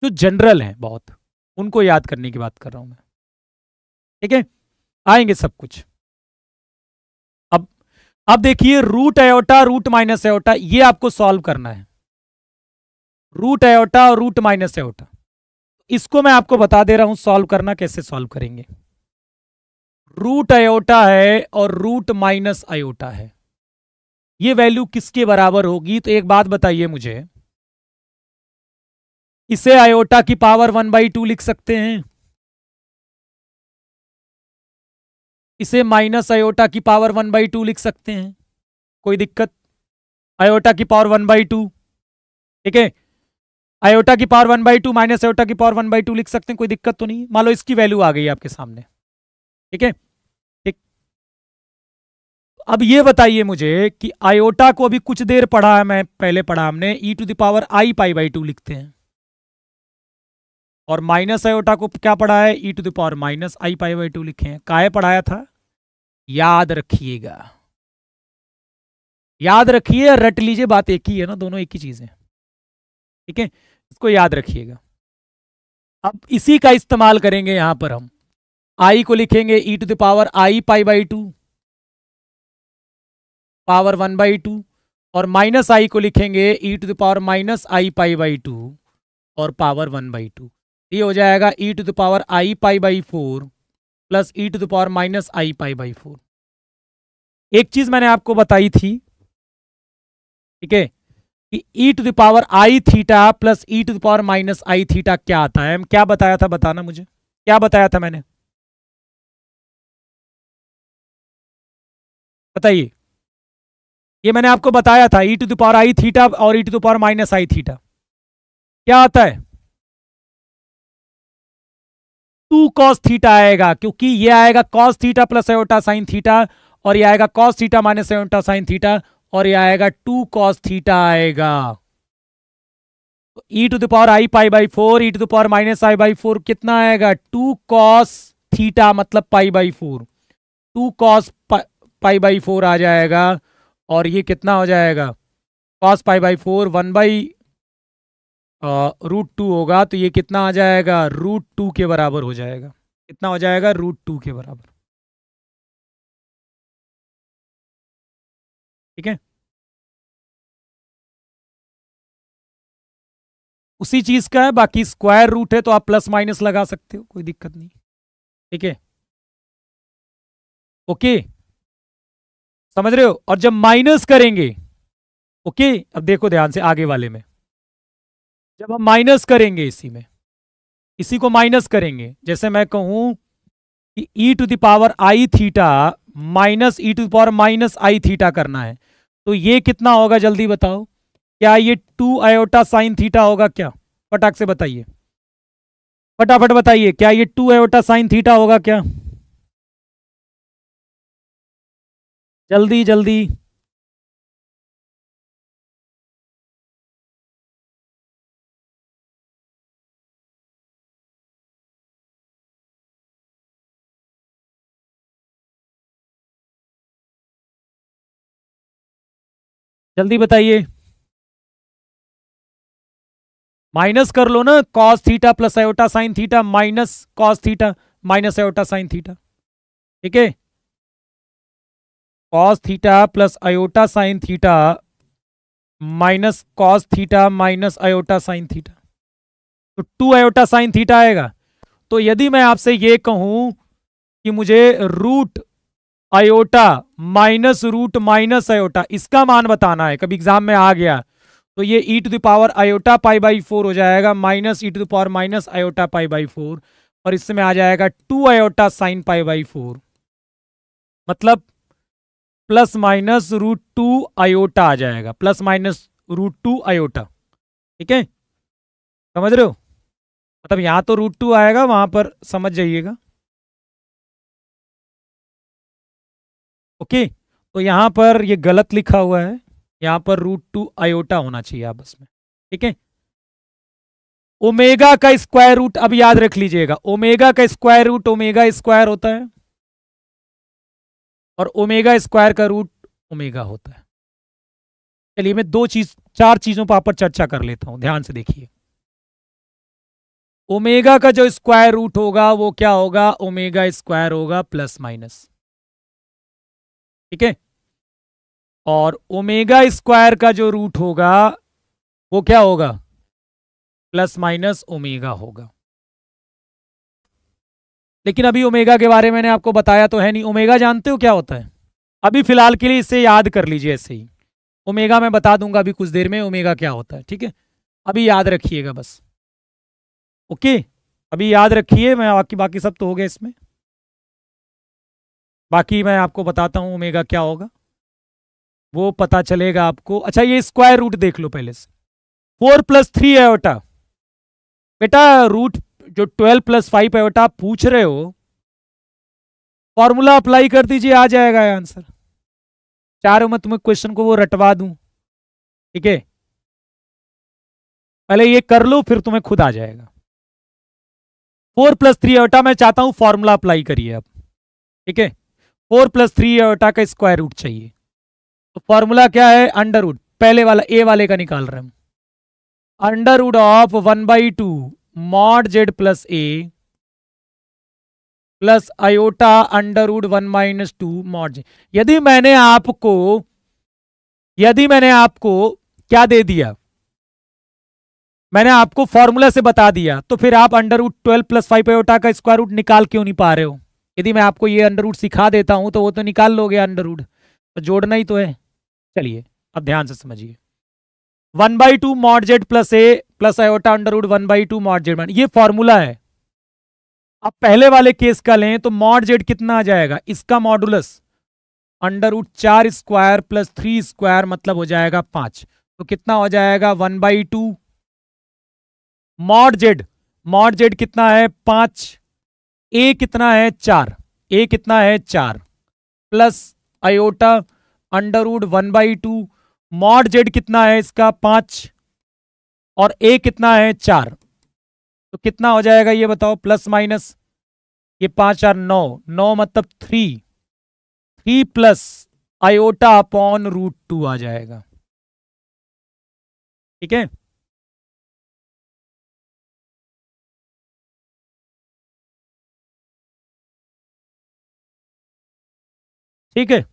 जो जनरल हैं बहुत उनको याद करने की बात कर रहा हूँ मैं ठीक है आएंगे सब कुछ अब अब देखिए root iota root minus iota ये आपको सॉल्व करना है रूट एयोटा और रूट माइनस एयोटा इसको मैं आपको बता दे रहा हूं सॉल्व करना कैसे सॉल्व करेंगे रूट अयोटा है और रूट माइनस अयोटा है ये वैल्यू किसके बराबर होगी तो एक बात बताइए मुझे इसे आयोटा की पावर वन बाई टू लिख सकते हैं इसे माइनस आयोटा की पावर वन बाई टू लिख सकते हैं कोई दिक्कत आयोटा की पावर वन बाई टू ठीक है आयोटा की power one by two minus iota की पावर वन बाई टू लिख सकते हैं कोई दिक्कत तो नहीं मान लो इसकी वैल्यू आ गई आपके सामने ठीक है ठीक अब ये बताइए मुझे कि आयोटा को अभी कुछ देर पढ़ा है मैं पहले पढ़ा हमने e to the power i pi by two लिखते हैं और माइनस आयोटा को क्या पढ़ा है ई to the power minus i pi by two लिखे हैं काय पढ़ाया था याद रखिएगा याद रखिए रट लीजिए बात एक ही है ना दोनों एक ही चीज है ठीक है इसको याद रखिएगा अब इसी का इस्तेमाल करेंगे यहां पर हम आई को लिखेंगे e to the power i pi by two power one by two और माइनस आई को लिखेंगे e to the power minus i pi by two और पावर वन बाई टू ये हो जाएगा e to the power i pi by four plus e to the power minus i pi by four एक चीज मैंने आपको बताई थी ठीक है कि e to the power I theta plus e to the power minus I theta क्या आता है क्या बताया था बताना मुझे क्या बताया था मैंने बताइए ये मैंने आपको बताया था e to the power I theta और e to the power minus I theta क्या आता है टू कॉस थीटा आएगा क्योंकि ये आएगा cos theta plus iota sine theta और ये आएगा cos theta minus iota sine theta और ये आएगा टू कॉस थीटा आएगा e to the power i pi by four e to the power minus i by four कितना आएगा two cos theta मतलब pi by four two cos pi by four आ जाएगा और ये कितना हो जाएगा cos pi by four one by root two होगा तो ये कितना आ जाएगा रूट टू के बराबर हो जाएगा कितना हो जाएगा रूट टू के बराबर ठीक है उसी चीज का है बाकी स्क्वायर रूट है तो आप प्लस माइनस लगा सकते हो कोई दिक्कत नहीं ठीक है ओके समझ रहे हो और जब माइनस करेंगे ओके अब देखो ध्यान से आगे वाले में जब हम माइनस करेंगे इसी में इसी को माइनस करेंगे जैसे मैं कहूं कि e to the power I theta minus e to the power minus I theta करना है तो ये कितना होगा जल्दी बताओ क्या ये टू आयोटा साइन थीटा होगा क्या फटाक से बताइए फटाफट बताइए क्या ये टू आयोटा साइन थीटा होगा क्या जल्दी जल्दी जल्दी बताइए माइनस कर लो ना cos theta plus iota sine theta minus cos theta minus iota sine theta ठीक है cos theta plus iota sine theta minus cos theta minus iota sine theta तो टू आयोटा साइन थीटा आएगा तो यदि मैं आपसे ये कहूं कि मुझे root iota minus root minus iota इसका मान बताना है कभी एग्जाम में आ गया तो ये ई to the power iota pi by four हो जाएगा minus e to the power minus iota pi by four और इसमें आ जाएगा two iota sine pi by four मतलब plus minus root two iota आ जाएगा plus minus root two iota ठीक है समझ रहे हो मतलब यहां तो रूट टू आएगा वहां पर समझ जाइएगा ओके तो यहाँ पर ये गलत लिखा हुआ है यहाँ पर रूट टू आयोटा होना चाहिए आपस में ठीक है ओमेगा का स्क्वायर रूट अब याद रख लीजिएगा ओमेगा का स्क्वायर रूट ओमेगा स्क्वायर होता है और ओमेगा स्क्वायर का रूट ओमेगा होता है चलिए मैं दो चीज चार चीजों पर आप पर चर्चा कर लेता हूं ध्यान से देखिए ओमेगा का जो स्क्वायर रूट होगा वो क्या होगा ओमेगा स्क्वायर होगा प्लस माइनस ठीक है और ओमेगा स्क्वायर का जो रूट होगा वो क्या होगा प्लस माइनस ओमेगा होगा लेकिन अभी ओमेगा के बारे में मैंने आपको बताया तो है नहीं ओमेगा जानते हो क्या होता है अभी फिलहाल के लिए इसे याद कर लीजिए ऐसे ही ओमेगा मैं बता दूंगा अभी कुछ देर में ओमेगा क्या होता है ठीक है अभी याद रखिएगा बस ओके अभी याद रखिए मैं बाकी बाकी सब तो हो गया इसमें बाकी मैं आपको बताता हूँ ओमेगा क्या होगा वो पता चलेगा आपको अच्छा ये स्क्वायर रूट देख लो पहले से फोर प्लस थ्री है बेटा रूट जो ट्वेल्व प्लस फाइव एवटा आप पूछ रहे हो फॉर्मूला अप्लाई कर दीजिए आ जाएगा आंसर चार मैं तुम्हें क्वेश्चन को वो रटवा दूं ठीक है पहले ये कर लो फिर तुम्हें खुद आ जाएगा फोर प्लस थ्री एवटा मैं चाहता हूं फॉर्मूला अप्लाई करिए आप ठीक है फोर प्लस थ्री ओटा का स्क्वायर रूट चाहिए तो फॉर्मूला क्या है अंडर रूट पहले वाला ए वाले का निकाल रहे हम under root of one by two mod z plus a plus iota under root one minus two mod z यदि मैंने आपको यदि मैंने आपको क्या दे दिया मैंने आपको फॉर्मूला से बता दिया तो फिर आप under root twelve plus five iota का स्क्वायर रूट निकाल क्यों नहीं पा रहे हो यदि मैं आपको ये अंडर रूट सिखा देता हूँ तो वो तो निकाल लोगे अंडर रूट तो जोड़ना ही तो है चलिए अब ध्यान से समझिए one by two mod z plus a plus iota under root one by two mod z ये फॉर्मूला है अब पहले वाले केस का लें तो मॉड जेड कितना आ जाएगा इसका मॉडुलस अंडर रूट चार स्क्वायर प्लस थ्री स्क्वायर मतलब हो जाएगा पांच तो कितना हो जाएगा one by two mod z mod z कितना है पांच ए कितना है चार ए कितना है चार plus iota under root one by two mod z कितना है इसका पांच और ए कितना है चार तो कितना हो जाएगा ये बताओ प्लस माइनस ये पांच चार नौ नौ मतलब three three plus iota upon root two आ जाएगा ठीक है ठीक है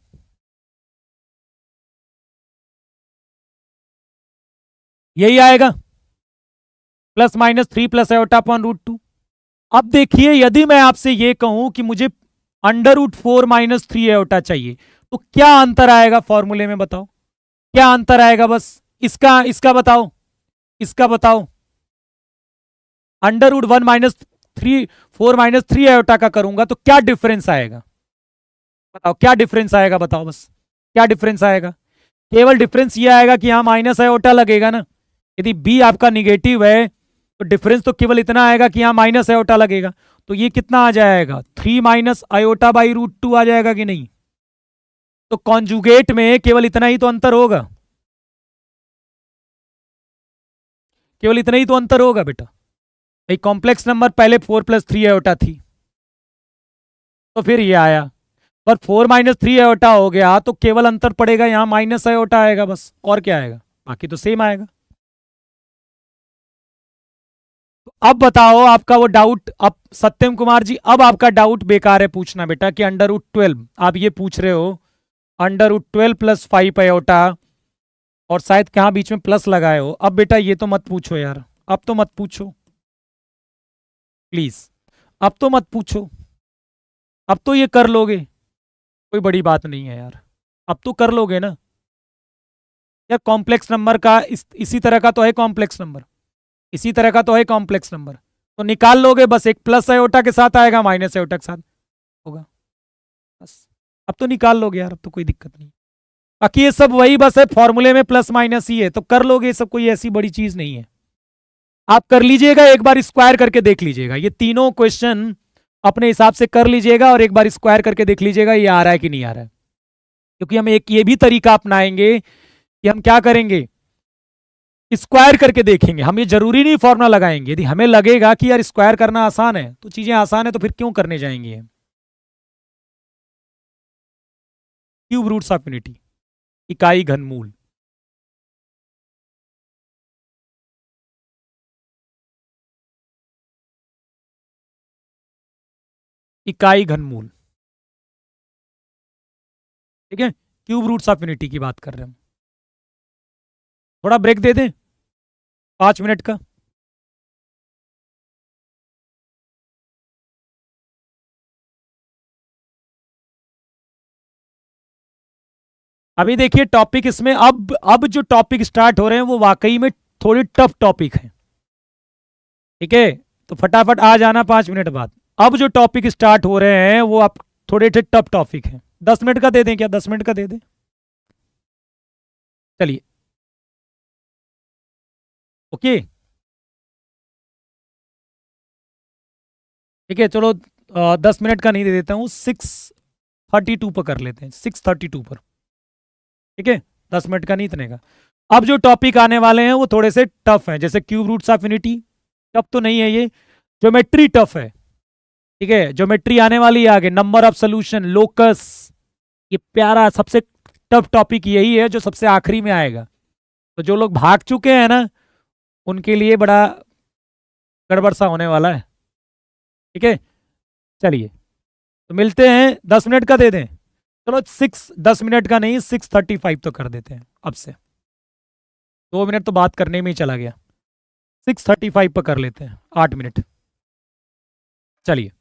यही आएगा plus minus three plus iota upon root two अब देखिए यदि मैं आपसे ये कहूं कि मुझे under root four minus three iota चाहिए तो क्या अंतर आएगा फॉर्मूले में बताओ क्या अंतर आएगा बस इसका इसका बताओ इसका बताओ under root one minus three four minus three iota का करूंगा तो क्या डिफरेंस आएगा बताओ क्या डिफरेंस आएगा बताओ बस क्या डिफरेंस आएगा केवल डिफरेंस ये आएगा कि यहाँ माइनस है ओटा लगेगा ना यदि बी आपका निगेटिव है तो डिफरेंस तो केवल इतना आएगा कि यहाँ माइनस ओटा लगेगा तो ये कितना आ जाएगा three minus iota by root two आ जाएगा कि नहीं तो कॉन्जुगेट में केवल इतना ही तो अंतर होगा केवल इतना ही तो अंतर होगा बेटा भाई कॉम्प्लेक्स नंबर पहले फोर प्लस थ्री आयोटा थी तो फिर ये आया पर फोर माइनस थ्री आयोटा हो गया तो केवल अंतर पड़ेगा यहां माइनस आयोटा आएगा बस और क्या आएगा बाकी तो सेम आएगा तो अब बताओ आपका वो डाउट अब सत्यम कुमार जी अब आपका डाउट बेकार है पूछना बेटा कि अंडर उड ट्वेल्व आप ये पूछ रहे हो under root twelve plus five iota और शायद कहाँ बीच में प्लस लगाए हो अब बेटा ये तो मत पूछो यार अब तो मत पूछो प्लीज अब तो मत पूछो अब तो ये कर लोगे कोई बड़ी बात नहीं है यार अब तो कर लोगे ना यार कॉम्प्लेक्स नंबर का इस, इसी तरह का तो है कॉम्प्लेक्स नंबर इसी तरह का तो है कॉम्प्लेक्स नंबर तो निकाल लोगे बस एक प्लस एओटा के साथ आएगा माइनस एओटा के साथ होगा बस अब तो निकाल लोगे यार अब तो कोई दिक्कत नहीं बाकी ये सब वही बस है फॉर्मूले में प्लस माइनस ही है तो कर लोगे ये सब कोई ऐसी बड़ी चीज नहीं है आप कर लीजिएगा एक बार स्क्वायर करके देख लीजिएगा ये तीनों क्वेश्चन अपने हिसाब से कर लीजिएगा और एक बार स्क्वायर करके देख लीजिएगा ये आ रहा है कि नहीं आ रहा है क्योंकि हम एक ये भी तरीका अपनाएंगे कि हम क्या करेंगे स्क्वायर करके देखेंगे हम ये जरूरी नहीं फॉर्मूला लगाएंगे यदि हमें लगेगा कि यार स्क्वायर करना आसान है तो चीजें आसान है तो फिर क्यों करने जाएंगे क्यूब रूट्स ऑफ यूनिटी इकाई घनमूल इकाई घनमूल ठीक है क्यूब रूट्स ऑफ यूनिटी की बात कर रहे हम थोड़ा ब्रेक दे दें पांच मिनट का अभी देखिए टॉपिक इसमें अब अब जो टॉपिक स्टार्ट हो रहे हैं वो वाकई में थोड़ी टफ टॉपिक है ठीक है तो फटाफट आ जाना पांच मिनट बाद अब जो टॉपिक स्टार्ट हो रहे हैं वो आप थोड़े टफ टॉपिक हैं दस मिनट का दे दें क्या दस मिनट का दे दें चलिए ओके ठीक है चलो दस मिनट का नहीं दे देता हूँ सिक्स थर्टी टू पर कर लेते हैं सिक्स थर्टी टू पर ठीक है दस मिनट का नहीं इतने का अब जो टॉपिक आने वाले हैं वो थोड़े से टफ हैं जैसे cube roots of unity tough तो नहीं है ये ज्योमेट्री टफ है ठीक है ज्योमेट्री आने वाली है आगे नंबर ऑफ सोल्यूशन लोकस ये प्यारा सबसे टफ टॉपिक यही है जो सबसे आखिरी में आएगा तो जो लोग भाग चुके हैं ना उनके लिए बड़ा गड़बड़ सा होने वाला है ठीक है चलिए तो मिलते हैं दस मिनट का दे दें चलो सिक्स दस मिनट का नहीं सिक्स थर्टी फाइव तो कर देते हैं अब से दो मिनट तो बात करने में ही चला गया सिक्स थर्टी फाइव पर कर लेते हैं आठ मिनट चलिए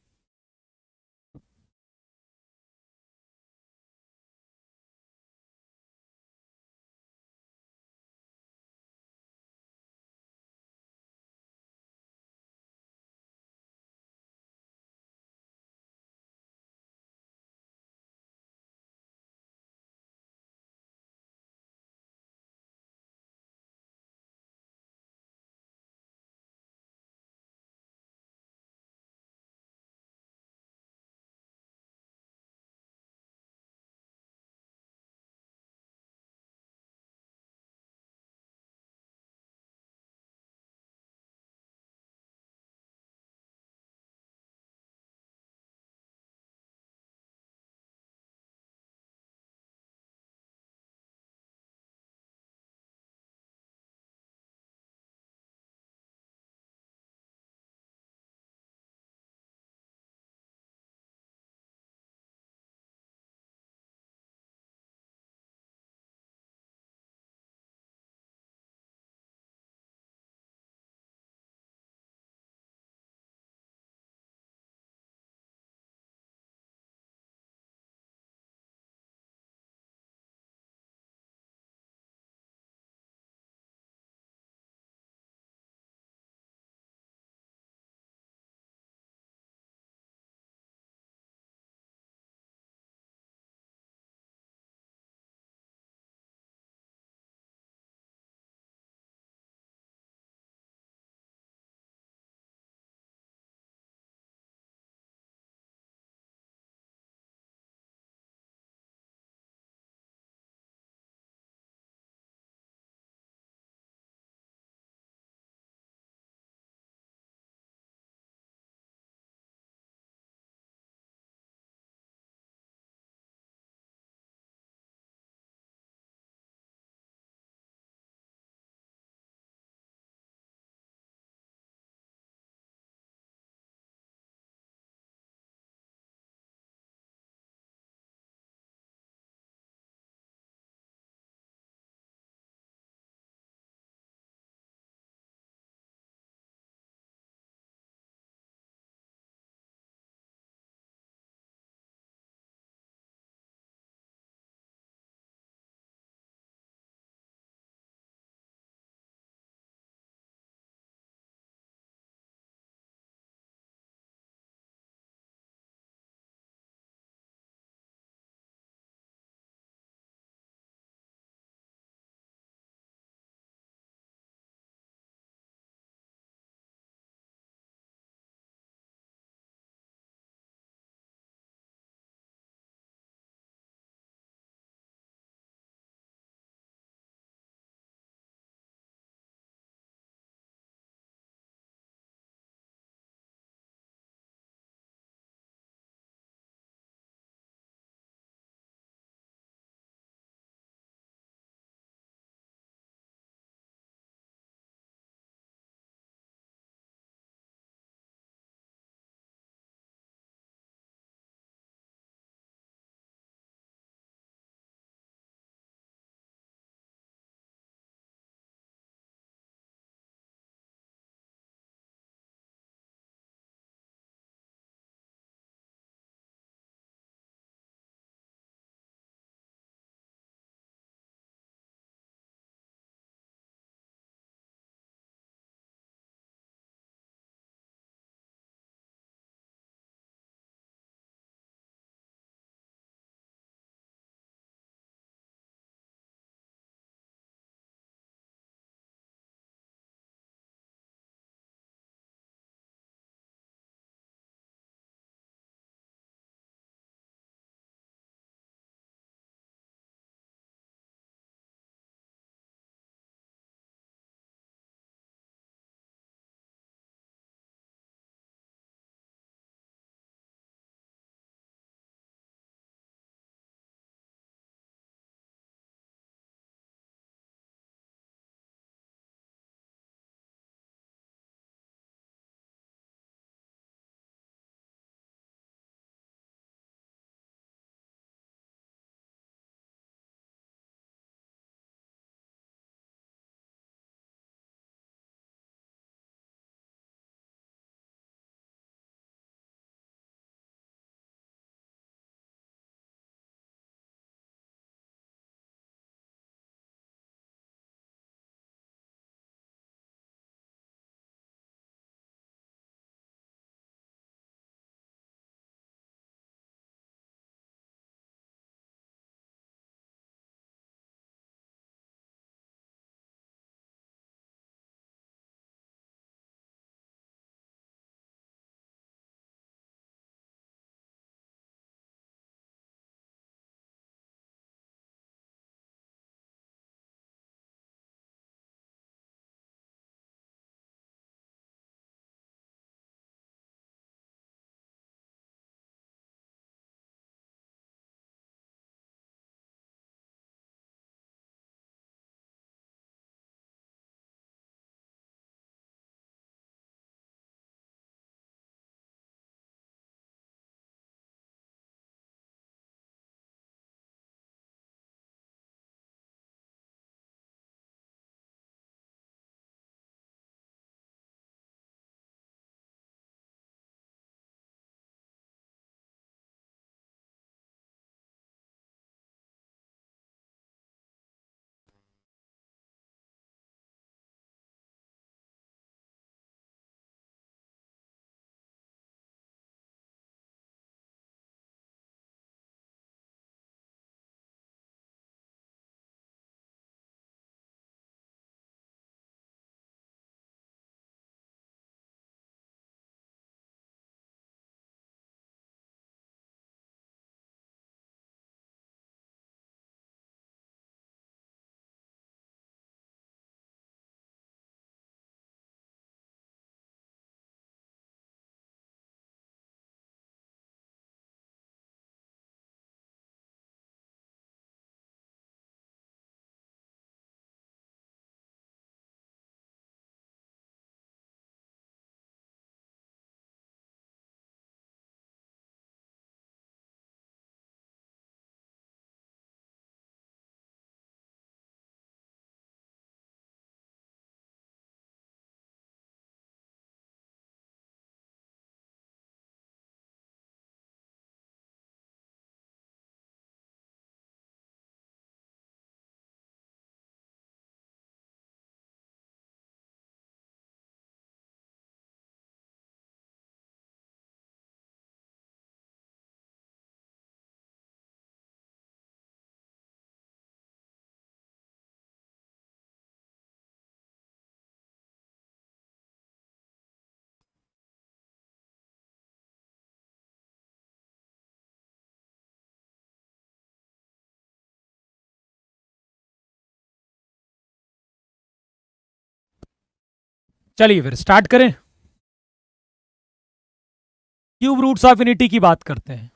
चलिए फिर स्टार्ट करें क्यूब रूट्स ऑफ इनिटी की बात करते हैं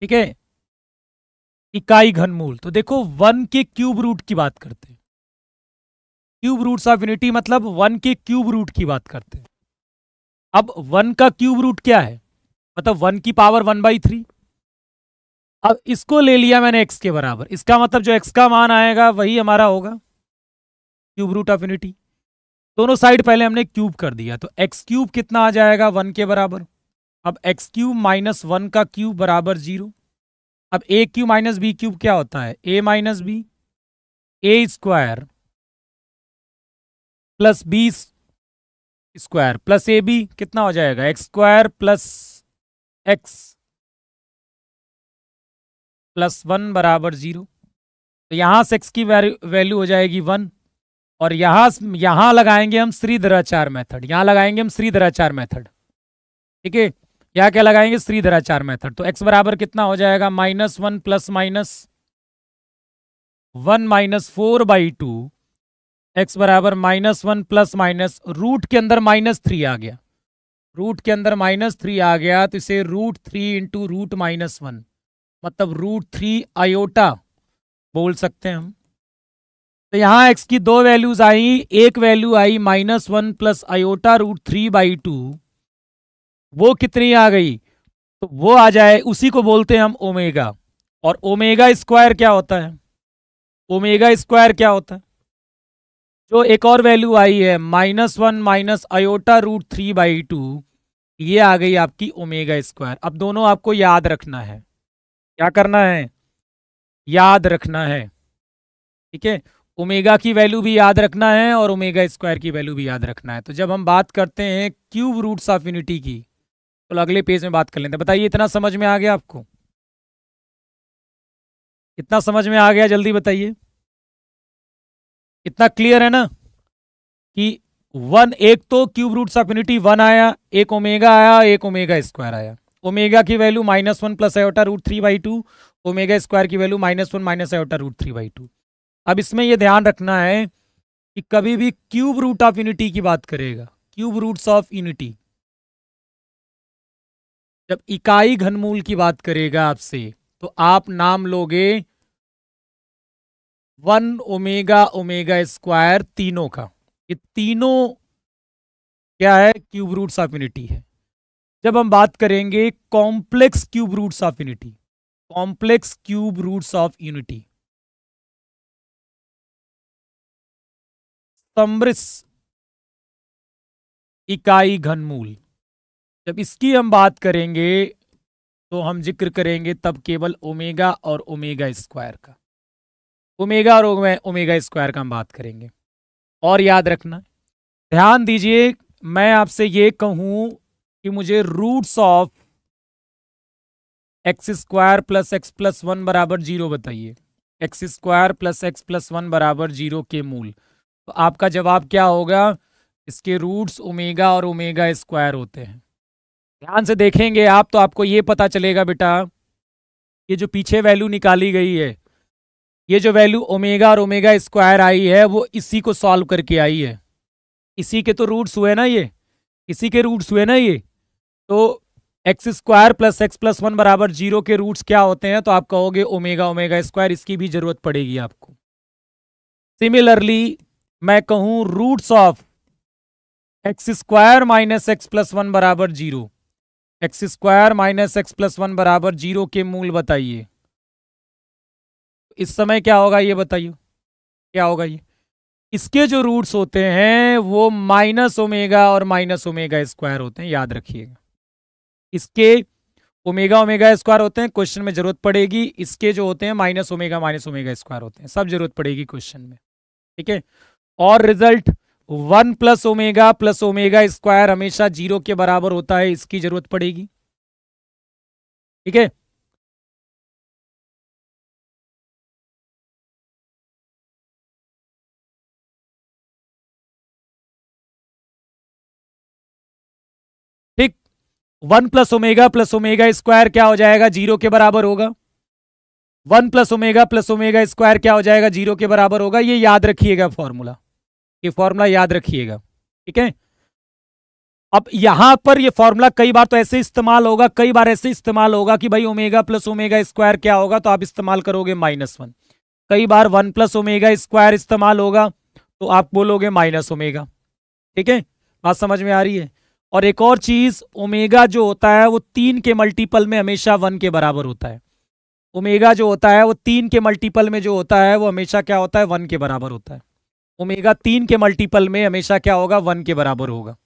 ठीक है इकाई घनमूल तो देखो वन के क्यूब रूट की बात करते हैं क्यूब रूट्स ऑफ यूनिटी मतलब वन के क्यूब रूट की बात करते हैं अब वन का क्यूब रूट क्या है मतलब वन की पावर वन बाई थ्री अब इसको ले लिया मैंने एक्स के बराबर इसका मतलब जो एक्स का मान आएगा वही हमारा होगा क्यूब रूट ऑफ यूनिटी दोनों साइड पहले हमने क्यूब कर दिया तो एक्स क्यूब कितना आ जाएगा वन के बराबर अब एक्स क्यूब माइनस वन का क्यूब बराबर जीरो अब a cube minus b cube क्या होता है a minus B a square plus B square plus a B कितना हो जाएगा x square plus x plus one बराबर जीरो तो यहां से एक्स की वैल्यू हो जाएगी वन और यहां यहां लगाएंगे हम श्रीधराचार मेथड यहां लगाएंगे हम श्रीधराचार मेथड ठीक है यहां क्या लगाएंगे श्रीधराचार मेथड तो एक्स बराबर कितना हो जाएगा minus one plus minus one minus four by two x बराबर minus one plus minus root के अंदर माइनस थ्री आ गया रूट के अंदर माइनस थ्री आ गया तो इसे root three into root minus one मतलब रूट थ्री आयोटा बोल सकते हैं हम तो यहाँ एक्स की दो वैल्यूज आई एक वैल्यू आई minus one plus iota root three by two वो कितनी आ गई तो वो आ जाए उसी को बोलते हैं हम ओमेगा और ओमेगा स्क्वायर क्या होता है ओमेगा स्क्वायर क्या होता है जो एक और वैल्यू आई है minus one minus iota root three by two ये आ गई आपकी ओमेगा स्क्वायर अब दोनों आपको याद रखना है क्या करना है याद रखना है ठीक है ओमेगा की वैल्यू भी याद रखना है और ओमेगा स्क्वायर की वैल्यू भी याद रखना है तो जब हम बात करते हैं क्यूब रूट्स ऑफ यूनिटी की तो अगले पेज में बात कर लेते हैं बताइए इतना समझ में आ गया आपको इतना समझ में आ गया जल्दी बताइए इतना क्लियर है ना कि वन एक तो cube roots of unity one आया एक ओमेगा आया एक ओमेगा स्क्वायर आया ओमेगा की value minus one plus iota root three by two omega square की value minus one minus iota root three by two अब इसमें यह ध्यान रखना है कि कभी भी क्यूब रूट ऑफ यूनिटी की बात करेगा क्यूब रूट्स ऑफ यूनिटी जब इकाई घनमूल की बात करेगा आपसे तो आप नाम लोगे वन ओमेगा ओमेगा स्क्वायर तीनों का ये तीनों क्या है क्यूब रूट्स ऑफ यूनिटी है जब हम बात करेंगे complex cube roots of unity complex cube roots of unity तमृस इकाई घनमूल जब इसकी हम बात करेंगे तो हम जिक्र करेंगे तब केवल ओमेगा और ओमेगा स्क्वायर का ओमेगा और ओमेगा स्क्वायर का हम बात करेंगे और याद रखना ध्यान दीजिए मैं आपसे ये कहूं कि मुझे roots of x square plus x plus one बराबर जीरो बताइए x square plus x plus one बराबर जीरो के मूल तो आपका जवाब क्या होगा इसके रूट्स ओमेगा और ओमेगा स्क्वायर होते हैं ध्यान से देखेंगे आप तो आपको ये पता चलेगा बेटा ये जो पीछे वैल्यू निकाली गई है ये जो वैल्यू ओमेगा और ओमेगा स्क्वायर आई है वो इसी को सॉल्व करके आई है इसी के तो रूट्स हुए ना ये इसी के रूट्स हुए ना ये तो x square plus x plus one बराबर जीरो के रूट्स क्या होते हैं तो आप कहोगे ओमेगा ओमेगा स्क्वायर इसकी भी जरूरत पड़ेगी आपको सिमिलरली मैं कहूं roots of x square minus x plus one बराबर zero x square minus x plus one बराबर जीरो के मूल बताइए इस समय क्या होगा ये बताइए क्या होगा ये इसके जो रूट्स होते हैं वो माइनस ओमेगा और माइनस ओमेगा स्क्वायर होते हैं याद रखिएगा इसके ओमेगा ओमेगा स्क्वायर होते हैं क्वेश्चन में जरूरत पड़ेगी इसके जो होते हैं minus omega minus omega square होते हैं सब जरूरत पड़ेगी क्वेश्चन में ठीक है और result one plus omega plus omega square हमेशा जीरो के बराबर होता है इसकी जरूरत पड़ेगी ठीक है ठीक one plus omega plus omega square क्या हो जाएगा जीरो के बराबर होगा one plus omega plus omega square क्या हो जाएगा जीरो के बराबर होगा ये याद रखिएगा फॉर्मूला ये फॉर्मूला याद रखिएगा ठीक है अब यहां पर ये फॉर्मूला कई बार तो ऐसे इस्तेमाल होगा कई बार ऐसे इस्तेमाल होगा कि भाई ओमेगा प्लस ओमेगा स्क्वायर क्या होगा तो आप इस्तेमाल करोगे माइनस वन कई बार वन प्लस ओमेगा स्क्वायर इस्तेमाल होगा तो आप बोलोगे माइनस ओमेगा ठीक है बात समझ में आ रही है और एक और चीज ओमेगा जो होता है वो तीन के मल्टीपल में हमेशा वन के बराबर होता है ओमेगा जो होता है वो तीन के मल्टीपल में जो होता है वो हमेशा क्या होता है वन के बराबर होता है ओमेगा तीन के मल्टीपल में हमेशा क्या होगा वन के बराबर होगा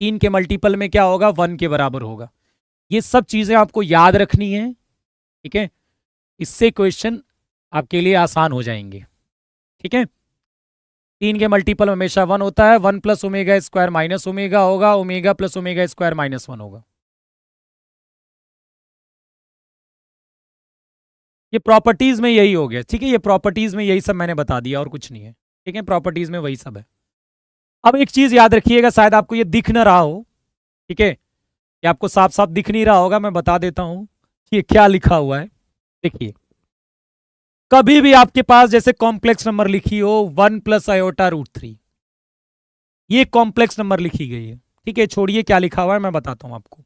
तीन के मल्टीपल में क्या होगा वन के बराबर होगा ये सब चीज़ें आपको याद रखनी है ठीक है इससे क्वेश्चन आपके लिए आसान हो जाएंगे ठीक है तीन के मल्टीपल हमेशा वन होता है one plus omega square minus omega होगा omega plus omega square minus one होगा ये प्रॉपर्टीज में यही हो गया ठीक है ये प्रॉपर्टीज में यही सब मैंने बता दिया और कुछ नहीं है ठीक है प्रॉपर्टीज में वही सब है अब एक चीज याद रखिएगा शायद आपको ये दिख ना रहा हो ठीक है ये आपको साफ साफ दिख नहीं रहा होगा मैं बता देता हूं कि ये क्या लिखा हुआ है देखिए कभी भी आपके पास जैसे कॉम्प्लेक्स नंबर लिखी हो one plus iota root three ये कॉम्प्लेक्स नंबर लिखी गई है ठीक है छोड़िए क्या लिखा हुआ है मैं बताता हूं आपको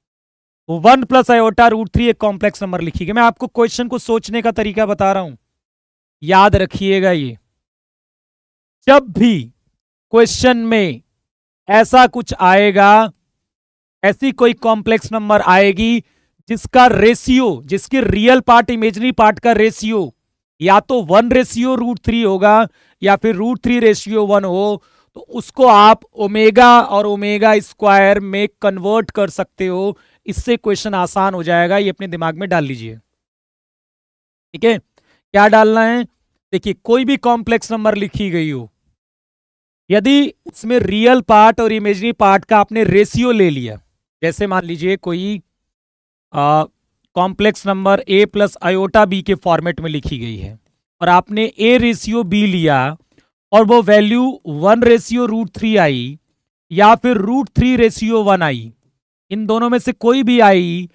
one plus iota root three एक कॉम्प्लेक्स नंबर लिखिएगा मैं आपको क्वेश्चन को सोचने का तरीका बता रहा हूं याद रखिएगा ये जब भी क्वेश्चन में ऐसा कुछ आएगा ऐसी कोई कॉम्प्लेक्स नंबर आएगी जिसका रेशियो जिसके रियल पार्ट इमेजनरी पार्ट का रेशियो या तो वन रेशियो रूट थ्री होगा या फिर रूट थ्री रेशियो वन हो तो उसको आप ओमेगा और ओमेगा स्क्वायर में कन्वर्ट कर सकते हो इससे क्वेश्चन आसान हो जाएगा ये अपने दिमाग में डाल लीजिए ठीक है क्या डालना है देखिए कोई भी कॉम्प्लेक्स नंबर लिखी गई हो यदि उसमें रियल पार्ट और इमेजरी पार्ट का आपने रेशियो ले लिया जैसे मान लीजिए कोई complex number A plus iota B के फॉर्मेट में लिखी गई है और आपने ए रेशियो बी लिया और वो value one ratio root three i या फिर root three ratio one i इन दोनों में से कोई भी आई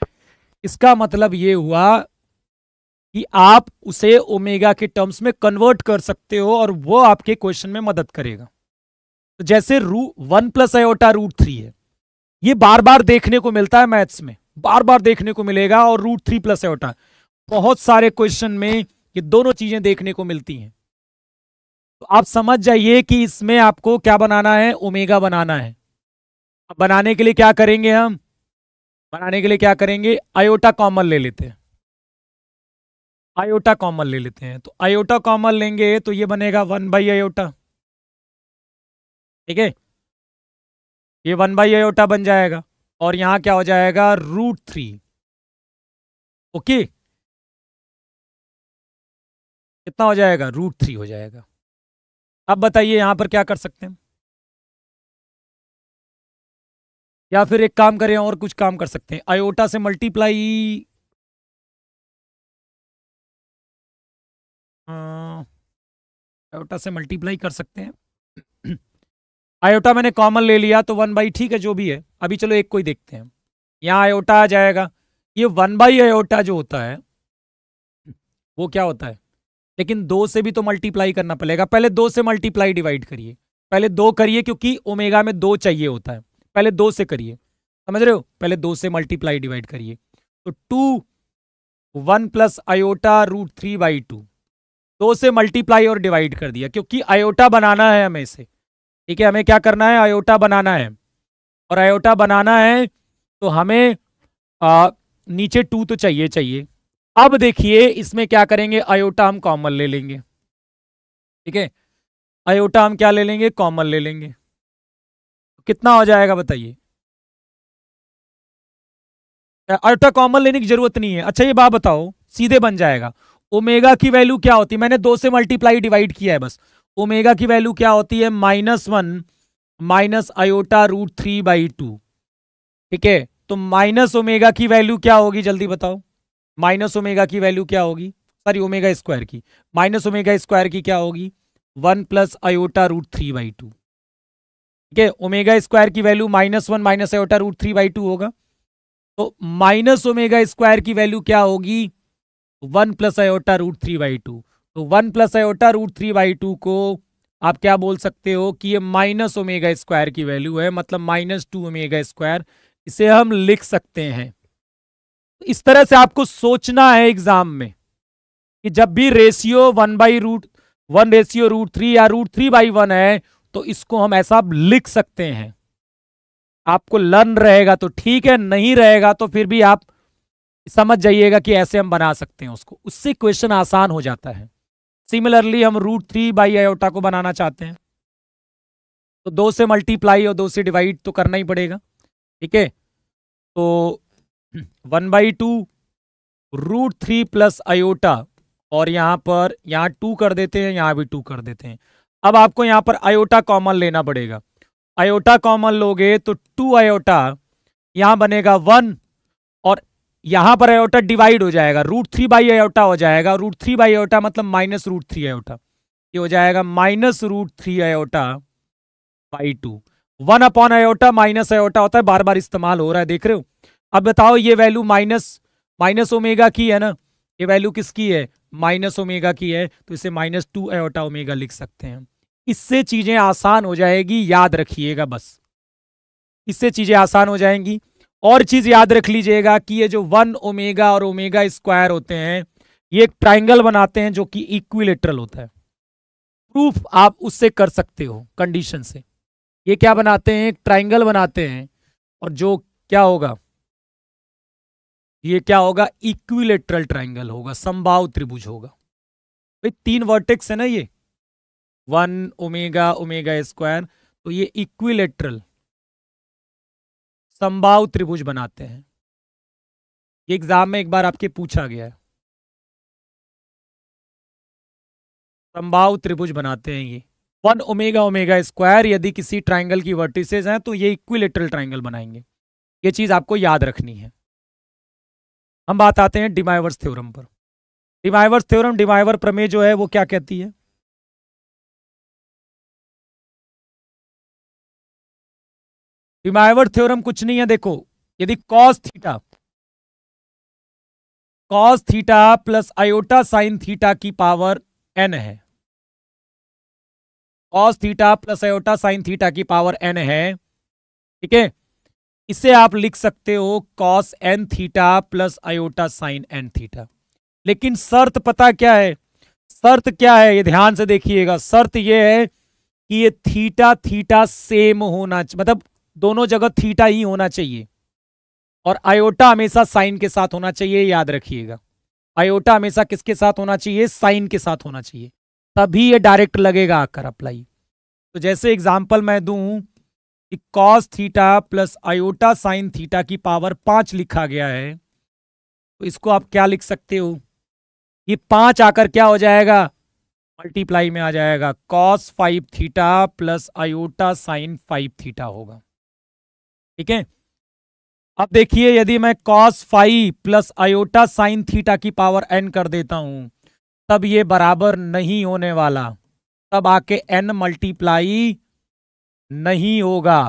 इसका मतलब ये हुआ कि आप उसे ओमेगा के टर्म्स में कन्वर्ट कर सकते हो और वो आपके क्वेश्चन में मदद करेगा तो जैसे रू one plus iota root three है ये बार बार देखने को मिलता है मैथ्स में बार बार देखने को मिलेगा और रूट थ्री प्लस आयोटा बहुत सारे क्वेश्चन में ये दोनों चीजें देखने को मिलती हैं तो आप समझ जाइए कि इसमें आपको क्या बनाना है ओमेगा बनाना है बनाने के लिए क्या करेंगे हम बनाने के लिए क्या करेंगे आयोटा कॉमन ले लेते हैं आयोटा कॉमन ले लेते हैं तो आयोटा कॉमन लेंगे तो ये बनेगा वन बाई आयोटा ठीक है ये वन बाई आयोटा बन जाएगा और यहां क्या हो जाएगा रूट थ्री ओके कितना हो जाएगा रूट थ्री हो जाएगा अब बताइए यहां पर क्या कर सकते हैं या फिर एक काम करें और कुछ काम कर सकते हैं आयोटा से मल्टीप्लाई आयोटा से मल्टीप्लाई कर सकते हैं आयोटा [CLEARS THROAT] मैंने कॉमन ले लिया तो वन बाई ठीक है जो भी है अभी चलो एक को ही देखते हैं यहाँ आयोटा आ जाएगा ये वन बाई आयोटा जो होता है वो क्या होता है लेकिन दो से भी तो मल्टीप्लाई करना पड़ेगा पहले दो से मल्टीप्लाई डिवाइड करिए पहले दो करिए क्योंकि ओमेगा में दो चाहिए होता है पहले दो से करिए समझ रहे हो पहले दो से मल्टीप्लाई डिवाइड करिए तो two one plus iota root three by two दो से मल्टीप्लाई और डिवाइड कर दिया क्योंकि आयोटा बनाना है हमें इसे ठीक है हमें क्या करना है आयोटा बनाना है और आयोटा बनाना है तो हमें आ, नीचे टू तो चाहिए चाहिए अब देखिए इसमें क्या करेंगे आयोटा हम कॉमन ले लेंगे ठीक है आयोटा हम क्या ले लेंगे कॉमन ले लेंगे कितना हो जाएगा बताइए अल्ट्रा कॉमन लेने की जरूरत नहीं है अच्छा ये बात बताओ सीधे बन जाएगा ओमेगा की वैल्यू क्या होती है मैंने दो से मल्टीप्लाई डिवाइड किया है बस ओमेगा की वैल्यू क्या होती है minus one minus iota root three by two ठीक है तो माइनस ओमेगा की वैल्यू क्या होगी जल्दी बताओ माइनस ओमेगा की वैल्यू क्या होगी सॉरी ओमेगा स्क्वायर की माइनस ओमेगा स्क्वायर की क्या होगी one plus iota root three by two ठीक है ओमेगा स्क्वायर की value minus one minus iota root three by two होगा तो माइनस ओमेगा स्क्वायर की वैल्यू क्या होगी one plus iota root three by two तो one plus iota root three by two को आप क्या बोल सकते हो कि ये माइनस ओमेगा स्क्वायर की वैल्यू है मतलब माइनस टू ओमेगा स्क्वायर इसे हम लिख सकते हैं इस तरह से आपको सोचना है एग्जाम में कि जब भी ratio one by root one ratio root three या रूट थ्री बाई वन है तो इसको हम ऐसा लिख सकते हैं आपको लर्न रहेगा तो ठीक है नहीं रहेगा तो फिर भी आप समझ जाइएगा कि ऐसे हम बना सकते हैं उसको उससे क्वेश्चन आसान हो जाता है सिमिलरली हम रूट थ्री बाई आयोटा को बनाना चाहते हैं तो दो से मल्टीप्लाई और दो से डिवाइड तो करना ही पड़ेगा ठीक है तो one by two root three plus iota और यहाँ पर यहाँ टू कर देते हैं यहाँ भी टू कर देते हैं अब आपको यहाँ पर आयोटा कॉमन लेना पड़ेगा आयोटा कॉमन लोगे तो टू आयोटा यहाँ बनेगा वन और यहाँ पर आयोटा डिवाइड हो जाएगा रूट थ्री बाई आयोटा हो जाएगा रूट थ्री बाई आयोटा मतलब माइनस रूट थ्री आयोटा ये हो जाएगा minus root three iota by two one upon iota minus iota होता है बार बार इस्तेमाल हो रहा है देख रहे हो अब बताओ ये वैल्यू माइनस माइनस ओमेगा की है ना ये वैल्यू किसकी है माइनस ओमेगा की है तो इसे माइनस टू आयोटा ओमेगा लिख सकते हैं इससे चीज़ें आसान हो जाएगी याद रखिएगा बस इससे चीज़ें आसान हो जाएंगी और चीज़ याद रख लीजिएगा कि ये जो वन ओमेगा और ओमेगा स्क्वायर होते हैं ये एक ट्राइंगल बनाते हैं जो कि इक्विलेटरल होता है प्रूफ आप उससे कर सकते हो कंडीशन से ये क्या बनाते हैं एक ट्राइंगल बनाते हैं और जो क्या होगा ये क्या होगा इक्विलेटरल ट्राइंगल होगा संभाव त्रिभुज होगा भाई तीन वर्टेक्स है ना ये वन ओमेगा ओमेगा स्क्वायर तो ये इक्विलेटरल संभाव त्रिभुज बनाते हैं ये एग्जाम में एक बार आपके पूछा गया है संभाव त्रिभुज बनाते हैं ये वन ओमेगा ओमेगा स्क्वायर यदि किसी ट्राइंगल की वर्टिसेज हैं तो ये इक्विलेटरल ट्राइंगल बनाएंगे ये चीज आपको याद रखनी है हम बात आते हैं डिमाइवर्स थ्योरम पर डिमाइवर्स थ्योरम डिमाइवर प्रमेय जो है वो क्या कहती है रिमाइवर थ्योरम कुछ नहीं है देखो यदि cos theta cos theta plus iota sine theta की पावर एन है cos theta plus iota sine theta की पावर एन है ठीक है इसे आप लिख सकते हो cos n theta plus iota sine n theta लेकिन शर्त पता क्या है शर्त क्या है ये ध्यान से देखिएगा शर्त ये है कि ये थीटा थीटा सेम होना मतलब दोनों जगह थीटा ही होना चाहिए और आयोटा हमेशा साइन के साथ होना चाहिए याद रखिएगा आयोटा हमेशा किसके साथ होना चाहिए साइन के साथ होना चाहिए तभी ये डायरेक्ट लगेगा आकर अप्लाई तो जैसे एग्जाम्पल मैं दूं कि cos theta plus iota sine theta की पावर पांच लिखा गया है तो इसको आप क्या लिख सकते हो ये पांच आकर क्या हो जाएगा मल्टीप्लाई में आ जाएगा cos five theta plus iota sine five theta होगा ठीक है अब देखिए यदि मैं cos five plus iota sine theta की पावर एन कर देता हूं तब ये बराबर नहीं होने वाला तब आके एन मल्टीप्लाई नहीं होगा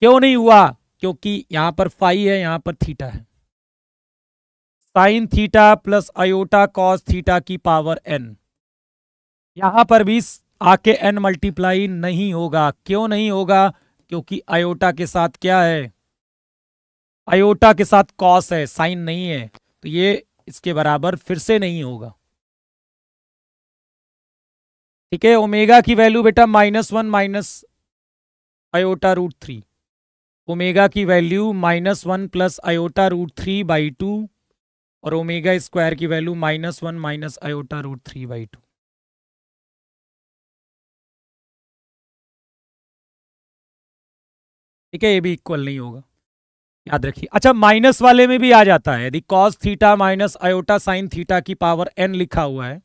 क्यों नहीं हुआ क्योंकि यहां पर फाइव है यहां पर थीटा है sine theta plus iota cos theta की पावर एन यहां पर भी आके एन मल्टीप्लाई नहीं होगा क्यों नहीं होगा क्योंकि आयोटा के साथ क्या है आयोटा के साथ कॉस है साइन नहीं है तो ये इसके बराबर फिर से नहीं होगा ठीक है ओमेगा की वैल्यू बेटा minus one minus iota root three omega की value minus one plus iota root three by two और ओमेगा स्क्वायर की value minus one minus iota root three by two ठीक है ये भी इक्वल नहीं होगा याद रखिए अच्छा माइनस वाले में भी आ जाता है यदि cos theta minus iota sine theta की पावर एन लिखा हुआ है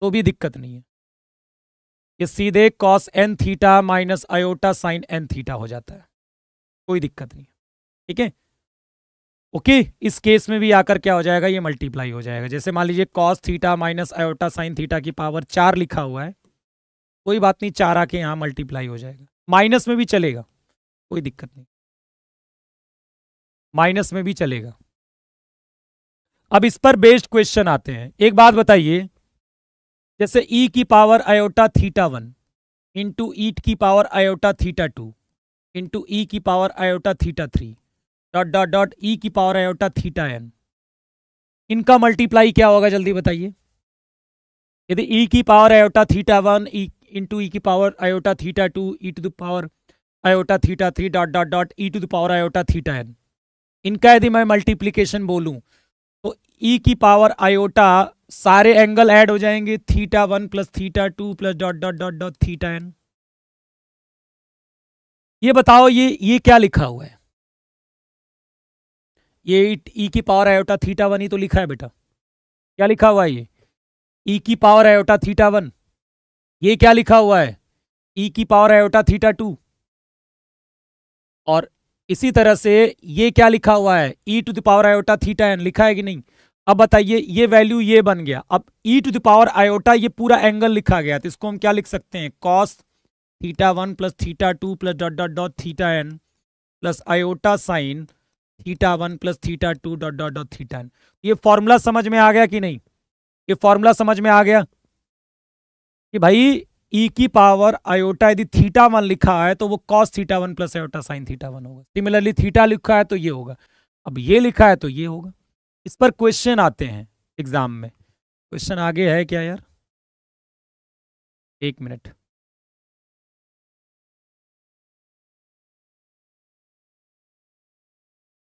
तो भी दिक्कत नहीं है ये सीधे cos n theta minus iota sine n theta हो जाता है कोई दिक्कत नहीं ठीक है ओके इस केस में भी आकर क्या हो जाएगा ये मल्टीप्लाई हो जाएगा जैसे मान लीजिए cos theta minus iota sine theta की पावर चार लिखा हुआ है कोई बात नहीं चार आके यहाँ मल्टीप्लाई हो जाएगा माइनस में भी चलेगा कोई दिक्कत नहीं माइनस में भी चलेगा अब इस पर बेस्ड क्वेश्चन आते हैं एक बात बताइए जैसे ई e की power iota theta one into e की power iota theta two into e की power iota theta three dot dot dot e की पावर आयोटा थीटा एन इनका मल्टीप्लाई क्या होगा जल्दी बताइए यदि ई e की power iota theta one e into e की power iota theta two E to the power iota theta three dot dot dot e to the power iota theta n इनका यदि मैं मल्टीप्लीकेशन बोलूँ तो e e की power iota सारे angle add हो जाएंगे theta one plus theta two plus dot dot dot dot theta n ये बताओ ये ये क्या लिखा हुआ है ये ई e की पावर आयोटा थीटा वन ही तो लिखा है बेटा क्या लिखा हुआ है ये ई e की पावर आयोटा थीटा वन ये क्या लिखा हुआ है ई की पावर आयोटा थीटा टू और इसी तरह से ये क्या लिखा हुआ है ई to the power iota theta n लिखा है कि नहीं अब बताइए ये वैल्यू ये बन गया अब e to the power iota ये पूरा एंगल लिखा गया तो इसको हम क्या लिख सकते हैं cos theta one plus theta two plus dot dot dot theta n plus iota sine theta one plus theta two dot dot dot theta n ये फॉर्मूला समझ में आ गया कि नहीं ये फॉर्मूला समझ में आ गया कि भाई ई e की पावर आयोटा यदि थीटा वन लिखा है तो वो cos theta one plus iota sine theta one होगा सिमिलरली थीटा लिखा है तो ये होगा अब ये लिखा है तो ये होगा इस पर क्वेश्चन आते हैं एग्जाम में क्वेश्चन आगे है क्या यार एक मिनट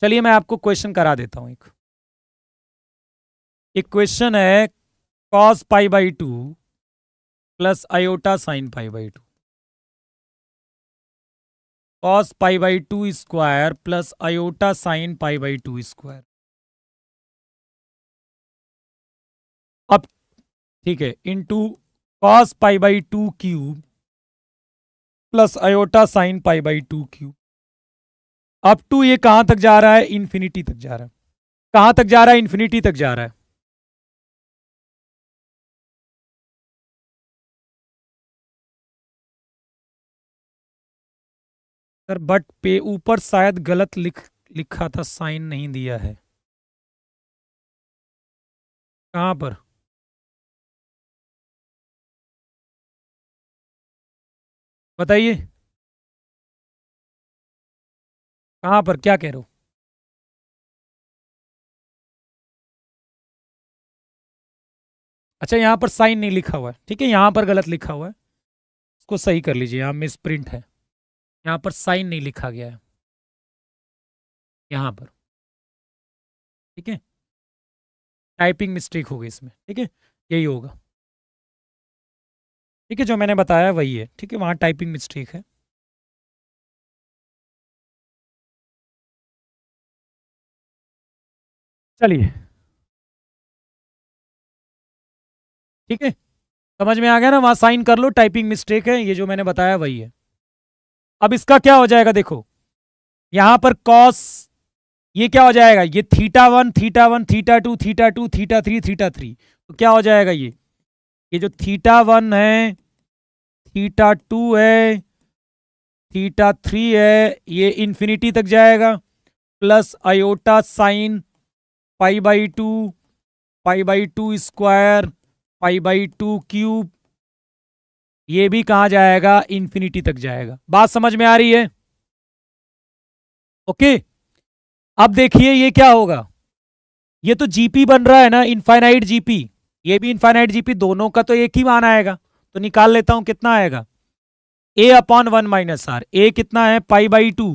चलिए मैं आपको क्वेश्चन करा देता हूं एक एक क्वेश्चन है cos pi by two plus iota sine pi by two cos pi by two square plus iota sine pi by two square अब ठीक है into cos pi by two cube plus iota sine pi by two cube up to ये कहां तक जा रहा है infinity तक जा रहा है कहां तक जा रहा है इन्फिनिटी तक जा रहा है सर बट पे ऊपर शायद गलत लिख लिखा था साइन नहीं दिया है कहां पर बताइए कहां पर क्या कह रहे हो अच्छा यहां पर साइन नहीं लिखा हुआ है ठीक है यहां पर गलत लिखा हुआ है इसको सही कर लीजिए यहां मिस प्रिंट है यहां पर साइन नहीं लिखा गया है यहां पर ठीक है टाइपिंग मिस्टेक होगी इसमें ठीक है यही होगा ठीक है जो मैंने बताया वही है ठीक है वहां टाइपिंग मिस्टेक है चलिए ठीक है समझ में आ गया ना वहाँ साइन कर लो टाइपिंग मिस्टेक है ये जो मैंने बताया वही है अब इसका क्या हो जाएगा देखो यहां पर कॉस ये क्या हो जाएगा ये theta one theta one theta two theta two theta three theta three तो क्या हो जाएगा ये ये जो थीटा वन है थीटा टू है थीटा थ्री है ये इन्फिनिटी तक जाएगा plus iota sine pi by two pi by two square pi by two cube ये भी कहा जाएगा इंफिनिटी तक जाएगा बात समझ में आ रही है ओके अब देखिए ये क्या होगा ये तो जीपी बन रहा है ना इनफाइनाइट जीपी ये भी इनफाइनाइट जीपी दोनों का तो एक ही मान आएगा तो निकाल लेता हूं कितना आएगा A upon one minus r A कितना है पाई बाई टू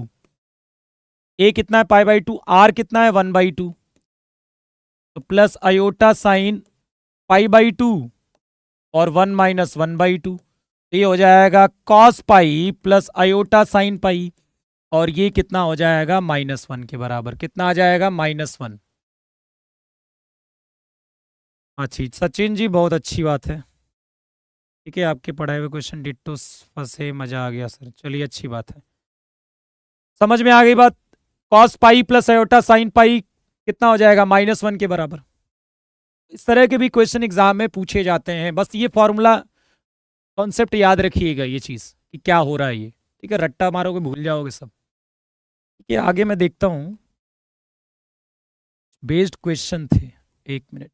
ए कितना है पाई बाई टू आर कितना है वन बाई टू तो plus iota sine pi by two और one minus one by two तो ये हो जाएगा cos pi plus iota sine pi और ये कितना हो जाएगा माइनस वन के बराबर कितना आ जाएगा माइनस वन अच्छी सचिन जी बहुत अच्छी बात है ठीक है आपके पढ़ाए हुए क्वेश्चन डिटो फंसे मजा आ गया सर चलिए अच्छी बात है समझ में आ गई बात cos pi plus iota sine pi कितना हो जाएगा माइनस वन के बराबर इस तरह के भी क्वेश्चन एग्जाम में पूछे जाते हैं बस ये फॉर्मूला कॉन्सेप्ट याद रखिएगा ये चीज़ कि क्या हो रहा है ये ठीक है रट्टा मारोगे भूल जाओगे सब ठीक है आगे मैं देखता हूँ बेस्ड क्वेश्चन थे एक मिनट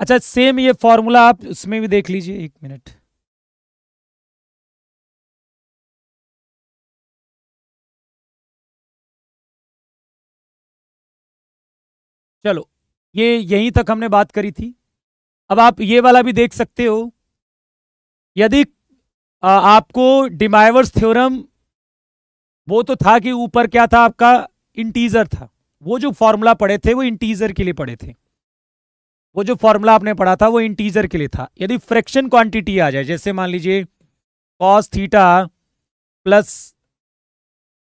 अच्छा सेम ये फॉर्मूला आप उसमें भी देख लीजिए एक मिनट चलो ये यहीं तक हमने बात करी थी अब आप ये वाला भी देख सकते हो यदि आपको डिमाइवर्स थ्योरम वो तो था कि ऊपर क्या था आपका इंटीजर था वो जो फॉर्मूला पढ़े थे वो इंटीजर के लिए पढ़े थे वो जो फॉर्मूला आपने पढ़ा था वो इंटीजर के लिए था यदि फ्रैक्शन क्वांटिटी आ जाए जैसे मान लीजिए cos theta plus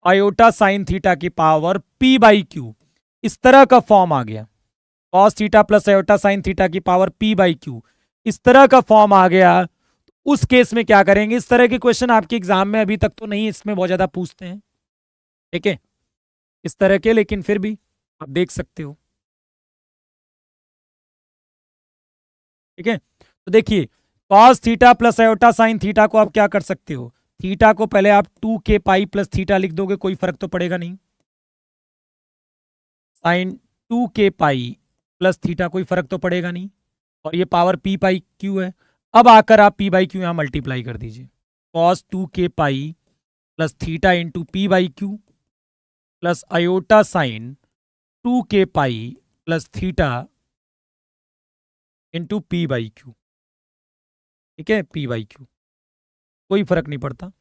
iota sine theta की पावर पी बाई क्यू इस तरह का फॉर्म आ गया cos theta plus iota sine theta की पावर पी बाई क्यू इस तरह का फॉर्म आ गया तो उस केस में क्या करेंगे इस तरह के क्वेश्चन आपके एग्जाम में अभी तक तो नहीं इसमें बहुत ज़्यादा पूछते हैं ठीक है इस तरह के लेकिन फिर भी आप देख सकते हो ठीक है तो देखिए cos theta plus iota sine theta को आप क्या कर सकते हो थीटा को पहले आप टू के पाई प्लस थीटा लिख दोगे कोई फर्क तो पड़ेगा नहीं साइन टू के पाई प्लस थीटा कोई फर्क तो पड़ेगा नहीं और ये पावर पी पाई क्यू है अब आकर आप पी बाई क्यू यहाँ मल्टीप्लाई कर दीजिए कॉस टू के pi plus theta into p by q plus iota sine two के pi plus theta into p by q ठीक है पी बाई क्यू कोई फर्क नहीं पड़ता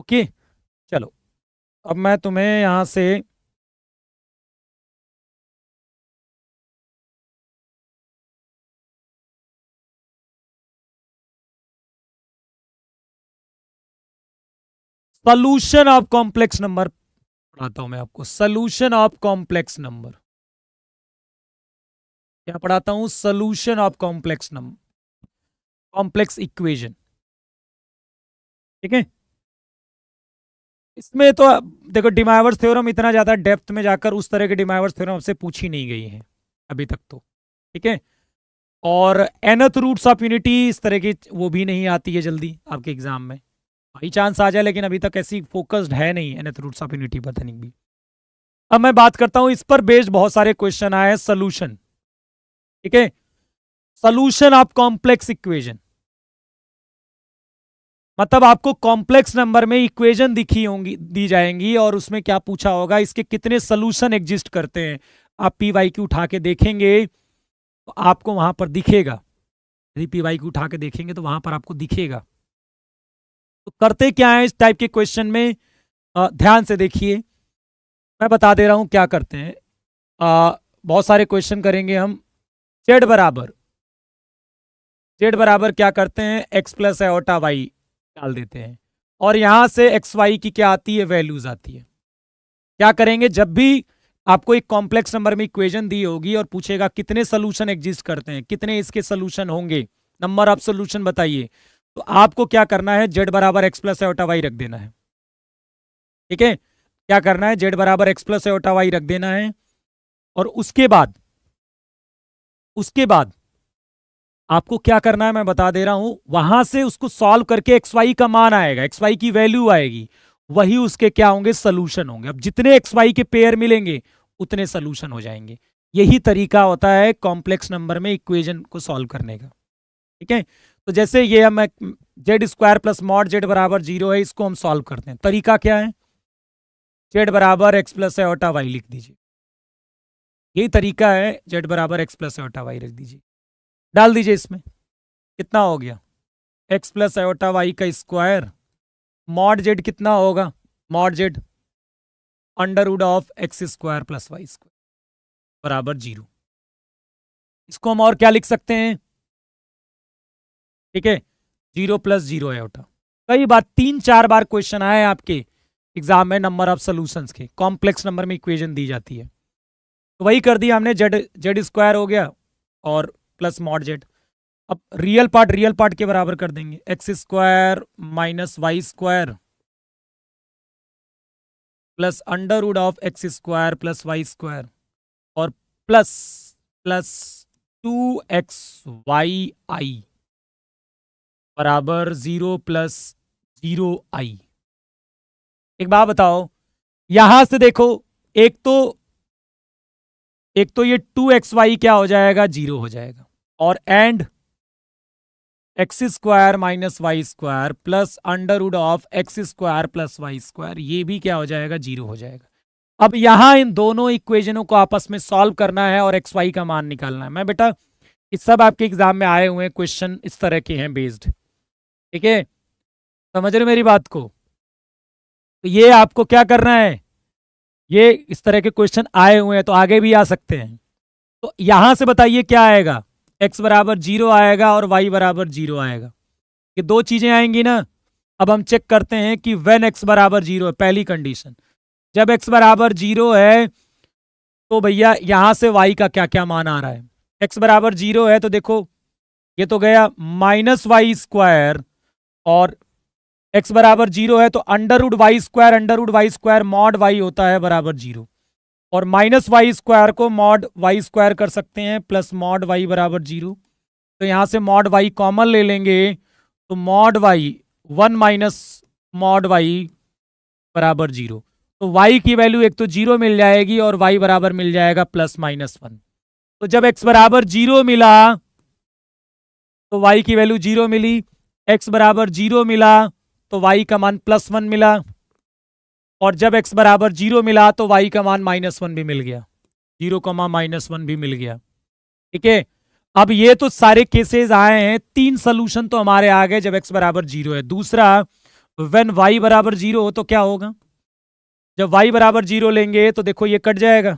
ओके चलो अब मैं तुम्हें यहां से सोल्यूशन ऑफ कॉम्प्लेक्स नंबर पढ़ाता हूं मैं आपको सोल्यूशन ऑफ कॉम्प्लेक्स नंबर क्या पढ़ाता हूं solution of complex number complex equation ठीक है इसमें तो देखो डिमाइवर्स थ्योरम इतना ज़्यादा डेप्थ में जाकर उस तरह के डिमाइवर्स थ्योरम आपसे पूछी नहीं गई है अभी तक तो ठीक है और एनथ रूट्स ऑफ यूनिटी इस तरह की वो भी नहीं आती है जल्दी आपके एग्जाम में भाई चांस आ जाए लेकिन अभी तक ऐसी फोकस्ड है नहीं एनथ रूट्स ऑफ यूनिटी पर भी अब मैं बात करता हूँ इस पर बेस्ड बहुत सारे क्वेश्चन आए हैं सोल्यूशन ठीक है सोल्यूशन ऑफ कॉम्प्लेक्स इक्वेशन मतलब आपको कॉम्प्लेक्स नंबर में इक्वेशन दिखी होंगी दी जाएंगी और उसमें क्या पूछा होगा इसके कितने सोल्यूशन एग्जिस्ट करते हैं आप पी वाई क्यू उठा के देखेंगे तो आपको वहां पर दिखेगा यदि पी वाई क्यू उठा के देखेंगे तो वहां पर आपको दिखेगा तो करते क्या है इस टाइप के क्वेश्चन में आ, ध्यान से देखिए मैं बता दे रहा हूं क्या करते हैं आ, बहुत सारे क्वेश्चन करेंगे हम जेड बराबर जेड बराबर क्या करते हैं एक्स प्लस एटा वाई डाल देते हैं और यहां से एक्स वाई की क्या आती है वैल्यूज आती है क्या करेंगे जब भी आपको एक कॉम्प्लेक्स नंबर में इक्वेशन दी होगी और पूछेगा कितने सोल्यूशन एग्जिस्ट करते हैं कितने इसके सोल्यूशन होंगे नंबर ऑफ सोल्यूशन बताइए तो आपको क्या करना है जेड बराबर एक्स प्लस एटा वाई रख देना है ठीक है क्या करना है जेड बराबर एक्स प्लस एटा वाई रख देना है और उसके बाद उसके बाद आपको क्या करना है मैं बता दे रहा हूं वहां से उसको सॉल्व करके एक्स वाई का मान आएगा एक्स वाई की वैल्यू आएगी वही उसके क्या होंगे सोल्यूशन होंगे अब जितने एक्स वाई के पेयर मिलेंगे उतने सोल्यूशन हो जाएंगे यही तरीका होता है कॉम्प्लेक्स नंबर में इक्वेशन को सॉल्व करने का ठीक है तो जैसे ये हम z square plus mod z बराबर जीरो है इसको हम सॉल्व करते हैं तरीका क्या है जेड बराबर एक्स प्लस एटा वाई लिख दीजिए यही तरीका है जेड बराबर एक्स प्लस आयोटा वाई रख दीजिए डाल दीजिए इसमें कितना हो गया एक्स प्लस आयोटा वाई का स्क्वायर मॉड जेड कितना होगा mod z under root of x square plus Y square बराबर जीरो इसको हम और क्या लिख सकते हैं ठीक है जीरो प्लस जीरो आयोटा कई बार तीन चार बार क्वेश्चन आए आपके एग्जाम में नंबर ऑफ सोल्यूशंस के कॉम्प्लेक्स नंबर में इक्वेशन दी जाती है तो वही कर दिया हमने जेड जेड स्क्वायर हो गया और प्लस मॉड जेड अब रियल पार्ट रियल पार्ट के बराबर कर देंगे x square minus Y square plus under root of x square plus Y square और plus plus two x y i बराबर जीरो प्लस जीरो आई एक बात बताओ यहां से देखो एक तो एक तो ये टू एक्स वाई क्या हो जाएगा जीरो हो जाएगा और and x square minus Y square plus under root of x square plus Y square ये भी क्या हो जाएगा जीरो हो जाएगा अब यहां इन दोनों इक्वेशनों को आपस में सॉल्व करना है और एक्स वाई का मान निकालना है मैं बेटा इस सब आपके एग्जाम में आए हुए क्वेश्चन इस तरह के हैं बेस्ड ठीक है समझ रहे मेरी बात को तो ये आपको क्या करना है ये इस तरह के क्वेश्चन आए हुए हैं तो आगे भी आ सकते हैं तो यहां से बताइए क्या आएगा एक्स बराबर जीरो आएगा और वाई बराबर जीरो आएगा ये दो चीज़ें आएंगी ना अब हम चेक करते हैं कि वेन एक्स बराबर जीरो है पहली कंडीशन जब एक्स बराबर जीरो है तो भैया यहां से वाई का क्या क्या मान आ रहा है एक्स बराबर जीरो है तो देखो ये तो गया माइनस वाई स्क्वायर और एक्स बराबर जीरो है तो under root y square under root y square mod y होता है बराबर जीरो और माइनस वाई स्क्वायर को मॉड वाई स्क्वायर कर सकते हैं प्लस मॉड वाई बराबर जीरो तो यहां से मॉड वाई कॉमन ले लेंगे तो mod y one minus mod y बराबर जीरो तो वाई की वैल्यू एक तो जीरो मिल जाएगी और वाई बराबर मिल जाएगा प्लस माइनस वन तो जब एक्स बराबर जीरो मिला तो वाई की वैल्यू जीरो मिली एक्स बराबर जीरो मिला तो वाई का मान प्लस वन मिला और जब एक्स बराबर जीरो मिला तो वाई का मान माइनस वन भी मिल गया जीरो का मान माइनस वन भी मिल गया ठीक है अब ये तो सारे केसेस आए हैं तीन सोल्यूशन तो हमारे आ गए जब एक्स बराबर जीरो है दूसरा वेन वाई बराबर जीरो हो तो क्या होगा जब वाई बराबर जीरो लेंगे तो देखो ये कट जाएगा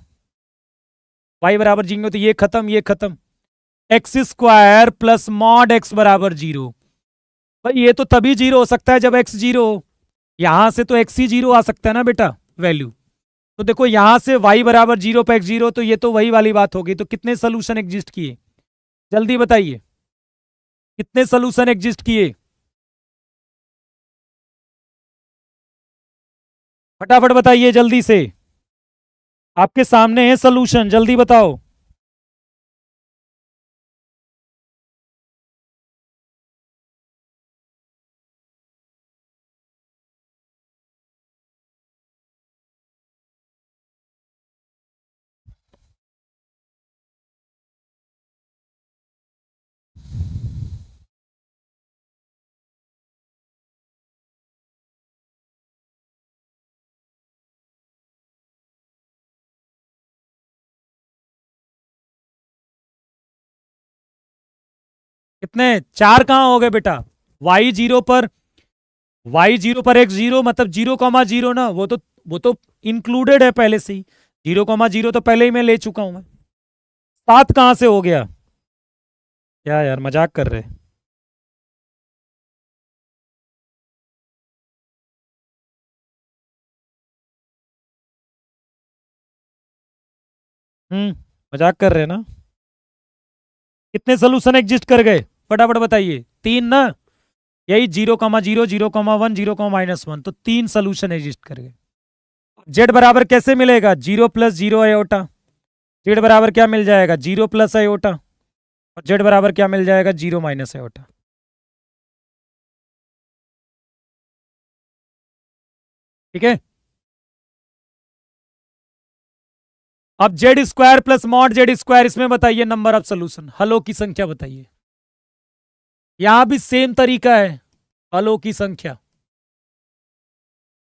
वाई बराबर जीरो तो ये खत्म ये खत्म x square plus mod x बराबर जीरो भाई ये तो तभी जीरो हो सकता है जब एक्स जीरो हो यहाँ से तो एक्स ही जीरो आ सकता है ना बेटा वैल्यू तो देखो यहाँ से वाई बराबर जीरो पे एक्स जीरो तो ये तो वही वाली बात होगी तो कितने सोल्यूशन एग्जिस्ट किए जल्दी बताइए कितने सोल्यूशन एग्जिस्ट किए फटाफट बताइए जल्दी से आपके सामने है सोल्यूशन जल्दी बताओ कितने चार कहां हो गए बेटा वाई जीरो पर वाई जीरो पर एक जीरो मतलब जीरो कॉमा जीरो ना वो तो वो तो इंक्लूडेड है पहले से ही जीरो कॉमा जीरो तो पहले ही मैं ले चुका हूं मैं सात कहां से हो गया क्या यार मजाक कर रहे हम्म मजाक कर रहे ना कितने सोल्यूशन एग्जिस्ट कर गए फटाफट बताइए तीन ना यही zero comma zero zero comma one zero comma minus one तो तीन सोल्यूशन एग्जिस्ट कर गए जेड बराबर कैसे मिलेगा zero plus zero iota z बराबर क्या मिल जाएगा जीरो प्लस आयोटा और जेड बराबर क्या मिल जाएगा जीरो माइनस आयोटा ठीक है अब z square plus mod Z square इसमें बताइए नंबर ऑफ सोल्यूशन हलो की संख्या बताइए यहां भी सेम तरीका है फलों की संख्या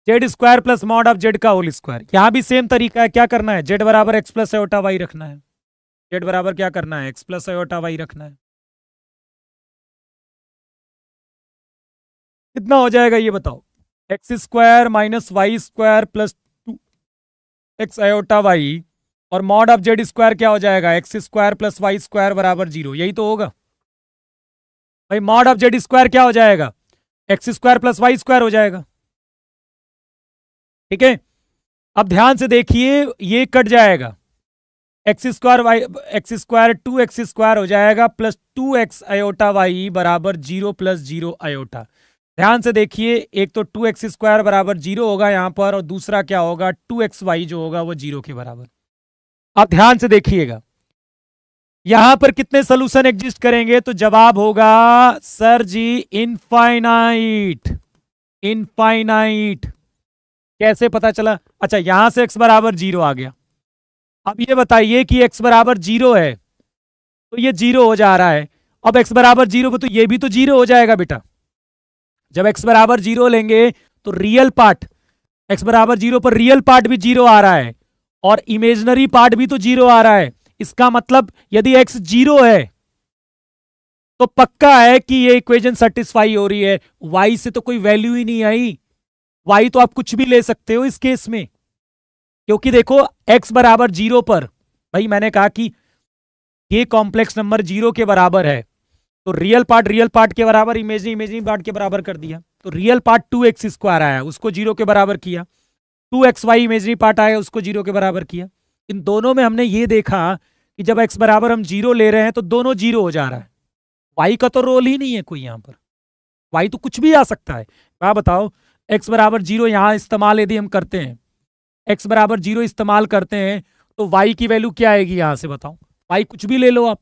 z square plus mod of z का होल स्क्वायर यहां भी सेम तरीका है क्या करना है जेड बराबर एक्स प्लस एटा वाई रखना है जेड बराबर क्या करना है एक्स प्लस एटा वाई रखना है कितना हो जाएगा ये बताओ x square minus Y square plus two x iota y और मॉड ऑफ जेड स्क्वायर क्या हो जाएगा x square plus Y square बराबर जीरो यही तो होगा भाई मॉड ऑफ जेड स्क्वायर क्या हो जाएगा x square plus Y square हो जाएगा ठीक है अब ध्यान से देखिए ये कट जाएगा x square y x square two x square हो जाएगा plus two x iota Y बराबर जीरो प्लस जीरो आयोटा ध्यान से देखिए एक तो टू एक्स स्क्वायर बराबर जीरो होगा यहां पर और दूसरा क्या होगा टू एक्स वाई जो होगा वो जीरो के बराबर आप ध्यान से देखिएगा यहां पर कितने सोल्यूशन एग्जिस्ट करेंगे तो जवाब होगा सर जी इनफाइनाइट इनफाइनाइट कैसे पता चला अच्छा यहां से एक्स बराबर जीरो आ गया अब ये बताइए कि एक्स बराबर जीरो है तो ये जीरो हो जा रहा है अब एक्स बराबर जीरो को तो ये भी तो जीरो हो जाएगा बेटा जब एक्स बराबर जीरो लेंगे तो रियल पार्ट एक्स बराबर जीरो पर रियल पार्ट भी जीरो आ रहा है और इमेजनरी पार्ट भी तो जीरो आ रहा है इसका मतलब यदि एक्स जीरो है तो पक्का है कि ये इक्वेशन सेटिस्फाई हो रही है वाई से तो कोई वैल्यू ही नहीं आई वाई तो आप कुछ भी ले सकते हो इस केस में क्योंकि देखो एक्स बराबर जीरो पर भाई मैंने कहा कि ये कॉम्प्लेक्स नंबर जीरो के बराबर है तो रियल पार्ट रियल पार्ट के बराबर इमेजिनी इमेजिनी पार्ट के बराबर कर दिया तो real part two x square आया उसको जीरो के बराबर किया two x y imaginary part आया उसको जीरो के बराबर किया इन दोनों में हमने ये देखा कि जब एक्स बराबर हम जीरो ले रहे हैं तो दोनों जीरो हो जा रहा है वाई का तो रोल ही नहीं है कोई यहाँ पर वाई तो कुछ भी आ सकता है क्या बताओ एक्स बराबर जीरो यहाँ इस्तेमाल यदि हम करते हैं एक्स बराबर जीरो इस्तेमाल करते हैं तो वाई की वैल्यू क्या आएगी यहाँ से बताओ वाई कुछ भी ले लो आप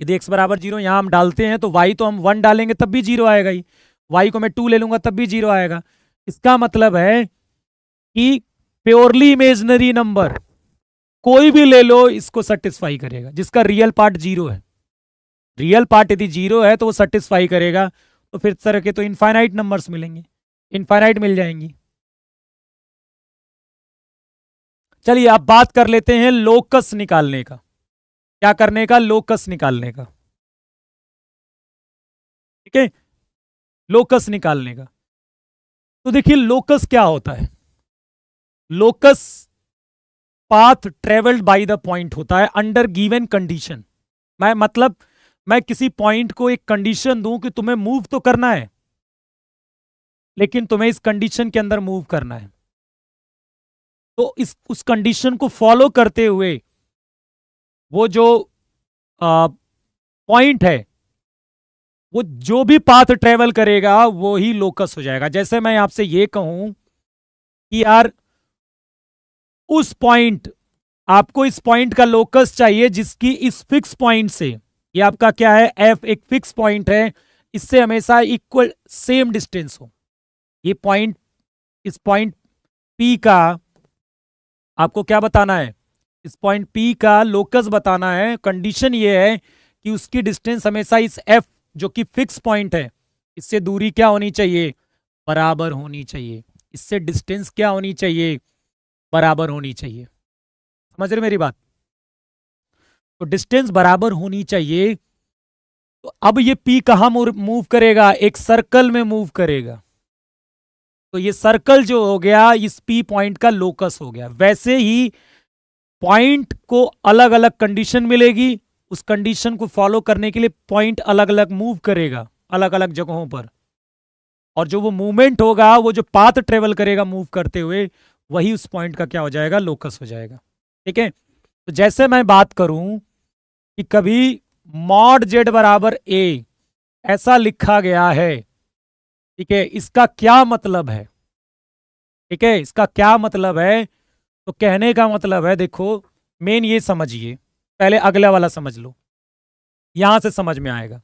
यदि एक्स बराबर जीरो यहाँ हम डालते हैं तो वाई तो हम वन डालेंगे तब भी जीरो आएगा ही वाई को मैं टू ले लूंगा तब भी जीरो आएगा इसका मतलब है कि प्योरली इमेजनरी नंबर कोई भी ले लो इसको सेटिस्फाई करेगा जिसका रियल पार्ट जीरो है रियल पार्ट यदि जीरो है तो वो सेटिस्फाई करेगा तो फिर तरह के तो इनफाइनाइट नंबर्स मिलेंगे इनफाइनाइट मिल जाएंगी चलिए आप बात कर लेते हैं लोकस निकालने का क्या करने का लोकस निकालने का ठीक है लोकस निकालने का तो देखिए लोकस क्या होता है locus path travelled by the point होता है अंडर गिवेन कंडीशन मैं मतलब मैं किसी पॉइंट को एक कंडीशन दू कि तुम्हें मूव तो करना है लेकिन तुम्हें इस कंडीशन के अंदर मूव करना है तो इस उस कंडीशन को फॉलो करते हुए वो जो पॉइंट है वो जो भी पाथ ट्रेवल करेगा वो ही लोकस हो जाएगा जैसे मैं आपसे ये कहूं कि यार उस पॉइंट आपको इस पॉइंट का लोकस चाहिए जिसकी इस फिक्स पॉइंट से ये आपका क्या है एफ एक फिक्स पॉइंट है इससे हमेशा इक्वल सेम डिस्टेंस हो ये पॉइंट इस पॉइंट पी का आपको क्या बताना है इस पॉइंट पी का लोकस बताना है कंडीशन ये है कि उसकी डिस्टेंस हमेशा इस एफ जो कि फिक्स पॉइंट है इससे दूरी क्या होनी चाहिए बराबर होनी चाहिए इससे डिस्टेंस क्या होनी चाहिए बराबर होनी चाहिए समझ रहे मेरी बात तो डिस्टेंस बराबर होनी चाहिए तो अब ये पी कहाँ मूव करेगा एक सर्कल में मूव करेगा तो ये सर्कल जो हो गया इस पी पॉइंट का लोकस हो गया वैसे ही पॉइंट को अलग अलग कंडीशन मिलेगी उस कंडीशन को फॉलो करने के लिए पॉइंट अलग अलग मूव करेगा अलग अलग जगहों पर और जो वो मूवमेंट होगा वो जो पाथ ट्रेवल करेगा मूव करते हुए वही उस पॉइंट का क्या हो जाएगा लोकस हो जाएगा ठीक है तो जैसे मैं बात करूं कि कभी मॉड जेड बराबर ए ऐसा लिखा गया है ठीक है इसका क्या मतलब है ठीक है इसका क्या मतलब है तो कहने का मतलब है देखो मेन ये समझिए पहले अगला वाला समझ लो यहां से समझ में आएगा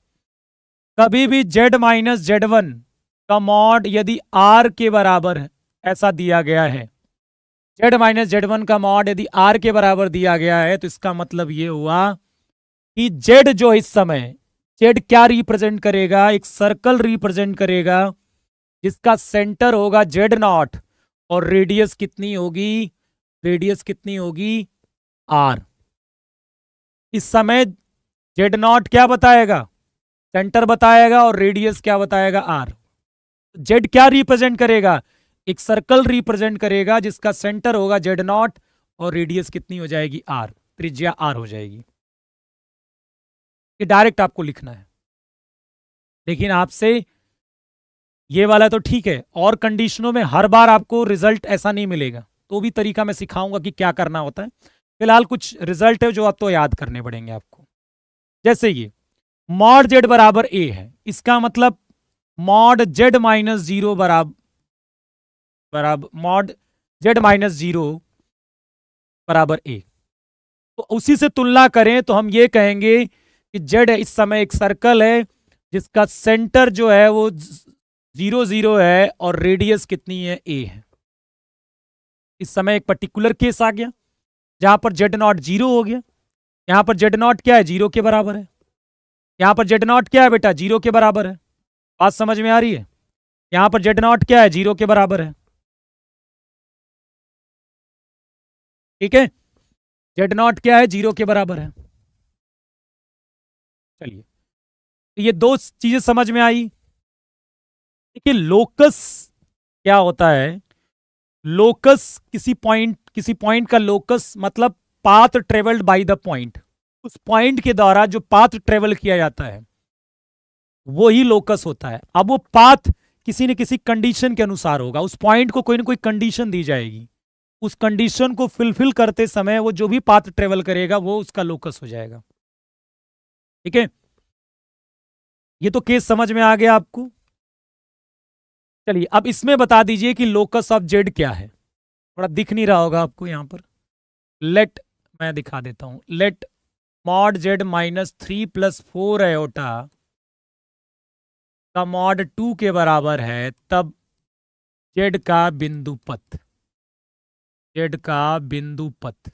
कभी भी जेड माइनस जेड वन का मॉड यदि आर के बराबर है ऐसा दिया गया है जेड माइनस जेड वन का मॉड यदि आर के बराबर दिया गया है तो इसका मतलब ये हुआ कि जेड जो इस समय जेड क्या रिप्रेजेंट करेगा एक सर्कल रिप्रेजेंट करेगा जिसका सेंटर होगा जेड नॉट और रेडियस कितनी होगी रेडियस कितनी होगी आर इस समय जेड नॉट क्या बताएगा सेंटर बताएगा और रेडियस क्या बताएगा आर जेड क्या रिप्रेजेंट करेगा एक सर्कल रिप्रेजेंट करेगा जिसका सेंटर होगा जेड नॉट और रेडियस कितनी हो जाएगी आर त्रिज्या आर हो जाएगी ये डायरेक्ट आपको लिखना है लेकिन आपसे ये वाला तो ठीक है और कंडीशनों में हर बार आपको रिजल्ट ऐसा नहीं मिलेगा तो भी तरीका मैं सिखाऊंगा कि क्या करना होता है फिलहाल कुछ रिजल्ट है जो आप तो याद करने पड़ेंगे आपको जैसे ये मॉड जेड बराबर ए है इसका मतलब मॉड जेड माइनस जीरो बराबर बराबर मॉड जेड माइनस जीरो बराबर ए तो उसी से तुलना करें तो हम ये कहेंगे कि जेड इस समय एक सर्कल है जिसका सेंटर जो है वो जीरो जीरो है और रेडियस कितनी है ए है इस समय एक पर्टिकुलर केस आ गया जहां पर जेड नॉट जीरो हो गया यहां पर जेड नॉट क्या है जीरो के बराबर है यहां पर जेड नॉट क्या है बेटा जीरो के बराबर है बात समझ में आ रही है यहां पर जेड नॉट क्या है जीरो के बराबर है ठीक है जेड नॉट क्या है जीरो के बराबर है चलिए तो ये दो चीजें समझ में आई देखिए लोकस क्या होता है लोकस किसी पॉइंट किसी पॉइंट का लोकस मतलब path travelled by the point उस पॉइंट के द्वारा जो पाथ ट्रेवल किया जाता है वो ही लोकस होता है अब वो पाथ किसी न किसी कंडीशन के अनुसार होगा उस पॉइंट को कोई ना कोई कंडीशन दी जाएगी उस कंडीशन को फुलफिल करते समय वो जो भी पाथ ट्रेवल करेगा वो उसका लोकस हो जाएगा ठीक है ये तो केस समझ में आ गया आपको चलिए अब इसमें बता दीजिए कि लोकस ऑफ जेड क्या है थोड़ा दिख नहीं रहा होगा आपको यहां पर लेट मैं दिखा देता हूं let mod z minus three plus four iota का मॉड टू के बराबर है तब जेड का बिंदु पथ जेड का बिंदु पथ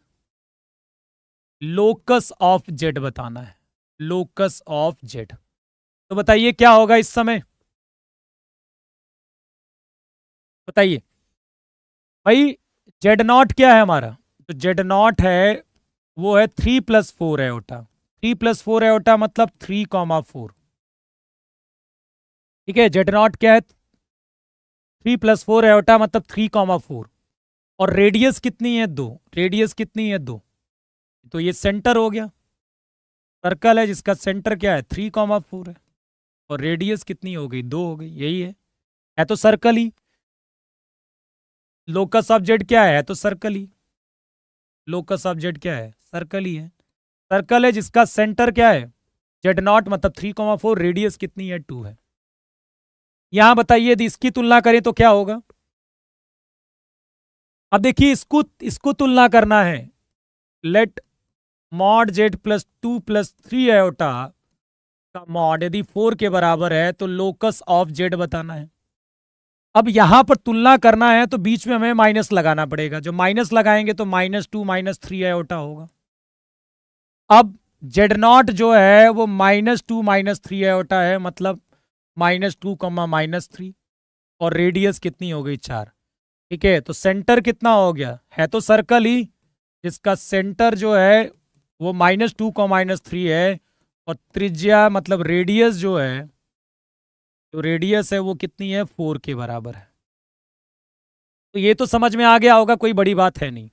लोकस ऑफ जेड बताना है लोकस ऑफ जेड तो बताइए क्या होगा इस समय बताइए भाई जेड नॉट क्या है हमारा तो जेड नॉट है वो है three plus four iota three plus four iota मतलब थ्री कॉमा फोर ठीक है जेड नॉट क्या है थ्री प्लस फोर ओटा मतलब थ्री कॉमा फोर और रेडियस कितनी है दो रेडियस कितनी है दो तो ये सेंटर हो गया सर्कल है जिसका सेंटर क्या है थ्री कॉमा फोर है और रेडियस कितनी हो गई दो हो गई यही है है तो सर्कल ही लोकस ऑब्जेक्ट क्या है तो सर्कल ही लोकस ऑब्जेक्ट क्या है सर्कल ही है सर्कल है जिसका सेंटर क्या है जेड नॉट मतलब थ्री कॉमा फोर रेडियस कितनी है टू है यहां बताइए यदि इसकी तुलना करें तो क्या होगा अब देखिए इसको इसको तुलना करना है let mod z plus two plus three iota का मॉड यदि फोर के बराबर है तो लोकस ऑफ जेड बताना है अब यहां पर तुलना करना है तो बीच में हमें माइनस लगाना पड़ेगा जो माइनस लगाएंगे तो minus two minus three iota होगा अब जेड नॉट जो है वो minus two minus three iota है मतलब minus two comma minus three और रेडियस कितनी हो गई चार ठीक है तो सेंटर कितना हो गया है तो सर्कल ही जिसका सेंटर जो है वो माइनस टू को माइनस थ्री है और त्रिज्या मतलब रेडियस जो है जो रेडियस है वो कितनी है फोर के बराबर है तो ये तो समझ में आ गया होगा कोई बड़ी बात है नहीं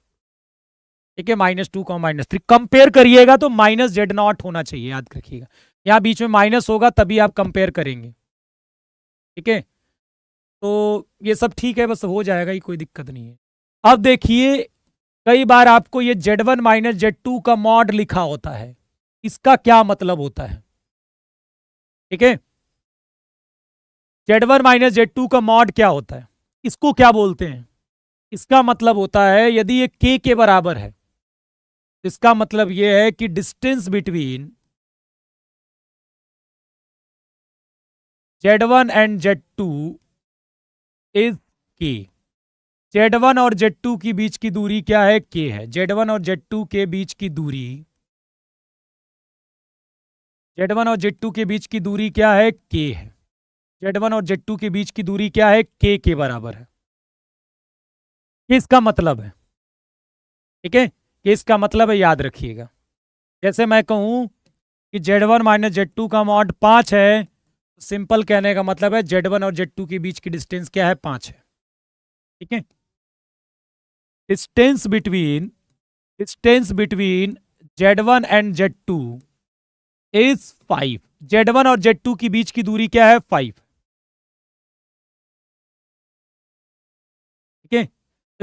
ठीक है माइनस टू को माइनस थ्री कंपेयर करिएगा तो माइनस जेड नॉट होना चाहिए याद रखिएगा यहाँ बीच में माइनस होगा तभी आप कंपेयर करेंगे ठीक है तो ये सब ठीक है बस हो जाएगा ही कोई दिक्कत नहीं है अब देखिए कई बार आपको ये Z one minus Z two का मॉड लिखा होता है इसका क्या मतलब होता है ठीक है Z one minus Z two का मॉड क्या होता है इसको क्या बोलते हैं इसका मतलब होता है यदि ये के के बराबर है इसका मतलब ये है कि distance between z one and z two is k z one और जेड टू के बीच की दूरी क्या है के है जेड वन और जेड टू के बीच की दूरी जेड वन और जेड टू के बीच की दूरी क्या है के है जेड वन और जेड टू के बीच की दूरी क्या है के के बराबर है किसका मतलब है ठीक है कि इसका मतलब है याद रखिएगा जैसे मैं कहूं कि Z one minus Z two का मॉड पांच है सिंपल कहने का मतलब है जेड वन और जेड टू के बीच की डिस्टेंस क्या है पांच है ठीक है distance between distance between z one and z two is five z one और जेड टू के बीच की दूरी क्या है फाइव ठीक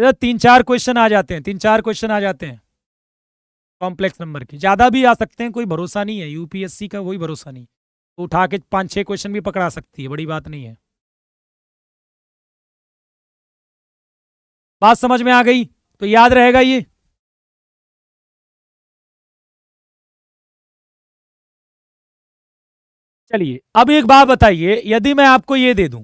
है तीन चार क्वेश्चन आ जाते हैं तीन चार क्वेश्चन आ जाते हैं कॉम्प्लेक्स नंबर के ज़्यादा भी आ सकते हैं कोई भरोसा नहीं है यूपीएससी का कोई भरोसा नहीं तो उठा के पाँच छः क्वेश्चन भी पकड़ा सकती है बड़ी बात नहीं है बात समझ में आ गई तो याद रहेगा ये चलिए अब एक बात बताइए यदि मैं आपको ये दे दूं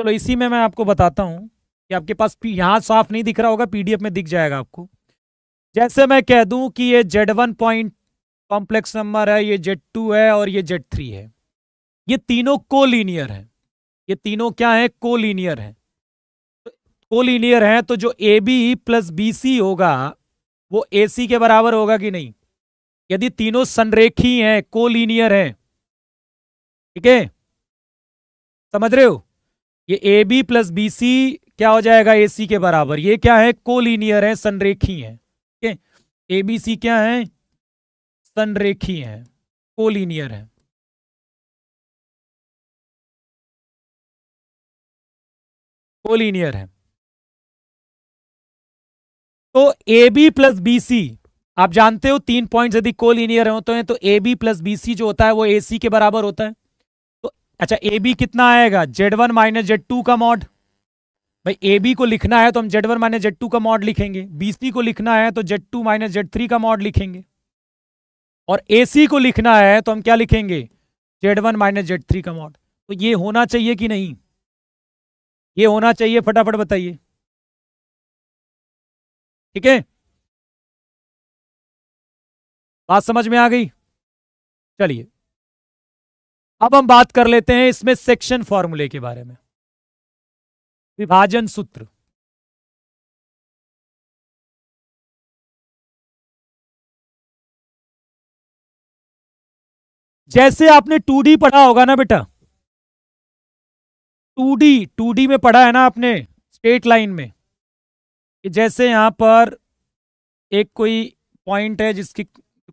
चलो इसी में मैं आपको बताता हूं कि आपके पास यहां साफ नहीं दिख रहा होगा पीडीएफ में दिख जाएगा आपको जैसे मैं कह दूं कि ये Z one point complex number है ये जेड टू है और ये जेड थ्री है ये तीनों कोलिनियर हैं ये तीनों क्या है कोलिनियर हैं कोलिनियर हैं तो जो A B plus B C होगा वो ए सी के बराबर होगा कि नहीं यदि तीनों संरेखी हैं कोलिनियर हैं ठीक है समझ रहे हो ये A B plus B C क्या हो जाएगा ए सी के बराबर ये क्या है कोलिनियर है संरेखी है ठीक है ए बी सी क्या है संरेखी हैं कोलिनियर हैं कोलिनियर हैं तो A B plus B C आप जानते हो तीन पॉइंट यदि कोलिनियर होते तो हैं तो A B plus B C जो होता है वो ए सी के बराबर होता है तो अच्छा ए बी कितना आएगा Z one minus Z two का मॉड भाई ए बी को लिखना है तो हम z one minus Z two का मॉड लिखेंगे बी सी को लिखना है तो Z two minus z three का मॉड लिखेंगे और ए को लिखना है तो हम क्या लिखेंगे z one minus z three का मॉड तो ये होना चाहिए कि नहीं ये होना चाहिए फटाफट बताइए ठीक है बात समझ में आ गई चलिए अब हम बात कर लेते हैं इसमें सेक्शन फॉर्मूले के बारे में विभाजन सूत्र जैसे आपने टू डी पढ़ा होगा ना बेटा टू डी टू डी में पढ़ा है ना आपने स्टेट लाइन में कि जैसे यहां पर एक कोई पॉइंट है जिसकी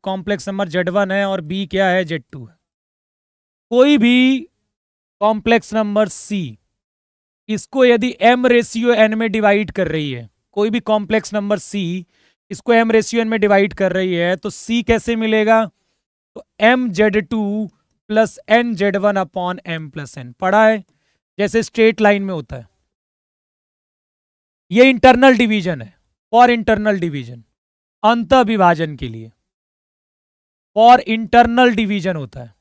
कॉम्प्लेक्स नंबर जेड वन है और बी क्या है जेड टू है कोई भी कॉम्प्लेक्स नंबर सी इसको यदि एम रेशियो एन में डिवाइड कर रही है कोई भी कॉम्प्लेक्स नंबर सी इसको एम रेशियो एन में डिवाइड कर रही है तो सी कैसे मिलेगा तो m z two plus n z one upon m plus n पढ़ा है जैसे स्ट्रेट लाइन में होता है ये इंटरनल डिवीजन है फॉर इंटरनल डिवीजन अंत विभाजन के लिए फॉर इंटरनल डिवीजन होता है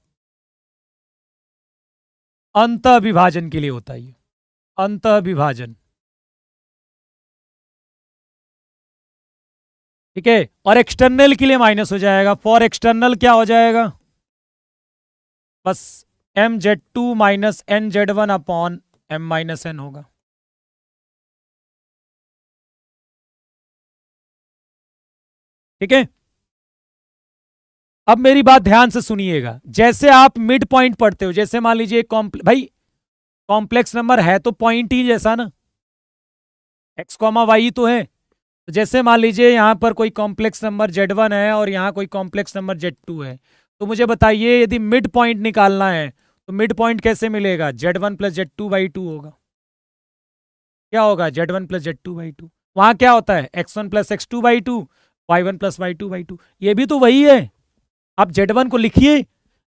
अंत विभाजन के लिए होता है ये अंत विभाजन ठीक है और एक्सटर्नल के लिए माइनस हो जाएगा फॉर एक्सटर्नल क्या हो जाएगा बस m z two minus n z one upon m minus n होगा ठीक है अब मेरी बात ध्यान से सुनिएगा जैसे आप मिड पॉइंट पढ़ते हो जैसे मान लीजिए भाई कॉम्प्लेक्स नंबर है तो पॉइंट ही जैसा ना एक्स कॉमा वाई तो है तो जैसे मान लीजिए यहाँ पर कोई कॉम्प्लेक्स नंबर जेड वन है और यहाँ कोई कॉम्प्लेक्स नंबर जेड टू है तो मुझे बताइए यदि मिड पॉइंट निकालना है तो मिड पॉइंट कैसे मिलेगा z one plus Z two by two होगा क्या होगा Z one plus Z two by two वहाँ क्या होता है x one plus x two by two y one plus y two by two ये भी तो वही है आप जेड वन को लिखिए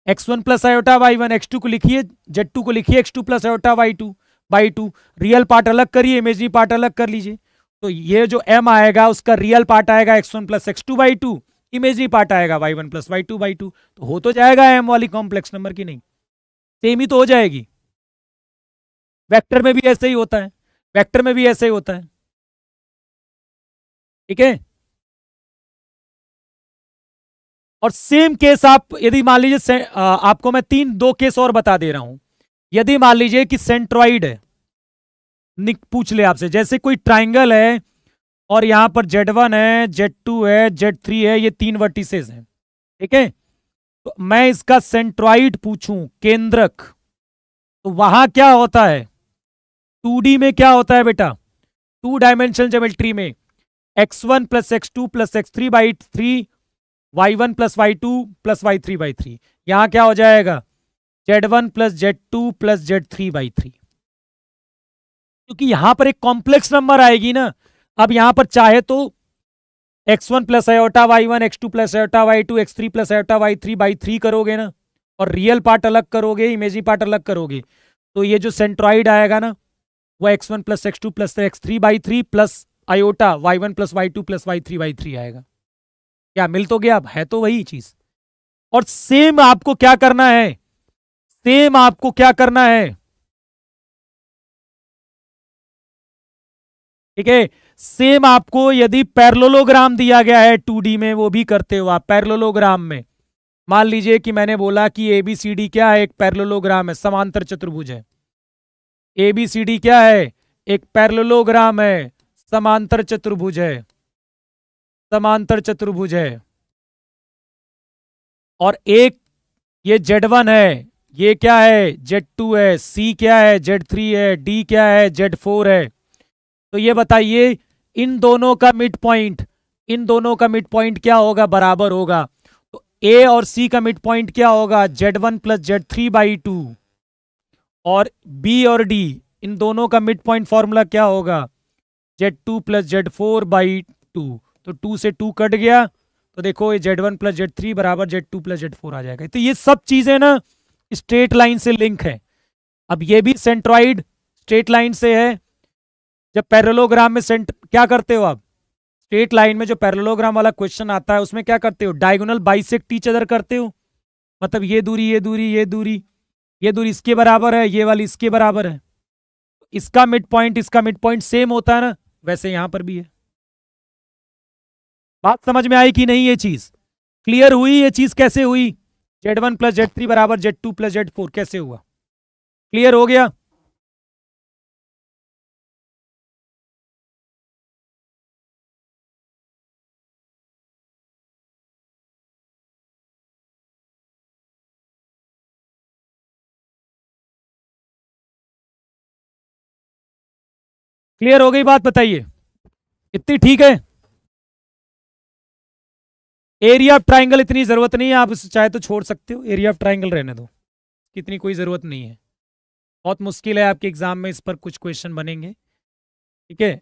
x one plus iota y one x two को लिखिए जेड टू को लिखिए x two plus iota y two by two real part अलग करिए इमेजरी पार्ट अलग कर लीजिए तो ये जो m आएगा उसका रियल पार्ट आएगा x one plus x two by two imaginary part आएगा y1 one plus y two by two तो हो तो जाएगा एम वाली कॉम्प्लेक्स नंबर की नहीं सेम ही तो हो जाएगी वेक्टर में भी ऐसे ही होता है वेक्टर में भी ऐसे ही होता है ठीक है और सेम केस आप यदि मान लीजिए आपको मैं तीन दो केस और बता दे रहा हूं यदि मान लीजिए कि सेंट्रॉइड है निक पूछ ले आपसे जैसे कोई ट्राइंगल है और यहाँ पर जेड वन है जेड टू है जेड थ्री है ये तीन वर्टिसेस हैं ठीक है तो मैं इसका सेंट्रॉइड पूछूं केंद्रक तो वहां क्या होता है टू में क्या होता है बेटा टू डायमेंशनल ज्योमेट्री में x one plus x two plus x three by three y one plus y two plus y three by three यहां क्या हो जाएगा Z one plus Z two plus Z three by three क्योंकि यहां पर एक complex number आएगी ना अब यहां पर चाहे तो x one plus iota y one x two plus iota y two x three plus iota y three by three करोगे ना और रियल पार्ट अलग करोगे इमेजी पार्ट अलग करोगे तो ये जो सेंट्रॉइड आएगा ना वो x one plus x two plus x three by three plus iota y one plus y two plus y three by three आएगा क्या मिल तो गया अब है तो वही चीज और सेम आपको क्या करना है सेम आपको क्या करना है ठीक है सेम आपको यदि पैरलोलोग्राम दिया गया है टू में वो भी करते हो आप पैरलोलोग्राम में मान लीजिए कि मैंने बोला कि एबीसीडी क्या है एक पैरलोलोग्राम है समांतर चतुर्भुज है एबीसीडी क्या है एक पैरलोलोग्राम है समांतर चतुर्भुज है समांतर चतुर्भुज है और एक ये जेड वन है ये क्या है जेड टू है सी क्या है जेड थ्री है डी क्या है जेड फोर है तो ये बताइए इन दोनों का मिड पॉइंट इन दोनों का मिड पॉइंट क्या होगा बराबर होगा तो ए और सी का मिड पॉइंट क्या होगा Z one plus Z three by two और बी और डी इन दोनों का मिड पॉइंट फॉर्मूला क्या होगा z two plus z four by two तो टू से टू कट गया तो देखो ये Z one plus Z three बराबर Z two plus z four आ जाएगा तो ये सब चीज़ें ना स्ट्रेट लाइन से लिंक है अब ये भी सेंट्रॉइड स्ट्रेट लाइन से है जब पैरलोग्राम में सेंटर क्या करते हो आप स्ट्रेट लाइन में जो पैरलोग्राम वाला क्वेश्चन आता है उसमें क्या करते हो डायगोनल बाइसेक्ट टीच अदर करते हो मतलब ये दूरी ये दूरी ये दूरी ये दूरी इसके बराबर है ये वाली इसके बराबर है इसका मिड पॉइंट इसका मिड पॉइंट सेम होता है ना वैसे यहां पर भी है बात समझ में आई कि नहीं ये चीज क्लियर हुई ये चीज कैसे हुई z one plus Z three बराबर Z two plus z four कैसे हुआ क्लियर हो गया क्लियर हो गई बात बताइए इतनी ठीक है एरिया ऑफ ट्राइंगल इतनी जरूरत नहीं है आप चाहे तो छोड़ सकते हो एरिया ऑफ ट्राइंगल रहने दो इतनी कोई ज़रूरत नहीं है बहुत मुश्किल है आपके एग्जाम में इस पर कुछ क्वेश्चन बनेंगे ठीक है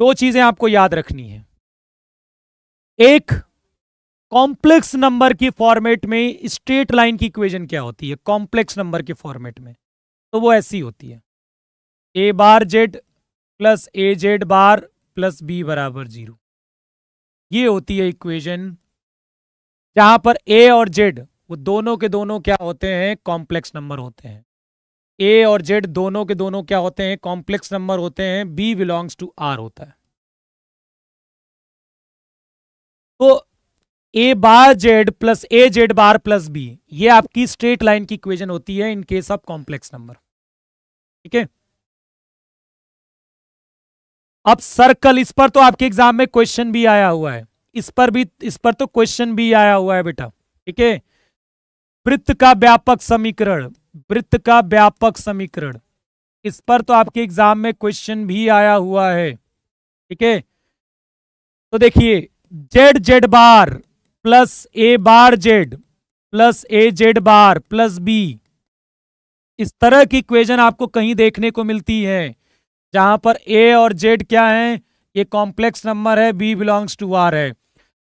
दो चीज़ें आपको याद रखनी है एक कॉम्प्लेक्स नंबर की फॉर्मेट में स्ट्रेट लाइन की इक्वेशन क्या होती है कॉम्प्लेक्स नंबर के फॉर्मेट में तो वो ऐसी होती है a bar z plus a z bar plus b बराबर जीरो ये होती है इक्वेशन जहां पर ए और जेड वो दोनों के दोनों क्या होते हैं कॉम्प्लेक्स नंबर होते हैं ए और जेड दोनों के दोनों क्या होते हैं कॉम्प्लेक्स नंबर होते हैं बी बिलोंग्स टू आर होता है तो a bar z plus a z bar plus b ये आपकी स्ट्रेट लाइन की इक्वेशन होती है in case of complex number ठीक है अब सर्कल इस पर तो आपके एग्जाम में क्वेश्चन भी आया हुआ है इस पर भी इस पर तो क्वेश्चन भी आया हुआ है बेटा ठीक है वृत्त का व्यापक समीकरण वृत्त का व्यापक समीकरण इस पर तो आपके एग्जाम में क्वेश्चन भी आया हुआ है ठीक है तो देखिए Z z bar plus a bar z plus a z bar plus b इस तरह की इक्वेशन आपको कहीं देखने को मिलती है जहां पर ए और जेड क्या है ये कॉम्प्लेक्स नंबर है बी बिलोंग्स टू आर है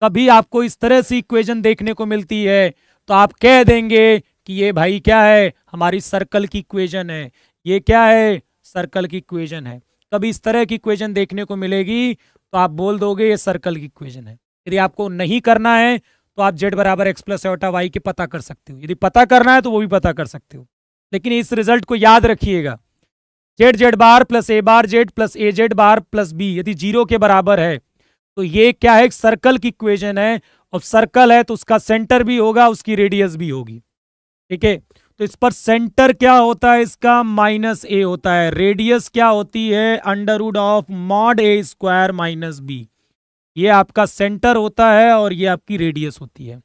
कभी आपको इस तरह से इक्वेशन देखने को मिलती है तो आप कह देंगे कि ये भाई क्या है हमारी सर्कल की इक्वेशन है ये क्या है सर्कल की इक्वेशन है कभी इस तरह की इक्वेशन देखने को मिलेगी तो आप बोल दोगे ये सर्कल की इक्वेशन है यदि आपको नहीं करना है तो आप जेड बराबर एक्स प्लस एटा वाई के पता कर सकते हो यदि पता करना है तो वो भी पता कर सकते हो लेकिन इस रिजल्ट को याद रखिएगा z z bar plus a bar z plus a z bar plus b यदि जीरो के बराबर है तो ये क्या है एक सर्कल की इक्वेशन है और सर्कल है तो उसका सेंटर भी होगा उसकी रेडियस भी होगी ठीक है तो इस पर सेंटर क्या होता है इसका माइनस ए होता है रेडियस क्या होती है under of mod a square minus b ये आपका सेंटर होता है और ये आपकी रेडियस होती है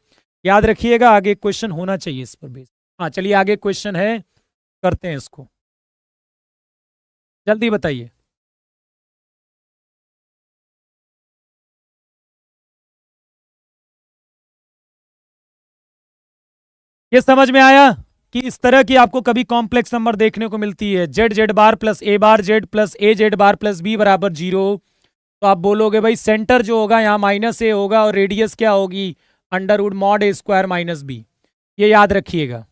याद रखिएगा आगे क्वेश्चन होना चाहिए इस पर बेस हाँ चलिए आगे क्वेश्चन है करते हैं इसको जल्दी बताइए ये समझ में आया कि इस तरह की आपको कभी कॉम्प्लेक्स नंबर देखने को मिलती है z z bar plus a bar z plus a z bar plus b बराबर जीरो तो आप बोलोगे भाई सेंटर जो होगा यहाँ माइनस ए होगा और रेडियस क्या होगी under mod a square minus b ये याद रखिएगा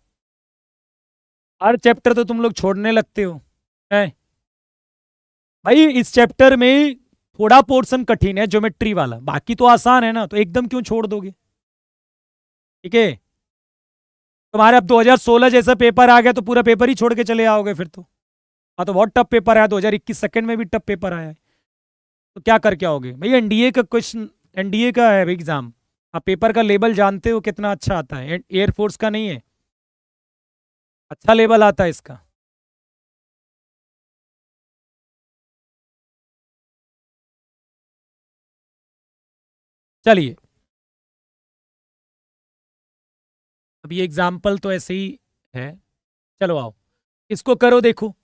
हर चैप्टर तो तुम लोग छोड़ने लगते हो है भाई इस चैप्टर में थोड़ा पोर्शन कठिन है ज्योमेट्री वाला बाकी तो आसान है ना तो एकदम क्यों छोड़ दोगे ठीक है तुम्हारे अब 2016 जैसा पेपर आ गया तो पूरा पेपर ही छोड़ के चले आओगे फिर तो हाँ तो बहुत टफ पेपर आया 2021 सेकंड में भी टफ पेपर आया है तो क्या करके आओगे भैया एनडीए का क्वेश्चन एनडीए का है एग्जाम आप पेपर का लेवल जानते हो कितना अच्छा आता है एयरफोर्स का नहीं है अच्छा लेवल आता है इसका चलिए अब ये एग्जाम्पल तो ऐसे ही है चलो आओ इसको करो देखो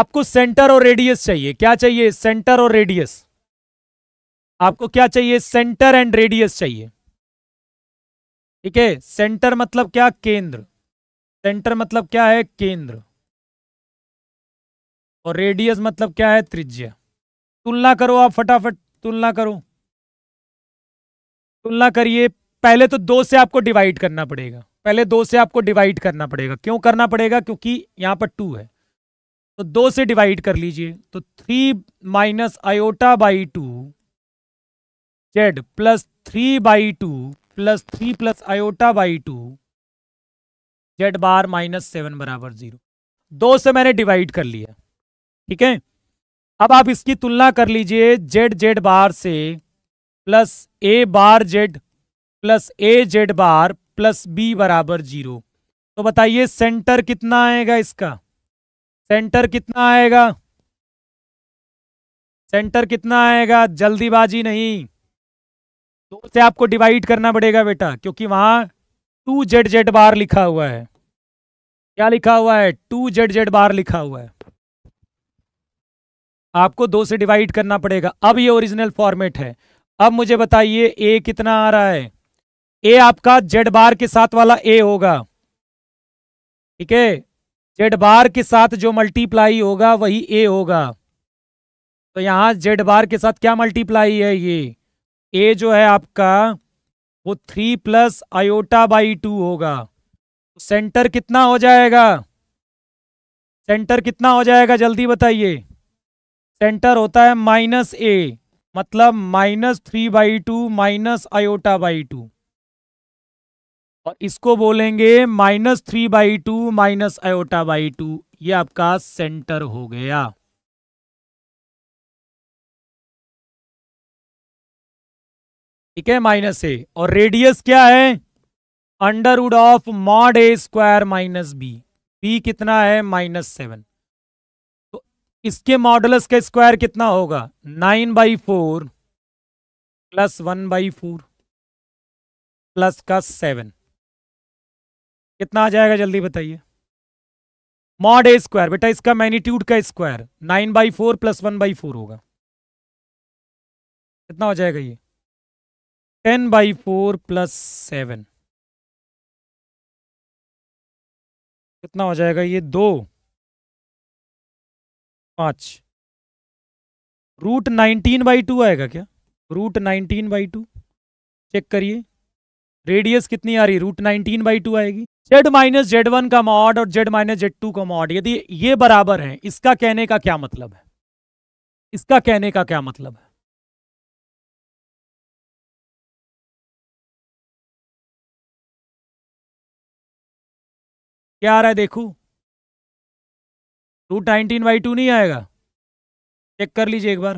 आपको सेंटर और रेडियस चाहिए क्या चाहिए सेंटर और रेडियस आपको क्या चाहिए सेंटर एंड रेडियस चाहिए ठीक है सेंटर मतलब क्या केंद्र सेंटर मतलब क्या है केंद्र और रेडियस मतलब क्या है त्रिज्या तुलना करो आप फटाफट तुलना करो तुलना करिए पहले तो दो से आपको डिवाइड करना पड़ेगा पहले दो से आपको डिवाइड करना पड़ेगा क्यों करना पड़ेगा क्योंकि यहां पर टू है तो दो से डिवाइड कर लीजिए तो three minus iota by two Z plus three by two plus three plus iota by two z bar minus seven बराबर जीरो दो से मैंने डिवाइड कर लिया ठीक है अब आप इसकी तुलना कर लीजिए जेड जेड बार से plus a bar z plus a z bar plus b बराबर जीरो तो बताइए सेंटर कितना आएगा इसका सेंटर कितना आएगा सेंटर कितना आएगा जल्दीबाजी नहीं दो तो से आपको डिवाइड करना पड़ेगा बेटा क्योंकि वहां टू जेड जेड बार लिखा हुआ है क्या लिखा हुआ है टू जेड जेड बार लिखा हुआ है आपको दो से डिवाइड करना पड़ेगा अब ये ओरिजिनल फॉर्मेट है अब मुझे बताइए ए कितना आ रहा है ए आपका जेड बार के साथ वाला ए होगा ठीक है जेड बार के साथ जो मल्टीप्लाई होगा वही ए होगा तो यहां जेड बार के साथ क्या मल्टीप्लाई है ये ए जो है आपका वो three plus iota by two होगा सेंटर तो कितना हो जाएगा सेंटर कितना हो जाएगा जल्दी बताइए सेंटर होता है माइनस ए मतलब minus three by two minus iota by two और इसको बोलेंगे minus three by two minus iota by two ये आपका सेंटर हो गया ठीक है माइनस ए और रेडियस क्या है under of mod a square minus b b कितना है माइनस सेवन तो इसके मॉडलस का स्क्वायर कितना होगा nine by four plus one by four plus का सेवन कितना आ जाएगा जल्दी बताइए मॉड ए स्क्वायर बेटा इसका मैग्नीट्यूड का square nine by four plus one by four होगा कितना हो जाएगा ये ten by four plus seven कितना हो जाएगा ये दो पांच रूट नाइनटीन बाई टू आएगा क्या root nineteen by two check करिए रेडियस कितनी आ रही रूट नाइनटीन बाई टू आएगी जेड माइनस जेड वन का मॉड और जेड माइनस जेड टू का मॉड यदि ये बराबर है इसका कहने का क्या मतलब है इसका कहने का क्या मतलब है क्या आ रहा है देखू रूट नाइनटीन बाई टू नहीं आएगा चेक कर लीजिए एक बार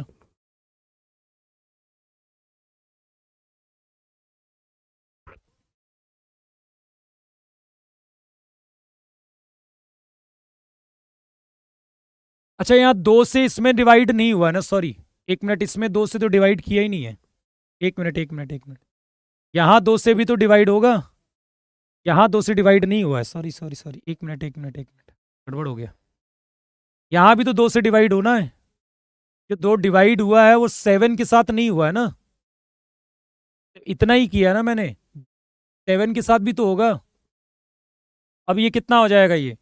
अच्छा यहाँ दो से इसमें डिवाइड नहीं हुआ ना सॉरी एक मिनट इसमें दो से तो डिवाइड किया ही नहीं है एक मिनट एक मिनट एक मिनट यहाँ दो से भी तो डिवाइड होगा यहाँ दो से डिवाइड नहीं हुआ है सॉरी सॉरी सॉरी एक मिनट एक मिनट एक मिनट गड़बड़ हो गया यहाँ भी तो दो से डिवाइड होना है जो दो डिवाइड हुआ है वो सेवन के साथ नहीं हुआ है ना इतना ही किया ना मैंने सेवन के साथ भी तो होगा अब ये कितना हो जाएगा ये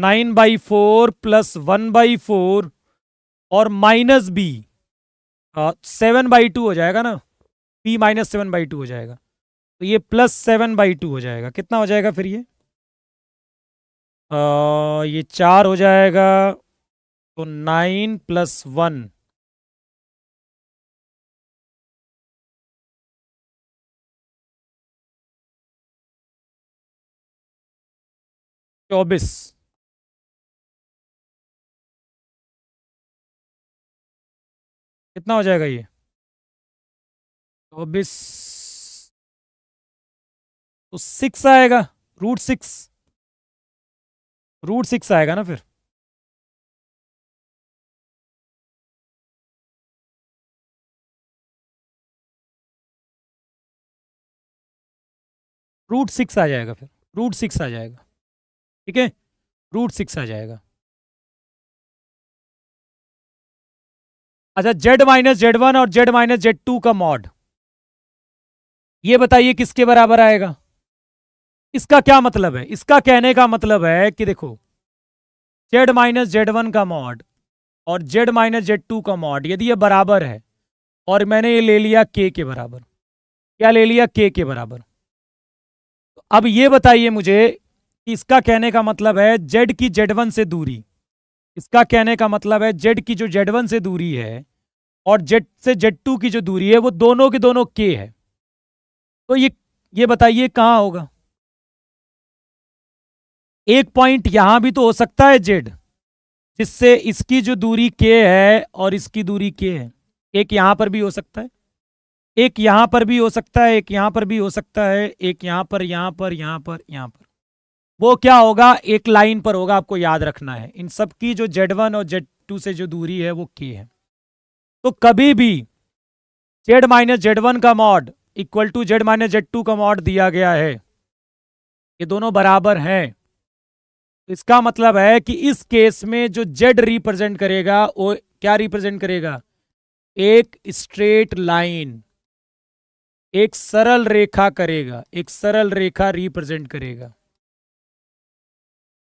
nine by four plus one by four और minus b seven by two हो जाएगा ना b minus seven by two हो जाएगा तो ये प्लस सेवन बाई टू हो जाएगा कितना हो जाएगा फिर ये आ, ये चार हो जाएगा तो नाइन प्लस वन चौबीस कितना हो जाएगा ये चौबीस तो सिक्स आएगा रूट सिक्स रूट सिक्स आएगा ना फिर रूट सिक्स आ जाएगा फिर रूट सिक्स आ जाएगा ठीक है रूट सिक्स आ जाएगा अच्छा जेड माइनस जेड वन और जेड माइनस जेड टू का मॉड ये बताइए किसके बराबर आएगा इसका क्या मतलब है इसका कहने का मतलब है कि देखो जेड माइनस जेड वन का मॉड और जेड माइनस जेड टू का मॉड यदि ये बराबर है और मैंने ये ले लिया के के बराबर क्या ले लिया के के बराबर तो अब ये बताइए मुझे कि इसका कहने का मतलब है जेड की जेड वन से दूरी इसका कहने का मतलब है जेड की जो जेड वन से दूरी है और जेड से जेड टू की जो दूरी है वो दोनों के दोनों के है तो ये ये बताइए कहाँ होगा एक पॉइंट यहां भी तो हो सकता है जेड जिससे इसकी जो दूरी के है और इसकी दूरी के है एक यहां पर भी हो सकता है एक यहां पर भी हो सकता है एक यहां पर भी हो सकता है एक यहां पर यहां पर यहां पर यहां पर वो क्या होगा एक लाइन पर होगा आपको याद रखना है इन सब की जो जेड वन और जेड टू से जो दूरी है वो के है तो कभी भी जेड माइनस जेड वन का mod equal to z minus Z two का मॉड दिया गया है ये दोनों बराबर हैं तो इसका मतलब है कि इस केस में जो जेड रिप्रेजेंट करेगा वो क्या रिप्रेजेंट करेगा एक स्ट्रेट लाइन एक सरल रेखा करेगा एक सरल रेखा रिप्रेजेंट करेगा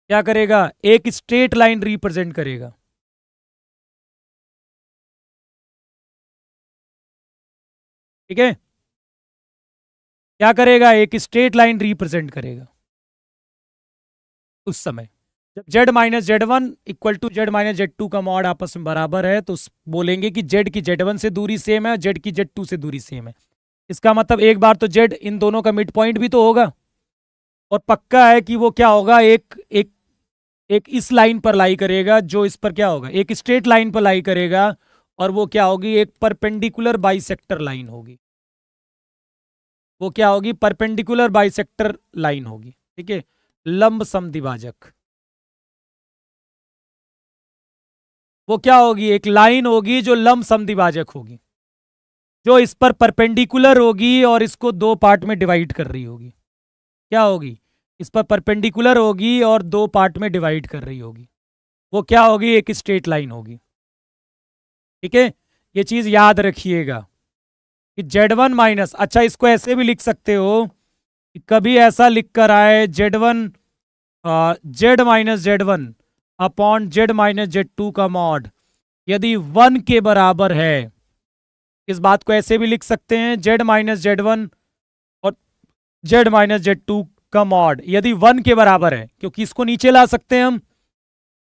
क्या करेगा एक स्ट्रेट लाइन रिप्रेजेंट करेगा ठीक है क्या करेगा एक स्ट्रेट लाइन रिप्रेजेंट करेगा उस समय जब z minus Z one equal to z minus Z two का मॉड आपस में बराबर है तो बोलेंगे कि जेड की जेड वन से दूरी सेम है और जेड की जेड टू से दूरी सेम है इसका मतलब एक बार तो जेड इन दोनों का मिड पॉइंट भी तो होगा और पक्का है कि वो क्या होगा एक एक एक इस लाइन पर लाई करेगा जो इस पर क्या होगा एक स्ट्रेट लाइन पर लाई करेगा और वो क्या होगी एक परपेंडिकुलर बाइसेक्टर लाइन होगी वो क्या होगी परपेंडिकुलर बाइसेक्टर लाइन होगी ठीक है लंब सम दिवाजक वो क्या होगी एक लाइन होगी जो लंब सम दिवाजक होगी जो इस पर परपेंडिकुलर होगी और इसको दो पार्ट में डिवाइड कर रही होगी क्या होगी इस पर परपेंडिकुलर होगी और दो पार्ट में डिवाइड कर रही होगी वो क्या होगी एक स्ट्रेट लाइन होगी ठीक है ये चीज याद रखिएगा कि जेड वन माइनस अच्छा इसको ऐसे भी लिख सकते हो कभी ऐसा लिख कर आए z one Z minus Z one upon z minus Z two का मॉड यदि वन के बराबर है इस बात को ऐसे भी लिख सकते हैं जेड माइनस जेड वन और जेड माइनस जेड टू का मॉड यदि वन के बराबर है क्योंकि इसको नीचे ला सकते हैं हम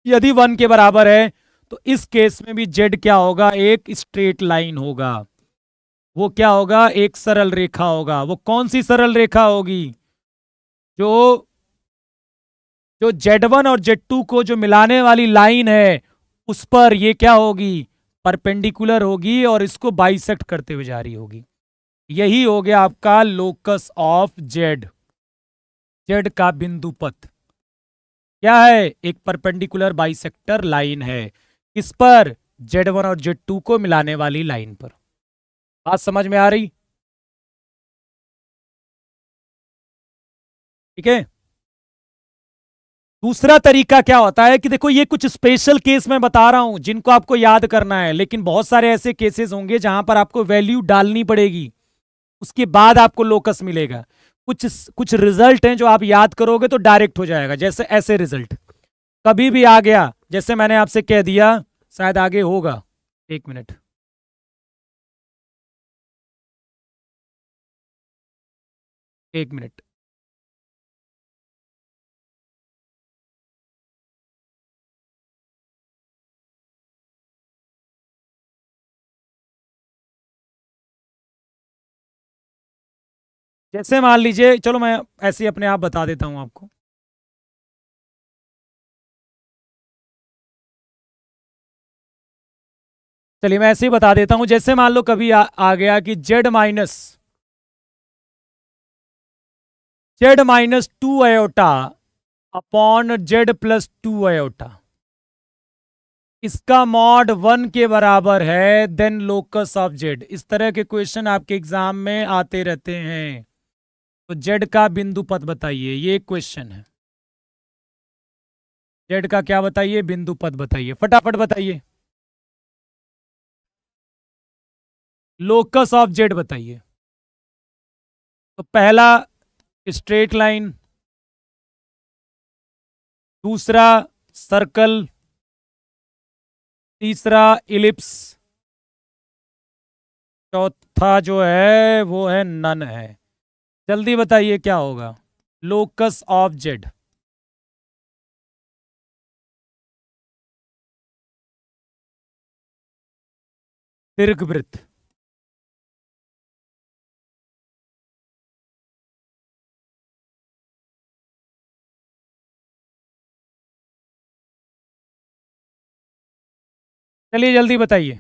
यदि वन के बराबर है तो इस केस में भी जेड क्या होगा एक स्ट्रेट लाइन होगा वो क्या होगा एक सरल रेखा होगा वो कौन सी सरल रेखा होगी जो जो Z1 और Z2 को जो मिलाने वाली लाइन है उस पर ये क्या होगी परपेंडिकुलर होगी और इसको बाइसेक्ट करते हुए जारी होगी यही हो गया आपका लोकस ऑफ जेड जेड का बिंदु पथ क्या है एक परपेंडिकुलर बाइसेक्टर लाइन है इस पर Z1 और जेड टू को मिलाने वाली लाइन पर बात समझ में आ रही ठीक है दूसरा तरीका क्या होता है कि देखो ये कुछ स्पेशल केस मैं बता रहा हूं जिनको आपको याद करना है लेकिन बहुत सारे ऐसे केसेस होंगे जहां पर आपको वैल्यू डालनी पड़ेगी उसके बाद आपको लोकस मिलेगा कुछ कुछ रिजल्ट हैं जो आप याद करोगे तो डायरेक्ट हो जाएगा जैसे ऐसे रिजल्ट कभी भी आ गया जैसे मैंने आपसे कह दिया शायद आगे होगा एक मिनट एक मिनट जैसे मान लीजिए चलो मैं ऐसे ही अपने आप बता देता हूं आपको चलिए मैं ऐसे ही बता देता हूं जैसे मान लो कभी आ, आ गया कि Z minus z minus two iota upon z plus two iota इसका मॉड वन के बराबर है देन लोकस ऑफ जेड इस तरह के क्वेश्चन आपके एग्जाम में आते रहते हैं तो जेड का बिंदु पथ बताइए ये क्वेश्चन है जेड का क्या बताइए बिंदु पथ बताइए फटाफट बताइए लोकस ऑफ जेड बताइए तो पहला स्ट्रेट लाइन दूसरा सर्कल तीसरा इलिप्स चौथा जो है वो है नन है जल्दी बताइए क्या होगा लोकस ऑफ जेड दीर्घवृत्त चलिए जल्दी बताइए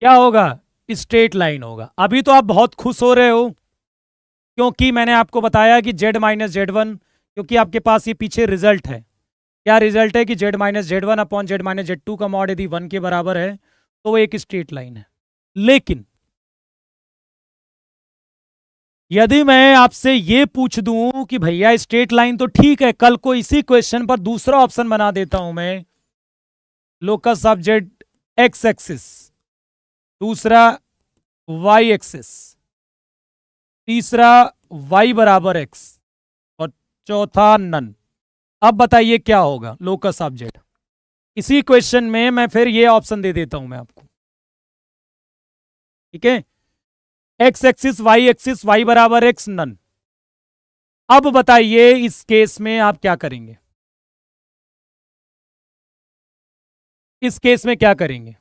क्या होगा स्ट्रेट लाइन होगा अभी तो आप बहुत खुश हो रहे हो क्योंकि मैंने आपको बताया कि जेड माइनस जेड वन क्योंकि आपके पास ये पीछे रिजल्ट है क्या रिजल्ट है कि Z minus Z one upon z minus Z two का मॉड यदि वन के बराबर है तो वो एक स्ट्रेट लाइन है लेकिन यदि मैं आपसे ये पूछ दूं कि भैया स्टेट लाइन तो ठीक है कल को इसी क्वेश्चन पर दूसरा ऑप्शन बना देता हूं मैं लोकस ऑब्जेक्ट एक्स एक्सिस दूसरा वाई एक्सिस तीसरा वाई बराबर एक्स और चौथा नन अब बताइए क्या होगा लोकस ऑब्जेक्ट इसी क्वेश्चन में मैं फिर ये ऑप्शन दे देता हूं मैं आपको ठीक है x axis y axis y बराबर एक्स नन अब बताइए इस केस में आप क्या करेंगे इस केस में क्या करेंगे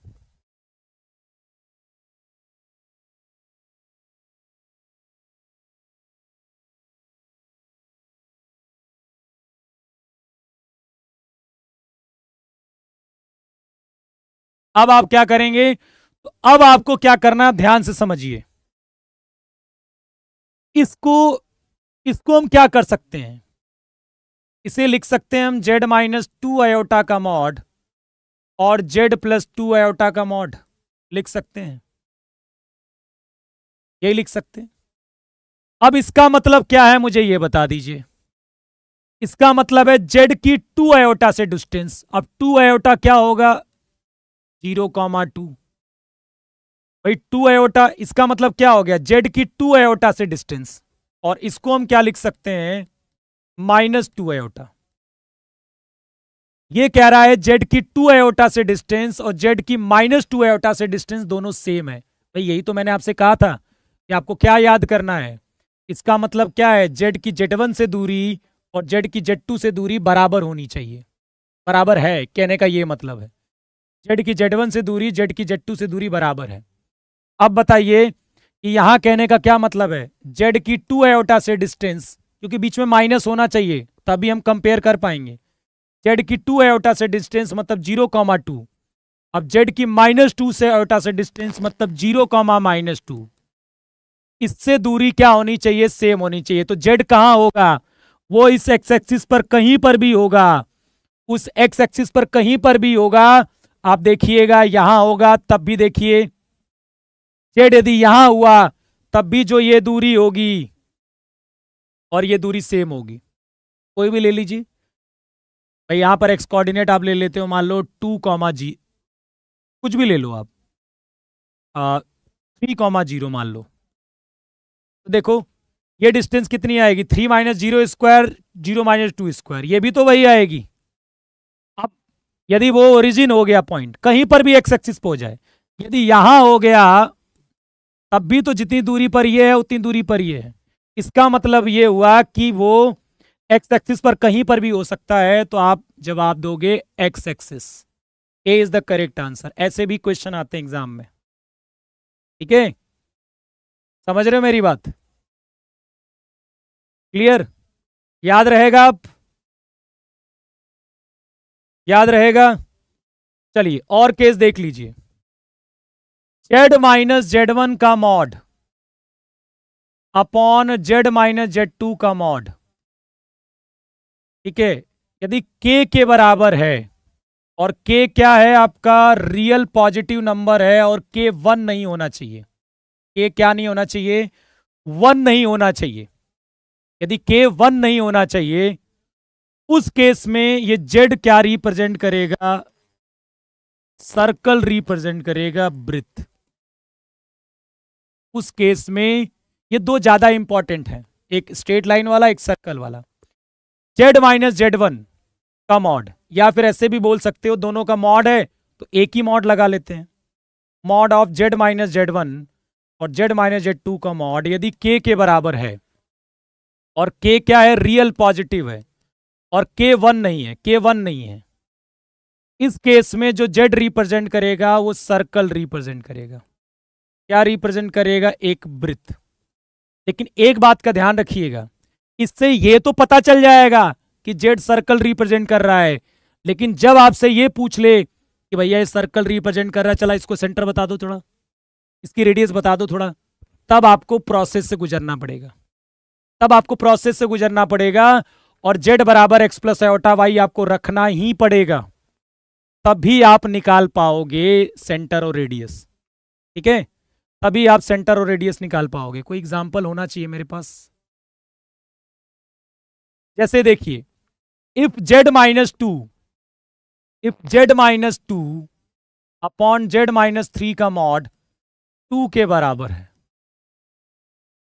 अब आप क्या करेंगे तो अब आपको क्या करना ध्यान से समझिए इसको इसको हम क्या कर सकते हैं इसे लिख सकते हैं हम जेड माइनस टू आयोटा का मॉड और जेड प्लस टू आयोटा का मॉड लिख सकते हैं यही लिख सकते हैं अब इसका मतलब क्या है मुझे ये बता दीजिए इसका मतलब है जेड की टू आयोटा से डिस्टेंस अब टू आयोटा क्या होगा जीरो कॉमा टू भाई टू आयोटा इसका मतलब क्या हो गया जेड की टू आयोटा से डिस्टेंस और इसको हम क्या लिख सकते हैं माइनस टू आयोटा ये कह रहा है जेड की टू आयोटा से डिस्टेंस और जेड की माइनस टू आयोटा से डिस्टेंस दोनों सेम है भाई यही तो मैंने आपसे कहा था कि आपको क्या याद करना है इसका मतलब क्या है जेड की जेड वन से दूरी और जेड की जेड टू से दूरी बराबर होनी चाहिए बराबर है कहने का ये मतलब है जेड की जेड वन से दूरी जेड की जेड टू से दूरी बराबर है अब बताइए कि यहां कहने का क्या मतलब है जेड की टू एटा से डिस्टेंस क्योंकि बीच में माइनस होना चाहिए तभी हम कंपेयर कर पाएंगे जेड की टू एटा से डिस्टेंस मतलब जीरो कॉमा टू अब जेड की माइनस टू से एटा से डिस्टेंस मतलब जीरो कॉमा माइनस टू इससे दूरी क्या होनी चाहिए सेम होनी चाहिए तो जेड कहां होगा वो इस एक्स एक्सिस पर कहीं पर भी होगा उस एक्स एक्सिस पर कहीं पर भी होगा आप देखिएगा यहां होगा तब भी देखिए जेड यदि यहां हुआ तब भी जो ये दूरी होगी और ये दूरी सेम होगी कोई भी ले लीजिए भाई यहां पर एक्स कोऑर्डिनेट आप ले लेते हो मान लो टू कॉमा जी कुछ भी ले लो आप थ्री कॉमा जीरो मान लो तो देखो ये डिस्टेंस कितनी आएगी three minus zero square zero minus two square ये भी तो वही आएगी अब यदि वो ओरिजिन हो गया पॉइंट कहीं पर भी एक्स एक्सिस हो जाए यदि यहां हो गया तब भी तो जितनी दूरी पर ये है उतनी दूरी पर ये है इसका मतलब ये हुआ कि वो एक्स एक्सिस पर कहीं पर भी हो सकता है तो आप जवाब दोगे x axis a is the correct answer ऐसे भी क्वेश्चन आते हैं एग्जाम में ठीक है समझ रहे हो मेरी बात क्लियर याद रहेगा आप याद रहेगा चलिए और केस देख लीजिए जेड माइनस जेड वन का mod upon z minus Z two का मॉड ठीक है यदि के के बराबर है और के क्या है आपका रियल पॉजिटिव नंबर है और के वन नहीं होना चाहिए के क्या नहीं होना चाहिए वन नहीं होना चाहिए यदि के वन नहीं होना चाहिए उस केस में ये जेड क्या रिप्रेजेंट करेगा सर्कल रिप्रेजेंट करेगा वृत्त उस केस में ये दो ज़्यादा इंपॉर्टेंट है एक स्ट्रेट लाइन वाला एक सर्कल वाला जेड माइनस जेड वन का मॉड या फिर ऐसे भी बोल सकते हो दोनों का मॉड है तो एक ही मॉड लगा लेते हैं mod of z minus Z one और जेड माइनस जेड टू का मॉड यदि के के बराबर है और के क्या है रियल पॉजिटिव है और के वन नहीं है के वन नहीं है इस केस में जो जेड रिप्रेजेंट करेगा वो सर्कल रिप्रेजेंट करेगा क्या रिप्रेजेंट करेगा एक वृत्त लेकिन एक बात का ध्यान रखिएगा इससे यह तो पता चल जाएगा कि जेड सर्कल रिप्रेजेंट कर रहा है लेकिन जब आपसे यह पूछ ले कि भैया ये सर्कल रिप्रेजेंट कर रहा है चला इसको सेंटर बता दो थोड़ा इसकी रेडियस बता दो थोड़ा तब आपको प्रोसेस से गुजरना पड़ेगा तब आपको प्रोसेस से गुजरना पड़ेगा और जेड बराबर एक्स प्लस एटा वाई आपको रखना ही पड़ेगा तभी आप निकाल पाओगे सेंटर और रेडियस ठीक है तभी आप सेंटर और रेडियस निकाल पाओगे कोई एग्जाम्पल होना चाहिए मेरे पास जैसे देखिए if z minus two if z minus two upon z minus three का मॉड टू के बराबर है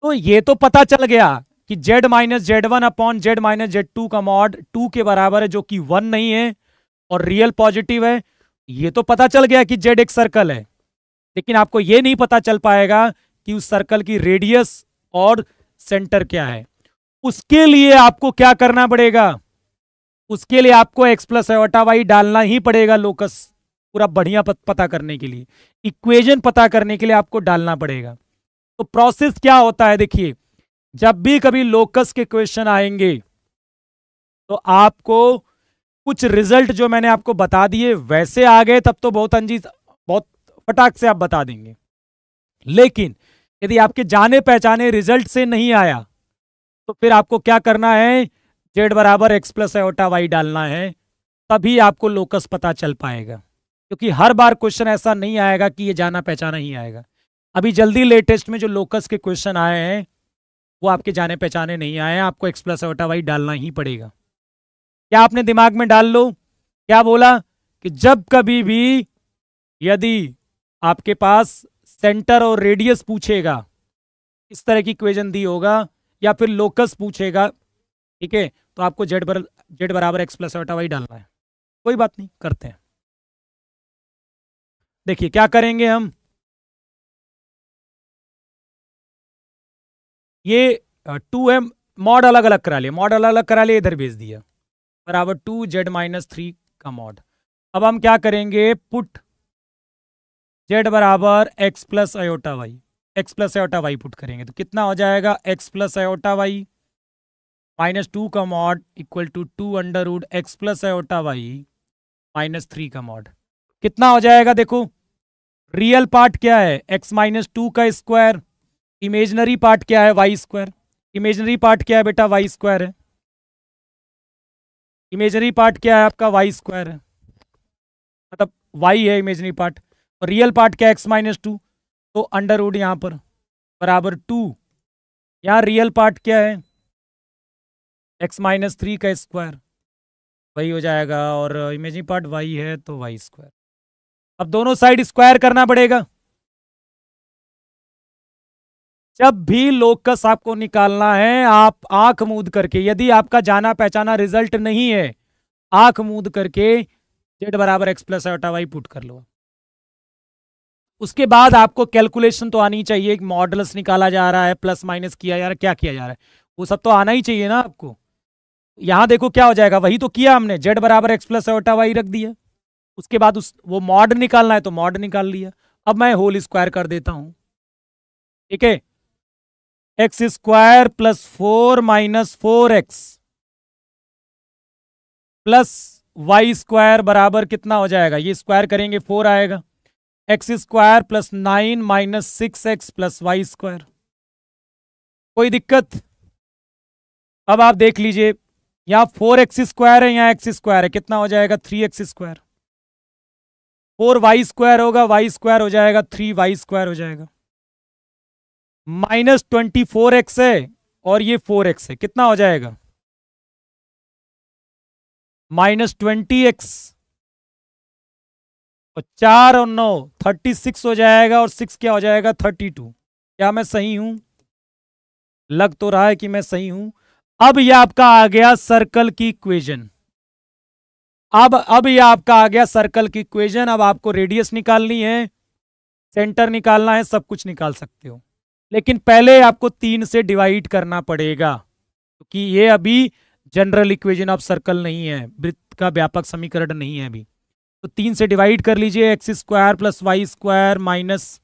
तो ये तो पता चल गया कि Z minus Z one upon z minus Z two का मॉड टू के बराबर है जो कि वन नहीं है और रियल पॉजिटिव है ये तो पता चल गया कि जेड एक सर्कल है लेकिन आपको ये नहीं पता चल पाएगा कि उस सर्कल की रेडियस और सेंटर क्या है उसके लिए आपको क्या करना पड़ेगा उसके लिए आपको एक्स प्लस एवटा वाई डालना ही पड़ेगा लोकस पूरा बढ़िया पता करने के लिए इक्वेजन पता करने के लिए आपको डालना पड़ेगा तो प्रोसेस क्या होता है देखिए जब भी कभी लोकस के क्वेश्चन आएंगे तो आपको कुछ रिजल्ट जो मैंने आपको बता दिए वैसे आ गए तब तो बहुत अंजीत फटाक से आप बता देंगे लेकिन यदि आपके जाने पहचाने रिजल्ट से नहीं आया तो फिर आपको क्या करना है जेड बराबर एक्स प्लस एटा वाई डालना है तभी आपको लोकस पता चल पाएगा क्योंकि हर बार क्वेश्चन ऐसा नहीं आएगा कि ये जाना पहचाना ही आएगा अभी जल्दी लेटेस्ट में जो लोकस के क्वेश्चन आए हैं वो आपके जाने पहचाने नहीं आए हैं आपको एक्स प्लस एटा वाई डालना ही पड़ेगा क्या आपने दिमाग में डाल लो क्या बोला कि जब कभी भी यदि आपके पास सेंटर और रेडियस पूछेगा इस तरह की इक्वेशन दी होगा या फिर लोकस पूछेगा ठीक है तो आपको जेड बर जेड बराबर एक्स प्लस अल्टा वाई डालना है कोई बात नहीं करते हैं देखिए क्या करेंगे हम ये टू एम मॉड अलग अलग करा लिया मॉड अलग अलग करा लिए इधर भेज दिया बराबर टू जेड माइनस थ्री का मॉड अब हम क्या करेंगे पुट जेड बराबर x plus iota y x plus iota y put करेंगे तो कितना हो जाएगा x plus iota y minus two का mod equal to two under root x plus iota y minus three का मॉड कितना हो जाएगा देखो रियल पार्ट क्या है एक्स माइनस टू का स्क्वायर इमेजनरी पार्ट क्या है वाई स्क्वायर इमेजनरी पार्ट क्या है बेटा वाई स्क्वायर है इमेजनरी पार्ट क्या है आपका वाई स्क्वायर है मतलब वाई है इमेजनरी पार्ट और रियल पार्ट क्या एक्स माइनस टू तो अंडर वुड यहाँ पर बराबर टू यहाँ रियल पार्ट क्या है एक्स माइनस थ्री का स्क्वायर वही हो जाएगा और इमेजिंग पार्ट वाई है तो वाई स्क्वायर अब दोनों साइड स्क्वायर करना पड़ेगा जब भी लोकस आपको निकालना है आप आंख मूद करके यदि आपका जाना पहचाना रिजल्ट नहीं है आंख मूद करके जेड बराबर एक्स प्लस वाई पुट कर लो उसके बाद आपको कैलकुलेशन तो आनी चाहिए मॉडल्स निकाला जा रहा है प्लस माइनस किया जा रहा है क्या किया जा रहा है वो सब तो आना ही चाहिए ना आपको यहाँ देखो क्या हो जाएगा वही तो किया हमने जेड बराबर एक्स प्लस ओटा वाई रख दिया उसके बाद उस वो मॉड निकालना है तो मॉड निकाल लिया अब मैं होल स्क्वायर कर देता हूँ ठीक है x square plus four minus four x plus Y square बराबर कितना हो जाएगा ये स्क्वायर करेंगे फोर आएगा x square plus nine minus six x plus Y square कोई दिक्कत अब आप देख लीजिए यहां फोर एक्स स्क्वायर है यहाँ एक्स स्क्वायर है कितना हो जाएगा three x square four y square होगा वाई स्क्वायर हो जाएगा थ्री वाई स्क्वायर हो जाएगा माइनस ट्वेंटी फोर एक्स है और ये फोर एक्स है कितना हो जाएगा माइनस ट्वेंटी एक्स और चार और नौ थर्टी सिक्स हो जाएगा और सिक्स क्या हो जाएगा थर्टी टू क्या मैं सही हूं लग तो रहा है कि मैं सही हूं अब यह आपका आ गया सर्कल की इक्वेजन अब अब यह आपका आ गया सर्कल की इक्वेजन अब आपको रेडियस निकालनी है सेंटर निकालना है सब कुछ निकाल सकते हो लेकिन पहले आपको तीन से डिवाइड करना पड़ेगा क्योंकि तो ये अभी जनरल इक्वेजन ऑफ सर्कल नहीं है वृत्त का व्यापक समीकरण नहीं है अभी तो तीन से डिवाइड कर लीजिए x square plus Y square minus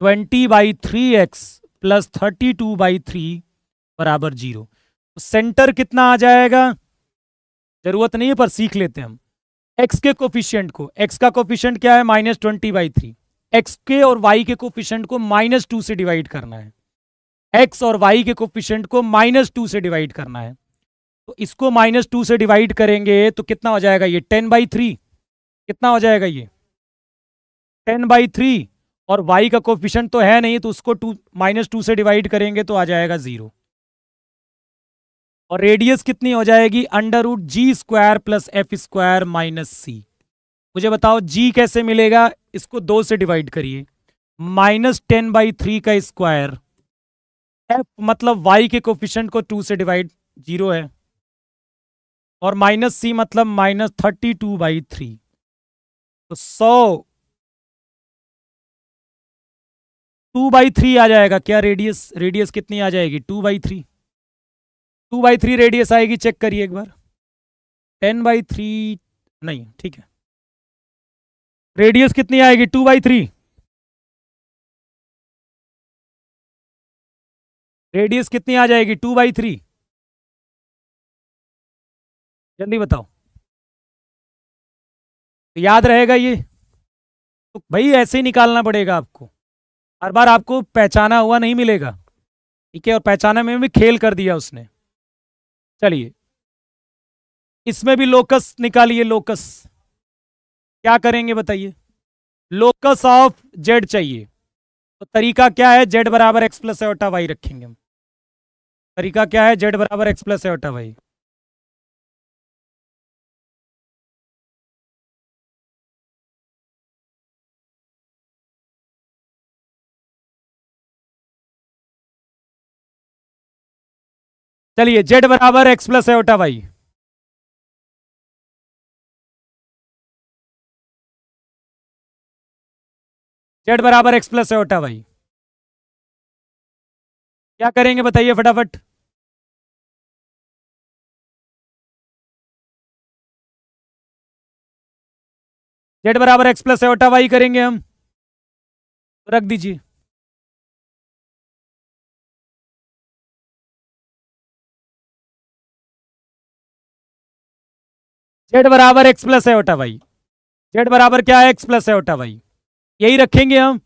twenty by three x plus thirty two by three बराबर जीरो तो सेंटर कितना आ जाएगा जरूरत नहीं है पर सीख लेते हम एक्स के कोफिशियंट को एक्स का कोफिशियंट क्या है minus twenty by three x के और वाई के कोफिशियंट को माइनस टू से डिवाइड करना है एक्स और वाई के कोफिशियंट को माइनस टू से डिवाइड करना है तो इसको माइनस टू से डिवाइड करेंगे तो कितना हो जाएगा ये टेन बाई थ्री कितना हो जाएगा ये टेन बाई थ्री और वाई का कोफिशंट तो है नहीं तो उसको टू माइनस टू से डिवाइड करेंगे तो आ जाएगा ज़ीरो और रेडियस कितनी हो जाएगी under root g square plus f square minus c मुझे बताओ जी कैसे मिलेगा इसको दो से डिवाइड करिए माइनस टेन बाई थ्री का स्क्वायर एफ मतलब वाई के कोफिशंट को टू से डिवाइड जीरो है और माइनस सी मतलब minus thirty two by three तो सौ टू बाई थ्री आ जाएगा क्या रेडियस रेडियस कितनी आ जाएगी two by three two by three radius आएगी चेक करिए एक बार टेन बाई थ्री नहीं ठीक है रेडियस कितनी आएगी टू बाई थ्री रेडियस कितनी आ जाएगी टू बाई थ्री जल्दी बताओ तो याद रहेगा ये तो भाई ऐसे ही निकालना पड़ेगा आपको हर बार आपको पहचाना हुआ नहीं मिलेगा ठीक है और पहचाना में भी खेल कर दिया उसने चलिए इसमें भी लोकस निकालिए लोकस क्या करेंगे बताइए लोकस ऑफ जेड चाहिए तो तरीका क्या है जेड बराबर एक्स प्लस एवटा वाई रखेंगे हम तरीका क्या है जेड बराबर एक्स प्लस एवटा वाई चलिए जेड बराबर एक्स प्लस एटा वाई जेड बराबर एक्स प्लस एटा वाई क्या करेंगे बताइए फटाफट जेड बराबर एक्स प्लस एटा वाई करेंगे हम रख दीजिए जेड बराबर x plus iota Y z बराबर क्या है x plus iota Y यही रखेंगे हम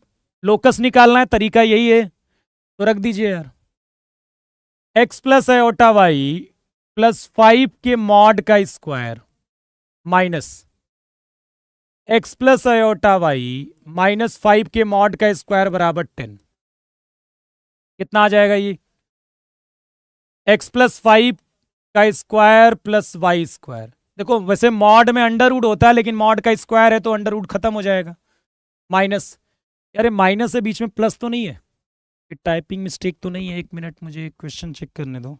लोकस निकालना है तरीका यही है तो रख दीजिए यार x plus iota y plus five के मॉड का square minus x plus iota y minus five के मॉड का स्क्वायर बराबर टेन कितना आ जाएगा ये एक्स प्लस फाइव का स्क्वायर प्लस वाई स्क्वायर देखो वैसे मॉड में अंडर रूट होता है लेकिन मॉड का स्क्वायर है तो अंडर रूट खत्म हो जाएगा माइनस यार माइनस है बीच में प्लस तो नहीं है टाइपिंग मिस्टेक तो नहीं है एक मिनट मुझे क्वेश्चन चेक करने दो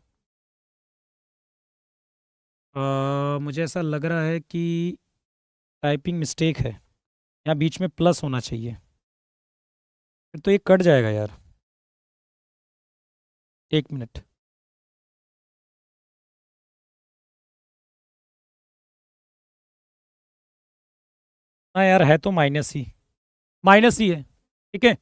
आ, मुझे ऐसा लग रहा है कि टाइपिंग मिस्टेक है यहाँ बीच में प्लस होना चाहिए तो ये कट जाएगा यार एक मिनट हाँ यार है तो माइनस ही माइनस ही है ठीक है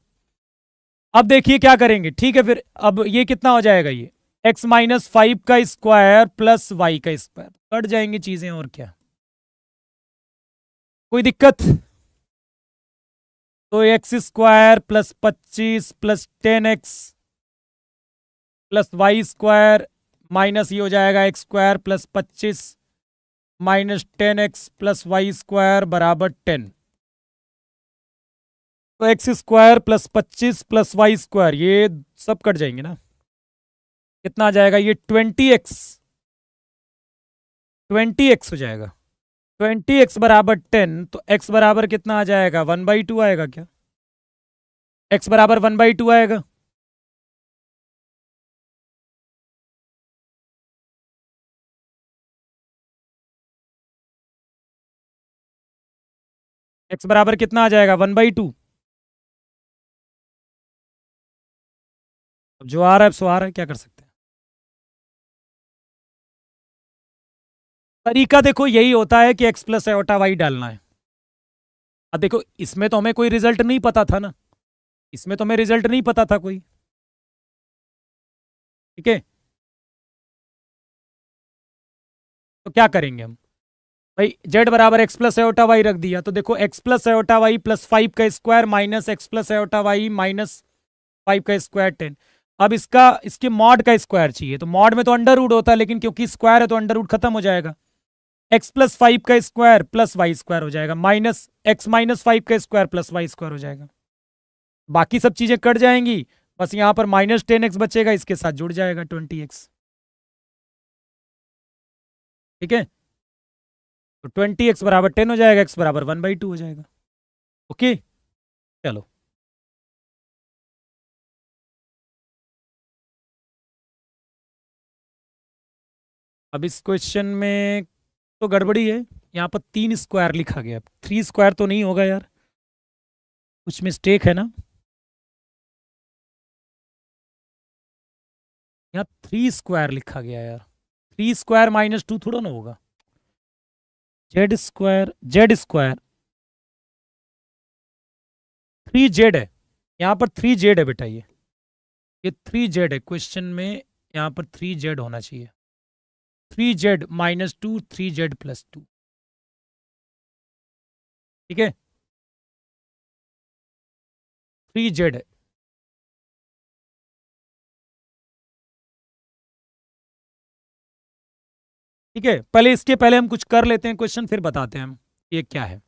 अब देखिए क्या करेंगे ठीक है फिर अब ये कितना हो जाएगा ये एक्स माइनस फाइव का स्क्वायर प्लस वाई का स्क्वायर कट जाएंगे चीजें और क्या कोई दिक्कत तो एक्स स्क्वायर प्लस पच्चीस plus ten x plus Y square minus ये हो जाएगा एक्स स्क्वायर प्लस पच्चीस minus ten x plus Y square बराबर टेन तो एक्स स्क्वायर प्लस पच्चीस प्लस वाई स्क्वायर ये सब कट जाएंगे ना कितना आ जाएगा ये ट्वेंटी एक्स ट्वेंटी एक्स हो जाएगा ट्वेंटी एक्स बराबर टेन तो एक्स बराबर कितना आ जाएगा वन बाई टू आएगा क्या एक्स बराबर वन बाई टू आएगा एक्स बराबर कितना आ जाएगा वन बाई टू अब जो आ रहा है सो आ रहा है क्या कर सकते हैं तरीका देखो यही होता है कि एक्स प्लस एवटा वाई डालना है अब देखो इसमें तो हमें कोई रिजल्ट नहीं पता था ना इसमें तो हमें रिजल्ट नहीं पता था कोई ठीक है तो क्या करेंगे हम भाई जेड बराबर एक्स प्लस एयोटा वाई रख दिया तो देखो x plus iota y plus five का square minus x plus iota y minus five का स्क्वायर टेन अब इसका इसके मॉड का स्क्वायर चाहिए तो मॉड में तो अंडर रूड होता है लेकिन क्योंकि स्क्वायर है तो अंडर रूड खत्म हो जाएगा एक्स प्लस फाइव का स्क्वायर प्लस वाई स्क्वायर हो जाएगा माइनस एक्स माइनस फाइव का स्क्वायर प्लस वाई स्क्वायर हो जाएगा बाकी सब चीज़ें कट जाएंगी बस यहाँ पर माइनस टेन एक्स बचेगा इसके साथ जुड़ जाएगा ट्वेंटी एक्स ठीक है तो ट्वेंटी एक्स बराबर टेन हो जाएगा एक्स बराबर वन बाई टू हो जाएगा ओके चलो अब इस क्वेश्चन में तो गड़बड़ी है यहाँ पर तीन स्क्वायर लिखा गया थ्री स्क्वायर तो नहीं होगा यार कुछ मिस्टेक है ना यहाँ थ्री स्क्वायर लिखा गया यार थ्री स्क्वायर माइनस टू थोड़ा ना होगा z square z square three z है यहाँ पर थ्री जेड है बेटा ये ये थ्री जेड है क्वेश्चन में यहाँ पर थ्री जेड होना चाहिए three z minus two three z plus two ठीक है थ्री जेड है ठीक है पहले इसके पहले हम कुछ कर लेते हैं क्वेश्चन फिर बताते हैं हम ये क्या है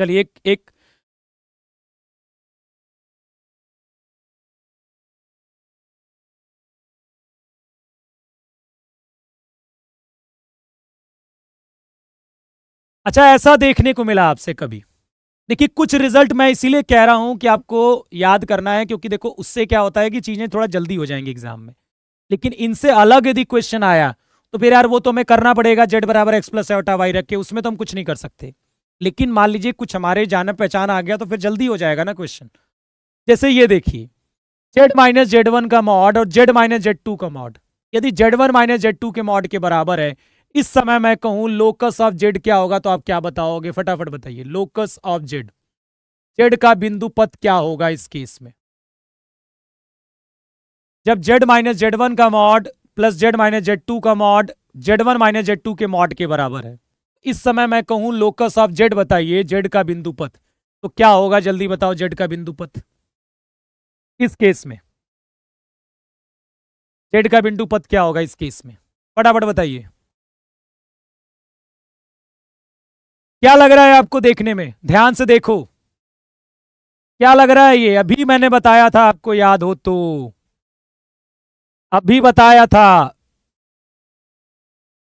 चलिए एक एक अच्छा ऐसा देखने को मिला आपसे कभी देखिए कुछ रिजल्ट मैं इसीलिए कह रहा हूं कि आपको याद करना है क्योंकि देखो उससे क्या होता है कि चीजें थोड़ा जल्दी हो जाएंगी एग्जाम में लेकिन इनसे अलग यदि क्वेश्चन आया तो फिर यार वो तो हमें करना पड़ेगा जेड बराबर एक्स प्लस एवटा वाई रख के उसमें तो हम कुछ नहीं कर सकते लेकिन मान लीजिए कुछ हमारे जान पहचान आ गया तो फिर जल्दी हो जाएगा ना क्वेश्चन जैसे ये देखिए जेड माइनस जेड वन का मॉड और जेड माइनस जेड टू का मॉड यदि Z one minus Z two के मॉड के बराबर है इस समय मैं कहूं लोकस ऑफ जेड क्या होगा तो आप क्या बताओगे फटाफट बताइए लोकस ऑफ जेड जेड का बिंदु पथ क्या होगा इस केस में जब जेड माइनस जेड वन का mod plus z minus Z two का mod z one minus Z two के मॉड के बराबर है इस समय मैं कहूं लोकस ऑफ जेड बताइए जेड का बिंदु पथ तो क्या होगा जल्दी बताओ जेड का बिंदु पथ इस केस में जेड का बिंदु पथ क्या होगा इस केस में फटाफट बताइए क्या लग रहा है आपको देखने में ध्यान से देखो क्या लग रहा है ये अभी मैंने बताया था आपको याद हो तो अभी बताया था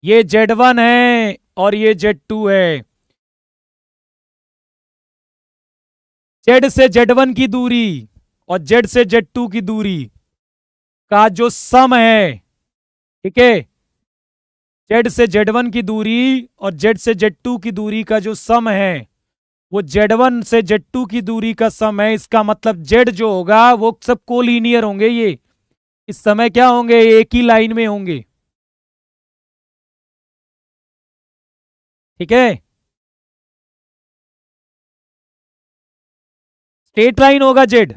ये जेड वन है और ये जेड टू है जेड से जेड वन की दूरी और जेड से जेड टू की दूरी का जो सम है ठीक है जेड से जेड वन की दूरी और जेड से जेड टू की दूरी का जो सम है वो जेड वन से जेड टू की दूरी का सम है इसका मतलब जेड जो होगा वो सब कोलिनियर होंगे ये इस समय क्या होंगे एक ही लाइन में होंगे ठीक है स्ट्रेट लाइन होगा जेड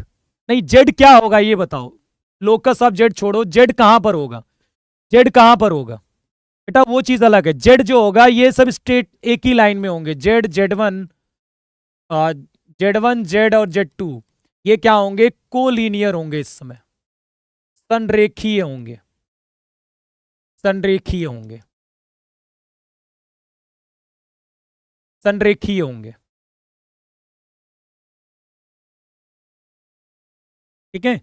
नहीं जेड क्या होगा ये बताओ लोकस आप जेड छोड़ो जेड कहां पर होगा जेड कहां पर होगा बेटा वो चीज अलग है जेड जो होगा ये सब स्ट्रेट एक ही लाइन में होंगे z Z one Z one z और जेड टू ये क्या होंगे कोलिनियर होंगे इस समय संरेखीय होंगे संरेखीय होंगे संरेखीय होंगे ठीक है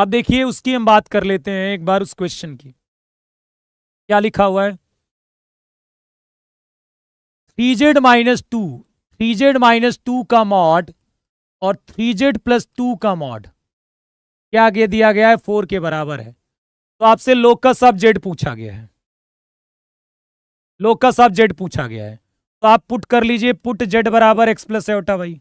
अब देखिए उसकी हम बात कर लेते हैं एक बार उस क्वेश्चन की क्या लिखा हुआ है three z minus two three z minus two का मॉड और थ्री जेड प्लस टू का मॉड क्या आगे दिया गया है फोर के बराबर है तो आपसे लोकस ऑफ जेड पूछा गया है लोकस ऑफ जेड पूछा गया है तो आप पुट कर लीजिए पुट जेड बराबर एक्स प्लस एटा भाई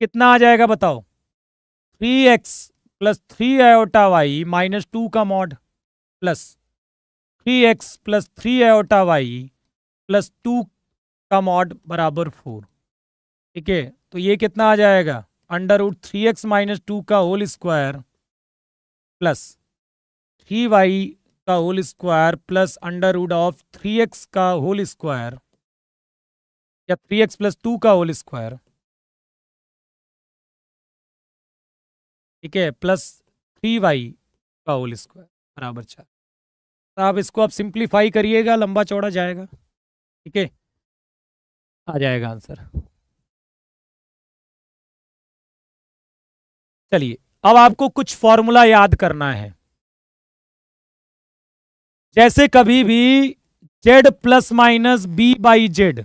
कितना आ जाएगा बताओ three x plus three iota y minus two का mod plus three x plus three iota y plus two का मॉड बराबर फोर ठीक है तो ये कितना आ जाएगा under root three x minus two का whole square plus three y का whole square plus under root of three x का होल स्क्वायर या थ्री एक्स प्लस टू का होल स्क्वायर ठीक है प्लस थ्री वाई का होल स्क्वायर बराबर चार तो आप इसको आप सिंप्लीफाई करिएगा लंबा चौड़ा जाएगा ठीक है आ जाएगा आंसर चलिए अब आपको कुछ फॉर्मूला याद करना है जैसे कभी भी z plus minus b by z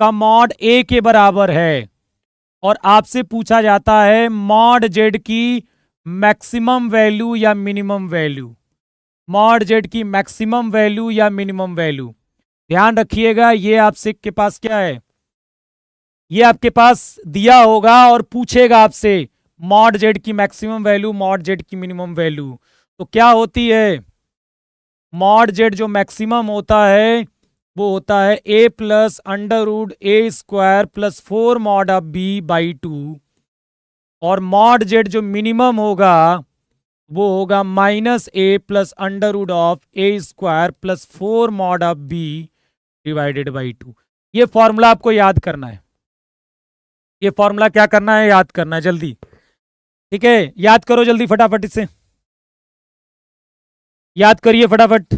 का मॉड ए के बराबर है और आपसे पूछा जाता है मॉड जेड की मैक्सिमम वैल्यू या मिनिमम वैल्यू मॉड जेड की मैक्सिमम वैल्यू या मिनिमम वैल्यू ध्यान रखिएगा ये आपसे के पास क्या है ये आपके पास दिया होगा और पूछेगा आपसे मॉड जेड की मैक्सिमम वैल्यू मॉड जेड की मिनिमम वैल्यू तो क्या होती है मॉड जेड जो मैक्सिमम होता है वो होता है ए plus under root a square plus four mod of b by two और मॉड जेड जो मिनिमम होगा वो होगा minus a plus under root of a square plus four mod of b divided by two ये formula आपको याद करना है ये फॉर्मूला क्या करना है याद करना है जल्दी ठीक है याद करो जल्दी फटाफट इसे याद करिए फटाफट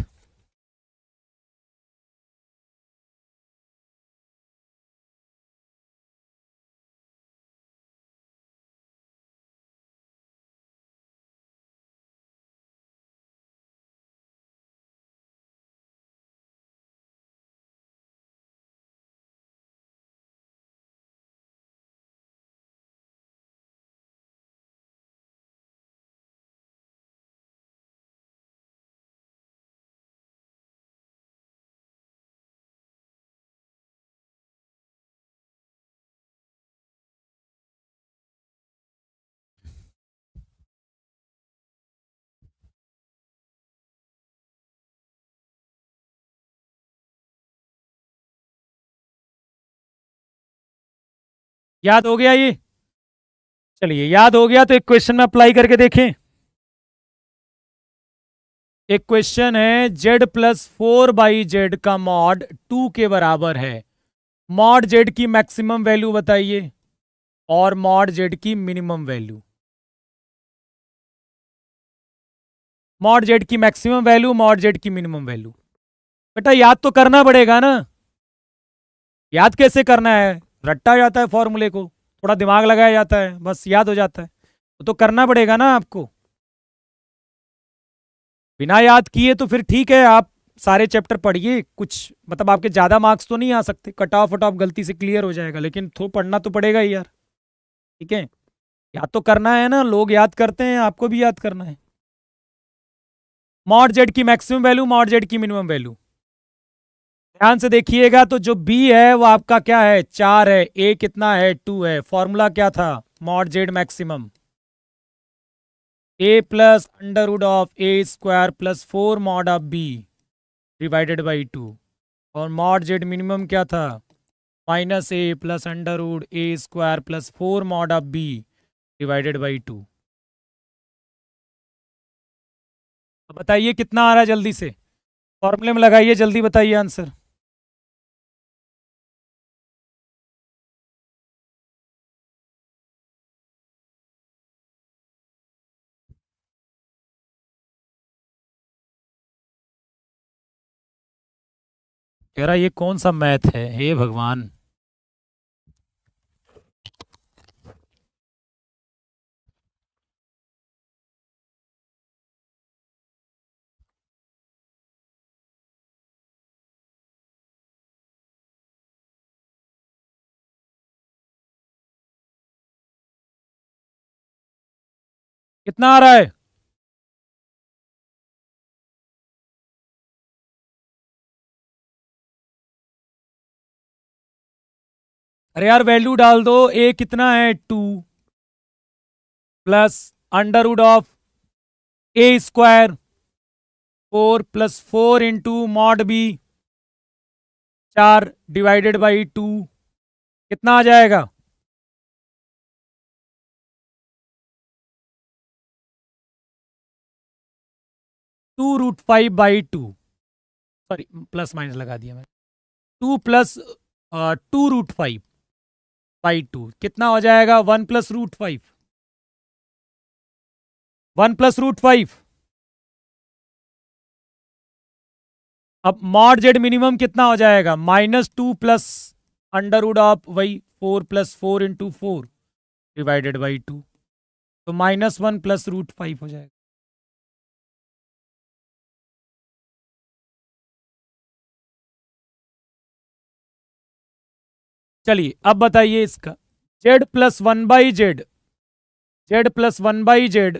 याद हो गया ये चलिए याद हो गया तो एक क्वेश्चन में अप्लाई करके देखें एक क्वेश्चन है Z plus four by z का मॉड टू के बराबर है मॉड जेड की मैक्सिमम वैल्यू बताइए और मॉड जेड की मिनिमम वैल्यू मॉड जेड की मैक्सिमम वैल्यू मॉड जेड की मिनिमम वैल्यू बेटा याद तो करना पड़ेगा ना याद कैसे करना है रट्टा जाता है फॉर्मूले को थोड़ा दिमाग लगाया जाता है बस याद हो जाता है तो करना पड़ेगा ना आपको बिना याद किए तो फिर ठीक है आप सारे चैप्टर पढ़िए कुछ मतलब आपके ज़्यादा मार्क्स तो नहीं आ सकते कट ऑफ वट ऑफ गलती से क्लियर हो जाएगा लेकिन थो पढ़ना तो पड़ेगा ही यार ठीक है याद तो करना है ना लोग याद करते हैं आपको भी याद करना है मॉड जेड की मैक्सिमम वैल्यू मॉड जेड की मिनिमम वैल्यू ध्यान से देखिएगा तो जो बी है वो आपका क्या है चार है ए कितना है टू है फॉर्मूला क्या था mod z maximum a plus under root of a square plus four mod of b divided by two और मॉड जेड मिनिमम क्या था minus a plus under a square plus four mod of b divided by two बताइए कितना आ रहा है जल्दी से फॉर्मूले में लगाइए जल्दी बताइए आंसर कह रहा ये कौन सा मैथ है हे भगवान कितना आ रहा है अरे यार वैल्यू डाल दो ए कितना है two plus under of a square four plus four into mod b चार डिवाइडेड बाई टू कितना आ जाएगा two root five by two sorry plus minus लगा दिया मैंने two plus two root five by two कितना हो जाएगा one plus root five one plus root five अब मॉड जेड मिनिमम कितना हो जाएगा minus two plus under under root of वही four plus four into four divided by two तो minus one plus root five हो जाएगा चलिए अब बताइए इसका z plus one by z Z plus one by z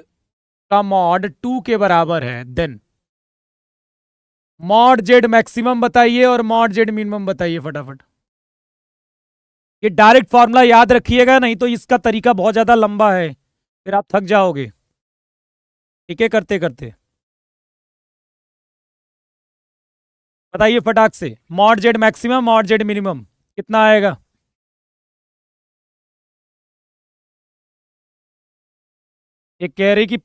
का मॉड टू के बराबर है देन मॉड जेड मैक्सिमम बताइए और मॉड जेड मिनिमम बताइए फटाफट ये डायरेक्ट फॉर्मूला याद रखिएगा नहीं तो इसका तरीका बहुत ज़्यादा लंबा है फिर आप थक जाओगे ठीक है करते करते बताइए फटाक से mod z maximum mod z minimum कितना आएगा ये कह रही कि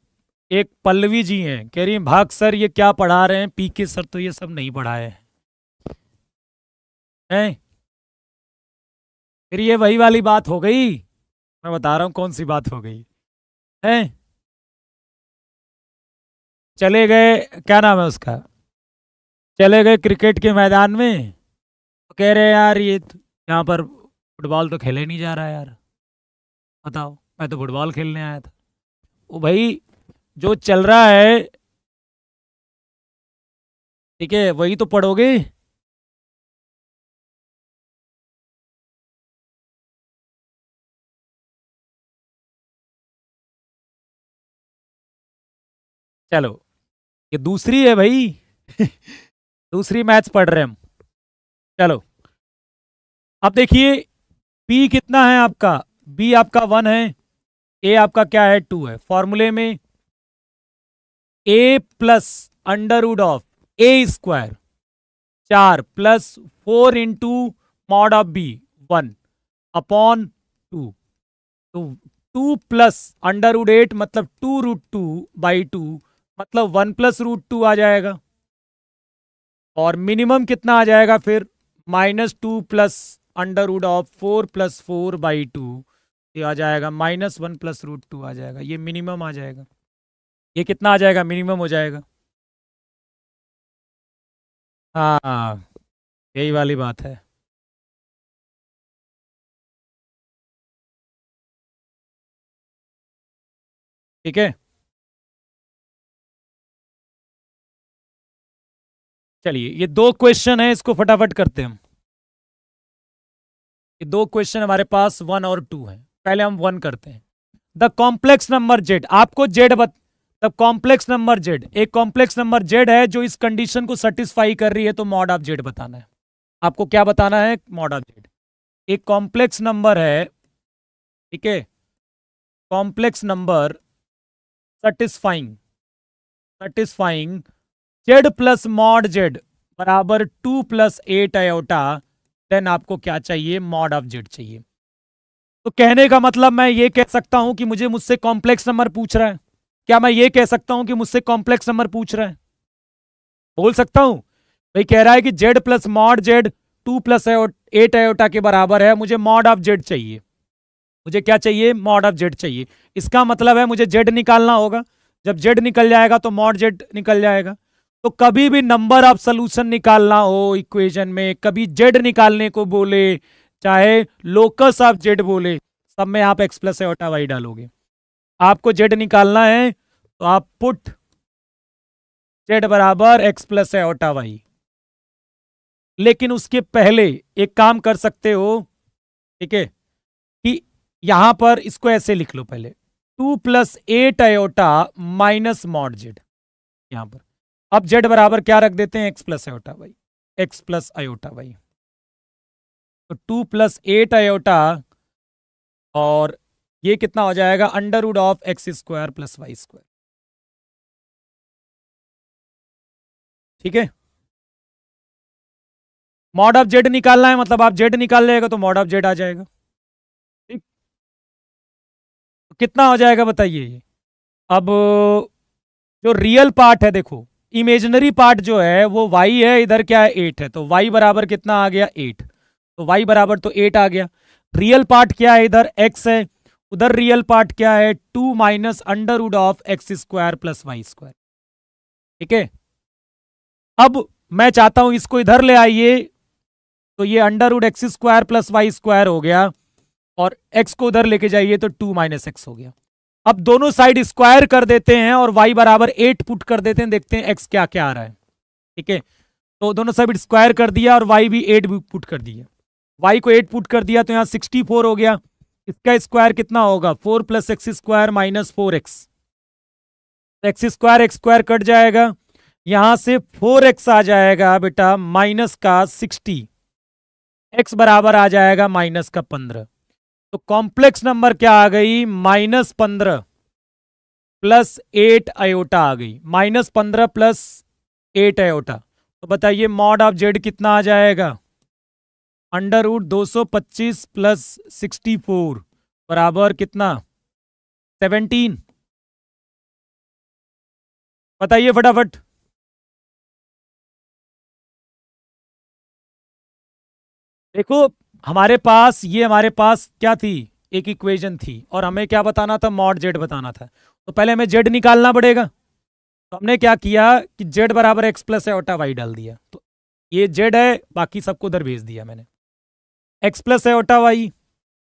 एक पल्लवी जी हैं कह रही है भाग सर ये क्या पढ़ा रहे हैं पी के सर तो ये सब नहीं पढ़ाए हैं फिर ये वही वाली बात हो गई मैं बता रहा हूँ कौन सी बात हो गई है चले गए क्या नाम है उसका चले गए क्रिकेट के मैदान में तो कह रहे यार ये तो यहाँ पर फुटबॉल तो खेले नहीं जा रहा यार बताओ मैं तो फुटबॉल खेलने आया था वो भाई जो चल रहा है ठीक है वही तो पढ़ोगे चलो ये दूसरी है भाई [LAUGHS] दूसरी मैच पढ़ रहे हम चलो अब देखिए बी कितना है आपका बी आपका वन है ए आपका क्या है टू है फॉर्मूले में a plus under root of a square चार plus four into mod of b one upon two तो टू प्लस अंडरवुड एट मतलब two root two by two मतलब वन प्लस रूट टू आ जाएगा और मिनिमम कितना आ जाएगा फिर minus two plus under root of four plus four by two ये आ जाएगा minus one plus root two आ जाएगा ये मिनिमम आ जाएगा ये कितना आ जाएगा मिनिमम हो जाएगा हाँ यही वाली बात है ठीक है चलिए ये दो क्वेश्चन है इसको फटाफट करते हैं हम ये दो क्वेश्चन हमारे पास वन और टू हैं पहले हम वन करते हैं द कॉम्प्लेक्स नंबर जेड आपको जेड बत द कॉम्प्लेक्स नंबर जेड एक कॉम्प्लेक्स नंबर जेड है जो इस कंडीशन को सेटिस्फाई कर रही है तो मॉड ऑफ जेड बताना है आपको क्या बताना है मॉड ऑफ जेड एक कॉम्प्लेक्स नंबर है ठीक है complex number satisfying satisfying z plus mod z बराबर two plus eight iota then आपको क्या चाहिए मॉड ऑफ जेड चाहिए तो कहने का मतलब मैं ये कह सकता हूं कि मुझे मुझसे कॉम्प्लेक्स नंबर पूछ रहा है क्या मैं ये कह सकता हूं कि मुझसे कॉम्प्लेक्स नंबर पूछ रहा है बोल सकता हूं भाई कह रहा है कि z plus mod Z two plus eight iota के बराबर है मुझे मॉड ऑफ जेड चाहिए मुझे क्या चाहिए मॉड ऑफ जेड चाहिए इसका मतलब है मुझे जेड निकालना होगा जब जेड निकल जाएगा तो मॉड जेड निकल जाएगा तो कभी भी नंबर ऑफ सोल्यूशन निकालना हो इक्वेशन में कभी जेड निकालने को बोले चाहे लोकस आप जेड बोले सब में आप एक्स प्लस ओटा वाई डालोगे आपको जेड निकालना है तो आप पुट जेड बराबर एक्स प्लस ओटा वाई लेकिन उसके पहले एक काम कर सकते हो ठीक है कि यहां पर इसको ऐसे लिख लो पहले two plus eight iota minus mod z यहां पर अब जेड बराबर क्या रख देते हैं x plus iota y x plus iota y तो टू प्लस एट आयोटा और ये कितना हो जाएगा under of x square plus Y square ठीक है मॉड ऑफ जेड निकालना है मतलब आप जेड निकाल लेगा तो मॉड ऑफ जेड आ जाएगा ठीक तो कितना हो जाएगा बताइए अब जो रियल पार्ट है देखो इमेजनरी पार्ट जो है वो वाई है इधर क्या है एट है तो वाई बराबर कितना आ गया एट तो वाई बराबर तो एट आ गया रियल पार्ट क्या है इधर एक्स है उधर रियल पार्ट क्या है two minus under root of x square plus Y square ठीक है अब मैं चाहता हूं इसको इधर ले आइए तो ये under root x square plus Y square हो गया और एक्स को उधर लेके जाइए तो टू माइनस एक्स हो गया अब दोनों साइड स्क्वायर कर देते हैं और वाई बराबर एट पुट कर देते हैं देखते हैं एक्स क्या क्या आ रहा है ठीक है तो दोनों साइड स्क्वायर कर दिया और वाई भी एट पुट कर दिया वाई को एट पुट कर दिया तो यहाँ सिक्सटी फोर हो गया इसका स्क्वायर कितना होगा four plus x square minus four x x square x square cut जाएगा यहां से फोर एक्स आ जाएगा बेटा माइनस का सिक्सटी एक्स बराबर आ जाएगा माइनस का पंद्रह तो कॉम्प्लेक्स नंबर क्या आ गई माइनस पंद्रह प्लस एट आयोटा आ गई माइनस पंद्रह प्लस एट आयोटा तो बताइए मॉड ऑफ जेड कितना आ जाएगा अंडर उड दो सौ पच्चीस प्लस सिक्सटी फोर बराबर कितना सेवनटीन बताइए फटाफट देखो हमारे पास ये हमारे पास क्या थी एक इक्वेशन थी और हमें क्या बताना था मॉड जेड बताना था तो पहले हमें जेड निकालना पड़ेगा तो हमने क्या किया कि जेड बराबर x plus iota Y डाल दिया तो ये जेड है बाकी सबको उधर भेज दिया मैंने एक्स प्लस एटा वाई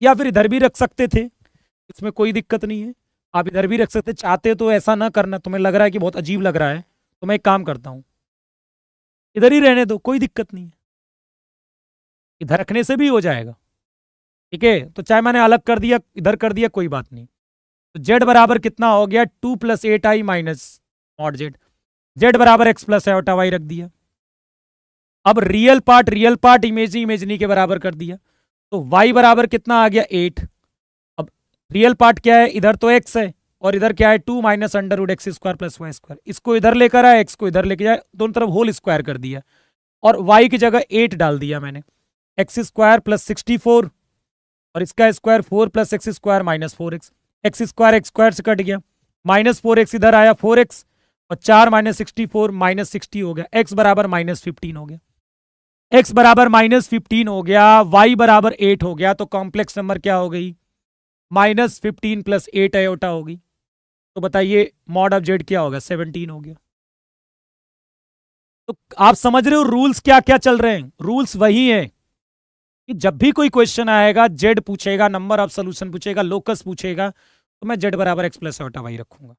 या फिर इधर भी रख सकते थे इसमें कोई दिक्कत नहीं है आप इधर भी रख सकते चाहते तो ऐसा ना करना तुम्हें लग रहा है कि बहुत अजीब लग रहा है तो मैं एक काम करता हूँ इधर ही रहने दो कोई दिक्कत नहीं है इधर रखने से भी हो जाएगा ठीक है तो चाहे मैंने अलग कर दिया इधर कर दिया कोई बात नहीं तो जेड बराबर कितना हो गया two plus eight i minus not z z बराबर एक्स प्लस एटा वाई रख दिया अब real part real part imaginary imaginary के बराबर कर दिया तो वाई बराबर कितना आ गया एट अब रियल पार्ट क्या है इधर तो एक्स है और इधर क्या है two minus under root x square plus Y square इसको इधर लेकर आया एक्स को इधर लेके जाए दोनों तरफ होल स्क्वायर कर दिया और वाई की जगह एट डाल दिया मैंने x square plus sixty four और इसका square four plus x square minus four x x square x square से कट गया माइनस फोर एक्स इधर आया फोर एक्स और चार minus sixty four minus sixty हो गया एक्स बराबर माइनस फिफ्टीन हो गया एक्स बराबर माइनस फिफ्टीन हो गया वाई बराबर एट हो गया तो कॉम्प्लेक्स नंबर क्या हो गई माइनस फिफ्टीन प्लस एट एटा होगी तो बताइए मॉड ऑफ जेड क्या होगा सेवनटीन हो गया तो आप समझ रहे हो रूल्स क्या क्या चल रहे हैं रूल्स वही हैं कि जब भी कोई क्वेश्चन आएगा जेड पूछेगा नंबर ऑफ सोल्यूशन पूछेगा लोकस पूछेगा तो मैं जेड बराबर एक्स प्लस एटा वाई रखूंगा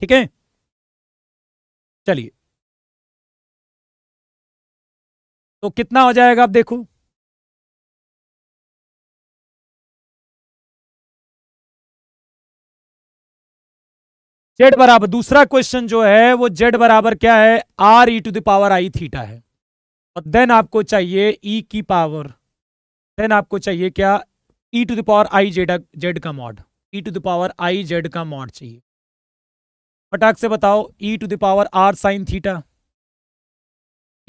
ठीक है चलिए तो कितना हो जाएगा आप देखो जेड बराबर दूसरा क्वेश्चन जो है वो जेड बराबर क्या है r e to the power I theta है और देन आपको चाहिए ई e की पावर देन आपको चाहिए क्या e to the power i z Z का mod e to the power i z का मॉड चाहिए फटाक से बताओ e to the power r sine theta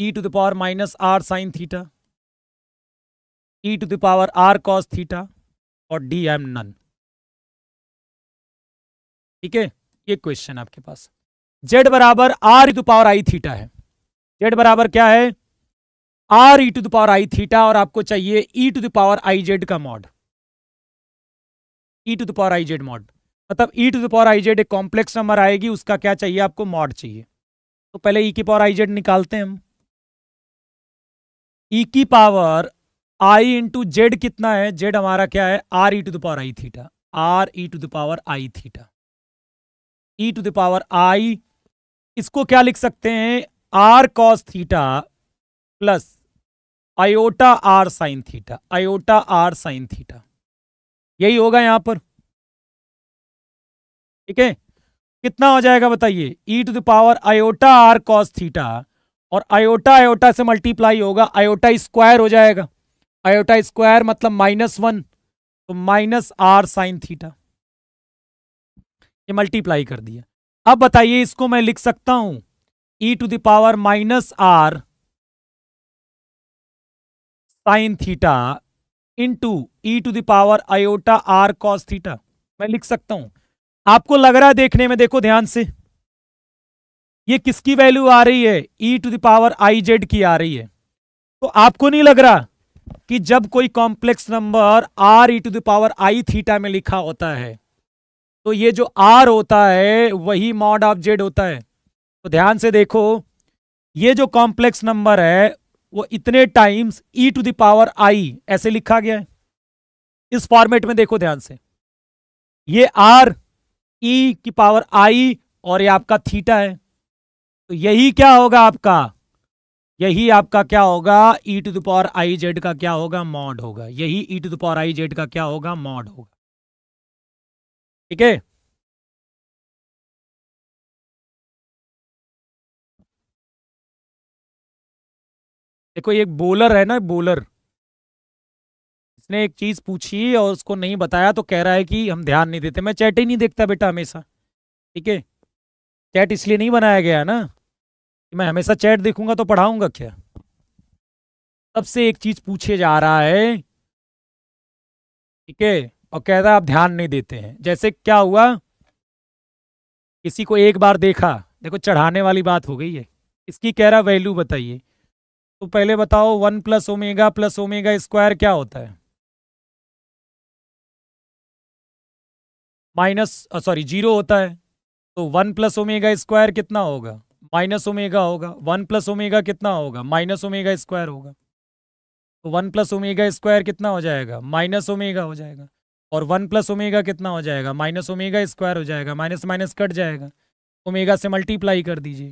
E to the power minus r sine theta E to the power r cos theta और डी एम नन ठीक है ये क्वेश्चन आपके पास जेड बराबर r e to power I theta है जेड बराबर क्या है r e to the power I theta और आपको चाहिए e to the power i z का mod e to the power i z mod मतलब e to the power i z एक कॉम्प्लेक्स नंबर आएगी उसका क्या चाहिए आपको मॉड चाहिए तो पहले ई के पावर आई जेड निकालते हैं हम ई e की पावर आई इंटू जेड कितना है जेड हमारा क्या है r e to the power I theta r e to the power I theta E to the power i इसको क्या लिख सकते हैं r cos theta plus iota are sine theta iota are sine theta यही होगा यहां पर ठीक है कितना हो जाएगा बताइए e to the power iota r cos theta और आयोटा आयोटा से मल्टीप्लाई होगा आयोटा स्क्वायर हो जाएगा आयोटा स्क्वायर मतलब माइनस वन तो माइनस आर साइन थीटा ये मल्टीप्लाई कर दिया अब बताइए इसको मैं लिख सकता हूं e to the power minus r sine theta into e to the power iota r cos theta मैं लिख सकता हूं आपको लग रहा है देखने में देखो ध्यान से ये किसकी वैल्यू आ रही है ई टू दावर आई जेड की आ रही है तो आपको नहीं लग रहा कि जब कोई complex number r e to the power I theta में लिखा होता है तो ये जो आर होता है वही मॉड ऑफ जेड होता है तो ध्यान से देखो ये जो कॉम्प्लेक्स नंबर है वो इतने times e to the power i ऐसे लिखा गया है इस फॉर्मेट में देखो ध्यान से ये आर ई e की पावर आई और ये आपका थीटा है तो यही क्या होगा आपका यही आपका क्या होगा e to the power i z का क्या होगा मॉड होगा यही e to the power i z का क्या होगा मॉड होगा ठीक है देखो एक बोलर है ना बोलर इसने एक चीज पूछी और उसको नहीं बताया तो कह रहा है कि हम ध्यान नहीं देते मैं चैट ही नहीं देखता बेटा हमेशा ठीक है चैट इसलिए नहीं बनाया गया ना मैं हमेशा चैट देखूंगा तो पढ़ाऊंगा क्या तब से एक चीज पूछे जा रहा है ठीक है और कह रहा आप ध्यान नहीं देते हैं जैसे क्या हुआ किसी को एक बार देखा देखो चढ़ाने वाली बात हो गई है इसकी कह रहा वैल्यू बताइए तो पहले बताओ one plus omega plus omega square क्या होता है माइनस सॉरी जीरो होता है तो वन प्लस ओमेगा स्क्वायर कितना होगा माइनस ओमेगा होगा वन प्लस ओमेगा कितना होगा माइनस ओमेगा स्क्वायर होगा तो वन प्लस ओमेगा स्क्वायर कितना हो जाएगा माइनस ओमेगा हो जाएगा और वन प्लस ओमेगा कितना हो जाएगा माइनस ओमेगा स्क्वायर हो जाएगा माइनस माइनस कट जाएगा ओमेगा से मल्टीप्लाई कर दीजिए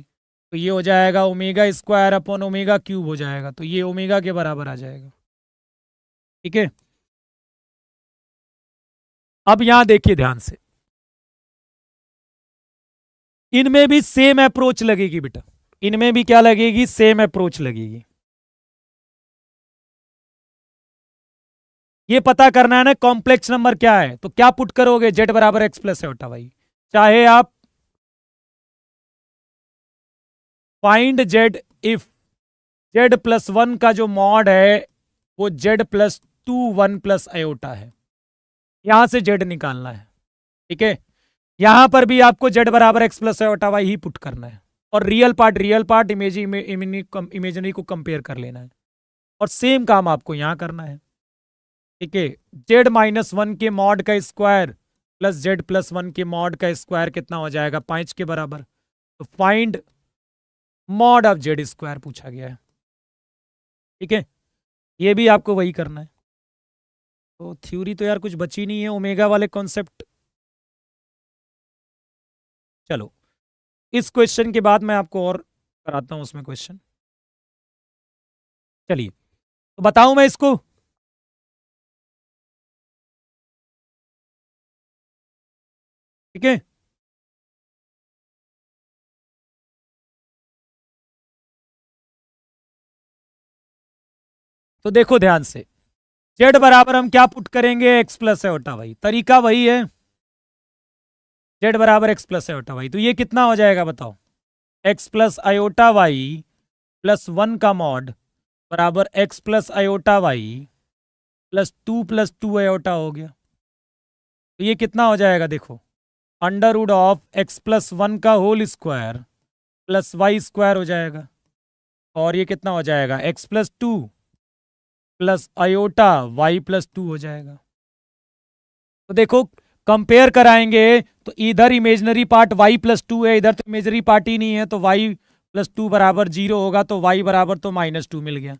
तो ये हो जाएगा omega square upon omega cube हो जाएगा तो ये ओमेगा के बराबर आ जाएगा ठीक है अब यहाँ देखिए ध्यान से इनमें भी सेम अप्रोच लगेगी बेटा इनमें भी क्या लगेगी सेम अप्रोच लगेगी ये पता करना है ना कॉम्प्लेक्स नंबर क्या है तो क्या पुट करोगे जेड बराबर एक्स प्लस है बेटा भाई चाहे आप find z if z plus one का जो मॉड है वो z plus two one plus iota है यहां से जेड निकालना है ठीक है यहां पर भी आपको जेड बराबर एक्स प्लस वाई ही पुट करना है और real part real part image imaginary को कंपेयर कर लेना है और सेम काम आपको यहाँ करना है ठीक है जेड माइनस वन के मॉड का square plus Z plus one के मॉड का स्क्वायर कितना हो जाएगा पांच के बराबर तो find mod of z square पूछा गया है ठीक है ये भी आपको वही करना है तो थ्योरी तो यार कुछ बची नहीं है ओमेगा वाले कॉन्सेप्ट चलो इस क्वेश्चन के बाद मैं आपको और कराता हूं उसमें क्वेश्चन चलिए तो बताऊं मैं इसको ठीक है तो देखो ध्यान से जेड बराबर हम क्या पुट करेंगे एक्स प्लस है ओटा भाई तरीका वही है जेड बराबर एक्स प्लस आयोटा वाई तो ये कितना हो जाएगा बताओ x plus iota Y plus one का मॉड बराबर x plus iota Y plus two plus two iota हो गया तो ये कितना हो जाएगा देखो under root of x plus one का whole square plus Y square हो जाएगा और ये कितना हो जाएगा x plus two plus iota Y plus two हो जाएगा तो देखो कंपेयर कराएंगे तो इधर imaginary part y plus two है इधर तो इमेजनरी पार्ट ही नहीं है तो वाई प्लस टू बराबर जीरो होगा तो वाई बराबर तो माइनस टू मिल गया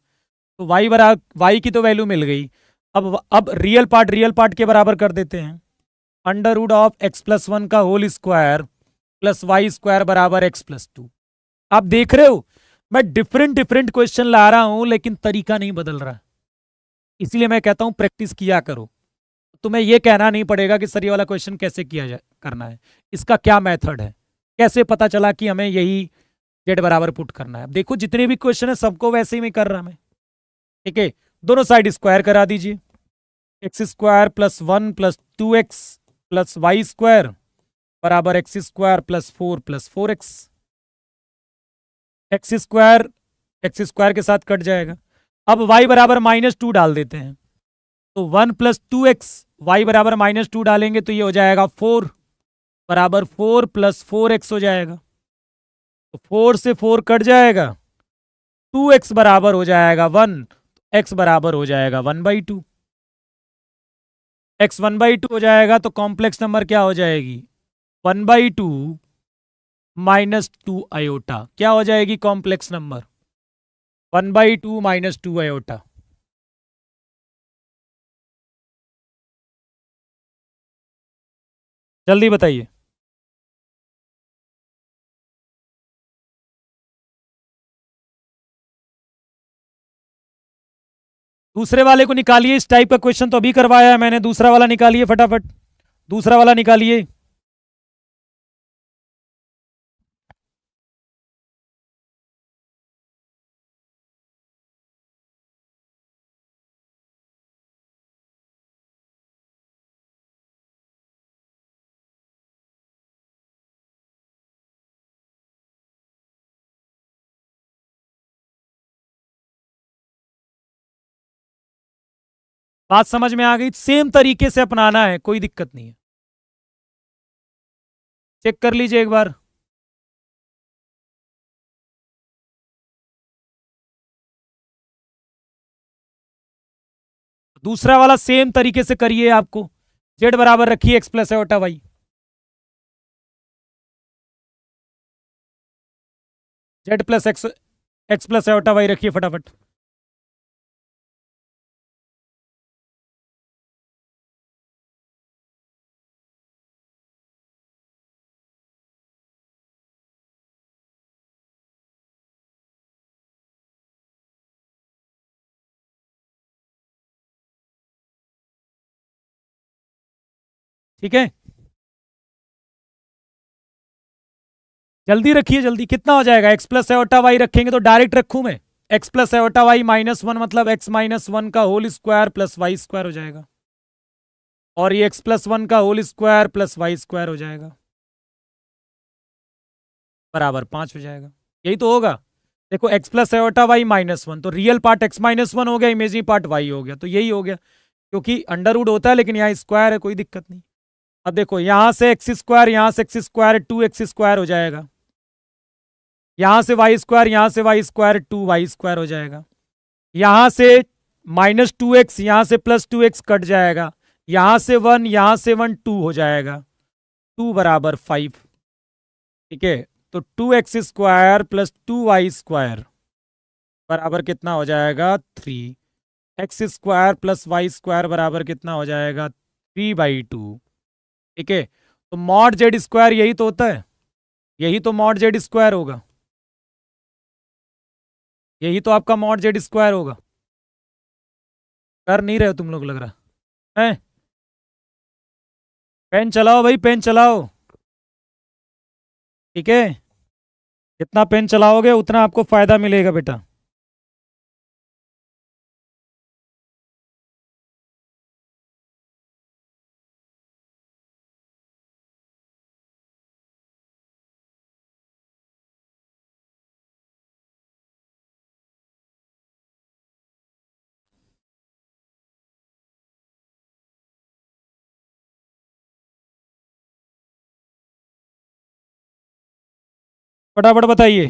तो वाई बराबर वाई की तो वैल्यू मिल गई अब अब रियल पार्ट रियल पार्ट के बराबर कर देते हैं under root of x plus one का whole square plus Y square बराबर एक्स प्लस टू आप देख रहे हो मैं डिफरेंट डिफरेंट क्वेश्चन ला रहा हूँ लेकिन तरीका नहीं बदल रहा इसलिए मैं कहता हूँ प्रैक्टिस किया करो तुम्हें यह कहना नहीं पड़ेगा कि सर ये वाला क्वेश्चन कैसे किया जाए करना है इसका क्या मेथड है कैसे पता चला कि हमें यही जेड बराबर पुट करना है देखो जितने भी क्वेश्चन है सबको वैसे ही में कर रहा मैं ठीक है दोनों साइड स्क्वायर करा दीजिए x square plus one plus two x plus Y square बराबर x square plus four plus four x x square x square के साथ कट जाएगा अब वाई बराबर माइनस टू डाल देते हैं तो one plus two x y बराबर माइनस टू डालेंगे तो ये हो जाएगा फोर बराबर फोर प्लस फोर एक्स हो जाएगा तो फोर से फोर कट जाएगा टू एक्स बराबर हो जाएगा वन तो एक्स बराबर हो जाएगा one by two x one by two हो जाएगा तो कॉम्प्लेक्स नंबर क्या हो जाएगी one by two minus two iota क्या हो जाएगी complex number one by two minus two iota जल्दी बताइए दूसरे वाले को निकालिए इस टाइप का क्वेश्चन तो अभी करवाया है मैंने दूसरा वाला निकालिए फटाफट दूसरा वाला निकालिए बात समझ में आ गई सेम तरीके से अपनाना है कोई दिक्कत नहीं है चेक कर लीजिए एक बार दूसरा वाला सेम तरीके से करिए आपको जेड बराबर रखिए एक्स प्लस एटा y z plus x x plus एटा वाई रखिए फटाफट ठीक है जल्दी रखिए जल्दी कितना हो जाएगा एक्स प्लस एवटा वाई रखेंगे तो डायरेक्ट रखू मैं x plus iota y minus one मतलब एक्स माइनस वन का whole square plus Y square हो जाएगा और ये एक्स प्लस वन का whole square plus Y square हो जाएगा बराबर पांच हो जाएगा यही तो होगा देखो x plus iota y minus one तो real part x minus one हो गया इमेजिंग पार्ट y हो गया तो यही हो गया क्योंकि अंडर होता है लेकिन यहाँ स्क्वायर है कोई दिक्कत नहीं अब देखो यहां से एक्स स्क्वायर यहां से x square two x square हो जाएगा यहां से वाई स्क्वायर यहां से y square two Y square हो जाएगा यहां से माइनस टू एक्स यहां से प्लस टू एक्स कट जाएगा यहां से वन यहां से वन टू हो जाएगा टू बराबर फाइव ठीक है तो two x square plus two Y square बराबर कितना हो जाएगा three x square plus Y square बराबर कितना हो जाएगा थ्री बाई टू ठीक है तो मॉड जेड स्क्वायर यही तो होता है यही तो मॉड जेड स्क्वायर होगा यही तो आपका मॉड जेड स्क्वायर होगा कर नहीं रहे हो तुम लोग लग रहा है पेन चलाओ भाई पेन चलाओ ठीक है जितना पेन चलाओगे उतना आपको फायदा मिलेगा बेटा फटाफट बताइए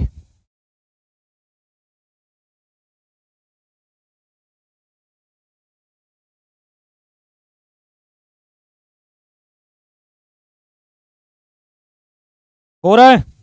हो रहा है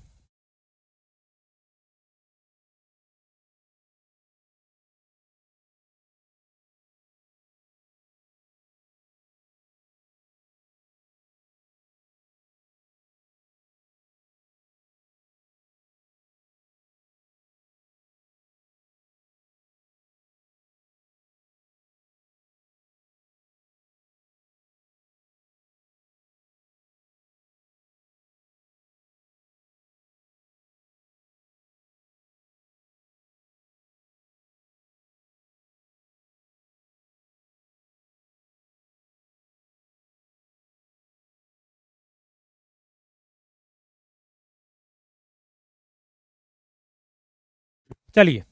चलिए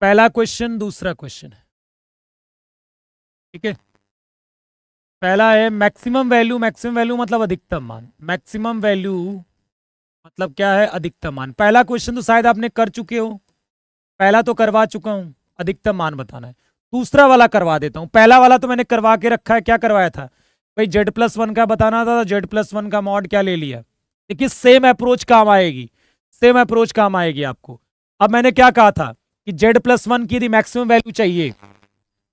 पहला क्वेश्चन दूसरा क्वेश्चन है ठीक है पहला है मैक्सिमम वैल्यू मैक्सिमम वैल्यू मतलब अधिकतम मान मैक्सिमम वैल्यू मतलब क्या है अधिकतम मान पहला क्वेश्चन तो शायद आपने कर चुके हो पहला तो करवा चुका हूं अधिकतम मान बताना है दूसरा वाला करवा देता हूं पहला वाला तो मैंने करवा के रखा है क्या करवाया था भाई जेड प्लस वन का बताना था जेड प्लस वन का मॉड क्या ले लिया देखिए सेम अप्रोच काम आएगी सेम अप्रोच काम आएगी आपको अब मैंने क्या कहा था कि जेड प्लस वन की यदि मैक्सिमम वैल्यू चाहिए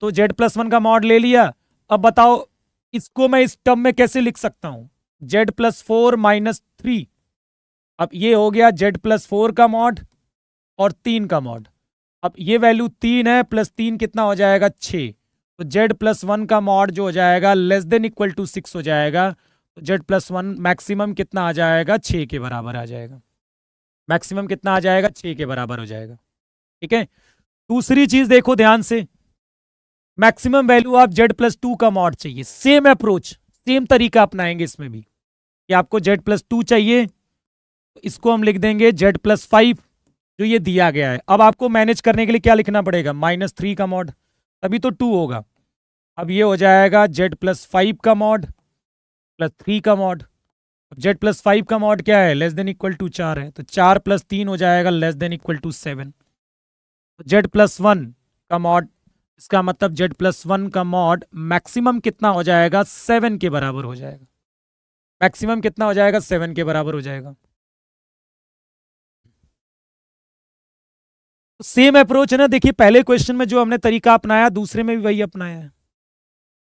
तो जेड प्लस वन का मॉड ले लिया अब बताओ इसको मैं इस टर्म में कैसे लिख सकता हूं z plus four minus three अब ये हो गया जेड प्लस फोर का मॉड और तीन का मॉड अब ये वैल्यू तीन है प्लस तीन कितना हो जाएगा छ तो जेड प्लस वन का मॉड जो हो जाएगा less than equal to six हो जाएगा जेड प्लस वन मैक्सिमम कितना आ जाएगा छः के बराबर आ जाएगा मैक्सिमम कितना आ जाएगा छः के बराबर हो जाएगा ठीक है दूसरी चीज देखो ध्यान से मैक्सिमम वैल्यू आप जेड प्लस टू का मॉड चाहिए सेम अप्रोच सेम तरीका अपनाएंगे इसमें भी कि आपको जेड प्लस टू चाहिए इसको हम लिख देंगे जेड प्लस फाइव जो ये दिया गया है अब आपको मैनेज करने के लिए क्या लिखना पड़ेगा माइनस थ्री का मॉड तभी तो टू होगा अब ये हो जाएगा जेड प्लस फाइव का मॉड प्लस थ्री का मॉड अब जेड प्लस फाइव का मॉड क्या है लेस देन इक्वल टू चार है तो चार प्लस तीन हो जाएगा less than equal to seven z plus one का मॉड इसका मतलब जेड प्लस वन का मॉड मैक्सिमम कितना हो जाएगा सेवन के बराबर हो जाएगा मैक्सिमम कितना हो जाएगा सेवन के बराबर हो जाएगा सेम तो अप्रोच है ना देखिए पहले क्वेश्चन में जो हमने तरीका अपनाया दूसरे में भी वही अपनाया है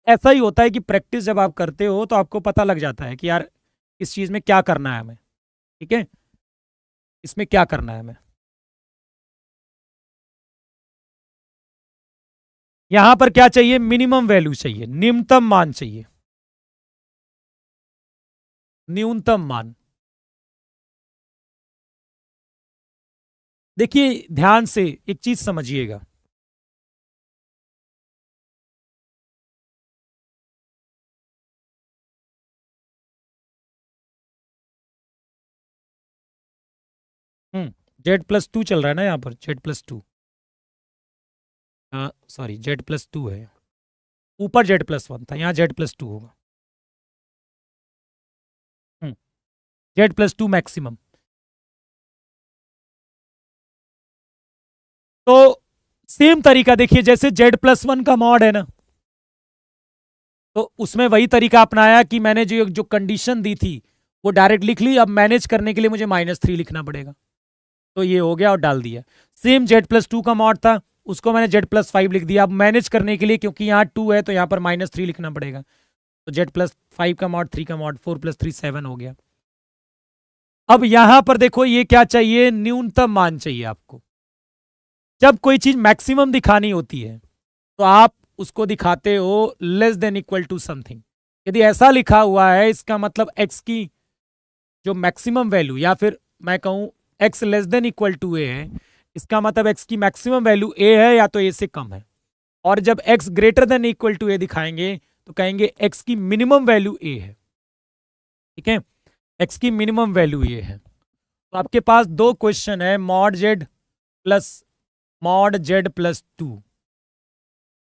ऐसा ही होता है कि प्रैक्टिस जब आप करते हो तो आपको पता लग जाता है कि यार इस चीज़ में क्या करना है हमें ठीक है इसमें क्या करना है हमें यहां पर क्या चाहिए मिनिमम वैल्यू चाहिए निम्नतम मान चाहिए न्यूनतम मान देखिए ध्यान से एक चीज समझिएगा जेड प्लस टू चल रहा है ना यहाँ पर Z plus two sorry z plus two है ऊपर जेड प्लस वन था यहाँ जेड प्लस टू होगा जेड प्लस टू मैक्सिमम तो सेम तरीका देखिए जैसे जेड प्लस वन का मॉड है ना तो उसमें वही तरीका अपनाया कि मैंने जो जो कंडीशन दी थी वो डायरेक्ट लिख ली अब मैनेज करने के लिए मुझे माइनस थ्री लिखना पड़ेगा तो ये हो गया और डाल दिया सेम जेड प्लस टू का मॉड था उसको मैंने जेड प्लस फाइव लिख दिया अब मैनेज करने के लिए क्योंकि यहाँ टू है तो यहाँ पर माइनस थ्री लिखना पड़ेगा तो जेड प्लस फाइव का मॉड थ्री का mod four plus three seven हो गया अब यहां पर देखो ये क्या चाहिए न्यूनतम मान चाहिए आपको जब कोई चीज मैक्सिमम दिखानी होती है तो आप उसको दिखाते हो less than equal to something यदि ऐसा लिखा हुआ है इसका मतलब एक्स की जो मैक्सिमम वैल्यू या फिर मैं कहूं x less than equal to a है इसका मतलब एक्स की मैक्सिमम वैल्यू ए है या तो ए से कम है और जब x greater than equal to a दिखाएंगे तो कहेंगे एक्स की मिनिमम वैल्यू ए है ठीक है एक्स की मिनिमम वैल्यू ए है तो आपके पास दो क्वेश्चन है mod z plus mod z plus two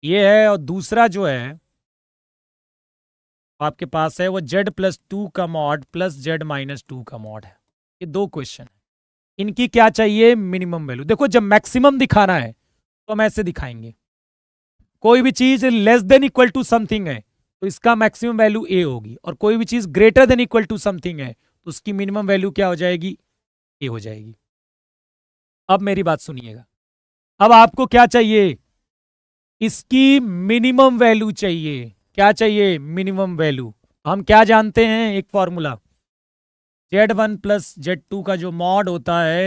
ये है और दूसरा जो है आपके पास है वो जेड प्लस टू का mod plus z minus two का मॉड है ये दो क्वेश्चन है इनकी क्या चाहिए मिनिमम वैल्यू देखो जब मैक्सिमम दिखाना है तो हम ऐसे दिखाएंगे कोई भी चीज less than equal to something है तो इसका मैक्सिमम वैल्यू ए होगी और कोई भी चीज greater than equal to something है तो उसकी मिनिमम वैल्यू क्या हो जाएगी ए हो जाएगी अब मेरी बात सुनिएगा अब आपको क्या चाहिए इसकी मिनिमम वैल्यू चाहिए क्या चाहिए मिनिमम वैल्यू हम क्या जानते हैं एक formula z one plus Z two का जो मॉड होता है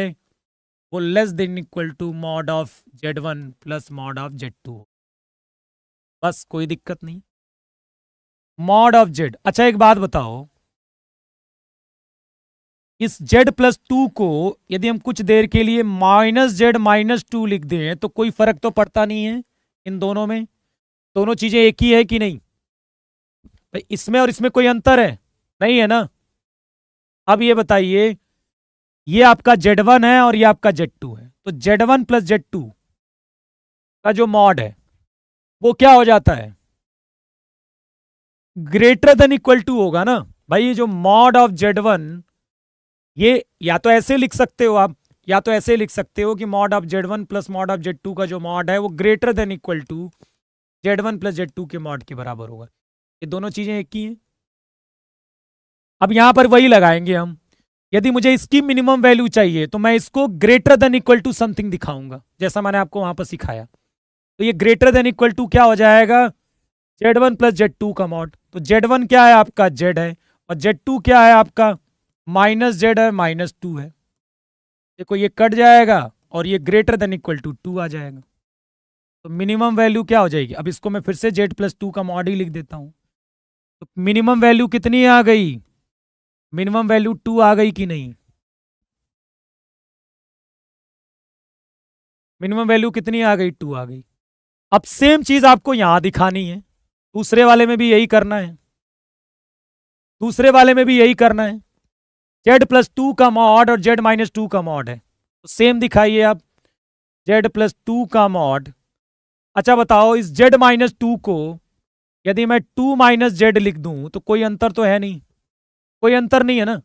वो less than equal to mod of Z one plus mod of Z two बस कोई दिक्कत नहीं मॉड ऑफ जेड अच्छा एक बात बताओ इस जेड प्लस टू को यदि हम कुछ देर के लिए माइनस जेड माइनस टू लिख दें तो कोई फर्क तो पड़ता नहीं है इन दोनों में दोनों चीजें एक ही है कि नहीं इसमें और इसमें कोई अंतर है नहीं है ना अब ये बताइए ये आपका जेड वन है और ये आपका जेड टू है तो Z one plus Z two का जो मॉड है वो क्या हो जाता है ग्रेटर देन इक्वल टू होगा ना भाई ये जो मॉड ऑफ जेड वन ये या तो ऐसे लिख सकते हो आप या तो ऐसे लिख सकते हो कि mod of Z one plus mod of Z two का जो मॉड है वो greater than equal to Z one plus Z two के मॉड के बराबर होगा ये दोनों चीज़ें एक ही हैं अब यहां पर वही लगाएंगे हम यदि मुझे इसकी मिनिमम वैल्यू चाहिए तो मैं इसको greater than equal to something दिखाऊंगा जैसा मैंने आपको वहां पर सिखाया तो ये ग्रेटर देन इक्वल टू क्या हो जाएगा Z one plus Z two का मॉड तो जेड वन क्या है आपका जेड है और जेड टू क्या है आपका माइनस जेड है माइनस टू है देखो ये कट जाएगा और ये greater than equal to two आ जाएगा तो मिनिमम वैल्यू क्या हो जाएगी अब इसको मैं फिर से जेड प्लस टू का मॉड ही लिख देता हूँ तो मिनिमम वैल्यू कितनी आ गई मिनिमम वैल्यू टू आ गई कि नहीं मिनिमम वैल्यू कितनी आ गई टू आ गई अब सेम चीज आपको यहां दिखानी है दूसरे वाले में भी यही करना है दूसरे वाले में भी यही करना है जेड प्लस टू का मॉड और जेड माइनस टू का मॉड है तो सेम दिखाइए आप जेड प्लस टू का मॉड अच्छा बताओ इस जेड माइनस टू को यदि मैं टू माइनस जेड लिख दूं तो कोई अंतर तो है नहीं कोई अंतर नहीं है ना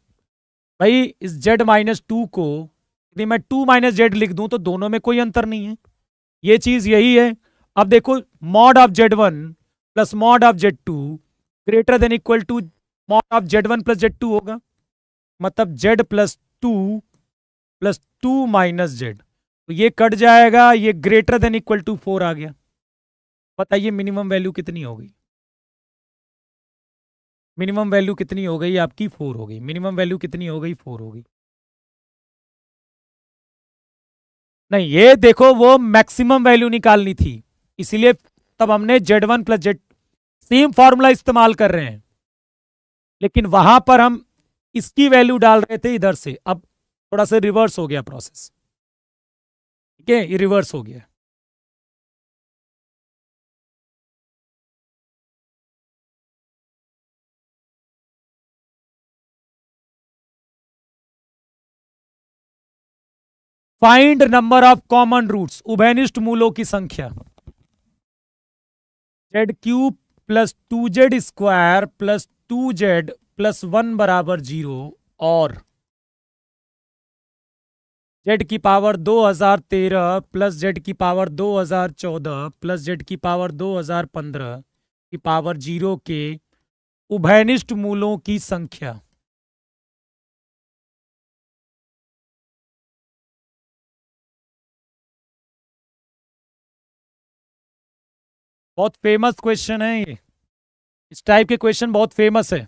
भाई इस जेड माइनस टू को यदि मैं टू माइनस जेड लिख दूं तो दोनों में कोई अंतर नहीं है ये चीज यही है अब देखो mod of Z one plus mod of Z two greater than equal to mod of Z one plus Z two होगा मतलब z plus two plus two minus z तो ये कट जाएगा ये greater than equal to four आ गया बताइए minimum value कितनी हो गई मिनिमम वैल्यू कितनी हो गई आपकी फोर हो गई मिनिमम वैल्यू कितनी हो गई फोर हो गई नहीं ये देखो वो मैक्सिमम वैल्यू निकालनी थी इसीलिए तब हमने z one plus z same formula इस्तेमाल कर रहे हैं लेकिन वहां पर हम इसकी वैल्यू डाल रहे थे इधर से अब थोड़ा सा रिवर्स हो गया प्रोसेस ठीक है ये रिवर्स हो गया find number of common roots उभयनिष्ठ मूलों की संख्या z cube plus two Z square plus two Z plus one बराबर जीरो और जेड की पावर 2013 प्लस जेड की पावर 2014 प्लस जेड की पावर 2015 की पावर जीरो के उभयनिष्ठ मूलों की संख्या बहुत फेमस क्वेश्चन है ये इस टाइप के क्वेश्चन बहुत फेमस है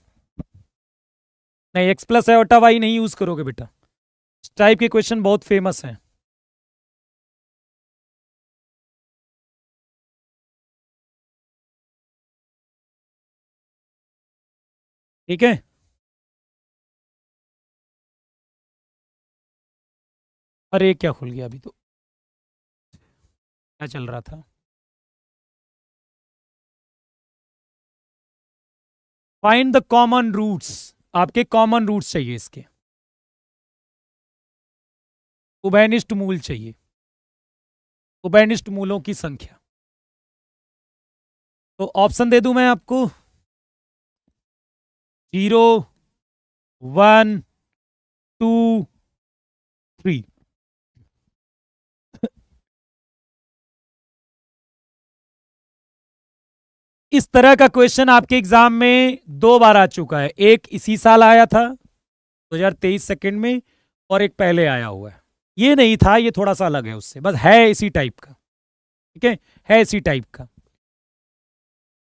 नहीं एक्स प्लस एटा वाई नहीं यूज करोगे बेटा इस टाइप के क्वेश्चन बहुत फेमस है ठीक है अरे क्या खुल गया अभी तो क्या चल रहा था फाइंड द कॉमन रूट्स आपके कॉमन रूट्स चाहिए इसके उभयनिष्ठ मूल चाहिए उभयनिष्ठ मूलों की संख्या तो ऑप्शन दे दूं मैं आपको जीरो वन टू थ्री इस तरह का क्वेश्चन आपके एग्जाम में दो बार आ चुका है एक इसी साल आया था 2023 सेकंड में और एक पहले आया हुआ है ये नहीं था ये थोड़ा सा अलग है उससे बस है इसी टाइप का ठीक है है इसी टाइप का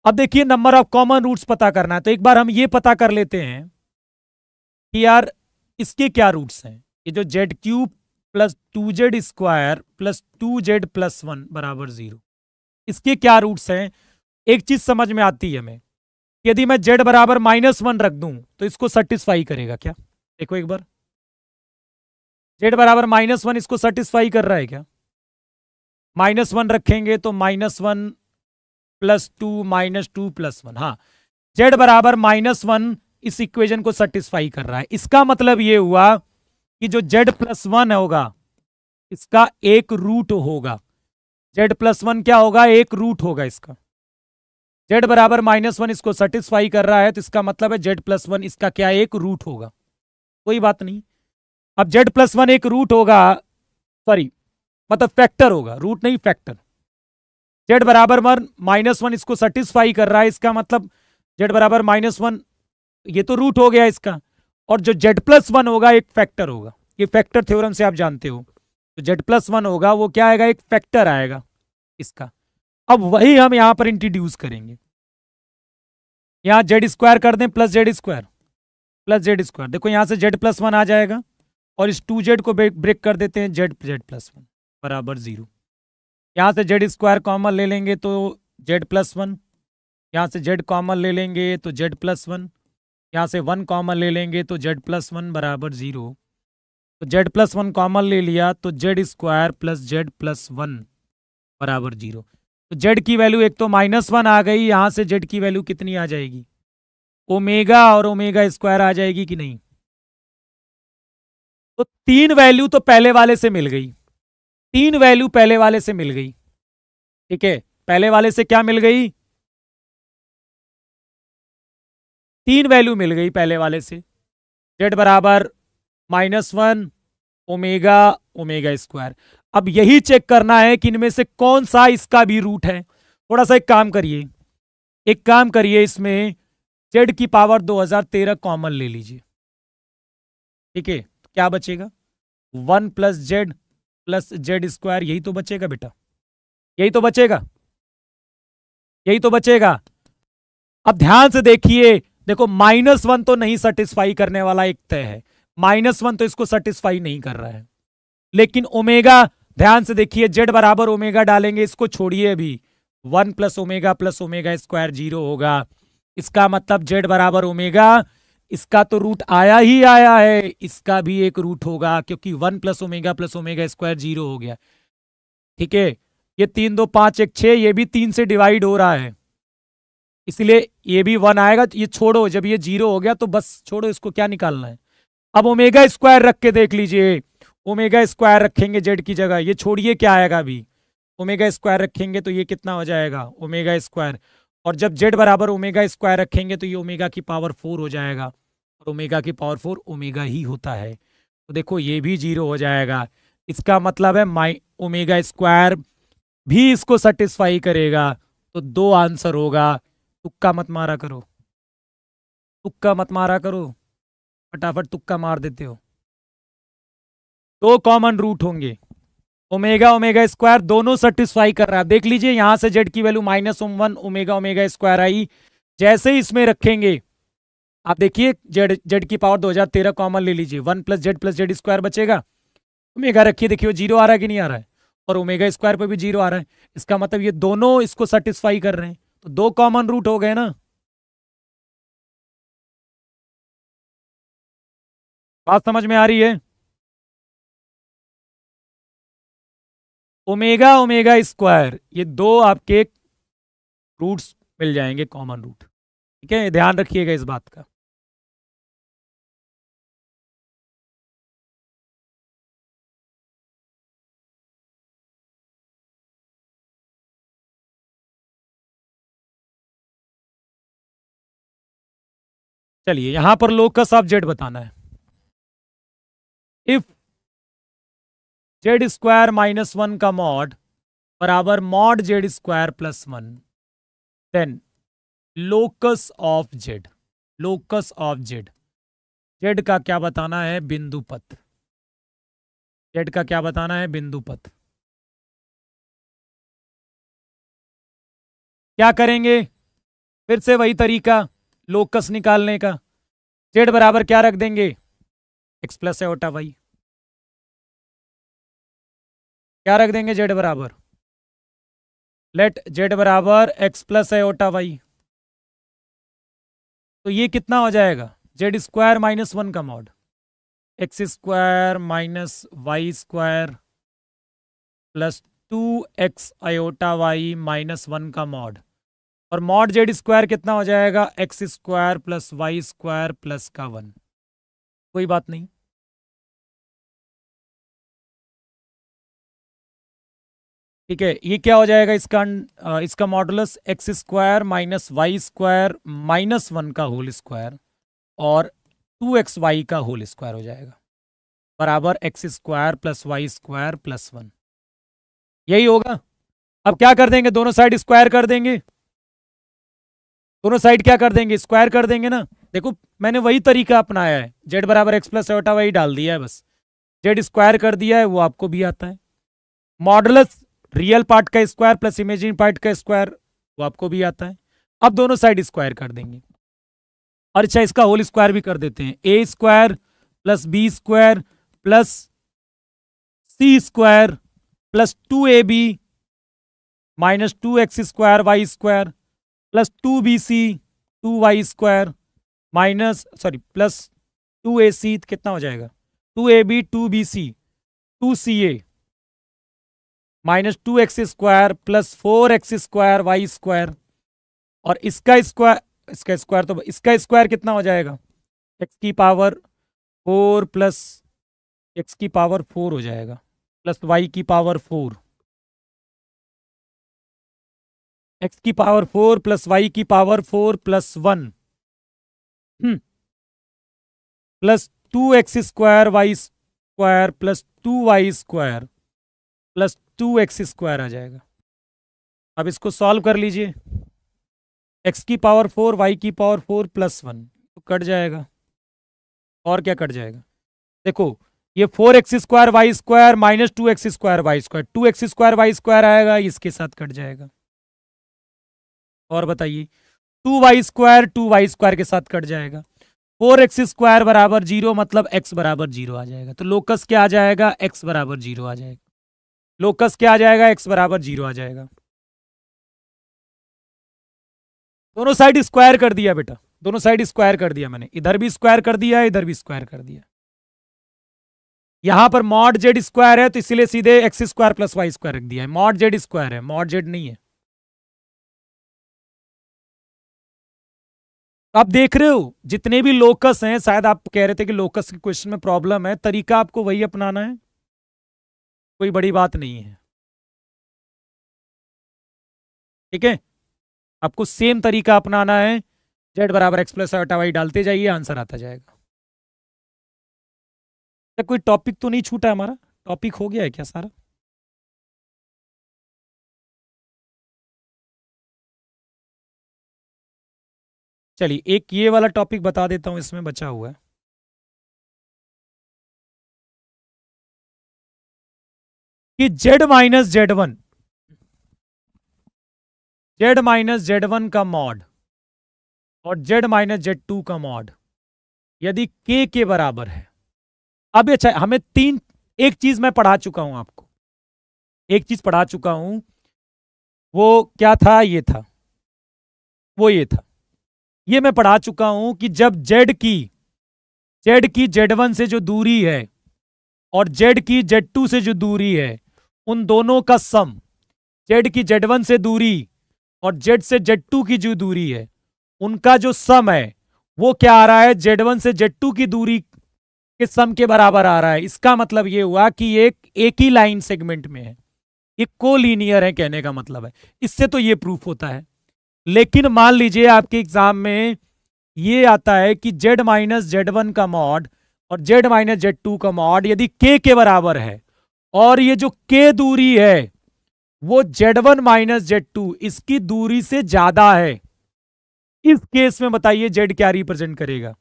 अब देखिए नंबर ऑफ कॉमन रूट्स पता करना है तो एक बार हम ये पता कर लेते हैं कि यार इसके क्या रूट्स हैं ये जो Z cube plus two Z square plus two Z plus one बराबर जीरो इसके क्या रूट्स हैं एक चीज समझ में आती है हमें यदि मैं जेड बराबर माइनस वन रख दूं तो इसको सेटिस्फाई करेगा क्या देखो एक बार जेड बराबर माइनस वन इसको सेटिस्फाई कर रहा है क्या माइनस वन रखेंगे तो minus one plus two minus two plus one हाँ जेड बराबर माइनस वन इस इक्वेशन को सेटिस्फाई कर रहा है इसका मतलब यह हुआ कि जो जेड प्लस वन होगा इसका एक रूट होगा जेड प्लस वन क्या होगा एक रूट होगा इसका जेड बराबर माइनस वन इसको सेटिस्फाई कर रहा है तो इसका मतलब है जेड प्लस वन इसका क्या एक रूट होगा कोई बात नहीं अब जेड प्लस वन एक रूट होगा सॉरी मतलब फैक्टर होगा रूट नहीं फैक्टर जेड बराबर वन माइनस वन इसको सेटिस्फाई कर रहा है इसका मतलब जेड बराबर माइनस वन ये तो रूट हो गया इसका और जो जेड प्लस वन होगा एक फैक्टर होगा ये फैक्टर थ्योरम से आप जानते हो तो जेड प्लस वन होगा वो क्या आएगा एक फैक्टर आएगा इसका अब वही हम यहां पर इंट्रोड्यूस करेंगे यहां जेड स्क्वायर कर दें plus Z square plus Z square देखो यहां से जेड प्लस वन आ जाएगा और इस टू जेड को ब्रेक कर देते हैं जेड जेड प्लस वन बराबर जीरो यहाँ से जेड स्क्वायर कॉमन ले लेंगे तो जेड प्लस वन यहाँ से जेड कॉमन ले लेंगे तो जेड प्लस वन यहाँ से वन कॉमन ले लेंगे तो जेड प्लस वन बराबर ज़ीरो तो जेड प्लस वन कॉमन ले लिया तो Z square plus Z plus one बराबर ज़ीरो तो जेड की वैल्यू एक तो माइनस वन आ गई यहां से जेड की वैल्यू कितनी आ जाएगी ओमेगा और ओमेगा स्क्वायर आ जाएगी कि नहीं तो तीन वैल्यू तो पहले वाले से मिल गई तीन वैल्यू पहले वाले से मिल गई ठीक है पहले वाले से क्या मिल गई तीन वैल्यू मिल गई पहले वाले से जेड बराबर minus one omega omega square अब यही चेक करना है कि इनमें से कौन सा इसका भी रूट है थोड़ा सा एक काम करिए एक काम करिए इसमें जेड की पावर 2013 कॉमन ले लीजिए ठीक है क्या बचेगा one plus Z plus Z square यही तो बचेगा बेटा यही तो बचेगा यही तो बचेगा अब ध्यान से देखिए देखो माइनस वन तो नहीं सेटिस्फाई करने वाला एक तय है माइनस वन तो इसको सेटिस्फाई नहीं कर रहा है लेकिन ओमेगा ध्यान से देखिए जेड बराबर ओमेगा डालेंगे इसको छोड़िए अभी one plus omega plus omega square zero होगा इसका मतलब जेड बराबर ओमेगा इसका तो रूट आया ही आया है इसका भी एक रूट होगा क्योंकि one plus omega plus omega square zero हो गया ठीक है ये तीन दो पांच एक छे ये भी तीन से डिवाइड हो रहा है इसलिए ये भी वन आएगा ये छोड़ो जब ये जीरो हो गया तो बस छोड़ो इसको क्या निकालना है अब ओमेगा स्क्वायर रख के देख लीजिए ओमेगा स्क्वायर रखेंगे जेड की जगह ये छोड़िए क्या आएगा अभी ओमेगा स्क्वायर रखेंगे तो ये कितना हो जाएगा ओमेगा स्क्वायर और जब जेड बराबर ओमेगा स्क्वायर रखेंगे तो ये ओमेगा की पावर फोर हो जाएगा और ओमेगा की पावर फोर ओमेगा ही होता है तो देखो ये भी जीरो हो जाएगा इसका मतलब है माई ओमेगा स्क्वायर भी इसको सेटिस्फाई करेगा तो दो आंसर होगा तुक्का मत मारा करो तुक्का मत मारा करो फटाफट तुक्का मार देते हो दो कॉमन रूट होंगे ओमेगा ओमेगा स्क्वायर दोनों सेटिस्फाई कर रहा है देख लीजिए यहां से जेड की value minus one omega omega square आई जैसे ही इसमें रखेंगे आप देखिए जेड जेड की पावर 2013 कॉमन ले लीजिए one plus Z plus Z square बचेगा ओमेगा रखिए देखिए जीरो आ रहा है कि नहीं आ रहा है और ओमेगा स्क्वायर पर भी जीरो आ रहा है इसका मतलब ये दोनों इसको सेटिस्फाई कर रहे हैं तो दो कॉमन रूट हो गए ना बात समझ में आ रही है ओमेगा ओमेगा स्क्वायर ये दो आपके रूट्स मिल जाएंगे कॉमन रूट ठीक है ध्यान रखिएगा इस बात का चलिए यहां पर लोकस ऑफ जेड बताना है if Z square minus one का मॉड बराबर mod Z square plus one then locus of Z locus of Z Z का क्या बताना है बिंदु पथ जेड का क्या बताना है बिंदु पथ क्या करेंगे फिर से वही तरीका लोकस निकालने का जेड बराबर क्या रख देंगे x plus iota Y क्या रख देंगे जेड बराबर लेट जेड बराबर एक्स प्लस एटा वाई तो ये कितना हो जाएगा जेड स्क्वायर माइनस वन का mod X square minus Y square plus two x iota Y minus one का मॉड और मॉड जेड स्क्वायर कितना हो जाएगा x square plus Y square plus का वन कोई बात नहीं ठीक है ये क्या हो जाएगा इसका इसका modulus X square minus Y square minus one का होल स्क्वायर और टू एक्स वाई का होल स्क्वायर हो जाएगा बराबर x square plus Y square plus one यही होगा अब क्या कर देंगे दोनों साइड स्क्वायर कर देंगे दोनों साइड क्या कर देंगे स्क्वायर कर देंगे ना देखो मैंने वही तरीका अपनाया है जेड बराबर एक्स प्लस वही डाल दिया है बस जेड स्क्वायर कर दिया है वो आपको भी आता है मॉडलस रियल पार्ट का स्क्वायर प्लस इमेजिन पार्ट का स्क्वायर वो आपको भी आता है अब दोनों साइड स्क्वायर कर देंगे और अच्छा इसका होल स्क्वायर भी कर देते हैं A square plus B square plus C square plus two A B minus two x square Y square plus two B C two Y square minus sorry plus two A C कितना हो जाएगा two A B two B C two C A minus two x square plus four x square Y square और इसका square इसका square तो इसका square कितना हो जाएगा एक्स की पावर फोर प्लस एक्स की पावर फोर हो जाएगा प्लस वाई की पावर फोर एक्स की पावर फोर प्लस वाई की power four plus one hmm. Plus two x square Y square plus two Y square plus two x square आ जाएगा अब इसको सॉल्व कर लीजिए एक्स की पावर फोर वाई की पावर फोर प्लस वन तो कट जाएगा और क्या कट जाएगा देखो ये four x square Y square minus two x square Y square two x square Y square आएगा इसके साथ कट जाएगा और बताइए two Y square two Y square के साथ कट जाएगा फोर एक्स स्क्वायर बराबर जीरो मतलब एक्स बराबर जीरो आ जाएगा तो लोकस क्या आ जाएगा एक्स बराबर जीरो आ जाएगा लोकस क्या आ जाएगा एक्स बराबर जीरो आ जाएगा दोनों साइड स्क्वायर कर दिया बेटा दोनों साइड स्क्वायर कर दिया मैंने इधर भी स्क्वायर कर दिया इधर भी स्क्वायर कर दिया यहां पर मॉड जेड स्क्वायर है तो इसीलिए सीधे X square plus Y square रख दिया है मॉड जेड स्क्वायर है मॉड जेड नहीं है आप देख रहे हो जितने भी लोकस हैं शायद आप कह रहे थे कि लोकस के क्वेश्चन में प्रॉब्लम है तरीका आपको वही अपनाना है कोई बड़ी बात नहीं है ठीक है आपको सेम तरीका अपनाना है जेड बराबर एक्स प्लस वाई डालते जाइए आंसर आता जाएगा तो कोई टॉपिक तो नहीं छूटा हमारा टॉपिक हो गया है क्या सारा चलिए एक ये वाला टॉपिक बता देता हूं इसमें बचा हुआ है कि Z minus Z one Z minus Z one का मॉड और जेड माइनस जेड टू का मॉड यदि के के बराबर है अब अच्छा हमें तीन एक चीज मैं पढ़ा चुका हूं आपको एक चीज पढ़ा चुका हूं वो क्या था ये था वो ये था ये मैं पढ़ा चुका हूं कि जब जेड की जेड की जेड वन से जो दूरी है और जेड की जेड टू से जो दूरी है उन दोनों का सम जेड की जेड वन से दूरी और जेड से जेड टू की जो दूरी है उनका जो सम है वो क्या आ रहा है जेड वन से जेड टू की दूरी के सम के बराबर आ रहा है इसका मतलब ये हुआ कि एक एक ही लाइन सेगमेंट में है ये कोलिनियर है कहने का मतलब है इससे तो ये प्रूफ होता है लेकिन मान लीजिए आपके एग्जाम में ये आता है कि जेड माइनस जेड वन का मॉड और जेड माइनस जेड टू का मॉड यदि के के बराबर है और ये जो के दूरी है वो Z one minus Z two इसकी दूरी से ज्यादा है इस केस में बताइए जेड क्या रिप्रेजेंट करेगा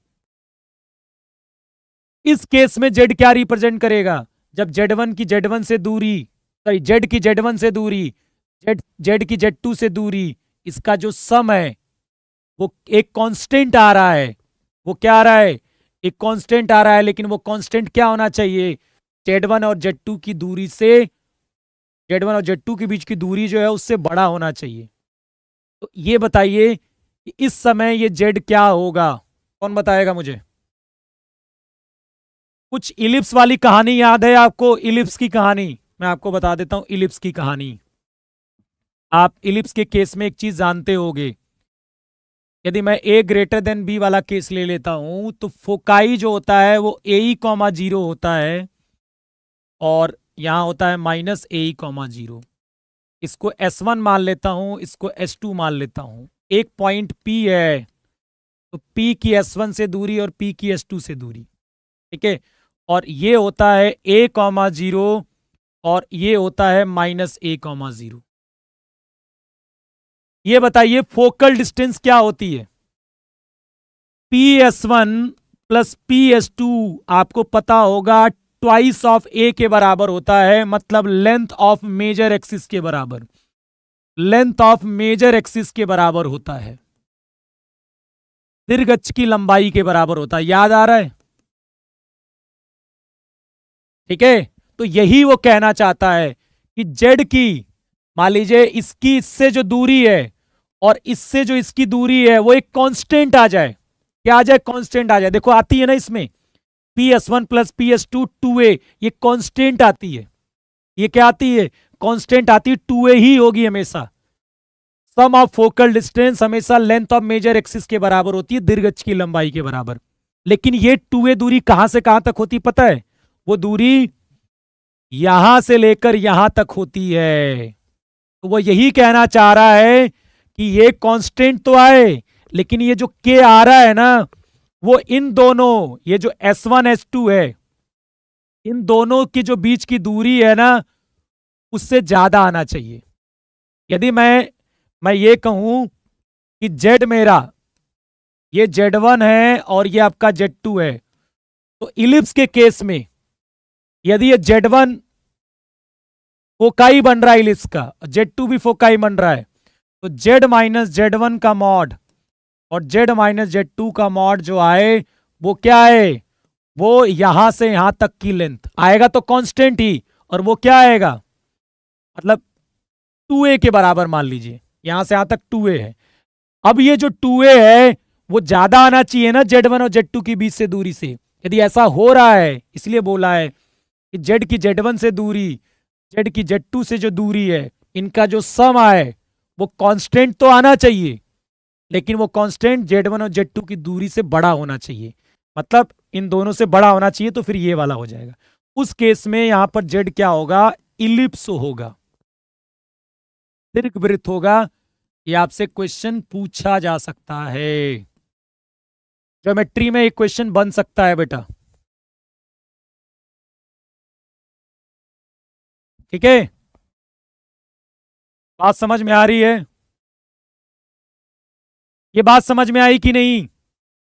इस केस में जेड क्या रिप्रेजेंट करेगा जब जेड वन की जेड वन से दूरी सॉरी जेड की जेड वन से दूरी जेड जेड की जेड टू से दूरी इसका जो सम है वो एक कांस्टेंट आ रहा है वो क्या आ रहा है एक कांस्टेंट आ रहा है लेकिन वो कांस्टेंट क्या होना चाहिए जेड वन और जेड टू की दूरी से जेड वन और जेड टू के बीच की दूरी जो है उससे बड़ा होना चाहिए तो ये बताइए कि इस समय ये जेड क्या होगा कौन बताएगा मुझे कुछ इलिप्स वाली कहानी याद है आपको इलिप्स की कहानी मैं आपको बता देता हूं इलिप्स की कहानी आप इलिप्स के केस में एक चीज जानते होगे यदि मैं ए ग्रेटर देन बी वाला केस ले लेता हूं तो फोकाई जो होता है वो ए कॉमा जीरो होता है और यहाँ होता है माइनस ए कॉमा जीरो इसको एस वन मान लेता हूँ इसको एस टू मान लेता हूँ एक पॉइंट पी है तो पी की एस वन से दूरी और पी की एस टू से दूरी ठीक है और ये होता है ए कॉमा जीरो और ये होता है माइनस ए कॉमा जीरो ये बताइए फोकल डिस्टेंस क्या होती है P S one plus P S two आपको पता होगा ट्वाइस ऑफ ए के बराबर होता है मतलब लेंथ ऑफ मेजर एक्सिस के बराबर लेंथ ऑफ मेजर एक्सिस के बराबर होता है दीर्घ की लंबाई के बराबर होता है याद आ रहा है ठीक है तो यही वो कहना चाहता है कि जेड की मान लीजिए इसकी इससे जो दूरी है और इससे जो इसकी दूरी है वो एक कांस्टेंट आ जाए क्या आ जाए कांस्टेंट आ जाए देखो आती है ना इसमें P S one plus P S two two A ये कॉन्स्टेंट आती है ये क्या आती है कॉन्स्टेंट आती है टू ए ही होगी हमेशा सम ऑफ फोकल डिस्टेंस हमेशा लेंथ ऑफ मेजर एक्सिस के बराबर होती है दीर्घ की लंबाई के बराबर लेकिन ये टू ए दूरी कहां से कहां तक होती पता है वो दूरी यहां से लेकर यहां तक होती है तो वो यही कहना चाह रहा है कि ये कांस्टेंट तो आए लेकिन ये जो के आ रहा है ना वो इन दोनों ये जो एस वन एस टू है इन दोनों की जो बीच की दूरी है ना उससे ज्यादा आना चाहिए यदि मैं मैं ये कहूं कि जेड मेरा ये जेड वन है और ये आपका जेड टू है तो इलिप्स के केस में यदि ये जेड वन फोकाई बन रहा है इलिप्स का जेड टू भी फोकाई बन रहा है तो जेड माइनस जेड वन का मॉड और जेड माइनस जेड टू का मॉड जो आए वो क्या है वो यहां से यहां तक की लेंथ आएगा तो कांस्टेंट ही और वो क्या आएगा मतलब टू ए के बराबर मान लीजिए यहां से यहां तक टू ए है अब ये जो टू ए है वो ज्यादा आना चाहिए ना जेड वन और जेड टू के बीच से दूरी से यदि ऐसा हो रहा है इसलिए बोला है कि जेड की जेड वन से दूरी जेड की जेड टू से जो दूरी है इनका जो सम आए वो कांस्टेंट तो आना चाहिए लेकिन वो कांस्टेंट जेड वन और जेड टू की दूरी से बड़ा होना चाहिए मतलब इन दोनों से बड़ा होना चाहिए तो फिर ये वाला हो जाएगा उस केस में यहां पर जेड क्या होगा इलिप्स होगा वृत्त होगा ये आपसे क्वेश्चन पूछा जा सकता है ज्योमेट्री में एक क्वेश्चन बन सकता है बेटा ठीक है बात समझ में आ रही है ये बात समझ में आई कि नहीं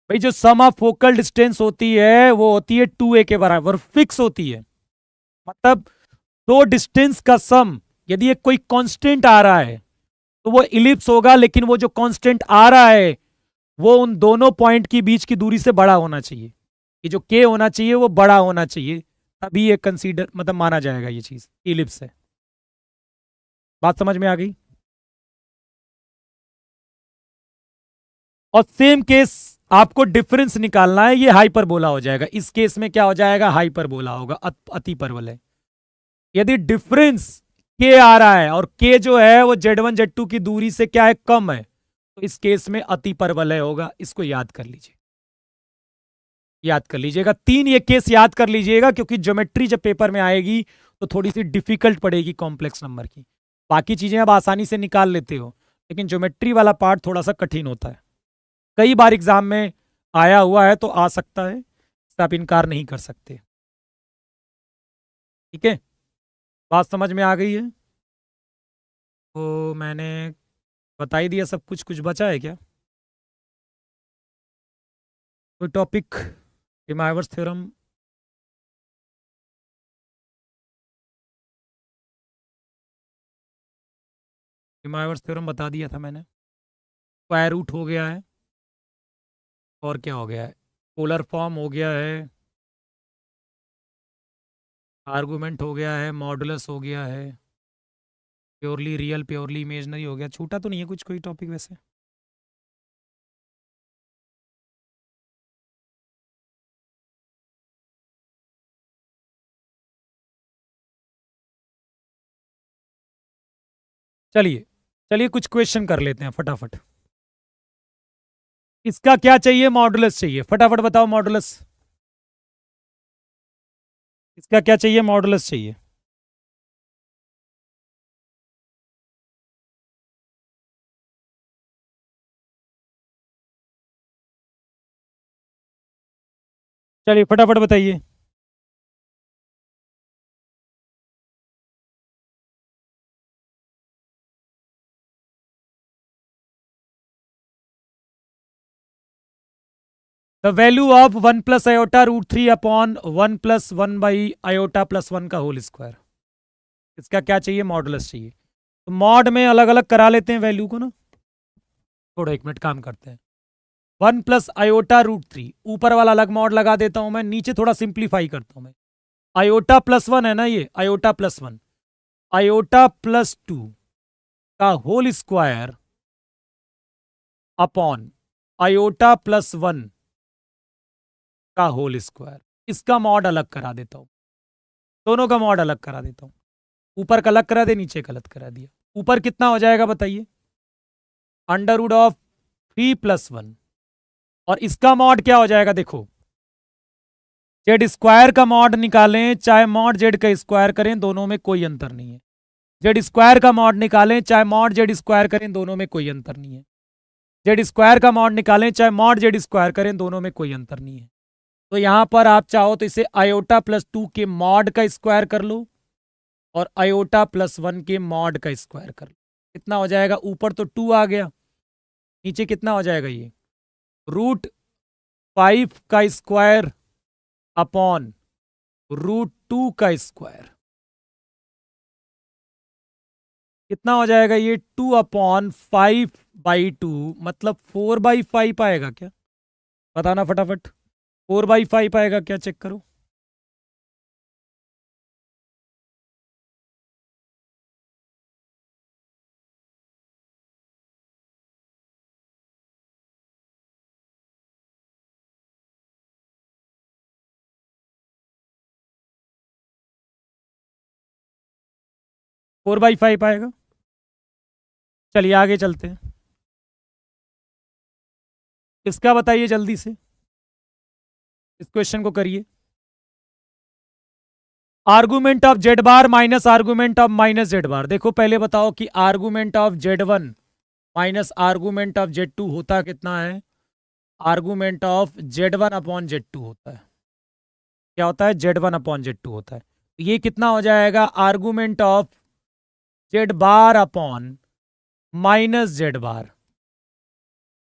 भाई जो सम ऑफ फोकल डिस्टेंस होती है वो होती है टू ए के बराबर फिक्स होती है मतलब दो डिस्टेंस का सम यदि एक कोई कांस्टेंट आ रहा है तो वो इलिप्स होगा लेकिन वो जो कांस्टेंट आ रहा है वो उन दोनों पॉइंट के बीच की दूरी से बड़ा होना चाहिए ये जो के होना चाहिए वो बड़ा होना चाहिए तभी ये कंसीडर मतलब माना जाएगा ये चीज इलिप्स है बात समझ में आ गई और सेम केस आपको डिफरेंस निकालना है ये हाइपर बोला हो जाएगा इस केस में क्या हो जाएगा हाइपर बोला होगा अति परवल है यदि डिफरेंस के आ रहा है और के जो है वो जेड वन जेड टू की दूरी से क्या है कम है तो इस केस में अति परवलय होगा इसको याद कर लीजिए याद कर लीजिएगा तीन ये केस याद कर लीजिएगा क्योंकि ज्योमेट्री जब पेपर में आएगी तो थोड़ी सी डिफिकल्ट पड़ेगी कॉम्प्लेक्स नंबर की बाकी चीजें आप आसानी से निकाल लेते हो लेकिन ज्योमेट्री वाला पार्ट थोड़ा सा कठिन होता है कई बार एग्जाम में आया हुआ है तो आ सकता है इसका आप इनकार नहीं कर सकते ठीक है बात समझ में आ गई है तो मैंने बता ही दिया सब कुछ कुछ बचा है क्या कोई तो topic De Moivre's theorem De Moivre's theorem बता दिया था मैंने स्क्वायर रूट हो गया है और क्या हो गया है पोलर फॉर्म हो गया है आर्गूमेंट हो गया है मॉडुलस हो गया है प्योरली रियल प्योरली इमेजनरी हो गया छूटा तो नहीं है कुछ कोई टॉपिक वैसे चलिए चलिए कुछ क्वेश्चन कर लेते हैं फटाफट इसका क्या चाहिए मॉडुलस चाहिए फटाफट बताओ मॉडुलस इसका क्या चाहिए मॉडुलस चाहिए चलिए फटाफट बताइए the value of one plus iota root three upon one plus one by iota plus one का होल स्क्वायर इसका क्या चाहिए मॉडलस चाहिए तो मॉड में अलग अलग करा लेते हैं वैल्यू को ना थोड़ा एक मिनट काम करते हैं one plus iota root three ऊपर वाला अलग मॉड लगा देता हूं मैं नीचे थोड़ा सिंप्लीफाई करता हूं मैं आयोटा प्लस वन है ना ये iota plus one iota plus two का whole square upon iota plus one का होल स्क्वायर इसका मॉड अलग करा देता हूँ दोनों का मॉड अलग करा देता हूँ ऊपर का अलग करा दे नीचे का अलग करा दिया ऊपर कितना हो जाएगा बताइए under of three plus one और इसका मॉड क्या हो जाएगा देखो जेड स्क्वायर का मॉड निकालें चाहे मॉड जेड का स्क्वायर करें दोनों में कोई अंतर नहीं है जेड स्क्वायर का मॉड निकालें चाहे मॉड जेड स्क्वायर करें दोनों में कोई अंतर नहीं है जेड स्क्वायर का मॉड निकालें चाहे मॉड जेड स्क्वायर करें दोनों में कोई अंतर नहीं है तो यहां पर आप चाहो तो इसे आयोटा प्लस टू के मॉड का स्क्वायर कर लो और आयोटा प्लस वन के मॉड का स्क्वायर कर लो कितना हो जाएगा ऊपर तो टू आ गया नीचे कितना हो जाएगा ये रूट फाइव का स्क्वायर अपॉन रूट टू का स्क्वायर कितना हो जाएगा ये two upon five by two मतलब फोर बाई फाइव आएगा क्या बताना फटाफट फोर बाई फाइव आएगा क्या चेक करो फोर बाई फाइव आएगा चलिए आगे चलते हैं इसका बताइए जल्दी से इस क्वेश्चन को करिए argument of Z bar minus argument of minus Z bar देखो पहले बताओ कि argument of Z one minus argument of Z two होता कितना है argument of Z one upon Z two होता है क्या होता है Z one upon Z two होता है तो ये कितना हो जाएगा argument of Z bar upon minus Z bar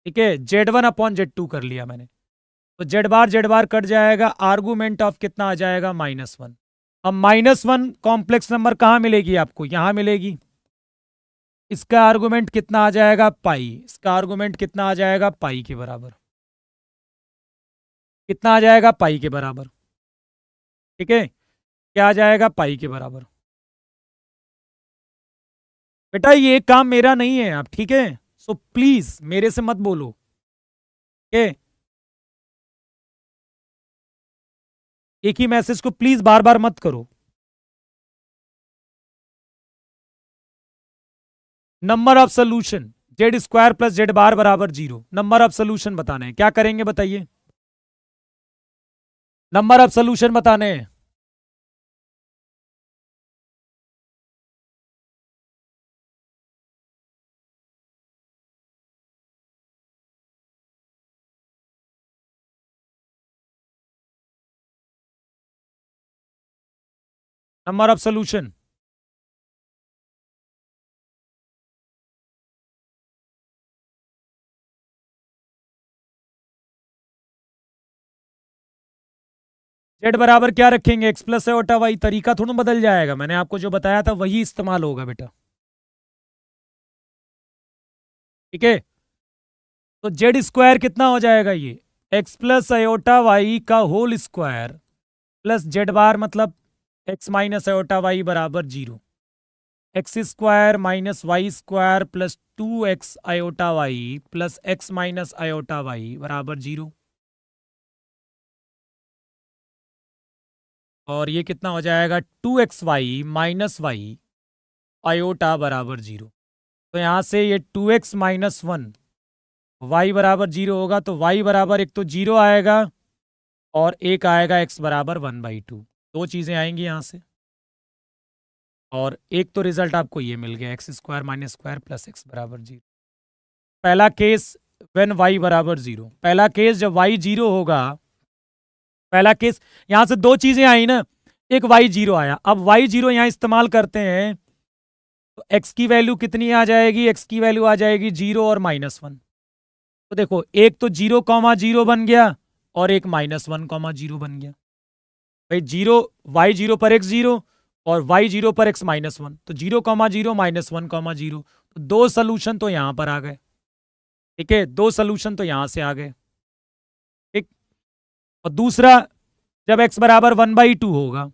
ठीक है Z one upon Z two कर लिया मैंने तो Z bar Z bar cut जाएगा आर्गूमेंट ऑफ कितना आ जाएगा माइनस वन अब माइनस वन कॉम्प्लेक्स नंबर कहाँ मिलेगी आपको यहाँ मिलेगी इसका आर्गूमेंट कितना आ जाएगा पाई इसका आर्गूमेंट कितना आ जाएगा पाई के बराबर कितना आ जाएगा पाई के बराबर ठीक है क्या आ जाएगा पाई के बराबर बेटा ये काम मेरा नहीं है आप ठीक है सो प्लीज मेरे से मत बोलो ठीक है एक ही मैसेज को प्लीज बार बार मत करो number of solution Z square plus Z bar बराबर जीरो नंबर ऑफ सोल्यूशन बताना है क्या करेंगे बताइए नंबर ऑफ सोल्यूशन बताने हैं number of solution जेड बराबर क्या रखेंगे x plus iota Y तरीका थोड़ा बदल जाएगा मैंने आपको जो बताया था वही इस्तेमाल होगा बेटा ठीक है तो जेड स्क्वायर कितना हो जाएगा ये एक्स प्लस एटा वाई का whole square plus Z bar मतलब एक्स माइनस एटा वाई बराबर zero x square minus Y square plus two x iota Y plus X minus iota Y बराबर जीरो और ये कितना हो जाएगा two x Y minus Y iota बराबर जीरो तो यहाँ से ये two x minus one Y बराबर जीरो होगा तो वाई बराबर एक तो जीरो आएगा और एक आएगा एक्स बराबर वन बाई टू दो चीज़ें आएंगी यहाँ से और एक तो रिजल्ट आपको ये मिल गया x square minus square plus X बराबर जीरो पहला केस वेन वाई बराबर जीरो पहला केस जब वाई जीरो होगा पहला केस यहाँ से दो चीज़ें आई ना एक वाई जीरो आया अब वाई जीरो यहाँ इस्तेमाल करते हैं तो एक्स की वैल्यू कितनी आ जाएगी एक्स की वैल्यू आ जाएगी जीरो और माइनस वन तो देखो एक तो जीरो कॉमा जीरो बन गया और एक माइनस वन कॉमा जीरो बन गया भाई जीरो वाई जीरो पर एक्स जीरो और वाई जीरो पर एक्स माइनस वन तो zero comma zero minus one comma zero तो दो सोल्यूशन तो यहाँ पर आ गए ठीक है दो सलूशन तो यहां से आ गए ठीक और दूसरा जब एक्स बराबर वन बाई टू होगा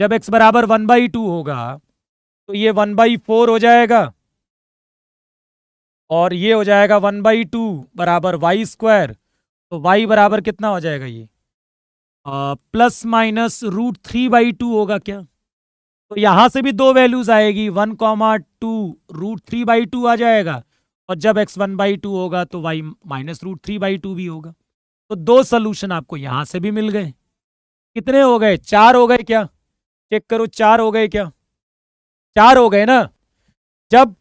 जब एक्स बराबर वन बाई टू होगा तो ये वन बाई फोर हो जाएगा और ये हो जाएगा वन बाई टू बराबर वाई स्क्वायर तो वाई बराबर कितना हो जाएगा ये plus minus root three by two होगा क्या तो यहां से भी दो वैल्यूज आएगी one comma two root three by two आ जाएगा और जब एक्स वन बाई टू होगा तो y minus root three by two भी होगा तो दो सोल्यूशन आपको यहां से भी मिल गए कितने हो गए चार हो गए क्या चेक करो चार हो गए क्या चार हो गए ना जब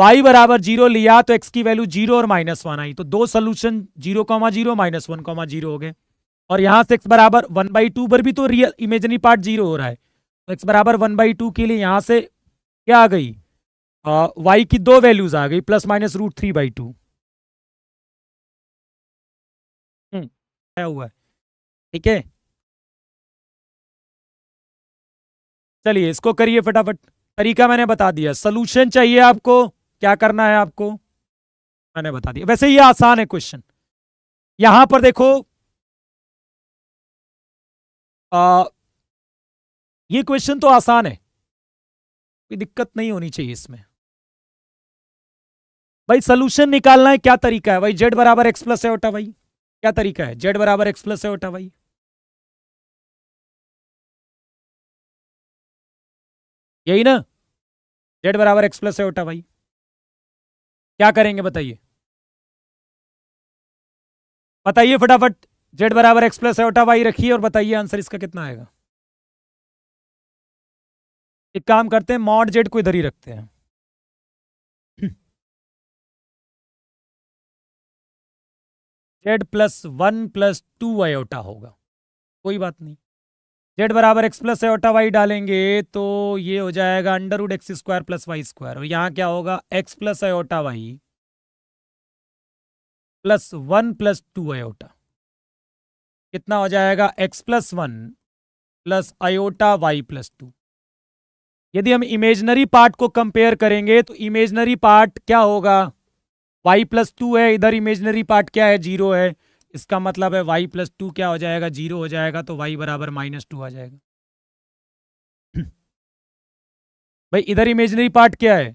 y बराबर जीरो लिया तो x की वैल्यू जीरो और माइनस वन आई तो दो solution zero comma zero minus one comma zero हो गए और यहाँ से एक्स बराबर वन बाई टू पर भी तो रियल इमेजनी पार्ट जीरो हो रहा है तो एक्स बराबर वन बाई टू के लिए यहाँ से क्या आ गई वाई की दो वैल्यूज आ गई plus minus root three by two हुआ है ठीक है चलिए इसको करिए फटाफट तरीका मैंने बता दिया सोल्यूशन चाहिए आपको क्या करना है आपको मैंने बता दिया वैसे ये आसान है क्वेश्चन यहां पर देखो आ, ये क्वेश्चन तो आसान है कोई दिक्कत नहीं होनी चाहिए इसमें भाई सोल्यूशन निकालना है क्या तरीका है भाई जेड बराबर एक्स प्लस है भाई क्या तरीका है जेड बराबर एक्स प्लस है भाई यही ना जेड बराबर एक्स प्लस एटा भाई क्या करेंगे बताइए बताइए फटाफट जेड बराबर एक्स प्लस एटा वाई रखिए और बताइए आंसर इसका कितना आएगा एक काम करते हैं मॉड जेड को इधर ही रखते हैं z plus one plus two iota होगा कोई बात नहीं जेड बराबर एक्स प्लस एटा वाई डालेंगे तो ये हो जाएगा under root x square plus Y square और यहाँ क्या होगा एक्स प्लस एटा y plus one plus two iota कितना हो जाएगा x plus one plus iota Y plus two यदि हम इमेजनरी पार्ट को कंपेयर करेंगे तो इमेजनरी पार्ट क्या होगा y प्लस टू है इधर इमेजनरी पार्ट क्या है जीरो है इसका मतलब है y प्लस टू क्या हो जाएगा जीरो हो जाएगा तो y बराबर माइनस टू आ जाएगा [CLEARS THROAT] भाई इधर इमेजनरी पार्ट क्या है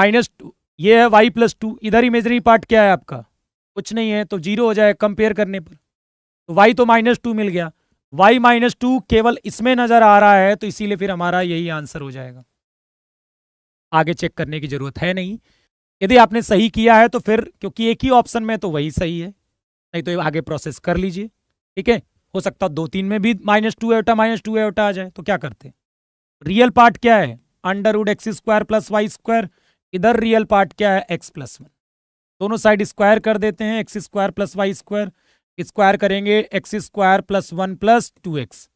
माइनस टू ये है वाई प्लस टू इधर इमेजनरी पार्ट क्या है आपका कुछ नहीं है तो जीरो हो जाएगा कंपेयर करने पर तो वाई तो माइनस टू मिल गया वाई माइनस टू केवल इसमें नजर आ रहा है तो इसीलिए फिर हमारा यही आंसर हो जाएगा आगे चेक करने की जरूरत है नहीं यदि आपने सही किया है तो फिर क्योंकि एक ही ऑप्शन में तो वही सही है नहीं तो आगे प्रोसेस कर लीजिए ठीक है हो सकता दो तीन में भी minus two iota minus two iota आ जाए तो क्या करते रियल पार्ट क्या है under root x square plus Y square इधर रियल पार्ट क्या है एक्स प्लस वन दोनों साइड स्क्वायर कर देते हैं x square plus Y square square करेंगे x square plus one plus two x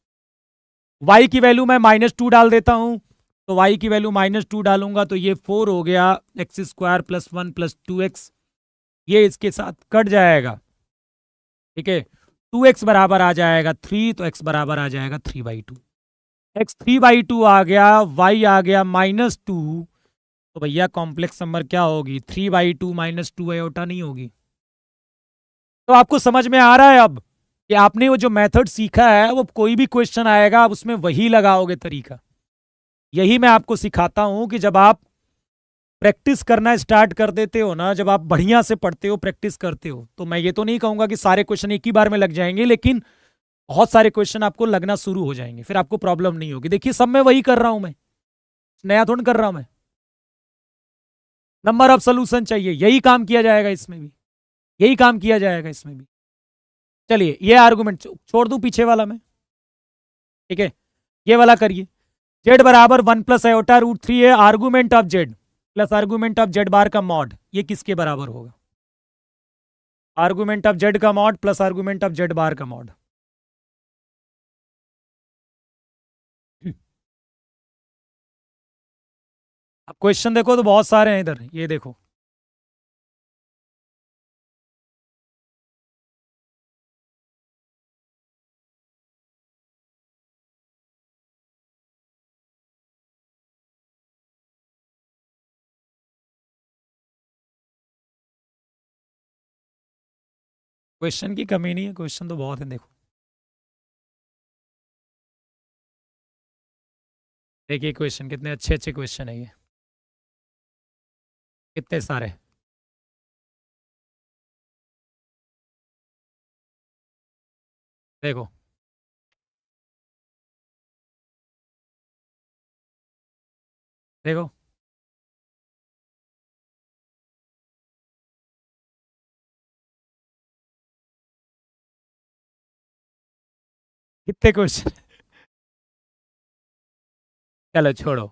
y की वैल्यू मैं माइनस टू डाल देता हूं तो वाई की वैल्यू माइनस टू डालूंगा तो ये फोर हो गया x square plus one plus two x ये इसके साथ कट जाएगा ठीक है टू एक्स बराबर आ जाएगा थ्री तो एक्स बराबर आ जाएगा three by two x three by two आ गया वाई आ गया माइनस टू तो भैया कॉम्प्लेक्स नंबर क्या होगी three by two minus two iota नहीं होगी तो आपको समझ में आ रहा है अब कि आपने वो जो मेथड सीखा है वो कोई भी क्वेश्चन आएगा आप उसमें वही लगाओगे तरीका यही मैं आपको सिखाता हूं कि जब आप प्रैक्टिस करना स्टार्ट कर देते हो ना जब आप बढ़िया से पढ़ते हो प्रैक्टिस करते हो तो मैं ये तो नहीं कहूंगा कि सारे क्वेश्चन एक ही बार में लग जाएंगे लेकिन बहुत सारे क्वेश्चन आपको लगना शुरू हो जाएंगे फिर आपको प्रॉब्लम नहीं होगी देखिए सब मैं वही कर रहा हूं मैं नया थोड़ा कर रहा हूं मैं नंबर ऑफ सोल्यूशन चाहिए यही काम किया जाएगा इसमें भी यही काम किया जाएगा इसमें भी चलिए ये आर्गूमेंट छोड़ दूं पीछे वाला मैं ठीक है ये वाला करिए जेड बराबर one plus iota root three है argument of Z plus argument of Z bar का मॉड ये किसके बराबर होगा आर्गूमेंट ऑफ जेड का mod plus argument of Z bar का मॉड अब क्वेश्चन देखो तो बहुत सारे हैं इधर ये देखो क्वेश्चन की कमी नहीं है क्वेश्चन तो बहुत है देखो देखिए क्वेश्चन कितने अच्छे अच्छे क्वेश्चन है ये कितने सारे देखो देखो कितने क्वेश्चन चलो छोड़ो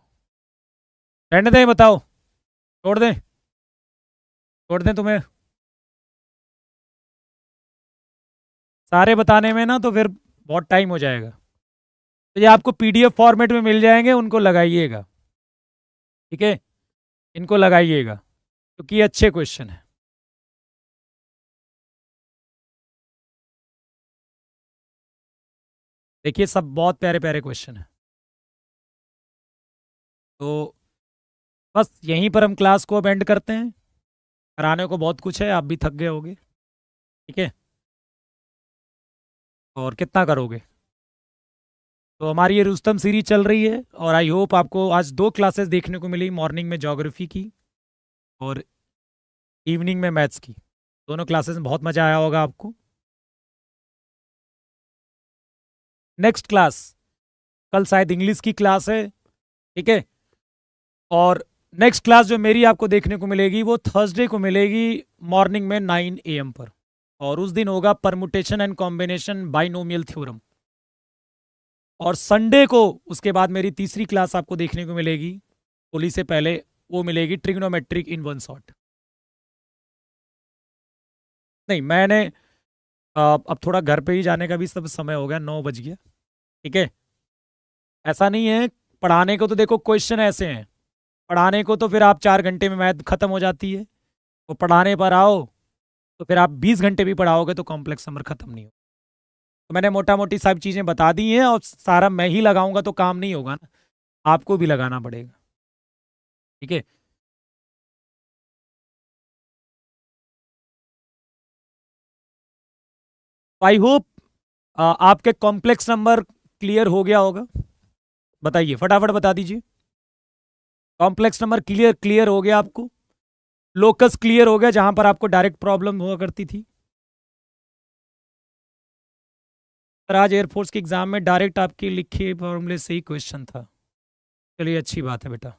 रहने दें बताओ छोड़ दें छोड़ दें तुम्हें सारे बताने में ना तो फिर बहुत टाइम हो जाएगा तो ये आपको पीडीएफ फॉर्मेट में मिल जाएंगे उनको लगाइएगा ठीक है इनको लगाइएगा क्योंकि तो अच्छे क्वेश्चन है देखिए सब बहुत प्यारे प्यारे क्वेश्चन हैं तो बस यहीं पर हम क्लास को अब एंड करते हैं कराने को बहुत कुछ है आप भी थक गए होगे ठीक है और कितना करोगे तो हमारी ये रुस्तम सीरीज चल रही है और आई होप आपको आज दो क्लासेस देखने को मिली मॉर्निंग में जोग्राफी की और इवनिंग में मैथ्स की दोनों क्लासेस में बहुत मज़ा आया होगा आपको नेक्स्ट क्लास कल शायद इंग्लिश की क्लास है ठीक है और नेक्स्ट क्लास जो मेरी आपको देखने को मिलेगी वो थर्सडे को मिलेगी मॉर्निंग में नाइन ए एम पर और उस दिन होगा permutation and combination binomial theorem और संडे को उसके बाद मेरी तीसरी क्लास आपको देखने को मिलेगी होली से पहले वो मिलेगी ट्रिग्नोमेट्रिक इन वन शॉट नहीं मैंने अब थोड़ा घर पे ही जाने का भी सब समय हो गया नौ बज गया ठीक है ऐसा नहीं है पढ़ाने को तो देखो क्वेश्चन ऐसे हैं पढ़ाने को तो फिर आप चार घंटे में मैथ खत्म हो जाती है वो तो पढ़ाने पर आओ तो फिर आप बीस घंटे भी पढ़ाओगे तो कॉम्प्लेक्स नंबर खत्म नहीं होगा तो मैंने मोटा मोटी सब चीज़ें बता दी हैं और सारा मैं ही लगाऊंगा तो काम नहीं होगा ना आपको भी लगाना पड़ेगा ठीक है आई होप आपके कॉम्प्लेक्स नंबर क्लियर हो गया होगा बताइए फटाफट बता दीजिए कॉम्प्लेक्स नंबर क्लियर क्लियर हो गया आपको लोकस क्लियर हो गया जहां पर आपको डायरेक्ट प्रॉब्लम हुआ करती थी आज एयरफोर्स के एग्जाम में डायरेक्ट आपके लिखे फॉर्मूले से ही क्वेश्चन था चलिए अच्छी बात है बेटा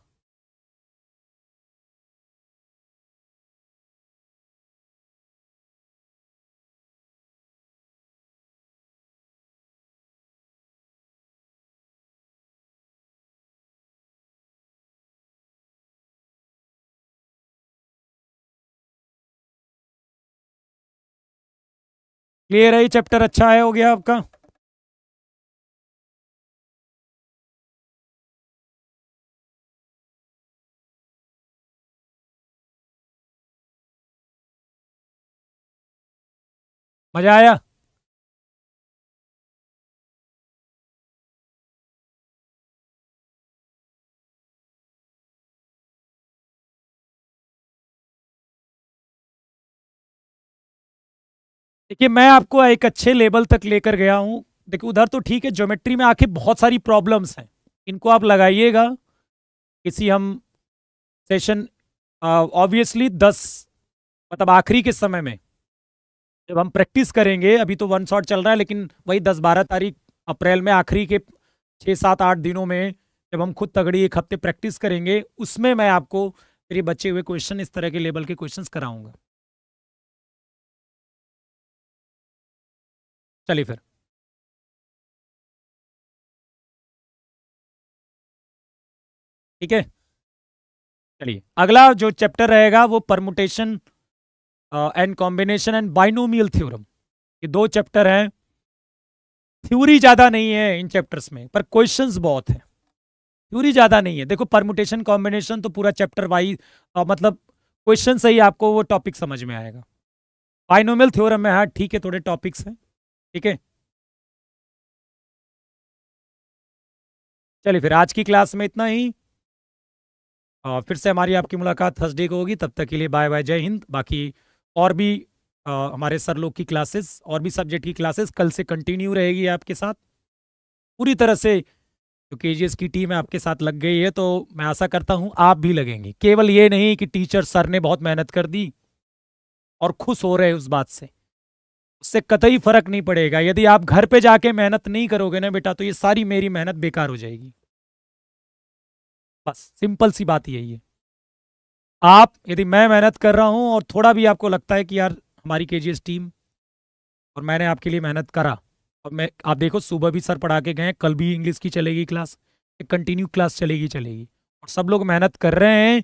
क्लियर है ये चैप्टर अच्छा है हो गया आपका मजा आया देखिए मैं आपको एक अच्छे लेवल तक लेकर गया हूँ देखिए उधर तो ठीक है ज्योमेट्री में आखिर बहुत सारी प्रॉब्लम्स हैं इनको आप लगाइएगा किसी हम सेशन ऑब्वियसली दस मतलब आखिरी के समय में जब हम प्रैक्टिस करेंगे अभी तो वन शॉट चल रहा है लेकिन वही दस बारह तारीख अप्रैल में आखिरी के छः सात आठ दिनों में जब हम खुद तगड़ी एक हफ्ते प्रैक्टिस करेंगे उसमें मैं आपको मेरे बचे हुए क्वेश्चन इस तरह के लेवल के क्वेश्चंस कराऊंगा चलिए फिर ठीक है चलिए अगला जो चैप्टर रहेगा वो permutation and combination and binomial theorem ये दो चैप्टर हैं थ्योरी ज़्यादा नहीं है इन चैप्टर्स में पर क्वेश्चंस बहुत हैं थ्योरी ज़्यादा नहीं है देखो परमुटेशन कॉम्बिनेशन तो पूरा चैप्टर वाइज मतलब क्वेश्चन से ही आपको वो टॉपिक समझ में आएगा बाइनोमियल थ्योरम में हाँ ठीक है थोड़े टॉपिक्स हैं ठीक है चलिए फिर आज की क्लास में इतना ही और फिर से हमारी आपकी मुलाकात थर्सडे को होगी तब तक के लिए बाय बाय जय हिंद बाकी और भी आ, हमारे सर लोग की क्लासेस और भी सब्जेक्ट की क्लासेस कल से कंटिन्यू रहेगी आपके साथ पूरी तरह से तो के की टीम आपके साथ लग गई है तो मैं आशा करता हूँ आप भी लगेंगी केवल ये नहीं कि टीचर सर ने बहुत मेहनत कर दी और खुश हो रहे उस बात से उससे कतई फर्क नहीं पड़ेगा यदि आप घर पे जाके मेहनत नहीं करोगे ना बेटा तो ये सारी मेरी मेहनत बेकार हो जाएगी बस सिंपल सी बात यही है आप यदि मैं मेहनत कर रहा हूँ और थोड़ा भी आपको लगता है कि यार हमारी के टीम और मैंने आपके लिए मेहनत करा और मैं आप देखो सुबह भी सर पढ़ा के गए कल भी इंग्लिश की चलेगी क्लास एक कंटिन्यू क्लास चलेगी चलेगी और सब लोग मेहनत कर रहे हैं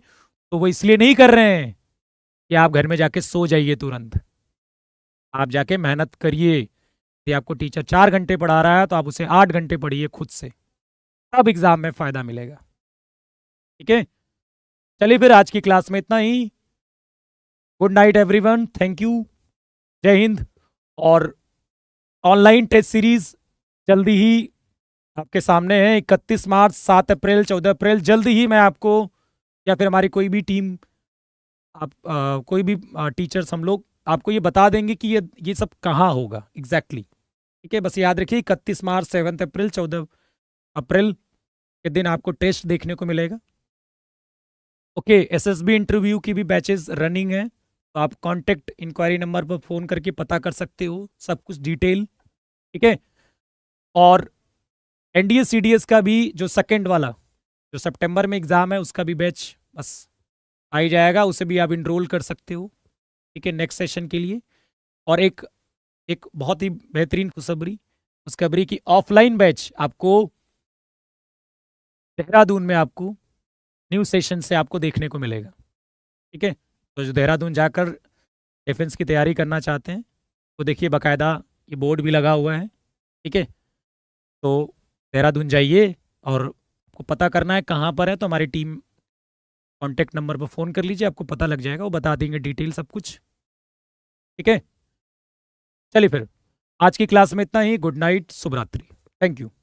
तो वो इसलिए नहीं कर रहे हैं कि आप घर में जाके सो जाइए तुरंत आप जाके मेहनत करिए यदि आपको टीचर चार घंटे पढ़ा रहा है तो आप उसे आठ घंटे पढ़िए खुद से तब एग्ज़ाम में फ़ायदा मिलेगा ठीक है चलिए फिर आज की क्लास में इतना ही good night everyone thank you जय हिंद और ऑनलाइन टेस्ट सीरीज़ जल्दी ही आपके सामने है इकतीस मार्च सात अप्रैल चौदह अप्रैल जल्दी ही मैं आपको या फिर हमारी कोई भी टीम आप आ, कोई भी टीचर्स हम लोग आपको ये बता देंगे कि ये ये सब कहाँ होगा एग्जैक्टली ठीक है बस याद रखिए इकतीस मार्च सेवन्थ अप्रैल चौदह अप्रैल के दिन आपको टेस्ट देखने को मिलेगा ओके एसएसबी इंटरव्यू की भी बैचेस रनिंग है तो आप कांटेक्ट इंक्वायरी नंबर पर फ़ोन करके पता कर सकते हो सब कुछ डिटेल ठीक है और एनडीए सीडीएस का भी जो सेकंड वाला जो सितंबर में एग्ज़ाम है उसका भी बैच बस आ ही जाएगा उसे भी आप इनरोल कर सकते हो ठीक है नेक्स्ट सेशन के लिए और एक एक बहुत ही बेहतरीन खुशबरी खुशखबरी की ऑफलाइन बैच आपको देहरादून में आपको न्यू सेशन से आपको देखने को मिलेगा ठीक है तो जो देहरादून जाकर डिफेंस की तैयारी करना चाहते हैं तो देखिए बाकायदा ये बोर्ड भी लगा हुआ है ठीक है तो देहरादून जाइए और आपको पता करना है कहाँ पर है तो हमारी टीम कॉन्टैक्ट नंबर पर फ़ोन कर लीजिए आपको पता लग जाएगा वो बता देंगे डिटेल सब कुछ ठीक है चलिए फिर आज की क्लास में इतना ही गुड नाइट शुभरात्रि थैंक यू